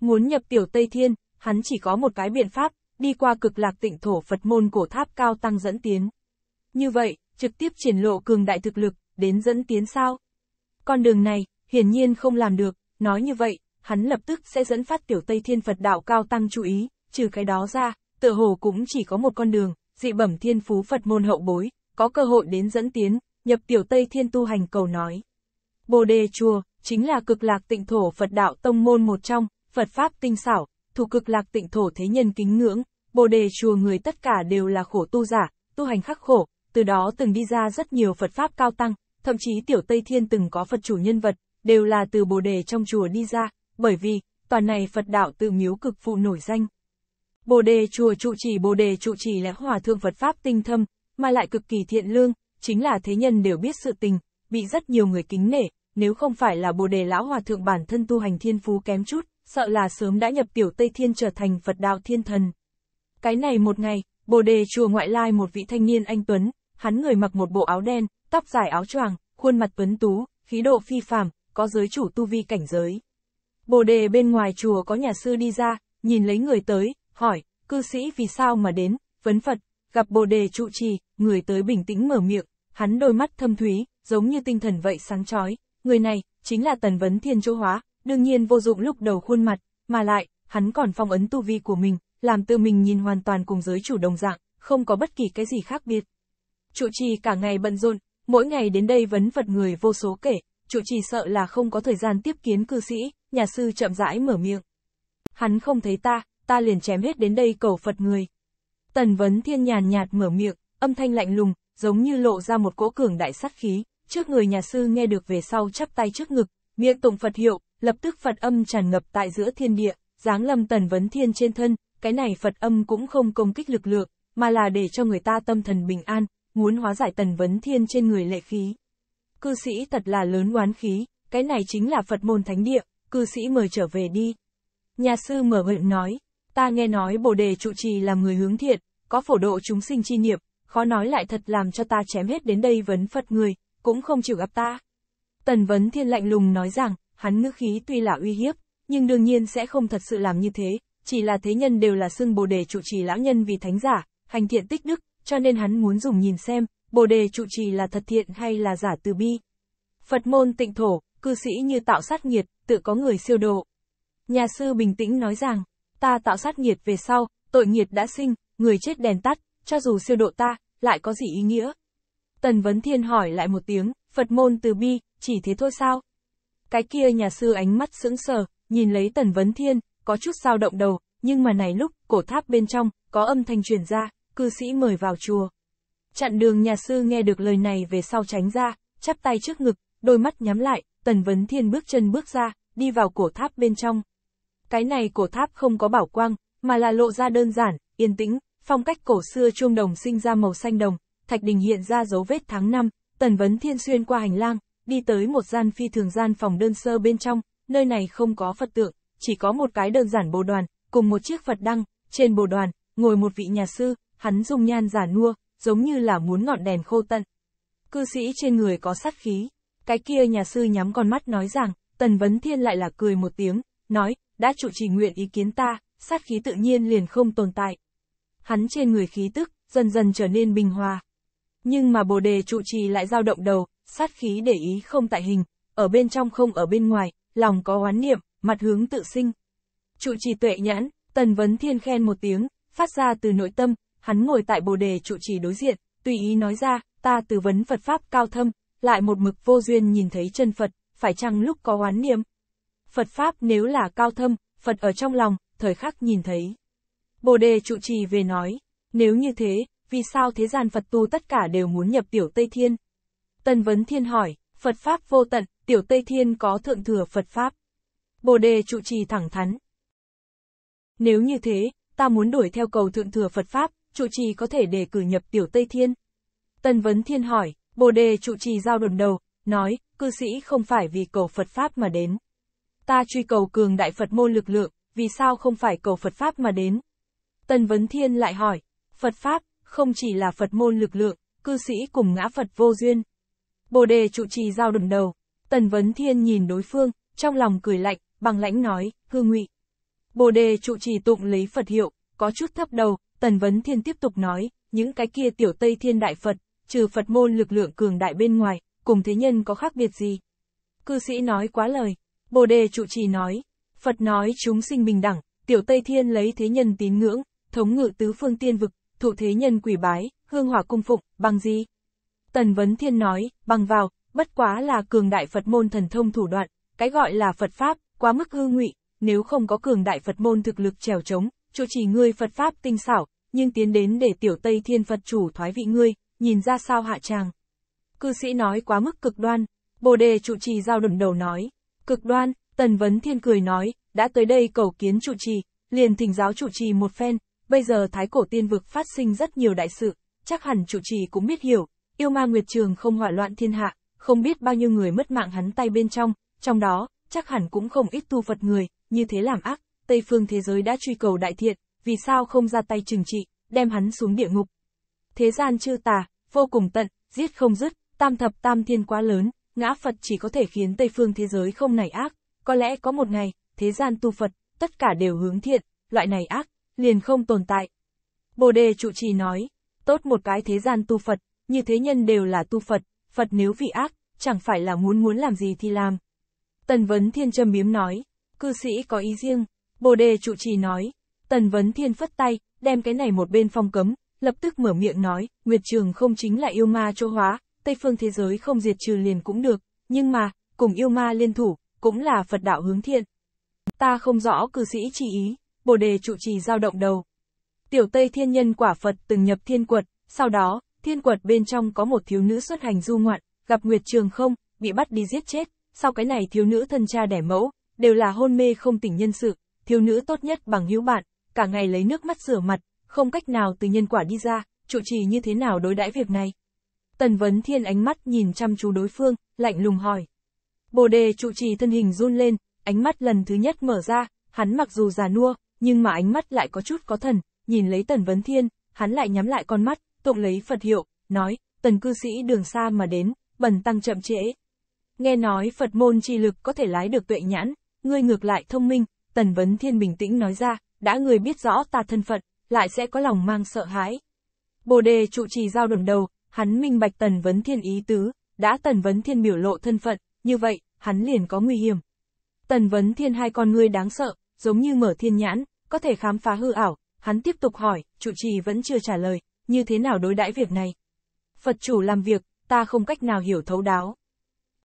Muốn nhập tiểu Tây Thiên, hắn chỉ có một cái biện pháp, đi qua cực lạc tịnh thổ Phật môn cổ tháp cao tăng dẫn tiến. Như vậy, trực tiếp triển lộ cường đại thực lực, đến dẫn tiến sao? Con đường này, hiển nhiên không làm được, nói như vậy, hắn lập tức sẽ dẫn phát tiểu Tây Thiên Phật đạo cao tăng chú ý, trừ cái đó ra, tựa hồ cũng chỉ có một con đường, dị bẩm thiên phú Phật môn hậu bối, có cơ hội đến dẫn tiến, nhập tiểu Tây Thiên tu hành cầu nói. Bồ Đề Chùa, chính là cực lạc tịnh thổ Phật đạo tông môn một trong, Phật Pháp tinh xảo, thủ cực lạc tịnh thổ thế nhân kính ngưỡng, Bồ Đề Chùa người tất cả đều là khổ tu giả, tu hành khắc khổ, từ đó từng đi ra rất nhiều Phật Pháp cao tăng, thậm chí Tiểu Tây Thiên từng có Phật chủ nhân vật, đều là từ Bồ Đề trong chùa đi ra, bởi vì, toàn này Phật đạo từ miếu cực phụ nổi danh. Bồ Đề Chùa trụ trì Bồ Đề trụ trì là hòa thượng Phật Pháp tinh thâm, mà lại cực kỳ thiện lương, chính là thế nhân đều biết sự tình, bị rất nhiều người kính nể, nếu không phải là Bồ Đề Lão Hòa Thượng bản thân tu hành thiên phú kém chút, sợ là sớm đã nhập tiểu Tây Thiên trở thành Phật Đạo Thiên Thần. Cái này một ngày, Bồ Đề chùa ngoại lai một vị thanh niên anh Tuấn, hắn người mặc một bộ áo đen, tóc dài áo choàng, khuôn mặt tuấn tú, khí độ phi phàm, có giới chủ tu vi cảnh giới. Bồ đề bên ngoài chùa có nhà sư đi ra, nhìn lấy người tới, hỏi, cư sĩ vì sao mà đến, vấn Phật, gặp bồ đề trụ trì, người tới bình tĩnh mở miệng, hắn đôi mắt thâm thúy, giống như tinh thần vậy sáng chói, người này, chính là Tần Vấn Thiên Châu Hóa, đương nhiên vô dụng lúc đầu khuôn mặt, mà lại, hắn còn phong ấn tu vi của mình, làm tự mình nhìn hoàn toàn cùng giới chủ đồng dạng, không có bất kỳ cái gì khác biệt. Trụ trì cả ngày bận rộn, mỗi ngày đến đây vấn vật người vô số kể, trụ trì sợ là không có thời gian tiếp kiến cư sĩ, nhà sư chậm rãi mở miệng. Hắn không thấy ta, ta liền chém hết đến đây cầu Phật người. Tần vấn thiên nhàn nhạt mở miệng, âm thanh lạnh lùng, giống như lộ ra một cỗ cường đại sát khí. Trước người nhà sư nghe được về sau chắp tay trước ngực, miệng tụng Phật hiệu, lập tức Phật âm tràn ngập tại giữa thiên địa, dáng lâm tần vấn thiên trên thân, cái này Phật âm cũng không công kích lực lượng, mà là để cho người ta tâm thần bình an, muốn hóa giải tần vấn thiên trên người lệ khí. Cư sĩ thật là lớn oán khí, cái này chính là Phật môn thánh địa, cư sĩ mời trở về đi. Nhà sư mở miệng nói, ta nghe nói bồ đề trụ trì làm người hướng thiện, có phổ độ chúng sinh chi niệm, khó nói lại thật làm cho ta chém hết đến đây vấn Phật người, cũng không chịu gặp ta. Tần Vấn Thiên lạnh lùng nói rằng, hắn ngữ khí tuy là uy hiếp, nhưng đương nhiên sẽ không thật sự làm như thế, chỉ là thế nhân đều là xưng bồ đề trụ trì lão nhân vì thánh giả, hành thiện tích đức, cho nên hắn muốn dùng nhìn xem, bồ đề trụ trì là thật thiện hay là giả từ bi. Phật môn tịnh thổ, cư sĩ như tạo sát nghiệt, tự có người siêu độ. Nhà sư bình tĩnh nói rằng, ta tạo sát nghiệt về sau, tội nghiệt đã sinh, người chết đèn tắt, cho dù siêu độ ta, lại có gì ý nghĩa. Tần Vấn Thiên hỏi lại một tiếng, Phật môn từ bi, chỉ thế thôi sao? Cái kia nhà sư ánh mắt sững sờ, nhìn lấy Tần Vấn Thiên, có chút sao động đầu, nhưng mà này lúc, cổ tháp bên trong, có âm thanh truyền ra, cư sĩ mời vào chùa. Chặn đường nhà sư nghe được lời này về sau tránh ra, chắp tay trước ngực, đôi mắt nhắm lại, Tần Vấn Thiên bước chân bước ra, đi vào cổ tháp bên trong. Cái này cổ tháp không có bảo quang, mà là lộ ra đơn giản, yên tĩnh, phong cách cổ xưa chuông đồng sinh ra màu xanh đồng, Thạch Đình hiện ra dấu vết tháng năm, Tần Vấn Thiên xuyên qua hành lang, đi tới một gian phi thường gian phòng đơn sơ bên trong, nơi này không có Phật tượng, chỉ có một cái đơn giản bồ đoàn, cùng một chiếc Phật đăng, trên bồ đoàn, ngồi một vị nhà sư, hắn dùng nhan giả nua, giống như là muốn ngọn đèn khô tận. Cư sĩ trên người có sát khí, cái kia nhà sư nhắm con mắt nói rằng, Tần Vấn Thiên lại là cười một tiếng, nói, đã trụ trì nguyện ý kiến ta, sát khí tự nhiên liền không tồn tại. Hắn trên người khí tức, dần dần trở nên bình hòa, nhưng mà bồ đề trụ trì lại dao động đầu, sát khí để ý không tại hình, ở bên trong không ở bên ngoài, lòng có oán niệm, mặt hướng tự sinh. Trụ trì tuệ nhãn, Tần Vấn Thiên khen một tiếng, phát ra từ nội tâm, hắn ngồi tại bồ đề trụ trì đối diện, tùy ý nói ra, ta từ vấn Phật Pháp cao thâm, lại một mực vô duyên nhìn thấy chân Phật, phải chăng lúc có oán niệm? Phật Pháp nếu là cao thâm, Phật ở trong lòng, thời khắc nhìn thấy. Bồ đề trụ trì về nói, nếu như thế, vì sao thế gian Phật tu tất cả đều muốn nhập Tiểu Tây Thiên? Tân Vấn Thiên hỏi, Phật Pháp vô tận, Tiểu Tây Thiên có thượng thừa Phật Pháp. Bồ đề trụ trì thẳng thắn. Nếu như thế, ta muốn đuổi theo cầu thượng thừa Phật Pháp, trụ trì có thể đề cử nhập Tiểu Tây Thiên. Tân Vấn Thiên hỏi, Bồ đề trụ trì giao đồn đầu, nói, cư sĩ không phải vì cầu Phật Pháp mà đến. Ta truy cầu cường đại Phật môn lực lượng, vì sao không phải cầu Phật Pháp mà đến? Tân Vấn Thiên lại hỏi, Phật Pháp, không chỉ là Phật môn lực lượng, cư sĩ cùng ngã Phật vô duyên. Bồ đề trụ trì giao đụng đầu, Tần Vấn Thiên nhìn đối phương, trong lòng cười lạnh, bằng lãnh nói, hư ngụy. Bồ đề trụ trì tụng lấy Phật hiệu, có chút thấp đầu, Tần Vấn Thiên tiếp tục nói, những cái kia tiểu Tây Thiên Đại Phật, trừ Phật môn lực lượng cường đại bên ngoài, cùng thế nhân có khác biệt gì? Cư sĩ nói quá lời, Bồ đề trụ trì nói, Phật nói chúng sinh bình đẳng, tiểu Tây Thiên lấy thế nhân tín ngưỡng, thống ngự tứ phương tiên vực, thủ thế nhân quỷ bái, hương hỏa cung phụng, bằng gì? Tần Vấn Thiên nói, bằng vào, bất quá là cường đại Phật môn thần thông thủ đoạn, cái gọi là Phật Pháp, quá mức hư ngụy, nếu không có cường đại Phật môn thực lực trèo trống, chủ trì ngươi Phật Pháp tinh xảo, nhưng tiến đến để tiểu Tây Thiên Phật chủ thoái vị ngươi, nhìn ra sao hạ tràng. Cư sĩ nói quá mức cực đoan, Bồ đề trụ trì giao đụng đầu nói, cực đoan, Tần Vấn Thiên cười nói, đã tới đây cầu kiến trụ trì, liền thỉnh giáo trụ trì một phen, Bây giờ thái cổ tiên vực phát sinh rất nhiều đại sự, chắc hẳn chủ trì cũng biết hiểu, yêu ma Nguyệt Trường không hỏa loạn thiên hạ, không biết bao nhiêu người mất mạng hắn tay bên trong, trong đó, chắc hẳn cũng không ít tu Phật người, như thế làm ác, Tây phương thế giới đã truy cầu đại thiện, vì sao không ra tay trừng trị, đem hắn xuống địa ngục. Thế gian chư tà, vô cùng tận, giết không dứt, tam thập tam thiên quá lớn, ngã Phật chỉ có thể khiến Tây phương thế giới không nảy ác, có lẽ có một ngày, thế gian tu Phật, tất cả đều hướng thiện, loại này ác, liền không tồn tại. Bồ đề trụ trì nói, tốt một cái thế gian tu Phật, như thế nhân đều là tu Phật, Phật nếu vị ác, chẳng phải là muốn muốn làm gì thì làm. Tần Vấn Thiên châm biếm nói, cư sĩ có ý riêng, Bồ đề trụ trì nói, Tần Vấn Thiên phất tay, đem cái này một bên phong cấm, lập tức mở miệng nói, Nguyệt Trường không chính là yêu ma chỗ hóa, Tây phương thế giới không diệt trừ liền cũng được, nhưng mà, cùng yêu ma liên thủ, cũng là Phật đạo hướng thiện. Ta không rõ cư sĩ chỉ ý. Bồ đề trụ trì giao động đầu. Tiểu Tây Thiên Nhân quả Phật từng nhập thiên quật, sau đó, thiên quật bên trong có một thiếu nữ xuất hành du ngoạn, gặp Nguyệt Trường không, bị bắt đi giết chết, sau cái này thiếu nữ thân cha đẻ mẫu, đều là hôn mê không tỉnh nhân sự, thiếu nữ tốt nhất bằng hữu bạn, cả ngày lấy nước mắt rửa mặt, không cách nào từ nhân quả đi ra, trụ trì như thế nào đối đãi việc này. Tần Vấn Thiên ánh mắt nhìn chăm chú đối phương, lạnh lùng hỏi. Bồ đề trụ trì thân hình run lên, ánh mắt lần thứ nhất mở ra, hắn mặc dù già nua, nhưng mà ánh mắt lại có chút có thần, nhìn lấy Tần Vấn Thiên, hắn lại nhắm lại con mắt, tụng lấy Phật hiệu, nói, Tần cư sĩ đường xa mà đến, bần tăng chậm trễ. Nghe nói Phật môn chi lực có thể lái được tuệ nhãn, ngươi ngược lại thông minh, Tần Vấn Thiên bình tĩnh nói ra, đã người biết rõ ta thân Phật, lại sẽ có lòng mang sợ hãi. Bồ đề trụ trì giao đồn đầu, hắn minh bạch Tần Vấn Thiên ý tứ, đã Tần Vấn Thiên biểu lộ thân phận, như vậy, hắn liền có nguy hiểm. Tần Vấn Thiên hai con ngươi đáng sợ, giống như mở thiên nhãn, có thể khám phá hư ảo, hắn tiếp tục hỏi, chủ trì vẫn chưa trả lời, như thế nào đối đãi việc này. Phật chủ làm việc, ta không cách nào hiểu thấu đáo.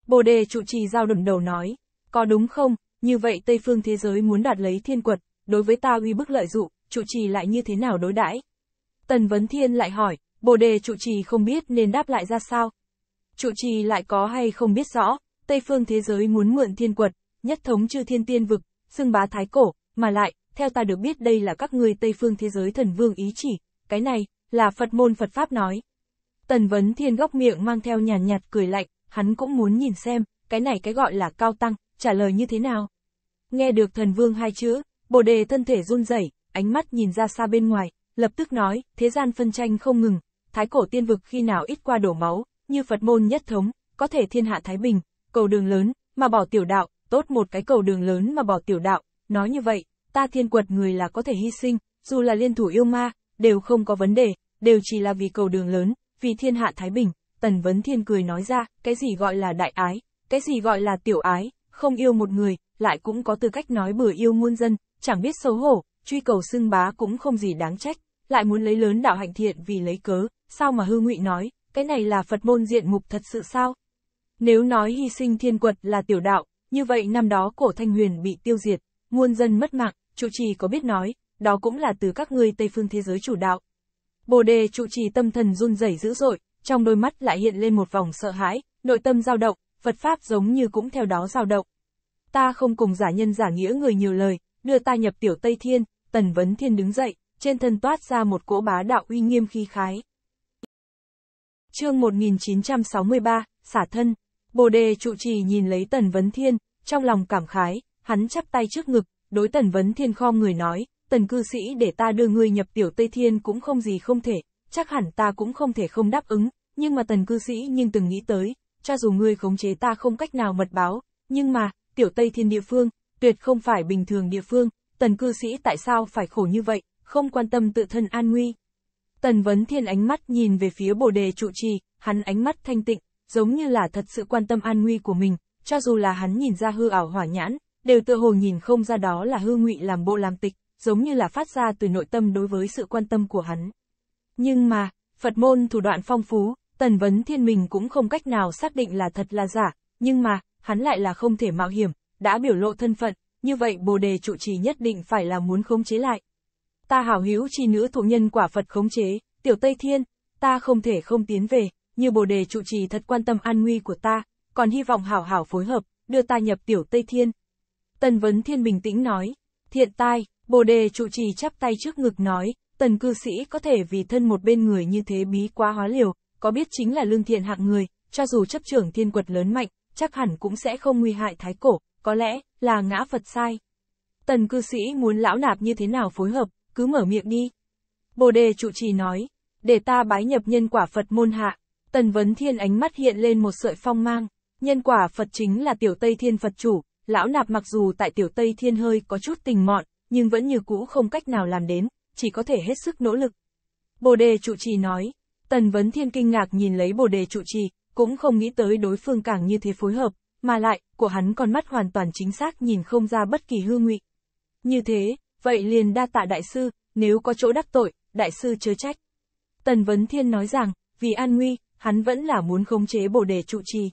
Bồ đề chủ trì giao đụng đầu nói, có đúng không, như vậy Tây phương thế giới muốn đạt lấy thiên quật, đối với ta uy bức lợi dụ, chủ trì lại như thế nào đối đãi? Tần Vấn Thiên lại hỏi, Bồ đề chủ trì không biết nên đáp lại ra sao? chủ trì lại có hay không biết rõ, Tây phương thế giới muốn mượn thiên quật, nhất thống chư thiên tiên vực, xưng bá thái cổ, mà lại, theo ta được biết đây là các người Tây phương thế giới thần vương ý chỉ, cái này, là Phật môn Phật Pháp nói. Tần Vấn Thiên góc miệng mang theo nhàn nhạt, cười lạnh, hắn cũng muốn nhìn xem, cái này cái gọi là cao tăng, trả lời như thế nào. Nghe được thần vương hai chữ, bồ đề thân thể run rẩy, ánh mắt nhìn ra xa bên ngoài, lập tức nói, thế gian phân tranh không ngừng, thái cổ tiên vực khi nào ít qua đổ máu, như Phật môn nhất thống, có thể thiên hạ Thái Bình, cầu đường lớn, mà bỏ tiểu đạo, tốt một cái cầu đường lớn mà bỏ tiểu đạo, nói như vậy, ta thiên quật người là có thể hy sinh, dù là liên thủ yêu ma, đều không có vấn đề, đều chỉ là vì cầu đường lớn, vì thiên hạ Thái Bình. Tần Vấn Thiên cười nói ra, cái gì gọi là đại ái, cái gì gọi là tiểu ái, không yêu một người, lại cũng có tư cách nói bừa yêu muôn dân, chẳng biết xấu hổ, truy cầu xưng bá cũng không gì đáng trách, lại muốn lấy lớn đạo hạnh thiện vì lấy cớ, sao mà hư ngụy nói, cái này là Phật môn diện mục thật sự sao? Nếu nói hy sinh thiên quật là tiểu đạo, như vậy năm đó cổ thanh huyền bị tiêu diệt, muôn dân mất mạng, trụ trì có biết nói, đó cũng là từ các ngươi Tây phương thế giới chủ đạo. Bồ đề trụ trì tâm thần run rẩy dữ dội, trong đôi mắt lại hiện lên một vòng sợ hãi, nội tâm dao động, Phật Pháp giống như cũng theo đó dao động. Ta không cùng giả nhân giả nghĩa người nhiều lời, đưa ta nhập tiểu Tây Thiên, Tần Vấn Thiên đứng dậy, trên thân toát ra một cỗ bá đạo uy nghiêm khi khái. Chương 1963, xả thân, Bồ đề trụ trì nhìn lấy Tần Vấn Thiên, trong lòng cảm khái, hắn chắp tay trước ngực, đối tần vấn thiên khom người nói, tần cư sĩ để ta đưa ngươi nhập tiểu Tây Thiên cũng không gì không thể, chắc hẳn ta cũng không thể không đáp ứng, nhưng mà tần cư sĩ nhưng từng nghĩ tới, cho dù ngươi khống chế ta không cách nào mật báo, nhưng mà, tiểu Tây Thiên địa phương, tuyệt không phải bình thường địa phương, tần cư sĩ tại sao phải khổ như vậy, không quan tâm tự thân an nguy. Tần vấn thiên ánh mắt nhìn về phía bồ đề trụ trì, hắn ánh mắt thanh tịnh, giống như là thật sự quan tâm an nguy của mình, cho dù là hắn nhìn ra hư ảo hỏa nhãn, đều tựa hồ nhìn không ra đó là hư ngụy làm bộ làm tịch, giống như là phát ra từ nội tâm đối với sự quan tâm của hắn. Nhưng mà, Phật môn thủ đoạn phong phú, Tần Vấn Thiên mình cũng không cách nào xác định là thật là giả, nhưng mà, hắn lại là không thể mạo hiểm, đã biểu lộ thân phận, như vậy bồ đề trụ trì nhất định phải là muốn khống chế lại. Ta hảo hữu chi nữ thụ nhân quả Phật khống chế, tiểu Tây Thiên, ta không thể không tiến về, như bồ đề trụ trì thật quan tâm an nguy của ta, còn hy vọng hảo hảo phối hợp, đưa ta nhập tiểu Tây Thiên, Tần Vấn Thiên bình tĩnh nói, thiện tai, Bồ Đề trụ trì chắp tay trước ngực nói, tần cư sĩ có thể vì thân một bên người như thế bí quá hóa liều, có biết chính là lương thiện hạng người, cho dù chấp trưởng thiên quật lớn mạnh, chắc hẳn cũng sẽ không nguy hại thái cổ, có lẽ là ngã Phật sai. Tần cư sĩ muốn lão nạp như thế nào phối hợp, cứ mở miệng đi. Bồ đề trụ trì nói, để ta bái nhập nhân quả Phật môn hạ, tần vấn thiên ánh mắt hiện lên một sợi phong mang, nhân quả Phật chính là tiểu Tây Thiên Phật chủ, Lão nạp mặc dù tại tiểu Tây Thiên hơi có chút tình mọn, nhưng vẫn như cũ không cách nào làm đến, chỉ có thể hết sức nỗ lực. Bồ đề trụ trì nói, Tần Vấn Thiên kinh ngạc nhìn lấy bồ đề trụ trì, cũng không nghĩ tới đối phương càng như thế phối hợp, mà lại, của hắn còn mắt hoàn toàn chính xác nhìn không ra bất kỳ hư ngụy. Như thế, vậy liền đa tạ đại sư, nếu có chỗ đắc tội, đại sư chớ trách. Tần Vấn Thiên nói rằng, vì an nguy, hắn vẫn là muốn khống chế bồ đề trụ trì.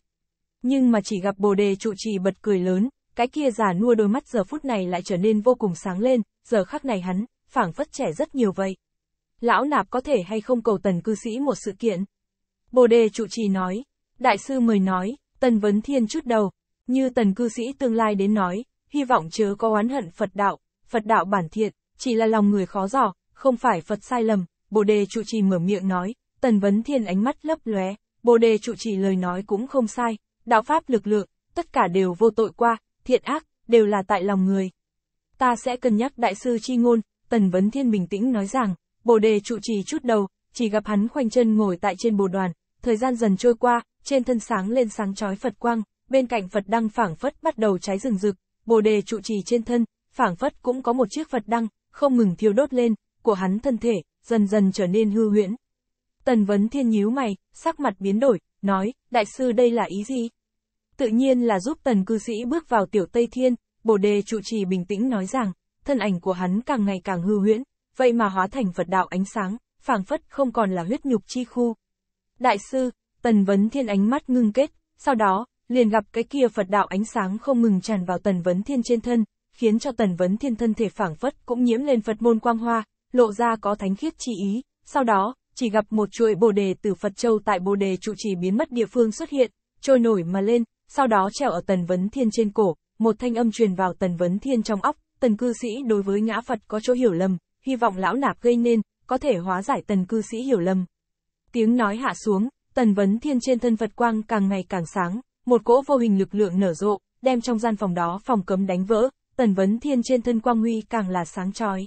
Nhưng mà chỉ gặp bồ đề trụ trì bật cười lớn, cái kia già nua đôi mắt giờ phút này lại trở nên vô cùng sáng lên, giờ khắc này hắn, phảng phất trẻ rất nhiều vậy. Lão nạp có thể hay không cầu tần cư sĩ một sự kiện? Bồ đề trụ trì nói, đại sư mời nói, tần vấn thiên chút đầu, như tần cư sĩ tương lai đến nói, hy vọng chớ có oán hận Phật đạo, Phật đạo bản thiện, chỉ là lòng người khó dò, không phải Phật sai lầm, Bồ Đề trụ trì mở miệng nói, Tần Vấn Thiên ánh mắt lấp lóe, Bồ Đề trụ trì lời nói cũng không sai, đạo pháp lực lượng, tất cả đều vô tội qua, thiện ác, đều là tại lòng người. Ta sẽ cân nhắc đại sư chi ngôn, Tần Vấn Thiên bình tĩnh nói rằng, bồ đề trụ trì chút đầu, chỉ gặp hắn khoanh chân ngồi tại trên bồ đoàn, thời gian dần trôi qua, trên thân sáng lên sáng chói Phật quang, bên cạnh Phật đăng phảng phất bắt đầu cháy rừng rực, bồ đề trụ trì trên thân, phảng phất cũng có một chiếc Phật đăng, không ngừng thiêu đốt lên, của hắn thân thể, dần dần trở nên hư huyễn. Tần Vấn Thiên nhíu mày, sắc mặt biến đổi, nói, đại sư đây là ý gì? tự nhiên là giúp tần cư sĩ bước vào tiểu Tây Thiên, Bồ Đề trụ trì bình tĩnh nói rằng, thân ảnh của hắn càng ngày càng hư huyễn, vậy mà hóa thành Phật đạo ánh sáng, phảng phất không còn là huyết nhục chi khu. Đại sư, tần vấn thiên ánh mắt ngưng kết, sau đó, liền gặp cái kia Phật đạo ánh sáng không ngừng tràn vào tần vấn thiên trên thân, khiến cho tần vấn thiên thân thể phảng phất cũng nhiễm lên Phật môn quang hoa, lộ ra có thánh khiết chi ý, sau đó, chỉ gặp một chuỗi bồ đề từ Phật Châu tại bồ đề trụ trì biến mất địa phương xuất hiện, trôi nổi mà lên, sau đó treo ở Tần Vấn Thiên trên cổ, một thanh âm truyền vào Tần Vấn Thiên trong óc, Tần cư sĩ đối với ngã Phật có chỗ hiểu lầm, hy vọng lão nạp gây nên, có thể hóa giải Tần cư sĩ hiểu lầm. Tiếng nói hạ xuống, Tần Vấn Thiên trên thân Phật quang càng ngày càng sáng, một cỗ vô hình lực lượng nở rộ, đem trong gian phòng đó phòng cấm đánh vỡ, Tần Vấn Thiên trên thân quang huy càng là sáng chói.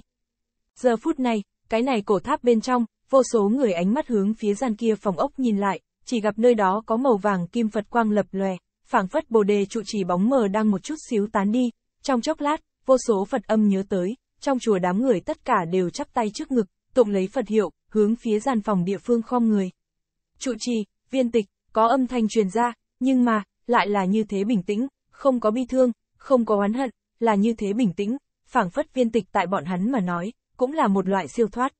Giờ phút này, cái này cổ tháp bên trong, vô số người ánh mắt hướng phía gian kia phòng ốc nhìn lại, chỉ gặp nơi đó có màu vàng kim Phật quang lập lòe, phảng phất bồ đề trụ trì bóng mờ đang một chút xíu tán đi, trong chốc lát, vô số Phật âm nhớ tới, trong chùa đám người tất cả đều chắp tay trước ngực, tụng lấy Phật hiệu, hướng phía gian phòng địa phương khom người. Trụ trì, viên tịch, có âm thanh truyền ra, nhưng mà, lại là như thế bình tĩnh, không có bi thương, không có oán hận, là như thế bình tĩnh, phảng phất viên tịch tại bọn hắn mà nói, cũng là một loại siêu thoát.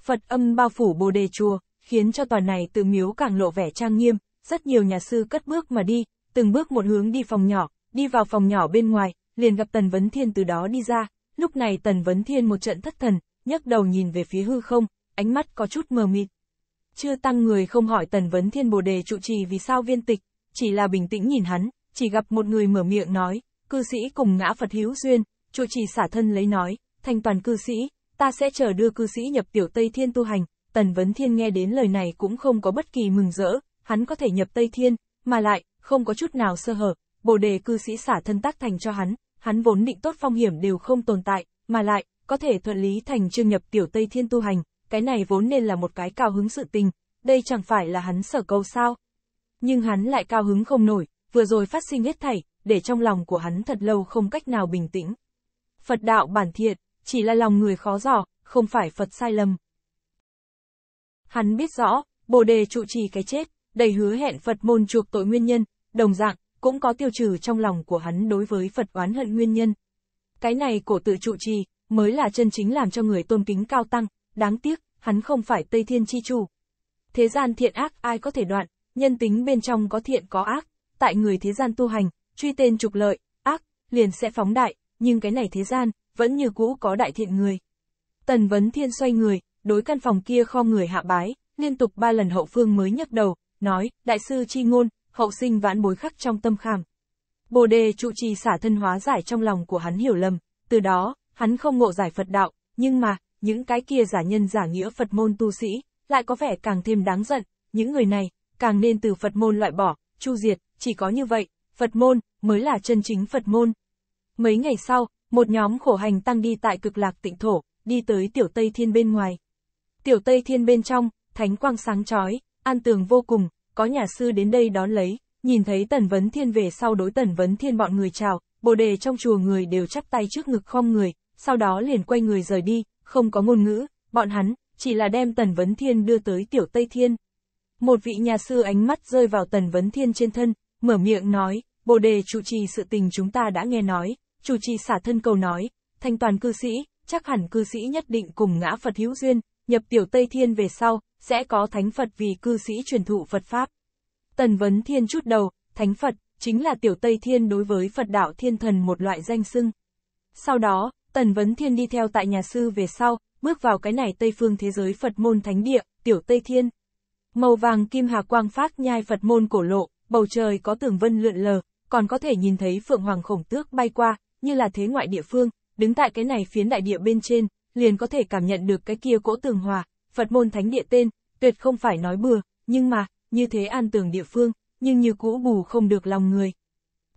Phật âm bao phủ bồ đề chùa, khiến cho tòa này tự miếu càng lộ vẻ trang nghiêm, rất nhiều nhà sư cất bước mà đi, từng bước một hướng đi phòng nhỏ, đi vào phòng nhỏ bên ngoài, liền gặp Tần Vấn Thiên từ đó đi ra, lúc này Tần Vấn Thiên một trận thất thần, nhấc đầu nhìn về phía hư không, ánh mắt có chút mờ mịt. Chưa tăng người không hỏi Tần Vấn Thiên Bồ Đề trụ trì vì sao viên tịch, chỉ là bình tĩnh nhìn hắn, chỉ gặp một người mở miệng nói, cư sĩ cùng ngã Phật hiếu duyên, trụ trì xả thân lấy nói, thành toàn cư sĩ, ta sẽ chờ đưa cư sĩ nhập tiểu Tây Thiên tu hành, Tần Vấn Thiên nghe đến lời này cũng không có bất kỳ mừng rỡ, hắn có thể nhập Tây Thiên, mà lại, không có chút nào sơ hở, bồ đề cư sĩ xả thân tác thành cho hắn, hắn vốn định tốt phong hiểm đều không tồn tại, mà lại, có thể thuận lý thành chương nhập tiểu Tây Thiên tu hành, cái này vốn nên là một cái cao hứng sự tình, đây chẳng phải là hắn sở cầu sao. Nhưng hắn lại cao hứng không nổi, vừa rồi phát sinh hết thảy, để trong lòng của hắn thật lâu không cách nào bình tĩnh. Phật đạo bản thiện, chỉ là lòng người khó dò, không phải Phật sai lầm. Hắn biết rõ, bồ đề trụ trì cái chết, đầy hứa hẹn Phật môn chuộc tội nguyên nhân, đồng dạng, cũng có tiêu trừ trong lòng của hắn đối với Phật oán hận nguyên nhân. Cái này cổ tự trụ trì, mới là chân chính làm cho người tôn kính cao tăng, đáng tiếc, hắn không phải Tây Thiên Chi Chủ. Thế gian thiện ác ai có thể đoạn, nhân tính bên trong có thiện có ác, tại người thế gian tu hành, truy tên trục lợi, ác, liền sẽ phóng đại, nhưng cái này thế gian, vẫn như cũ có đại thiện người. Tần Vấn Thiên xoay người, đối căn phòng kia kho người hạ bái, liên tục ba lần hậu phương mới nhấc đầu, nói, đại sư chi ngôn, hậu sinh vãn bối khắc trong tâm khảm. Bồ đề trụ trì xả thân hóa giải trong lòng của hắn hiểu lầm, từ đó, hắn không ngộ giải Phật đạo, nhưng mà, những cái kia giả nhân giả nghĩa Phật môn tu sĩ, lại có vẻ càng thêm đáng giận, những người này, càng nên từ Phật môn loại bỏ, chu diệt, chỉ có như vậy, Phật môn, mới là chân chính Phật môn. Mấy ngày sau, một nhóm khổ hành tăng đi tại cực lạc tịnh thổ, đi tới Tiểu Tây Thiên bên ngoài. Tiểu Tây Thiên bên trong, thánh quang sáng chói, an tường vô cùng, có nhà sư đến đây đón lấy, nhìn thấy Tần Vấn Thiên về sau đối Tần Vấn Thiên bọn người chào, bồ đề trong chùa người đều chắp tay trước ngực khom người, sau đó liền quay người rời đi, không có ngôn ngữ, bọn hắn, chỉ là đem Tần Vấn Thiên đưa tới Tiểu Tây Thiên. Một vị nhà sư ánh mắt rơi vào Tần Vấn Thiên trên thân, mở miệng nói, bồ đề chủ trì sự tình chúng ta đã nghe nói, chủ trì xả thân cầu nói, thanh toàn cư sĩ, chắc hẳn cư sĩ nhất định cùng ngã Phật hữu duyên, nhập Tiểu Tây Thiên về sau, sẽ có thánh Phật vì cư sĩ truyền thụ Phật Pháp. Tần Vấn Thiên chút đầu, thánh Phật, chính là tiểu Tây Thiên đối với Phật đạo thiên thần một loại danh xưng. Sau đó, Tần Vấn Thiên đi theo tại nhà sư về sau, bước vào cái này Tây phương thế giới Phật môn thánh địa, tiểu Tây Thiên. Màu vàng kim hà quang phát nhai Phật môn cổ lộ, bầu trời có tường vân lượn lờ, còn có thể nhìn thấy phượng hoàng khổng tước bay qua, như là thế ngoại địa phương, đứng tại cái này phiến đại địa bên trên, liền có thể cảm nhận được cái kia cỗ tường hòa, Phật môn thánh địa tên, tuyệt không phải nói bừa, nhưng mà, như thế an tưởng địa phương, nhưng như cũ bù không được lòng người.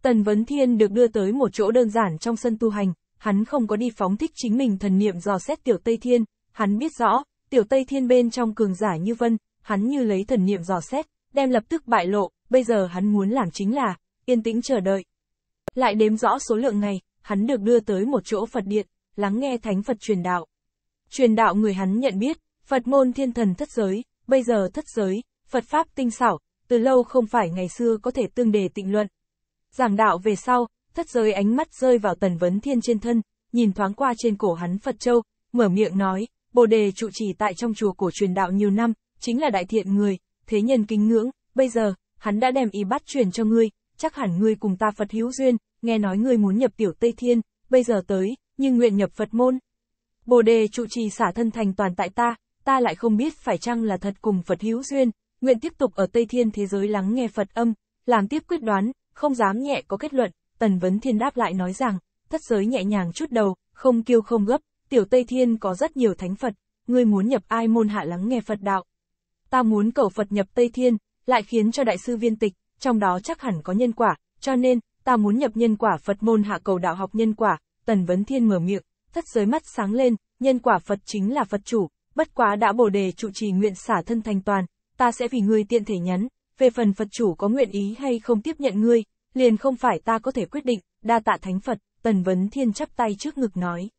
Tần Vấn Thiên được đưa tới một chỗ đơn giản trong sân tu hành, hắn không có đi phóng thích chính mình thần niệm dò xét Tiểu Tây Thiên, hắn biết rõ, Tiểu Tây Thiên bên trong cường giả như vân, hắn như lấy thần niệm dò xét, đem lập tức bại lộ, bây giờ hắn muốn làm chính là, yên tĩnh chờ đợi. Lại đếm rõ số lượng ngày, hắn được đưa tới một chỗ Phật điện, lắng nghe Thánh Phật truyền đạo. Truyền đạo người hắn nhận biết, Phật môn thiên thần thất giới, bây giờ thất giới, Phật Pháp tinh xảo, từ lâu không phải ngày xưa có thể tương đề tịnh luận. Giảng đạo về sau, thất giới ánh mắt rơi vào tần vấn thiên trên thân, nhìn thoáng qua trên cổ hắn Phật Châu, mở miệng nói, bồ đề trụ trì tại trong chùa cổ truyền đạo nhiều năm, chính là đại thiện người, thế nhân kính ngưỡng, bây giờ, hắn đã đem y bắt truyền cho ngươi, chắc hẳn ngươi cùng ta Phật hữu duyên, nghe nói ngươi muốn nhập tiểu Tây Thiên, bây giờ tới, nhưng nguyện nhập Phật môn. Bồ đề trụ trì xả thân thành toàn tại ta, ta lại không biết phải chăng là thật cùng Phật hữu duyên, nguyện tiếp tục ở Tây Thiên thế giới lắng nghe Phật âm, làm tiếp quyết đoán, không dám nhẹ có kết luận, Tần Vấn Thiên đáp lại nói rằng, thất giới nhẹ nhàng chút đầu, không kiêu không gấp, tiểu Tây Thiên có rất nhiều thánh Phật, ngươi muốn nhập ai môn hạ lắng nghe Phật đạo. Ta muốn cầu Phật nhập Tây Thiên, lại khiến cho đại sư viên tịch, trong đó chắc hẳn có nhân quả, cho nên, ta muốn nhập nhân quả Phật môn hạ cầu đạo học nhân quả, Tần Vấn Thiên mở miệng, thất giới mắt sáng lên, nhân quả Phật chính là Phật chủ, bất quá đã bồ đề trụ trì nguyện xả thân thành toàn, ta sẽ vì ngươi tiện thể nhắn, về phần Phật chủ có nguyện ý hay không tiếp nhận ngươi, liền không phải ta có thể quyết định, đa tạ thánh Phật, Tần Vấn Thiên chắp tay trước ngực nói.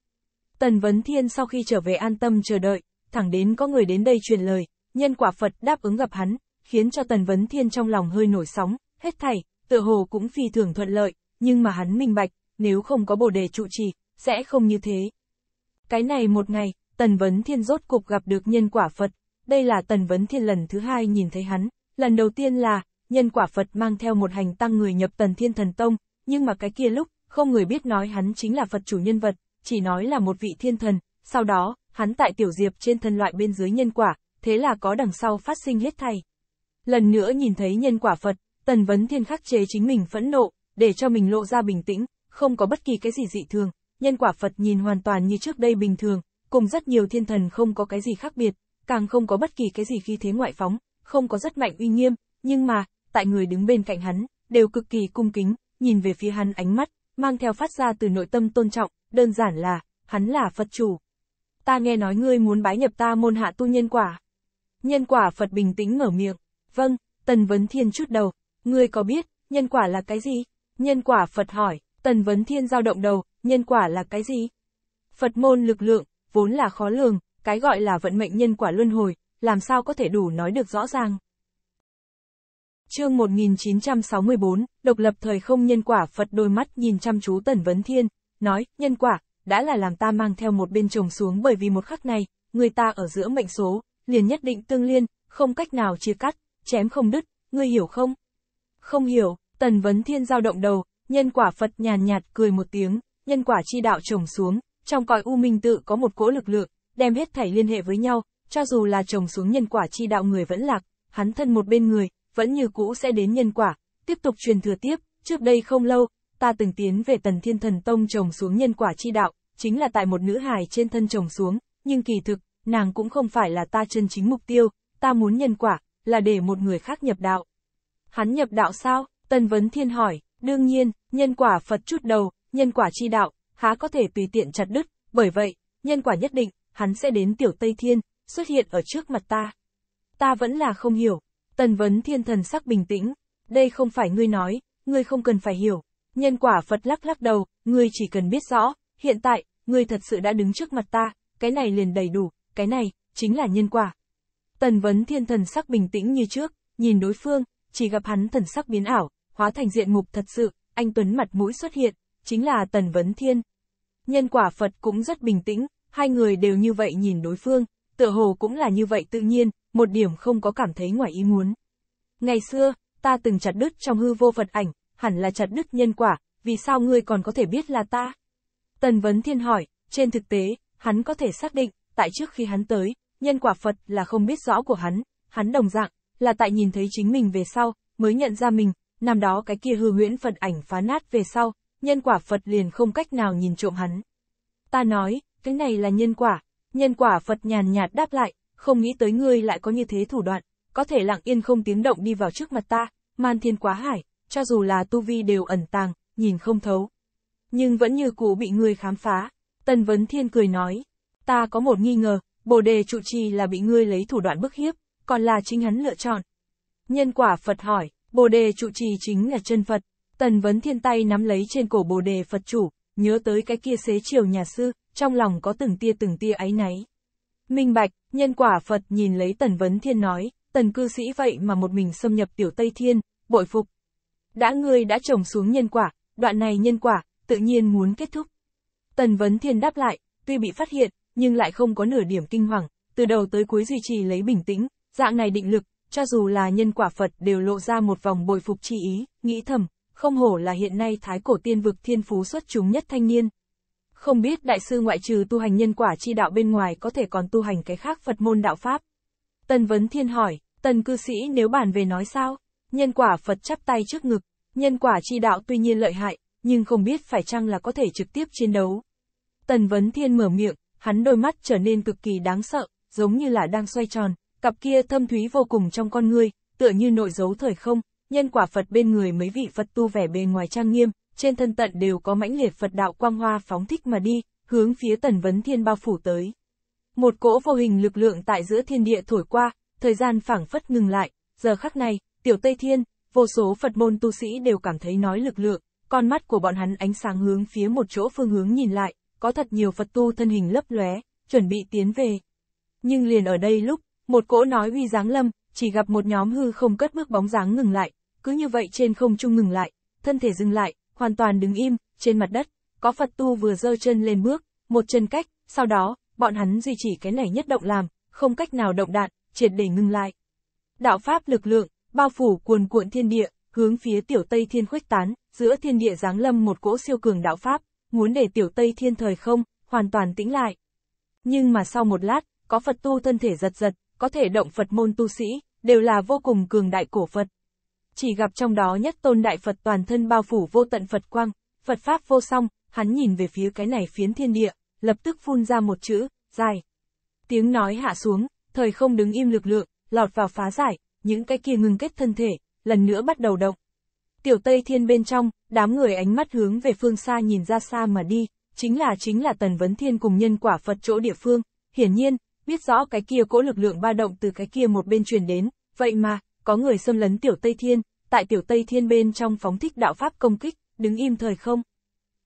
Tần Vấn Thiên sau khi trở về an tâm chờ đợi, thẳng đến có người đến đây truyền lời, nhân quả Phật đáp ứng gặp hắn, khiến cho Tần Vấn Thiên trong lòng hơi nổi sóng, hết thảy, tựa hồ cũng phi thường thuận lợi, nhưng mà hắn minh bạch, nếu không có bồ đề trụ trì, sẽ không như thế. Cái này một ngày, Tần Vấn Thiên rốt cục gặp được nhân quả Phật, đây là Tần Vấn Thiên lần thứ hai nhìn thấy hắn, lần đầu tiên là, nhân quả Phật mang theo một hành tăng người nhập Tần Thiên Thần Tông, nhưng mà cái kia lúc, không người biết nói hắn chính là Phật chủ nhân vật, chỉ nói là một vị thiên thần, sau đó, hắn tại tiểu diệp trên thân loại bên dưới nhân quả, thế là có đằng sau phát sinh hết thay. Lần nữa nhìn thấy nhân quả Phật, Tần Vấn Thiên khắc chế chính mình phẫn nộ, để cho mình lộ ra bình tĩnh, không có bất kỳ cái gì dị thường, nhân quả Phật nhìn hoàn toàn như trước đây bình thường, cùng rất nhiều thiên thần không có cái gì khác biệt, càng không có bất kỳ cái gì khi thế ngoại phóng, không có rất mạnh uy nghiêm, nhưng mà, tại người đứng bên cạnh hắn, đều cực kỳ cung kính, nhìn về phía hắn ánh mắt, mang theo phát ra từ nội tâm tôn trọng, đơn giản là, hắn là Phật chủ. Ta nghe nói ngươi muốn bái nhập ta môn hạ tu nhân quả. Nhân quả Phật bình tĩnh mở miệng, vâng, Tần Vấn Thiên chút đầu, ngươi có biết, nhân quả là cái gì? Nhân quả Phật hỏi, Tần Vấn Thiên giao động đầu, nhân quả là cái gì? Phật môn lực lượng, vốn là khó lường, cái gọi là vận mệnh nhân quả luân hồi, làm sao có thể đủ nói được rõ ràng. Chương 1964, độc lập thời không nhân quả Phật đôi mắt nhìn chăm chú Tần Vấn Thiên, nói, nhân quả, đã là làm ta mang theo một bên chồng xuống bởi vì một khắc này, người ta ở giữa mệnh số, liền nhất định tương liên, không cách nào chia cắt, chém không đứt, ngươi hiểu không? Không hiểu, Tần Vấn Thiên giao động đầu, nhân quả Phật nhàn nhạt cười một tiếng, nhân quả chi đạo chồng xuống, trong cõi U Minh tự có một cỗ lực lượng, đem hết thảy liên hệ với nhau, cho dù là trồng xuống nhân quả chi đạo người vẫn lạc, hắn thân một bên người, vẫn như cũ sẽ đến nhân quả, tiếp tục truyền thừa tiếp, trước đây không lâu, ta từng tiến về tần thiên thần tông trồng xuống nhân quả chi đạo, chính là tại một nữ hài trên thân trồng xuống, nhưng kỳ thực, nàng cũng không phải là ta chân chính mục tiêu, ta muốn nhân quả, là để một người khác nhập đạo. Hắn nhập đạo sao? Tần Vấn Thiên hỏi, đương nhiên, nhân quả Phật chút đầu, nhân quả chi đạo, há có thể tùy tiện chặt đứt, bởi vậy, nhân quả nhất định, hắn sẽ đến tiểu Tây Thiên, xuất hiện ở trước mặt ta. Ta vẫn là không hiểu, tần vấn thiên thần sắc bình tĩnh, đây không phải ngươi nói, ngươi không cần phải hiểu. Nhân quả Phật lắc lắc đầu, ngươi chỉ cần biết rõ, hiện tại, ngươi thật sự đã đứng trước mặt ta, cái này liền đầy đủ, cái này, chính là nhân quả. Tần vấn thiên thần sắc bình tĩnh như trước, nhìn đối phương, chỉ gặp hắn thần sắc biến ảo, hóa thành diện mục thật sự, anh Tuấn mặt mũi xuất hiện, chính là Tần Vấn Thiên. Nhân quả Phật cũng rất bình tĩnh, hai người đều như vậy nhìn đối phương, tựa hồ cũng là như vậy tự nhiên, một điểm không có cảm thấy ngoài ý muốn. Ngày xưa, ta từng chặt đứt trong hư vô Phật ảnh, hẳn là chặt đứt nhân quả, vì sao ngươi còn có thể biết là ta? Tần Vấn Thiên hỏi, trên thực tế, hắn có thể xác định, tại trước khi hắn tới, nhân quả Phật là không biết rõ của hắn, hắn đồng dạng, là tại nhìn thấy chính mình về sau, mới nhận ra mình, năm đó cái kia hư nguyễn Phật ảnh phá nát về sau, nhân quả Phật liền không cách nào nhìn trộm hắn. Ta nói, cái này là nhân quả, nhân quả Phật nhàn nhạt đáp lại, không nghĩ tới ngươi lại có như thế thủ đoạn, có thể lặng yên không tiếng động đi vào trước mặt ta, man thiên quá hải, cho dù là tu vi đều ẩn tàng, nhìn không thấu. Nhưng vẫn như cũ bị ngươi khám phá, Tần Vấn Thiên cười nói, ta có một nghi ngờ, bồ đề trụ trì là bị ngươi lấy thủ đoạn bức hiếp, còn là chính hắn lựa chọn. Nhân quả Phật hỏi, bồ đề trụ trì chính là chân Phật, Tần Vấn Thiên tay nắm lấy trên cổ bồ đề Phật chủ, nhớ tới cái kia xế chiều nhà sư, trong lòng có từng tia từng tia áy náy. Minh Bạch, nhân quả Phật nhìn lấy Tần Vấn Thiên nói, Tần cư sĩ vậy mà một mình xâm nhập tiểu Tây Thiên, bội phục. Đã ngươi đã trồng xuống nhân quả, đoạn này nhân quả, tự nhiên muốn kết thúc. Tần Vấn Thiên đáp lại, tuy bị phát hiện, nhưng lại không có nửa điểm kinh hoàng, từ đầu tới cuối duy trì lấy bình tĩnh, dạng này định lực, cho dù là nhân quả Phật đều lộ ra một vòng bội phục chi ý, nghĩ thầm, không hổ là hiện nay thái cổ tiên vực thiên phú xuất chúng nhất thanh niên. Không biết đại sư ngoại trừ tu hành nhân quả chi đạo bên ngoài có thể còn tu hành cái khác Phật môn đạo Pháp. Tần Vấn Thiên hỏi, tần cư sĩ nếu bàn về nói sao, nhân quả Phật chắp tay trước ngực, nhân quả chi đạo tuy nhiên lợi hại, nhưng không biết phải chăng là có thể trực tiếp chiến đấu. Tần Vấn Thiên mở miệng, hắn đôi mắt trở nên cực kỳ đáng sợ, giống như là đang xoay tròn, cặp kia thâm thúy vô cùng trong con người, tựa như nội giấu thời không, nhân quả Phật bên người mấy vị Phật tu vẻ bề ngoài trang nghiêm, trên thân tận đều có mãnh liệt Phật đạo quang hoa phóng thích mà đi, hướng phía tần vấn thiên bao phủ tới. Một cỗ vô hình lực lượng tại giữa thiên địa thổi qua, thời gian phảng phất ngừng lại, giờ khắc này, tiểu Tây Thiên, vô số Phật môn tu sĩ đều cảm thấy nói lực lượng, con mắt của bọn hắn ánh sáng hướng phía một chỗ phương hướng nhìn lại, có thật nhiều Phật tu thân hình lấp lóe, chuẩn bị tiến về. Nhưng liền ở đây lúc, một cỗ nói uy dáng lâm, chỉ gặp một nhóm hư không cất bước bóng dáng ngừng lại, cứ như vậy trên không trung ngừng lại, thân thể dừng lại, hoàn toàn đứng im, trên mặt đất, có Phật tu vừa dơ chân lên bước, một chân cách, sau đó, bọn hắn duy trì cái này nhất động làm, không cách nào động đạn, triệt để ngừng lại. Đạo pháp lực lượng, bao phủ cuồn cuộn thiên địa, hướng phía tiểu Tây Thiên khuếch tán, giữa thiên địa giáng lâm một cỗ siêu cường đạo pháp, muốn để tiểu Tây Thiên thời không, hoàn toàn tĩnh lại. Nhưng mà sau một lát, có Phật tu thân thể giật giật, có thể động Phật môn tu sĩ, đều là vô cùng cường đại cổ Phật. Chỉ gặp trong đó nhất tôn đại Phật toàn thân bao phủ vô tận Phật quang, Phật Pháp vô song, hắn nhìn về phía cái này phiến thiên địa, lập tức phun ra một chữ, dài. Tiếng nói hạ xuống, thời không đứng im lực lượng, lọt vào phá giải, những cái kia ngừng kết thân thể, lần nữa bắt đầu động. Tiểu Tây Thiên bên trong, đám người ánh mắt hướng về phương xa nhìn ra xa mà đi, chính là chính là Tần Vấn Thiên cùng nhân quả Phật chỗ địa phương, hiển nhiên, biết rõ cái kia cỗ lực lượng ba động từ cái kia một bên truyền đến, vậy mà, có người xâm lấn Tiểu Tây Thiên, tại Tiểu Tây Thiên bên trong phóng thích đạo pháp công kích, đứng im thời không.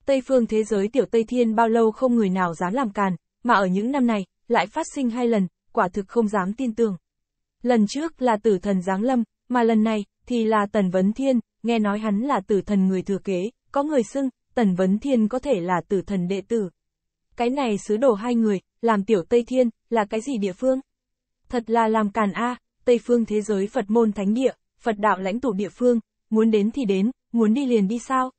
Tây phương thế giới Tiểu Tây Thiên bao lâu không người nào dám làm càn, mà ở những năm này, lại phát sinh hai lần, quả thực không dám tin tưởng. Lần trước là tử thần Giáng Lâm, mà lần này, thì là Tần Vấn Thiên, nghe nói hắn là tử thần người thừa kế, có người xưng, Tần Vấn Thiên có thể là tử thần đệ tử cái này xứ đổ hai người, làm tiểu Tây Thiên, là cái gì địa phương? Thật là làm càn a, Tây phương thế giới Phật môn thánh địa, Phật đạo lãnh tụ địa phương, muốn đến thì đến, muốn đi liền đi sao?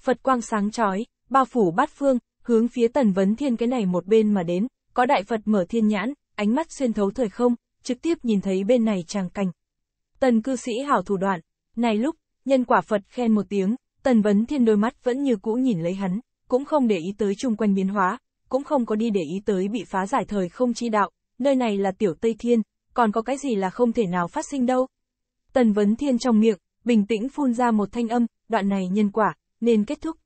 Phật quang sáng chói, bao phủ bát phương, hướng phía tần vấn thiên cái này một bên mà đến, có đại Phật mở thiên nhãn, ánh mắt xuyên thấu thời không, trực tiếp nhìn thấy bên này tràng cảnh. Tần cư sĩ hảo thủ đoạn, này lúc, nhân quả Phật khen một tiếng, tần vấn thiên đôi mắt vẫn như cũ nhìn lấy hắn, cũng không để ý tới chung quanh biến hóa, cũng không có đi để ý tới bị phá giải thời không chi đạo, nơi này là tiểu Tây Thiên, còn có cái gì là không thể nào phát sinh đâu. Tần Vấn Thiên trong miệng, bình tĩnh phun ra một thanh âm, đoạn này nhân quả, nên kết thúc.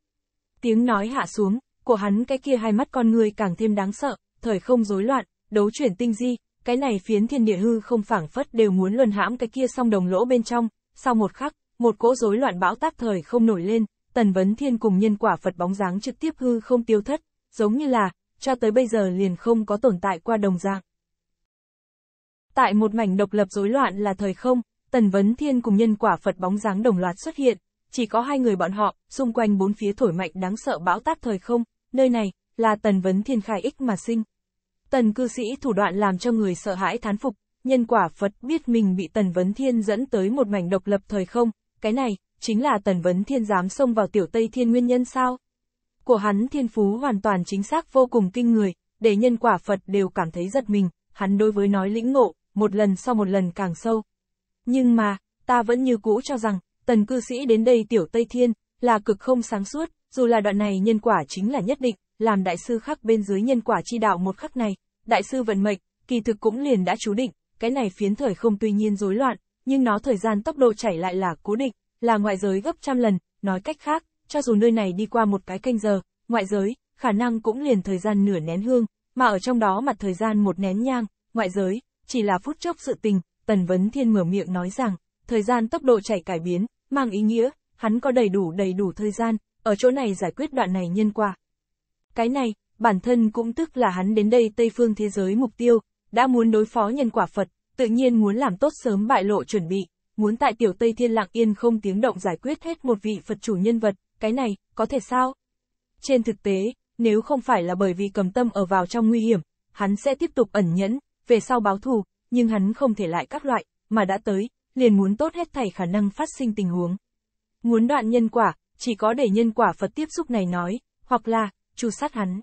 Tiếng nói hạ xuống, của hắn cái kia hai mắt con người càng thêm đáng sợ, thời không rối loạn, đấu chuyển tinh di, cái này phiến thiên địa hư không phảng phất đều muốn luân hãm cái kia song đồng lỗ bên trong, sau một khắc, một cỗ rối loạn bão táp thời không nổi lên, tần vấn thiên cùng nhân quả Phật bóng dáng trực tiếp hư không tiêu thất, giống như là, cho tới bây giờ liền không có tồn tại qua đồng dạng. Tại một mảnh độc lập rối loạn là thời không, Tần Vấn Thiên cùng nhân quả Phật bóng dáng đồng loạt xuất hiện, chỉ có hai người bọn họ, xung quanh bốn phía thổi mạnh đáng sợ bão táp thời không, nơi này, là Tần Vấn Thiên khai ích mà sinh. Tần cư sĩ thủ đoạn làm cho người sợ hãi thán phục, nhân quả Phật biết mình bị Tần Vấn Thiên dẫn tới một mảnh độc lập thời không, cái này, chính là Tần Vấn Thiên dám xông vào tiểu Tây Thiên nguyên nhân sao? của hắn thiên phú hoàn toàn chính xác vô cùng kinh người, để nhân quả Phật đều cảm thấy giật mình, hắn đối với nói lĩnh ngộ, một lần sau một lần càng sâu. Nhưng mà, ta vẫn như cũ cho rằng, tần cư sĩ đến đây tiểu Tây Thiên, là cực không sáng suốt, dù là đoạn này nhân quả chính là nhất định, làm đại sư khắc bên dưới nhân quả chi đạo một khắc này, đại sư vận mệnh, kỳ thực cũng liền đã chú định, cái này phiến thời không tuy nhiên rối loạn, nhưng nó thời gian tốc độ chảy lại là cố định, là ngoại giới gấp trăm lần, nói cách khác, cho dù nơi này đi qua một cái canh giờ, ngoại giới, khả năng cũng liền thời gian nửa nén hương, mà ở trong đó mặt thời gian một nén nhang, ngoại giới, chỉ là phút chốc sự tình, Tần Vấn Thiên mở miệng nói rằng, thời gian tốc độ chảy cải biến, mang ý nghĩa, hắn có đầy đủ đầy đủ thời gian, ở chỗ này giải quyết đoạn này nhân quả. Cái này, bản thân cũng tức là hắn đến đây Tây Phương thế giới mục tiêu, đã muốn đối phó nhân quả Phật, tự nhiên muốn làm tốt sớm bại lộ chuẩn bị, muốn tại tiểu Tây Thiên lặng Yên không tiếng động giải quyết hết một vị Phật chủ nhân vật, cái này, có thể sao? Trên thực tế, nếu không phải là bởi vì cầm tâm ở vào trong nguy hiểm, hắn sẽ tiếp tục ẩn nhẫn, về sau báo thù, nhưng hắn không thể lại các loại, mà đã tới, liền muốn tốt hết thảy khả năng phát sinh tình huống. Muốn đoạn nhân quả, chỉ có để nhân quả Phật tiếp xúc này nói, hoặc là, chu sát hắn.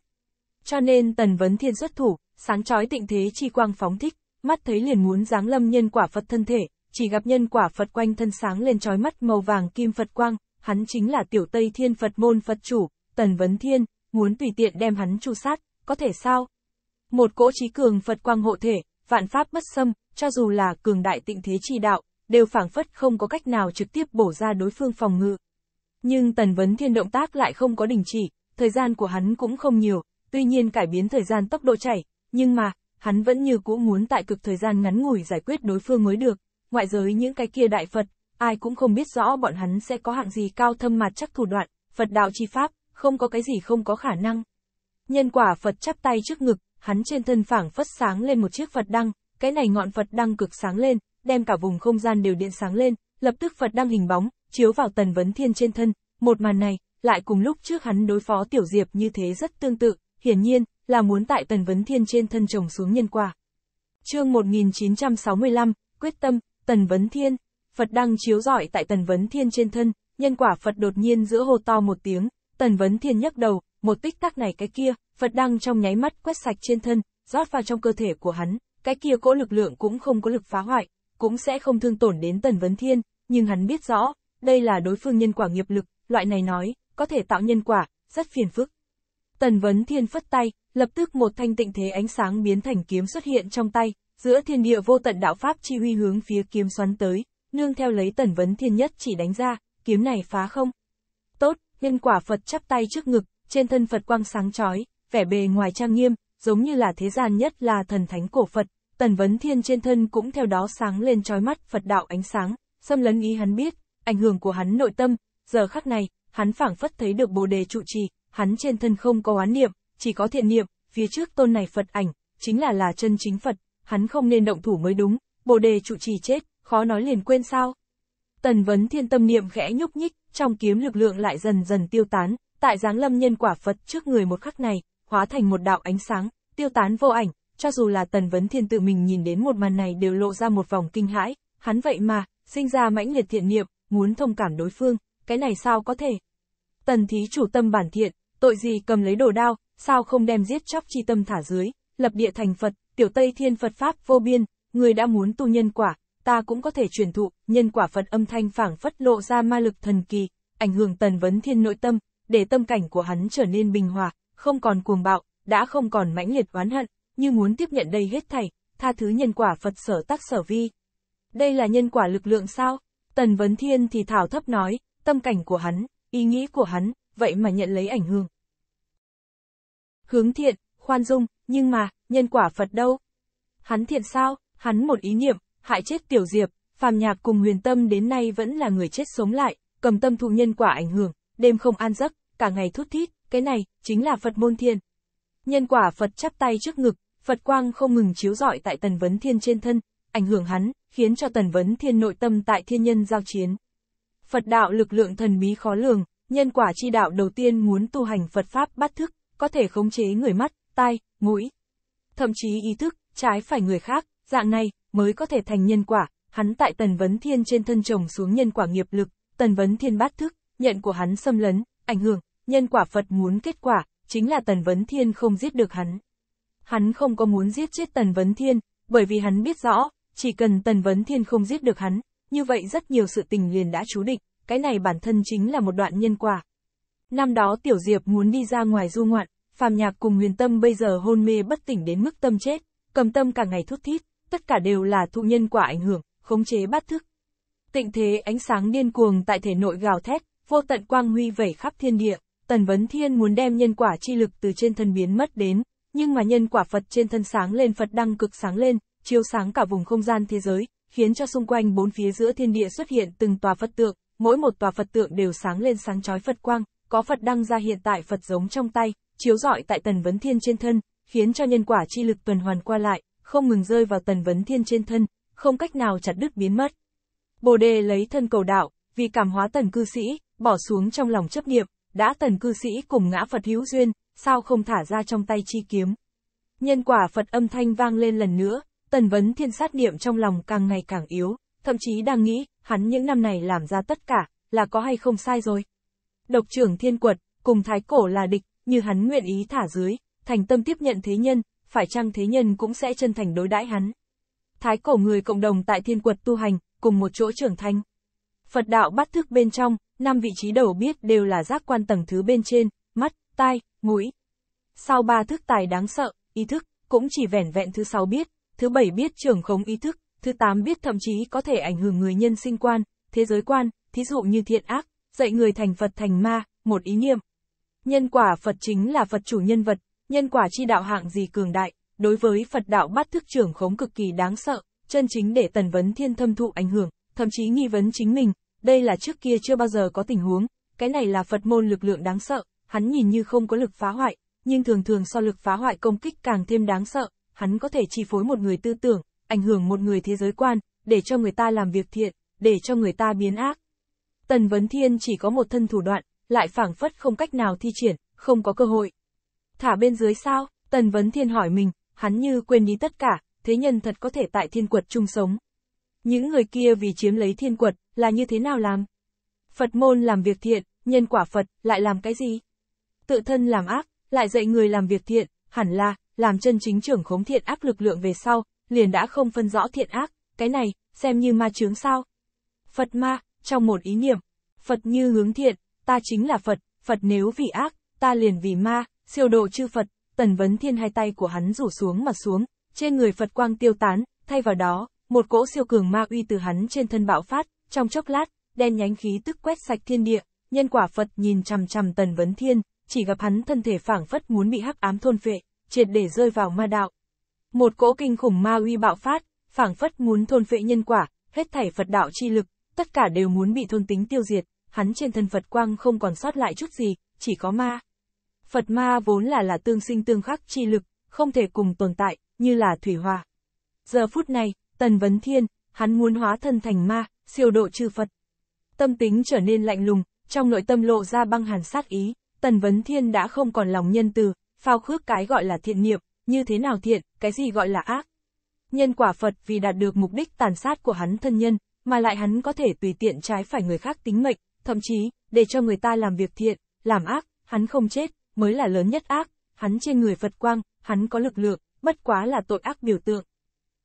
Cho nên Tần Vấn Thiên xuất thủ, sáng chói tịnh thế chi quang phóng thích, mắt thấy liền muốn giáng lâm nhân quả Phật thân thể, chỉ gặp nhân quả Phật quanh thân sáng lên chói mắt màu vàng kim Phật quang, hắn chính là tiểu Tây Thiên Phật môn Phật chủ, Tần Vấn Thiên, muốn tùy tiện đem hắn tru sát, có thể sao? Một cỗ trí cường Phật quang hộ thể, vạn pháp bất xâm, cho dù là cường đại tịnh thế chi đạo, đều phảng phất không có cách nào trực tiếp bổ ra đối phương phòng ngự. Nhưng Tần Vấn Thiên động tác lại không có đình chỉ, thời gian của hắn cũng không nhiều, tuy nhiên cải biến thời gian tốc độ chảy, nhưng mà, hắn vẫn như cũ muốn tại cực thời gian ngắn ngủi giải quyết đối phương mới được, ngoại giới những cái kia đại Phật, ai cũng không biết rõ bọn hắn sẽ có hạng gì cao thâm mà chắc thủ đoạn, Phật đạo chi pháp, không có cái gì không có khả năng. Nhân quả Phật chắp tay trước ngực, hắn trên thân phảng phất sáng lên một chiếc Phật đăng, cái này ngọn Phật đăng cực sáng lên, đem cả vùng không gian đều điện sáng lên, lập tức Phật đăng hình bóng, chiếu vào Tần Vấn Thiên trên thân, một màn này, lại cùng lúc trước hắn đối phó Tiểu Diệp như thế rất tương tự, hiển nhiên, là muốn tại Tần Vấn Thiên trên thân trồng xuống nhân quả. Chương 1965, Quyết tâm, Tần Vấn Thiên Phật đăng chiếu rọi tại Tần Vấn Thiên trên thân, nhân quả Phật đột nhiên giữa hồ to một tiếng, Tần Vấn Thiên nhấc đầu, một tích tắc này cái kia, Phật đăng trong nháy mắt quét sạch trên thân, rót vào trong cơ thể của hắn, cái kia cỗ lực lượng cũng không có lực phá hoại, cũng sẽ không thương tổn đến Tần Vấn Thiên, nhưng hắn biết rõ, đây là đối phương nhân quả nghiệp lực, loại này nói, có thể tạo nhân quả, rất phiền phức. Tần Vấn Thiên phất tay, lập tức một thanh tịnh thế ánh sáng biến thành kiếm xuất hiện trong tay, giữa thiên địa vô tận đạo pháp chi huy hướng phía kiếm xoắn tới, nương theo lấy tần vấn thiên nhất chỉ đánh ra, kiếm này phá không. Tốt, nhân quả Phật chắp tay trước ngực, trên thân Phật quang sáng chói, vẻ bề ngoài trang nghiêm, giống như là thế gian nhất là thần thánh cổ Phật, tần vấn thiên trên thân cũng theo đó sáng lên chói mắt Phật đạo ánh sáng, xâm lấn ý hắn biết, ảnh hưởng của hắn nội tâm, giờ khắc này, hắn phảng phất thấy được bồ đề trụ trì, hắn trên thân không có oán niệm, chỉ có thiện niệm, phía trước tôn này Phật ảnh, chính là là chân chính Phật, hắn không nên động thủ mới đúng, bồ đề trụ trì chết, khó nói liền quên sao. Tần vấn thiên tâm niệm khẽ nhúc nhích, trong kiếm lực lượng lại dần dần tiêu tán, tại dáng lâm nhân quả Phật trước người một khắc này, hóa thành một đạo ánh sáng, tiêu tán vô ảnh, cho dù là tần vấn thiên tự mình nhìn đến một màn này đều lộ ra một vòng kinh hãi, hắn vậy mà, sinh ra mãnh liệt thiện niệm, muốn thông cảm đối phương, cái này sao có thể. Tần thí chủ tâm bản thiện, tội gì cầm lấy đồ đao, sao không đem giết chóc chi tâm thả dưới, lập địa thành Phật, tiểu Tây Thiên Phật Pháp vô biên, người đã muốn tu nhân quả, ta cũng có thể truyền thụ, nhân quả Phật âm thanh phảng phất lộ ra ma lực thần kỳ, ảnh hưởng tần vấn thiên nội tâm, để tâm cảnh của hắn trở nên bình hòa, không còn cuồng bạo, đã không còn mãnh liệt oán hận, như muốn tiếp nhận đây hết thảy, tha thứ nhân quả Phật sở tác sở vi. Đây là nhân quả lực lượng sao? Tần Vấn Thiên thì thảo thấp nói, tâm cảnh của hắn, ý nghĩ của hắn, vậy mà nhận lấy ảnh hưởng. Hướng thiện, khoan dung, nhưng mà, nhân quả Phật đâu? Hắn thiện sao? Hắn một ý niệm, hại chết Tiểu Diệp, Phàm Nhạc cùng Huyền Tâm đến nay vẫn là người chết sống lại, cầm tâm thụ nhân quả ảnh hưởng, đêm không an giấc, cả ngày thút thít, cái này, chính là Phật môn thiên. Nhân quả Phật chắp tay trước ngực, Phật quang không ngừng chiếu rọi tại Tần Vấn Thiên trên thân, ảnh hưởng hắn, khiến cho Tần Vấn Thiên nội tâm tại thiên nhân giao chiến. Phật đạo lực lượng thần bí khó lường, nhân quả chi đạo đầu tiên muốn tu hành Phật Pháp bát thức, có thể khống chế người mắt, tai, mũi, thậm chí ý thức, trái phải người khác, dạng này, mới có thể thành nhân quả, hắn tại Tần Vấn Thiên trên thân trồng xuống nhân quả nghiệp lực, Tần Vấn Thiên bát thức, nhận của hắn xâm lấn, ảnh hưởng, nhân quả Phật muốn kết quả, chính là Tần Vấn Thiên không giết được hắn. Hắn không có muốn giết chết Tần Vấn Thiên, bởi vì hắn biết rõ, chỉ cần Tần Vấn Thiên không giết được hắn, như vậy rất nhiều sự tình liền đã chú định, cái này bản thân chính là một đoạn nhân quả. Năm đó Tiểu Diệp muốn đi ra ngoài du ngoạn, Phàm Nhạc cùng Huyền Tâm bây giờ hôn mê bất tỉnh đến mức tâm chết, cầm tâm cả ngày thút thít, tất cả đều là thụ nhân quả ảnh hưởng, khống chế bát thức. Tịnh thế ánh sáng điên cuồng tại thể nội gào thét, vô tận quang huy vẩy khắp thiên địa, Tần Vấn Thiên muốn đem nhân quả chi lực từ trên thân biến mất đến, nhưng mà nhân quả Phật trên thân sáng lên Phật đăng cực sáng lên, chiếu sáng cả vùng không gian thế giới, khiến cho xung quanh bốn phía giữa thiên địa xuất hiện từng tòa Phật tượng, mỗi một tòa Phật tượng đều sáng lên sáng chói Phật quang, có Phật đăng ra hiện tại Phật giống trong tay, chiếu rọi tại Tần Vấn Thiên trên thân, khiến cho nhân quả chi lực tuần hoàn qua lại, không ngừng rơi vào tần vấn thiên trên thân, không cách nào chặt đứt biến mất. Bồ đề lấy thân cầu đạo, vì cảm hóa tần cư sĩ, bỏ xuống trong lòng chấp niệm, đã tần cư sĩ cùng ngã Phật hữu duyên, sao không thả ra trong tay chi kiếm. Nhân quả Phật âm thanh vang lên lần nữa, tần vấn thiên sát niệm trong lòng càng ngày càng yếu, thậm chí đang nghĩ, hắn những năm này làm ra tất cả, là có hay không sai rồi. Độc trưởng thiên quật, cùng thái cổ là địch, như hắn nguyện ý thả dưới, thành tâm tiếp nhận thế nhân, phải chăng thế nhân cũng sẽ chân thành đối đãi hắn. Thái cổ người cộng đồng tại thiên quật tu hành, cùng một chỗ trưởng thành. Phật đạo bắt thức bên trong, năm vị trí đầu biết đều là giác quan tầng thứ bên trên, mắt, tai, mũi. Sau ba thức tài đáng sợ, ý thức, cũng chỉ vẻn vẹn thứ sáu biết, thứ bảy biết trưởng khống ý thức, thứ tám biết thậm chí có thể ảnh hưởng người nhân sinh quan, thế giới quan, thí dụ như thiện ác, dạy người thành Phật thành ma, một ý niệm. Nhân quả Phật chính là Phật chủ nhân vật, nhân quả chi đạo hạng gì cường đại, đối với Phật đạo bát thức trưởng khống cực kỳ đáng sợ, chân chính để tần vấn thiên thâm thụ ảnh hưởng, thậm chí nghi vấn chính mình, đây là trước kia chưa bao giờ có tình huống, cái này là Phật môn lực lượng đáng sợ, hắn nhìn như không có lực phá hoại, nhưng thường thường so lực phá hoại công kích càng thêm đáng sợ, hắn có thể chi phối một người tư tưởng, ảnh hưởng một người thế giới quan, để cho người ta làm việc thiện, để cho người ta biến ác. Tần Vấn Thiên chỉ có một thân thủ đoạn, lại phảng phất không cách nào thi triển, không có cơ hội. Thả bên dưới sao? Tần Vấn Thiên hỏi mình, hắn như quên đi tất cả, thế nhân thật có thể tại thiên quật chung sống. Những người kia vì chiếm lấy thiên quật, là như thế nào làm? Phật môn làm việc thiện, nhân quả Phật, lại làm cái gì? Tự thân làm ác, lại dạy người làm việc thiện, hẳn là, làm chân chính trưởng khống thiện ác lực lượng về sau, liền đã không phân rõ thiện ác, cái này, xem như ma chướng sao. Phật ma, trong một ý niệm, Phật như hướng thiện, ta chính là Phật, Phật nếu vì ác, ta liền vì ma, siêu độ chư Phật, tần vấn thiên hai tay của hắn rủ xuống mà xuống, trên người Phật quang tiêu tán, thay vào đó, một cỗ siêu cường ma uy từ hắn trên thân bạo phát, trong chốc lát, đen nhánh khí tức quét sạch thiên địa, nhân quả Phật nhìn chằm chằm tần vấn thiên, chỉ gặp hắn thân thể phảng phất muốn bị hắc ám thôn phệ, triệt để rơi vào ma đạo. Một cỗ kinh khủng ma uy bạo phát, phảng phất muốn thôn phệ nhân quả, hết thảy Phật đạo chi lực, tất cả đều muốn bị thôn tính tiêu diệt, hắn trên thân Phật quang không còn sót lại chút gì, chỉ có ma. Phật ma vốn là là tương sinh tương khắc chi lực, không thể cùng tồn tại, như là thủy hòa. Giờ phút này, Tần Vấn Thiên, hắn muốn hóa thân thành ma, siêu độ trừ Phật. Tâm tính trở nên lạnh lùng, trong nội tâm lộ ra băng hàn sát ý, Tần Vấn Thiên đã không còn lòng nhân từ, phao khước cái gọi là thiện nghiệp, như thế nào thiện, cái gì gọi là ác. Nhân quả Phật vì đạt được mục đích tàn sát của hắn thân nhân, mà lại hắn có thể tùy tiện trái phải người khác tính mệnh, thậm chí, để cho người ta làm việc thiện, làm ác, hắn không chết, mới là lớn nhất ác, hắn trên người Phật quang, hắn có lực lượng, bất quá là tội ác biểu tượng.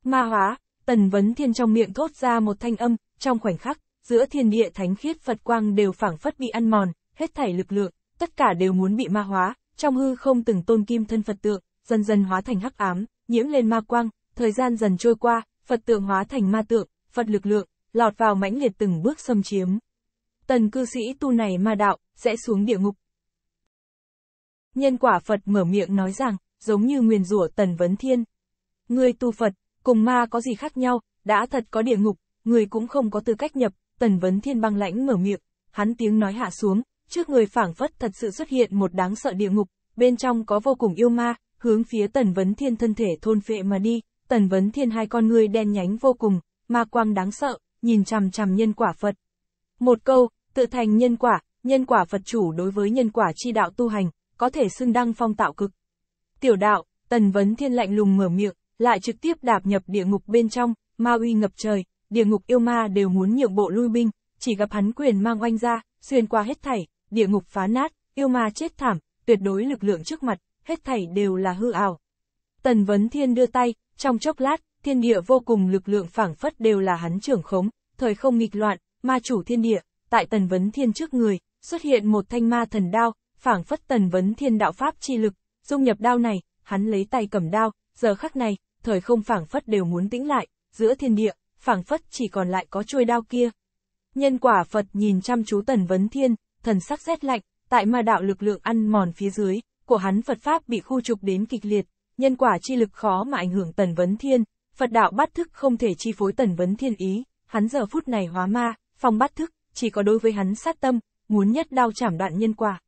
Ma hóa, Tần Vấn Thiên trong miệng thốt ra một thanh âm, trong khoảnh khắc, giữa thiên địa thánh khiết Phật quang đều phảng phất bị ăn mòn, hết thảy lực lượng, tất cả đều muốn bị ma hóa, trong hư không từng tôn kim thân Phật tượng, dần dần hóa thành hắc ám, nhiễm lên ma quang, thời gian dần trôi qua, Phật tượng hóa thành ma tượng, Phật lực lượng, lọt vào mãnh liệt từng bước xâm chiếm. Tần cư sĩ tu này ma đạo, sẽ xuống địa ngục, Nhân quả Phật mở miệng nói rằng, giống như nguyền rủa Tần Vấn Thiên. Người tu Phật, cùng ma có gì khác nhau, đã thật có địa ngục, người cũng không có tư cách nhập, Tần Vấn Thiên băng lãnh mở miệng, hắn tiếng nói hạ xuống, trước người phảng phất thật sự xuất hiện một đáng sợ địa ngục, bên trong có vô cùng yêu ma, hướng phía Tần Vấn Thiên thân thể thôn phệ mà đi, Tần Vấn Thiên hai con người đen nhánh vô cùng, ma quang đáng sợ, nhìn chằm chằm nhân quả Phật. Một câu, tự thành nhân quả, nhân quả Phật chủ đối với nhân quả chi đạo tu hành, có thể xưng đăng phong tạo cực. Tiểu đạo, Tần Vấn Thiên lạnh lùng mở miệng, lại trực tiếp đạp nhập địa ngục bên trong, ma uy ngập trời, địa ngục yêu ma đều muốn nhượng bộ lui binh, chỉ gặp hắn quyền mang oanh ra, xuyên qua hết thảy, địa ngục phá nát, yêu ma chết thảm, tuyệt đối lực lượng trước mặt, hết thảy đều là hư ảo. Tần Vấn Thiên đưa tay, trong chốc lát, thiên địa vô cùng lực lượng phảng phất đều là hắn trưởng khống, thời không nghịch loạn, ma chủ thiên địa, tại Tần Vấn Thiên trước người, xuất hiện một thanh ma thần đao, phảng phất tần vấn thiên đạo pháp chi lực, dung nhập đao này, hắn lấy tay cầm đao, giờ khắc này, thời không phảng phất đều muốn tĩnh lại, giữa thiên địa, phảng phất chỉ còn lại có chuôi đao kia. Nhân quả Phật nhìn chăm chú tần vấn thiên, thần sắc rét lạnh, tại ma đạo lực lượng ăn mòn phía dưới, của hắn Phật Pháp bị khu trục đến kịch liệt, nhân quả chi lực khó mà ảnh hưởng tần vấn thiên, Phật đạo bát thức không thể chi phối tần vấn thiên ý, hắn giờ phút này hóa ma, phong bát thức, chỉ có đối với hắn sát tâm, muốn nhất đao chảm đoạn nhân quả.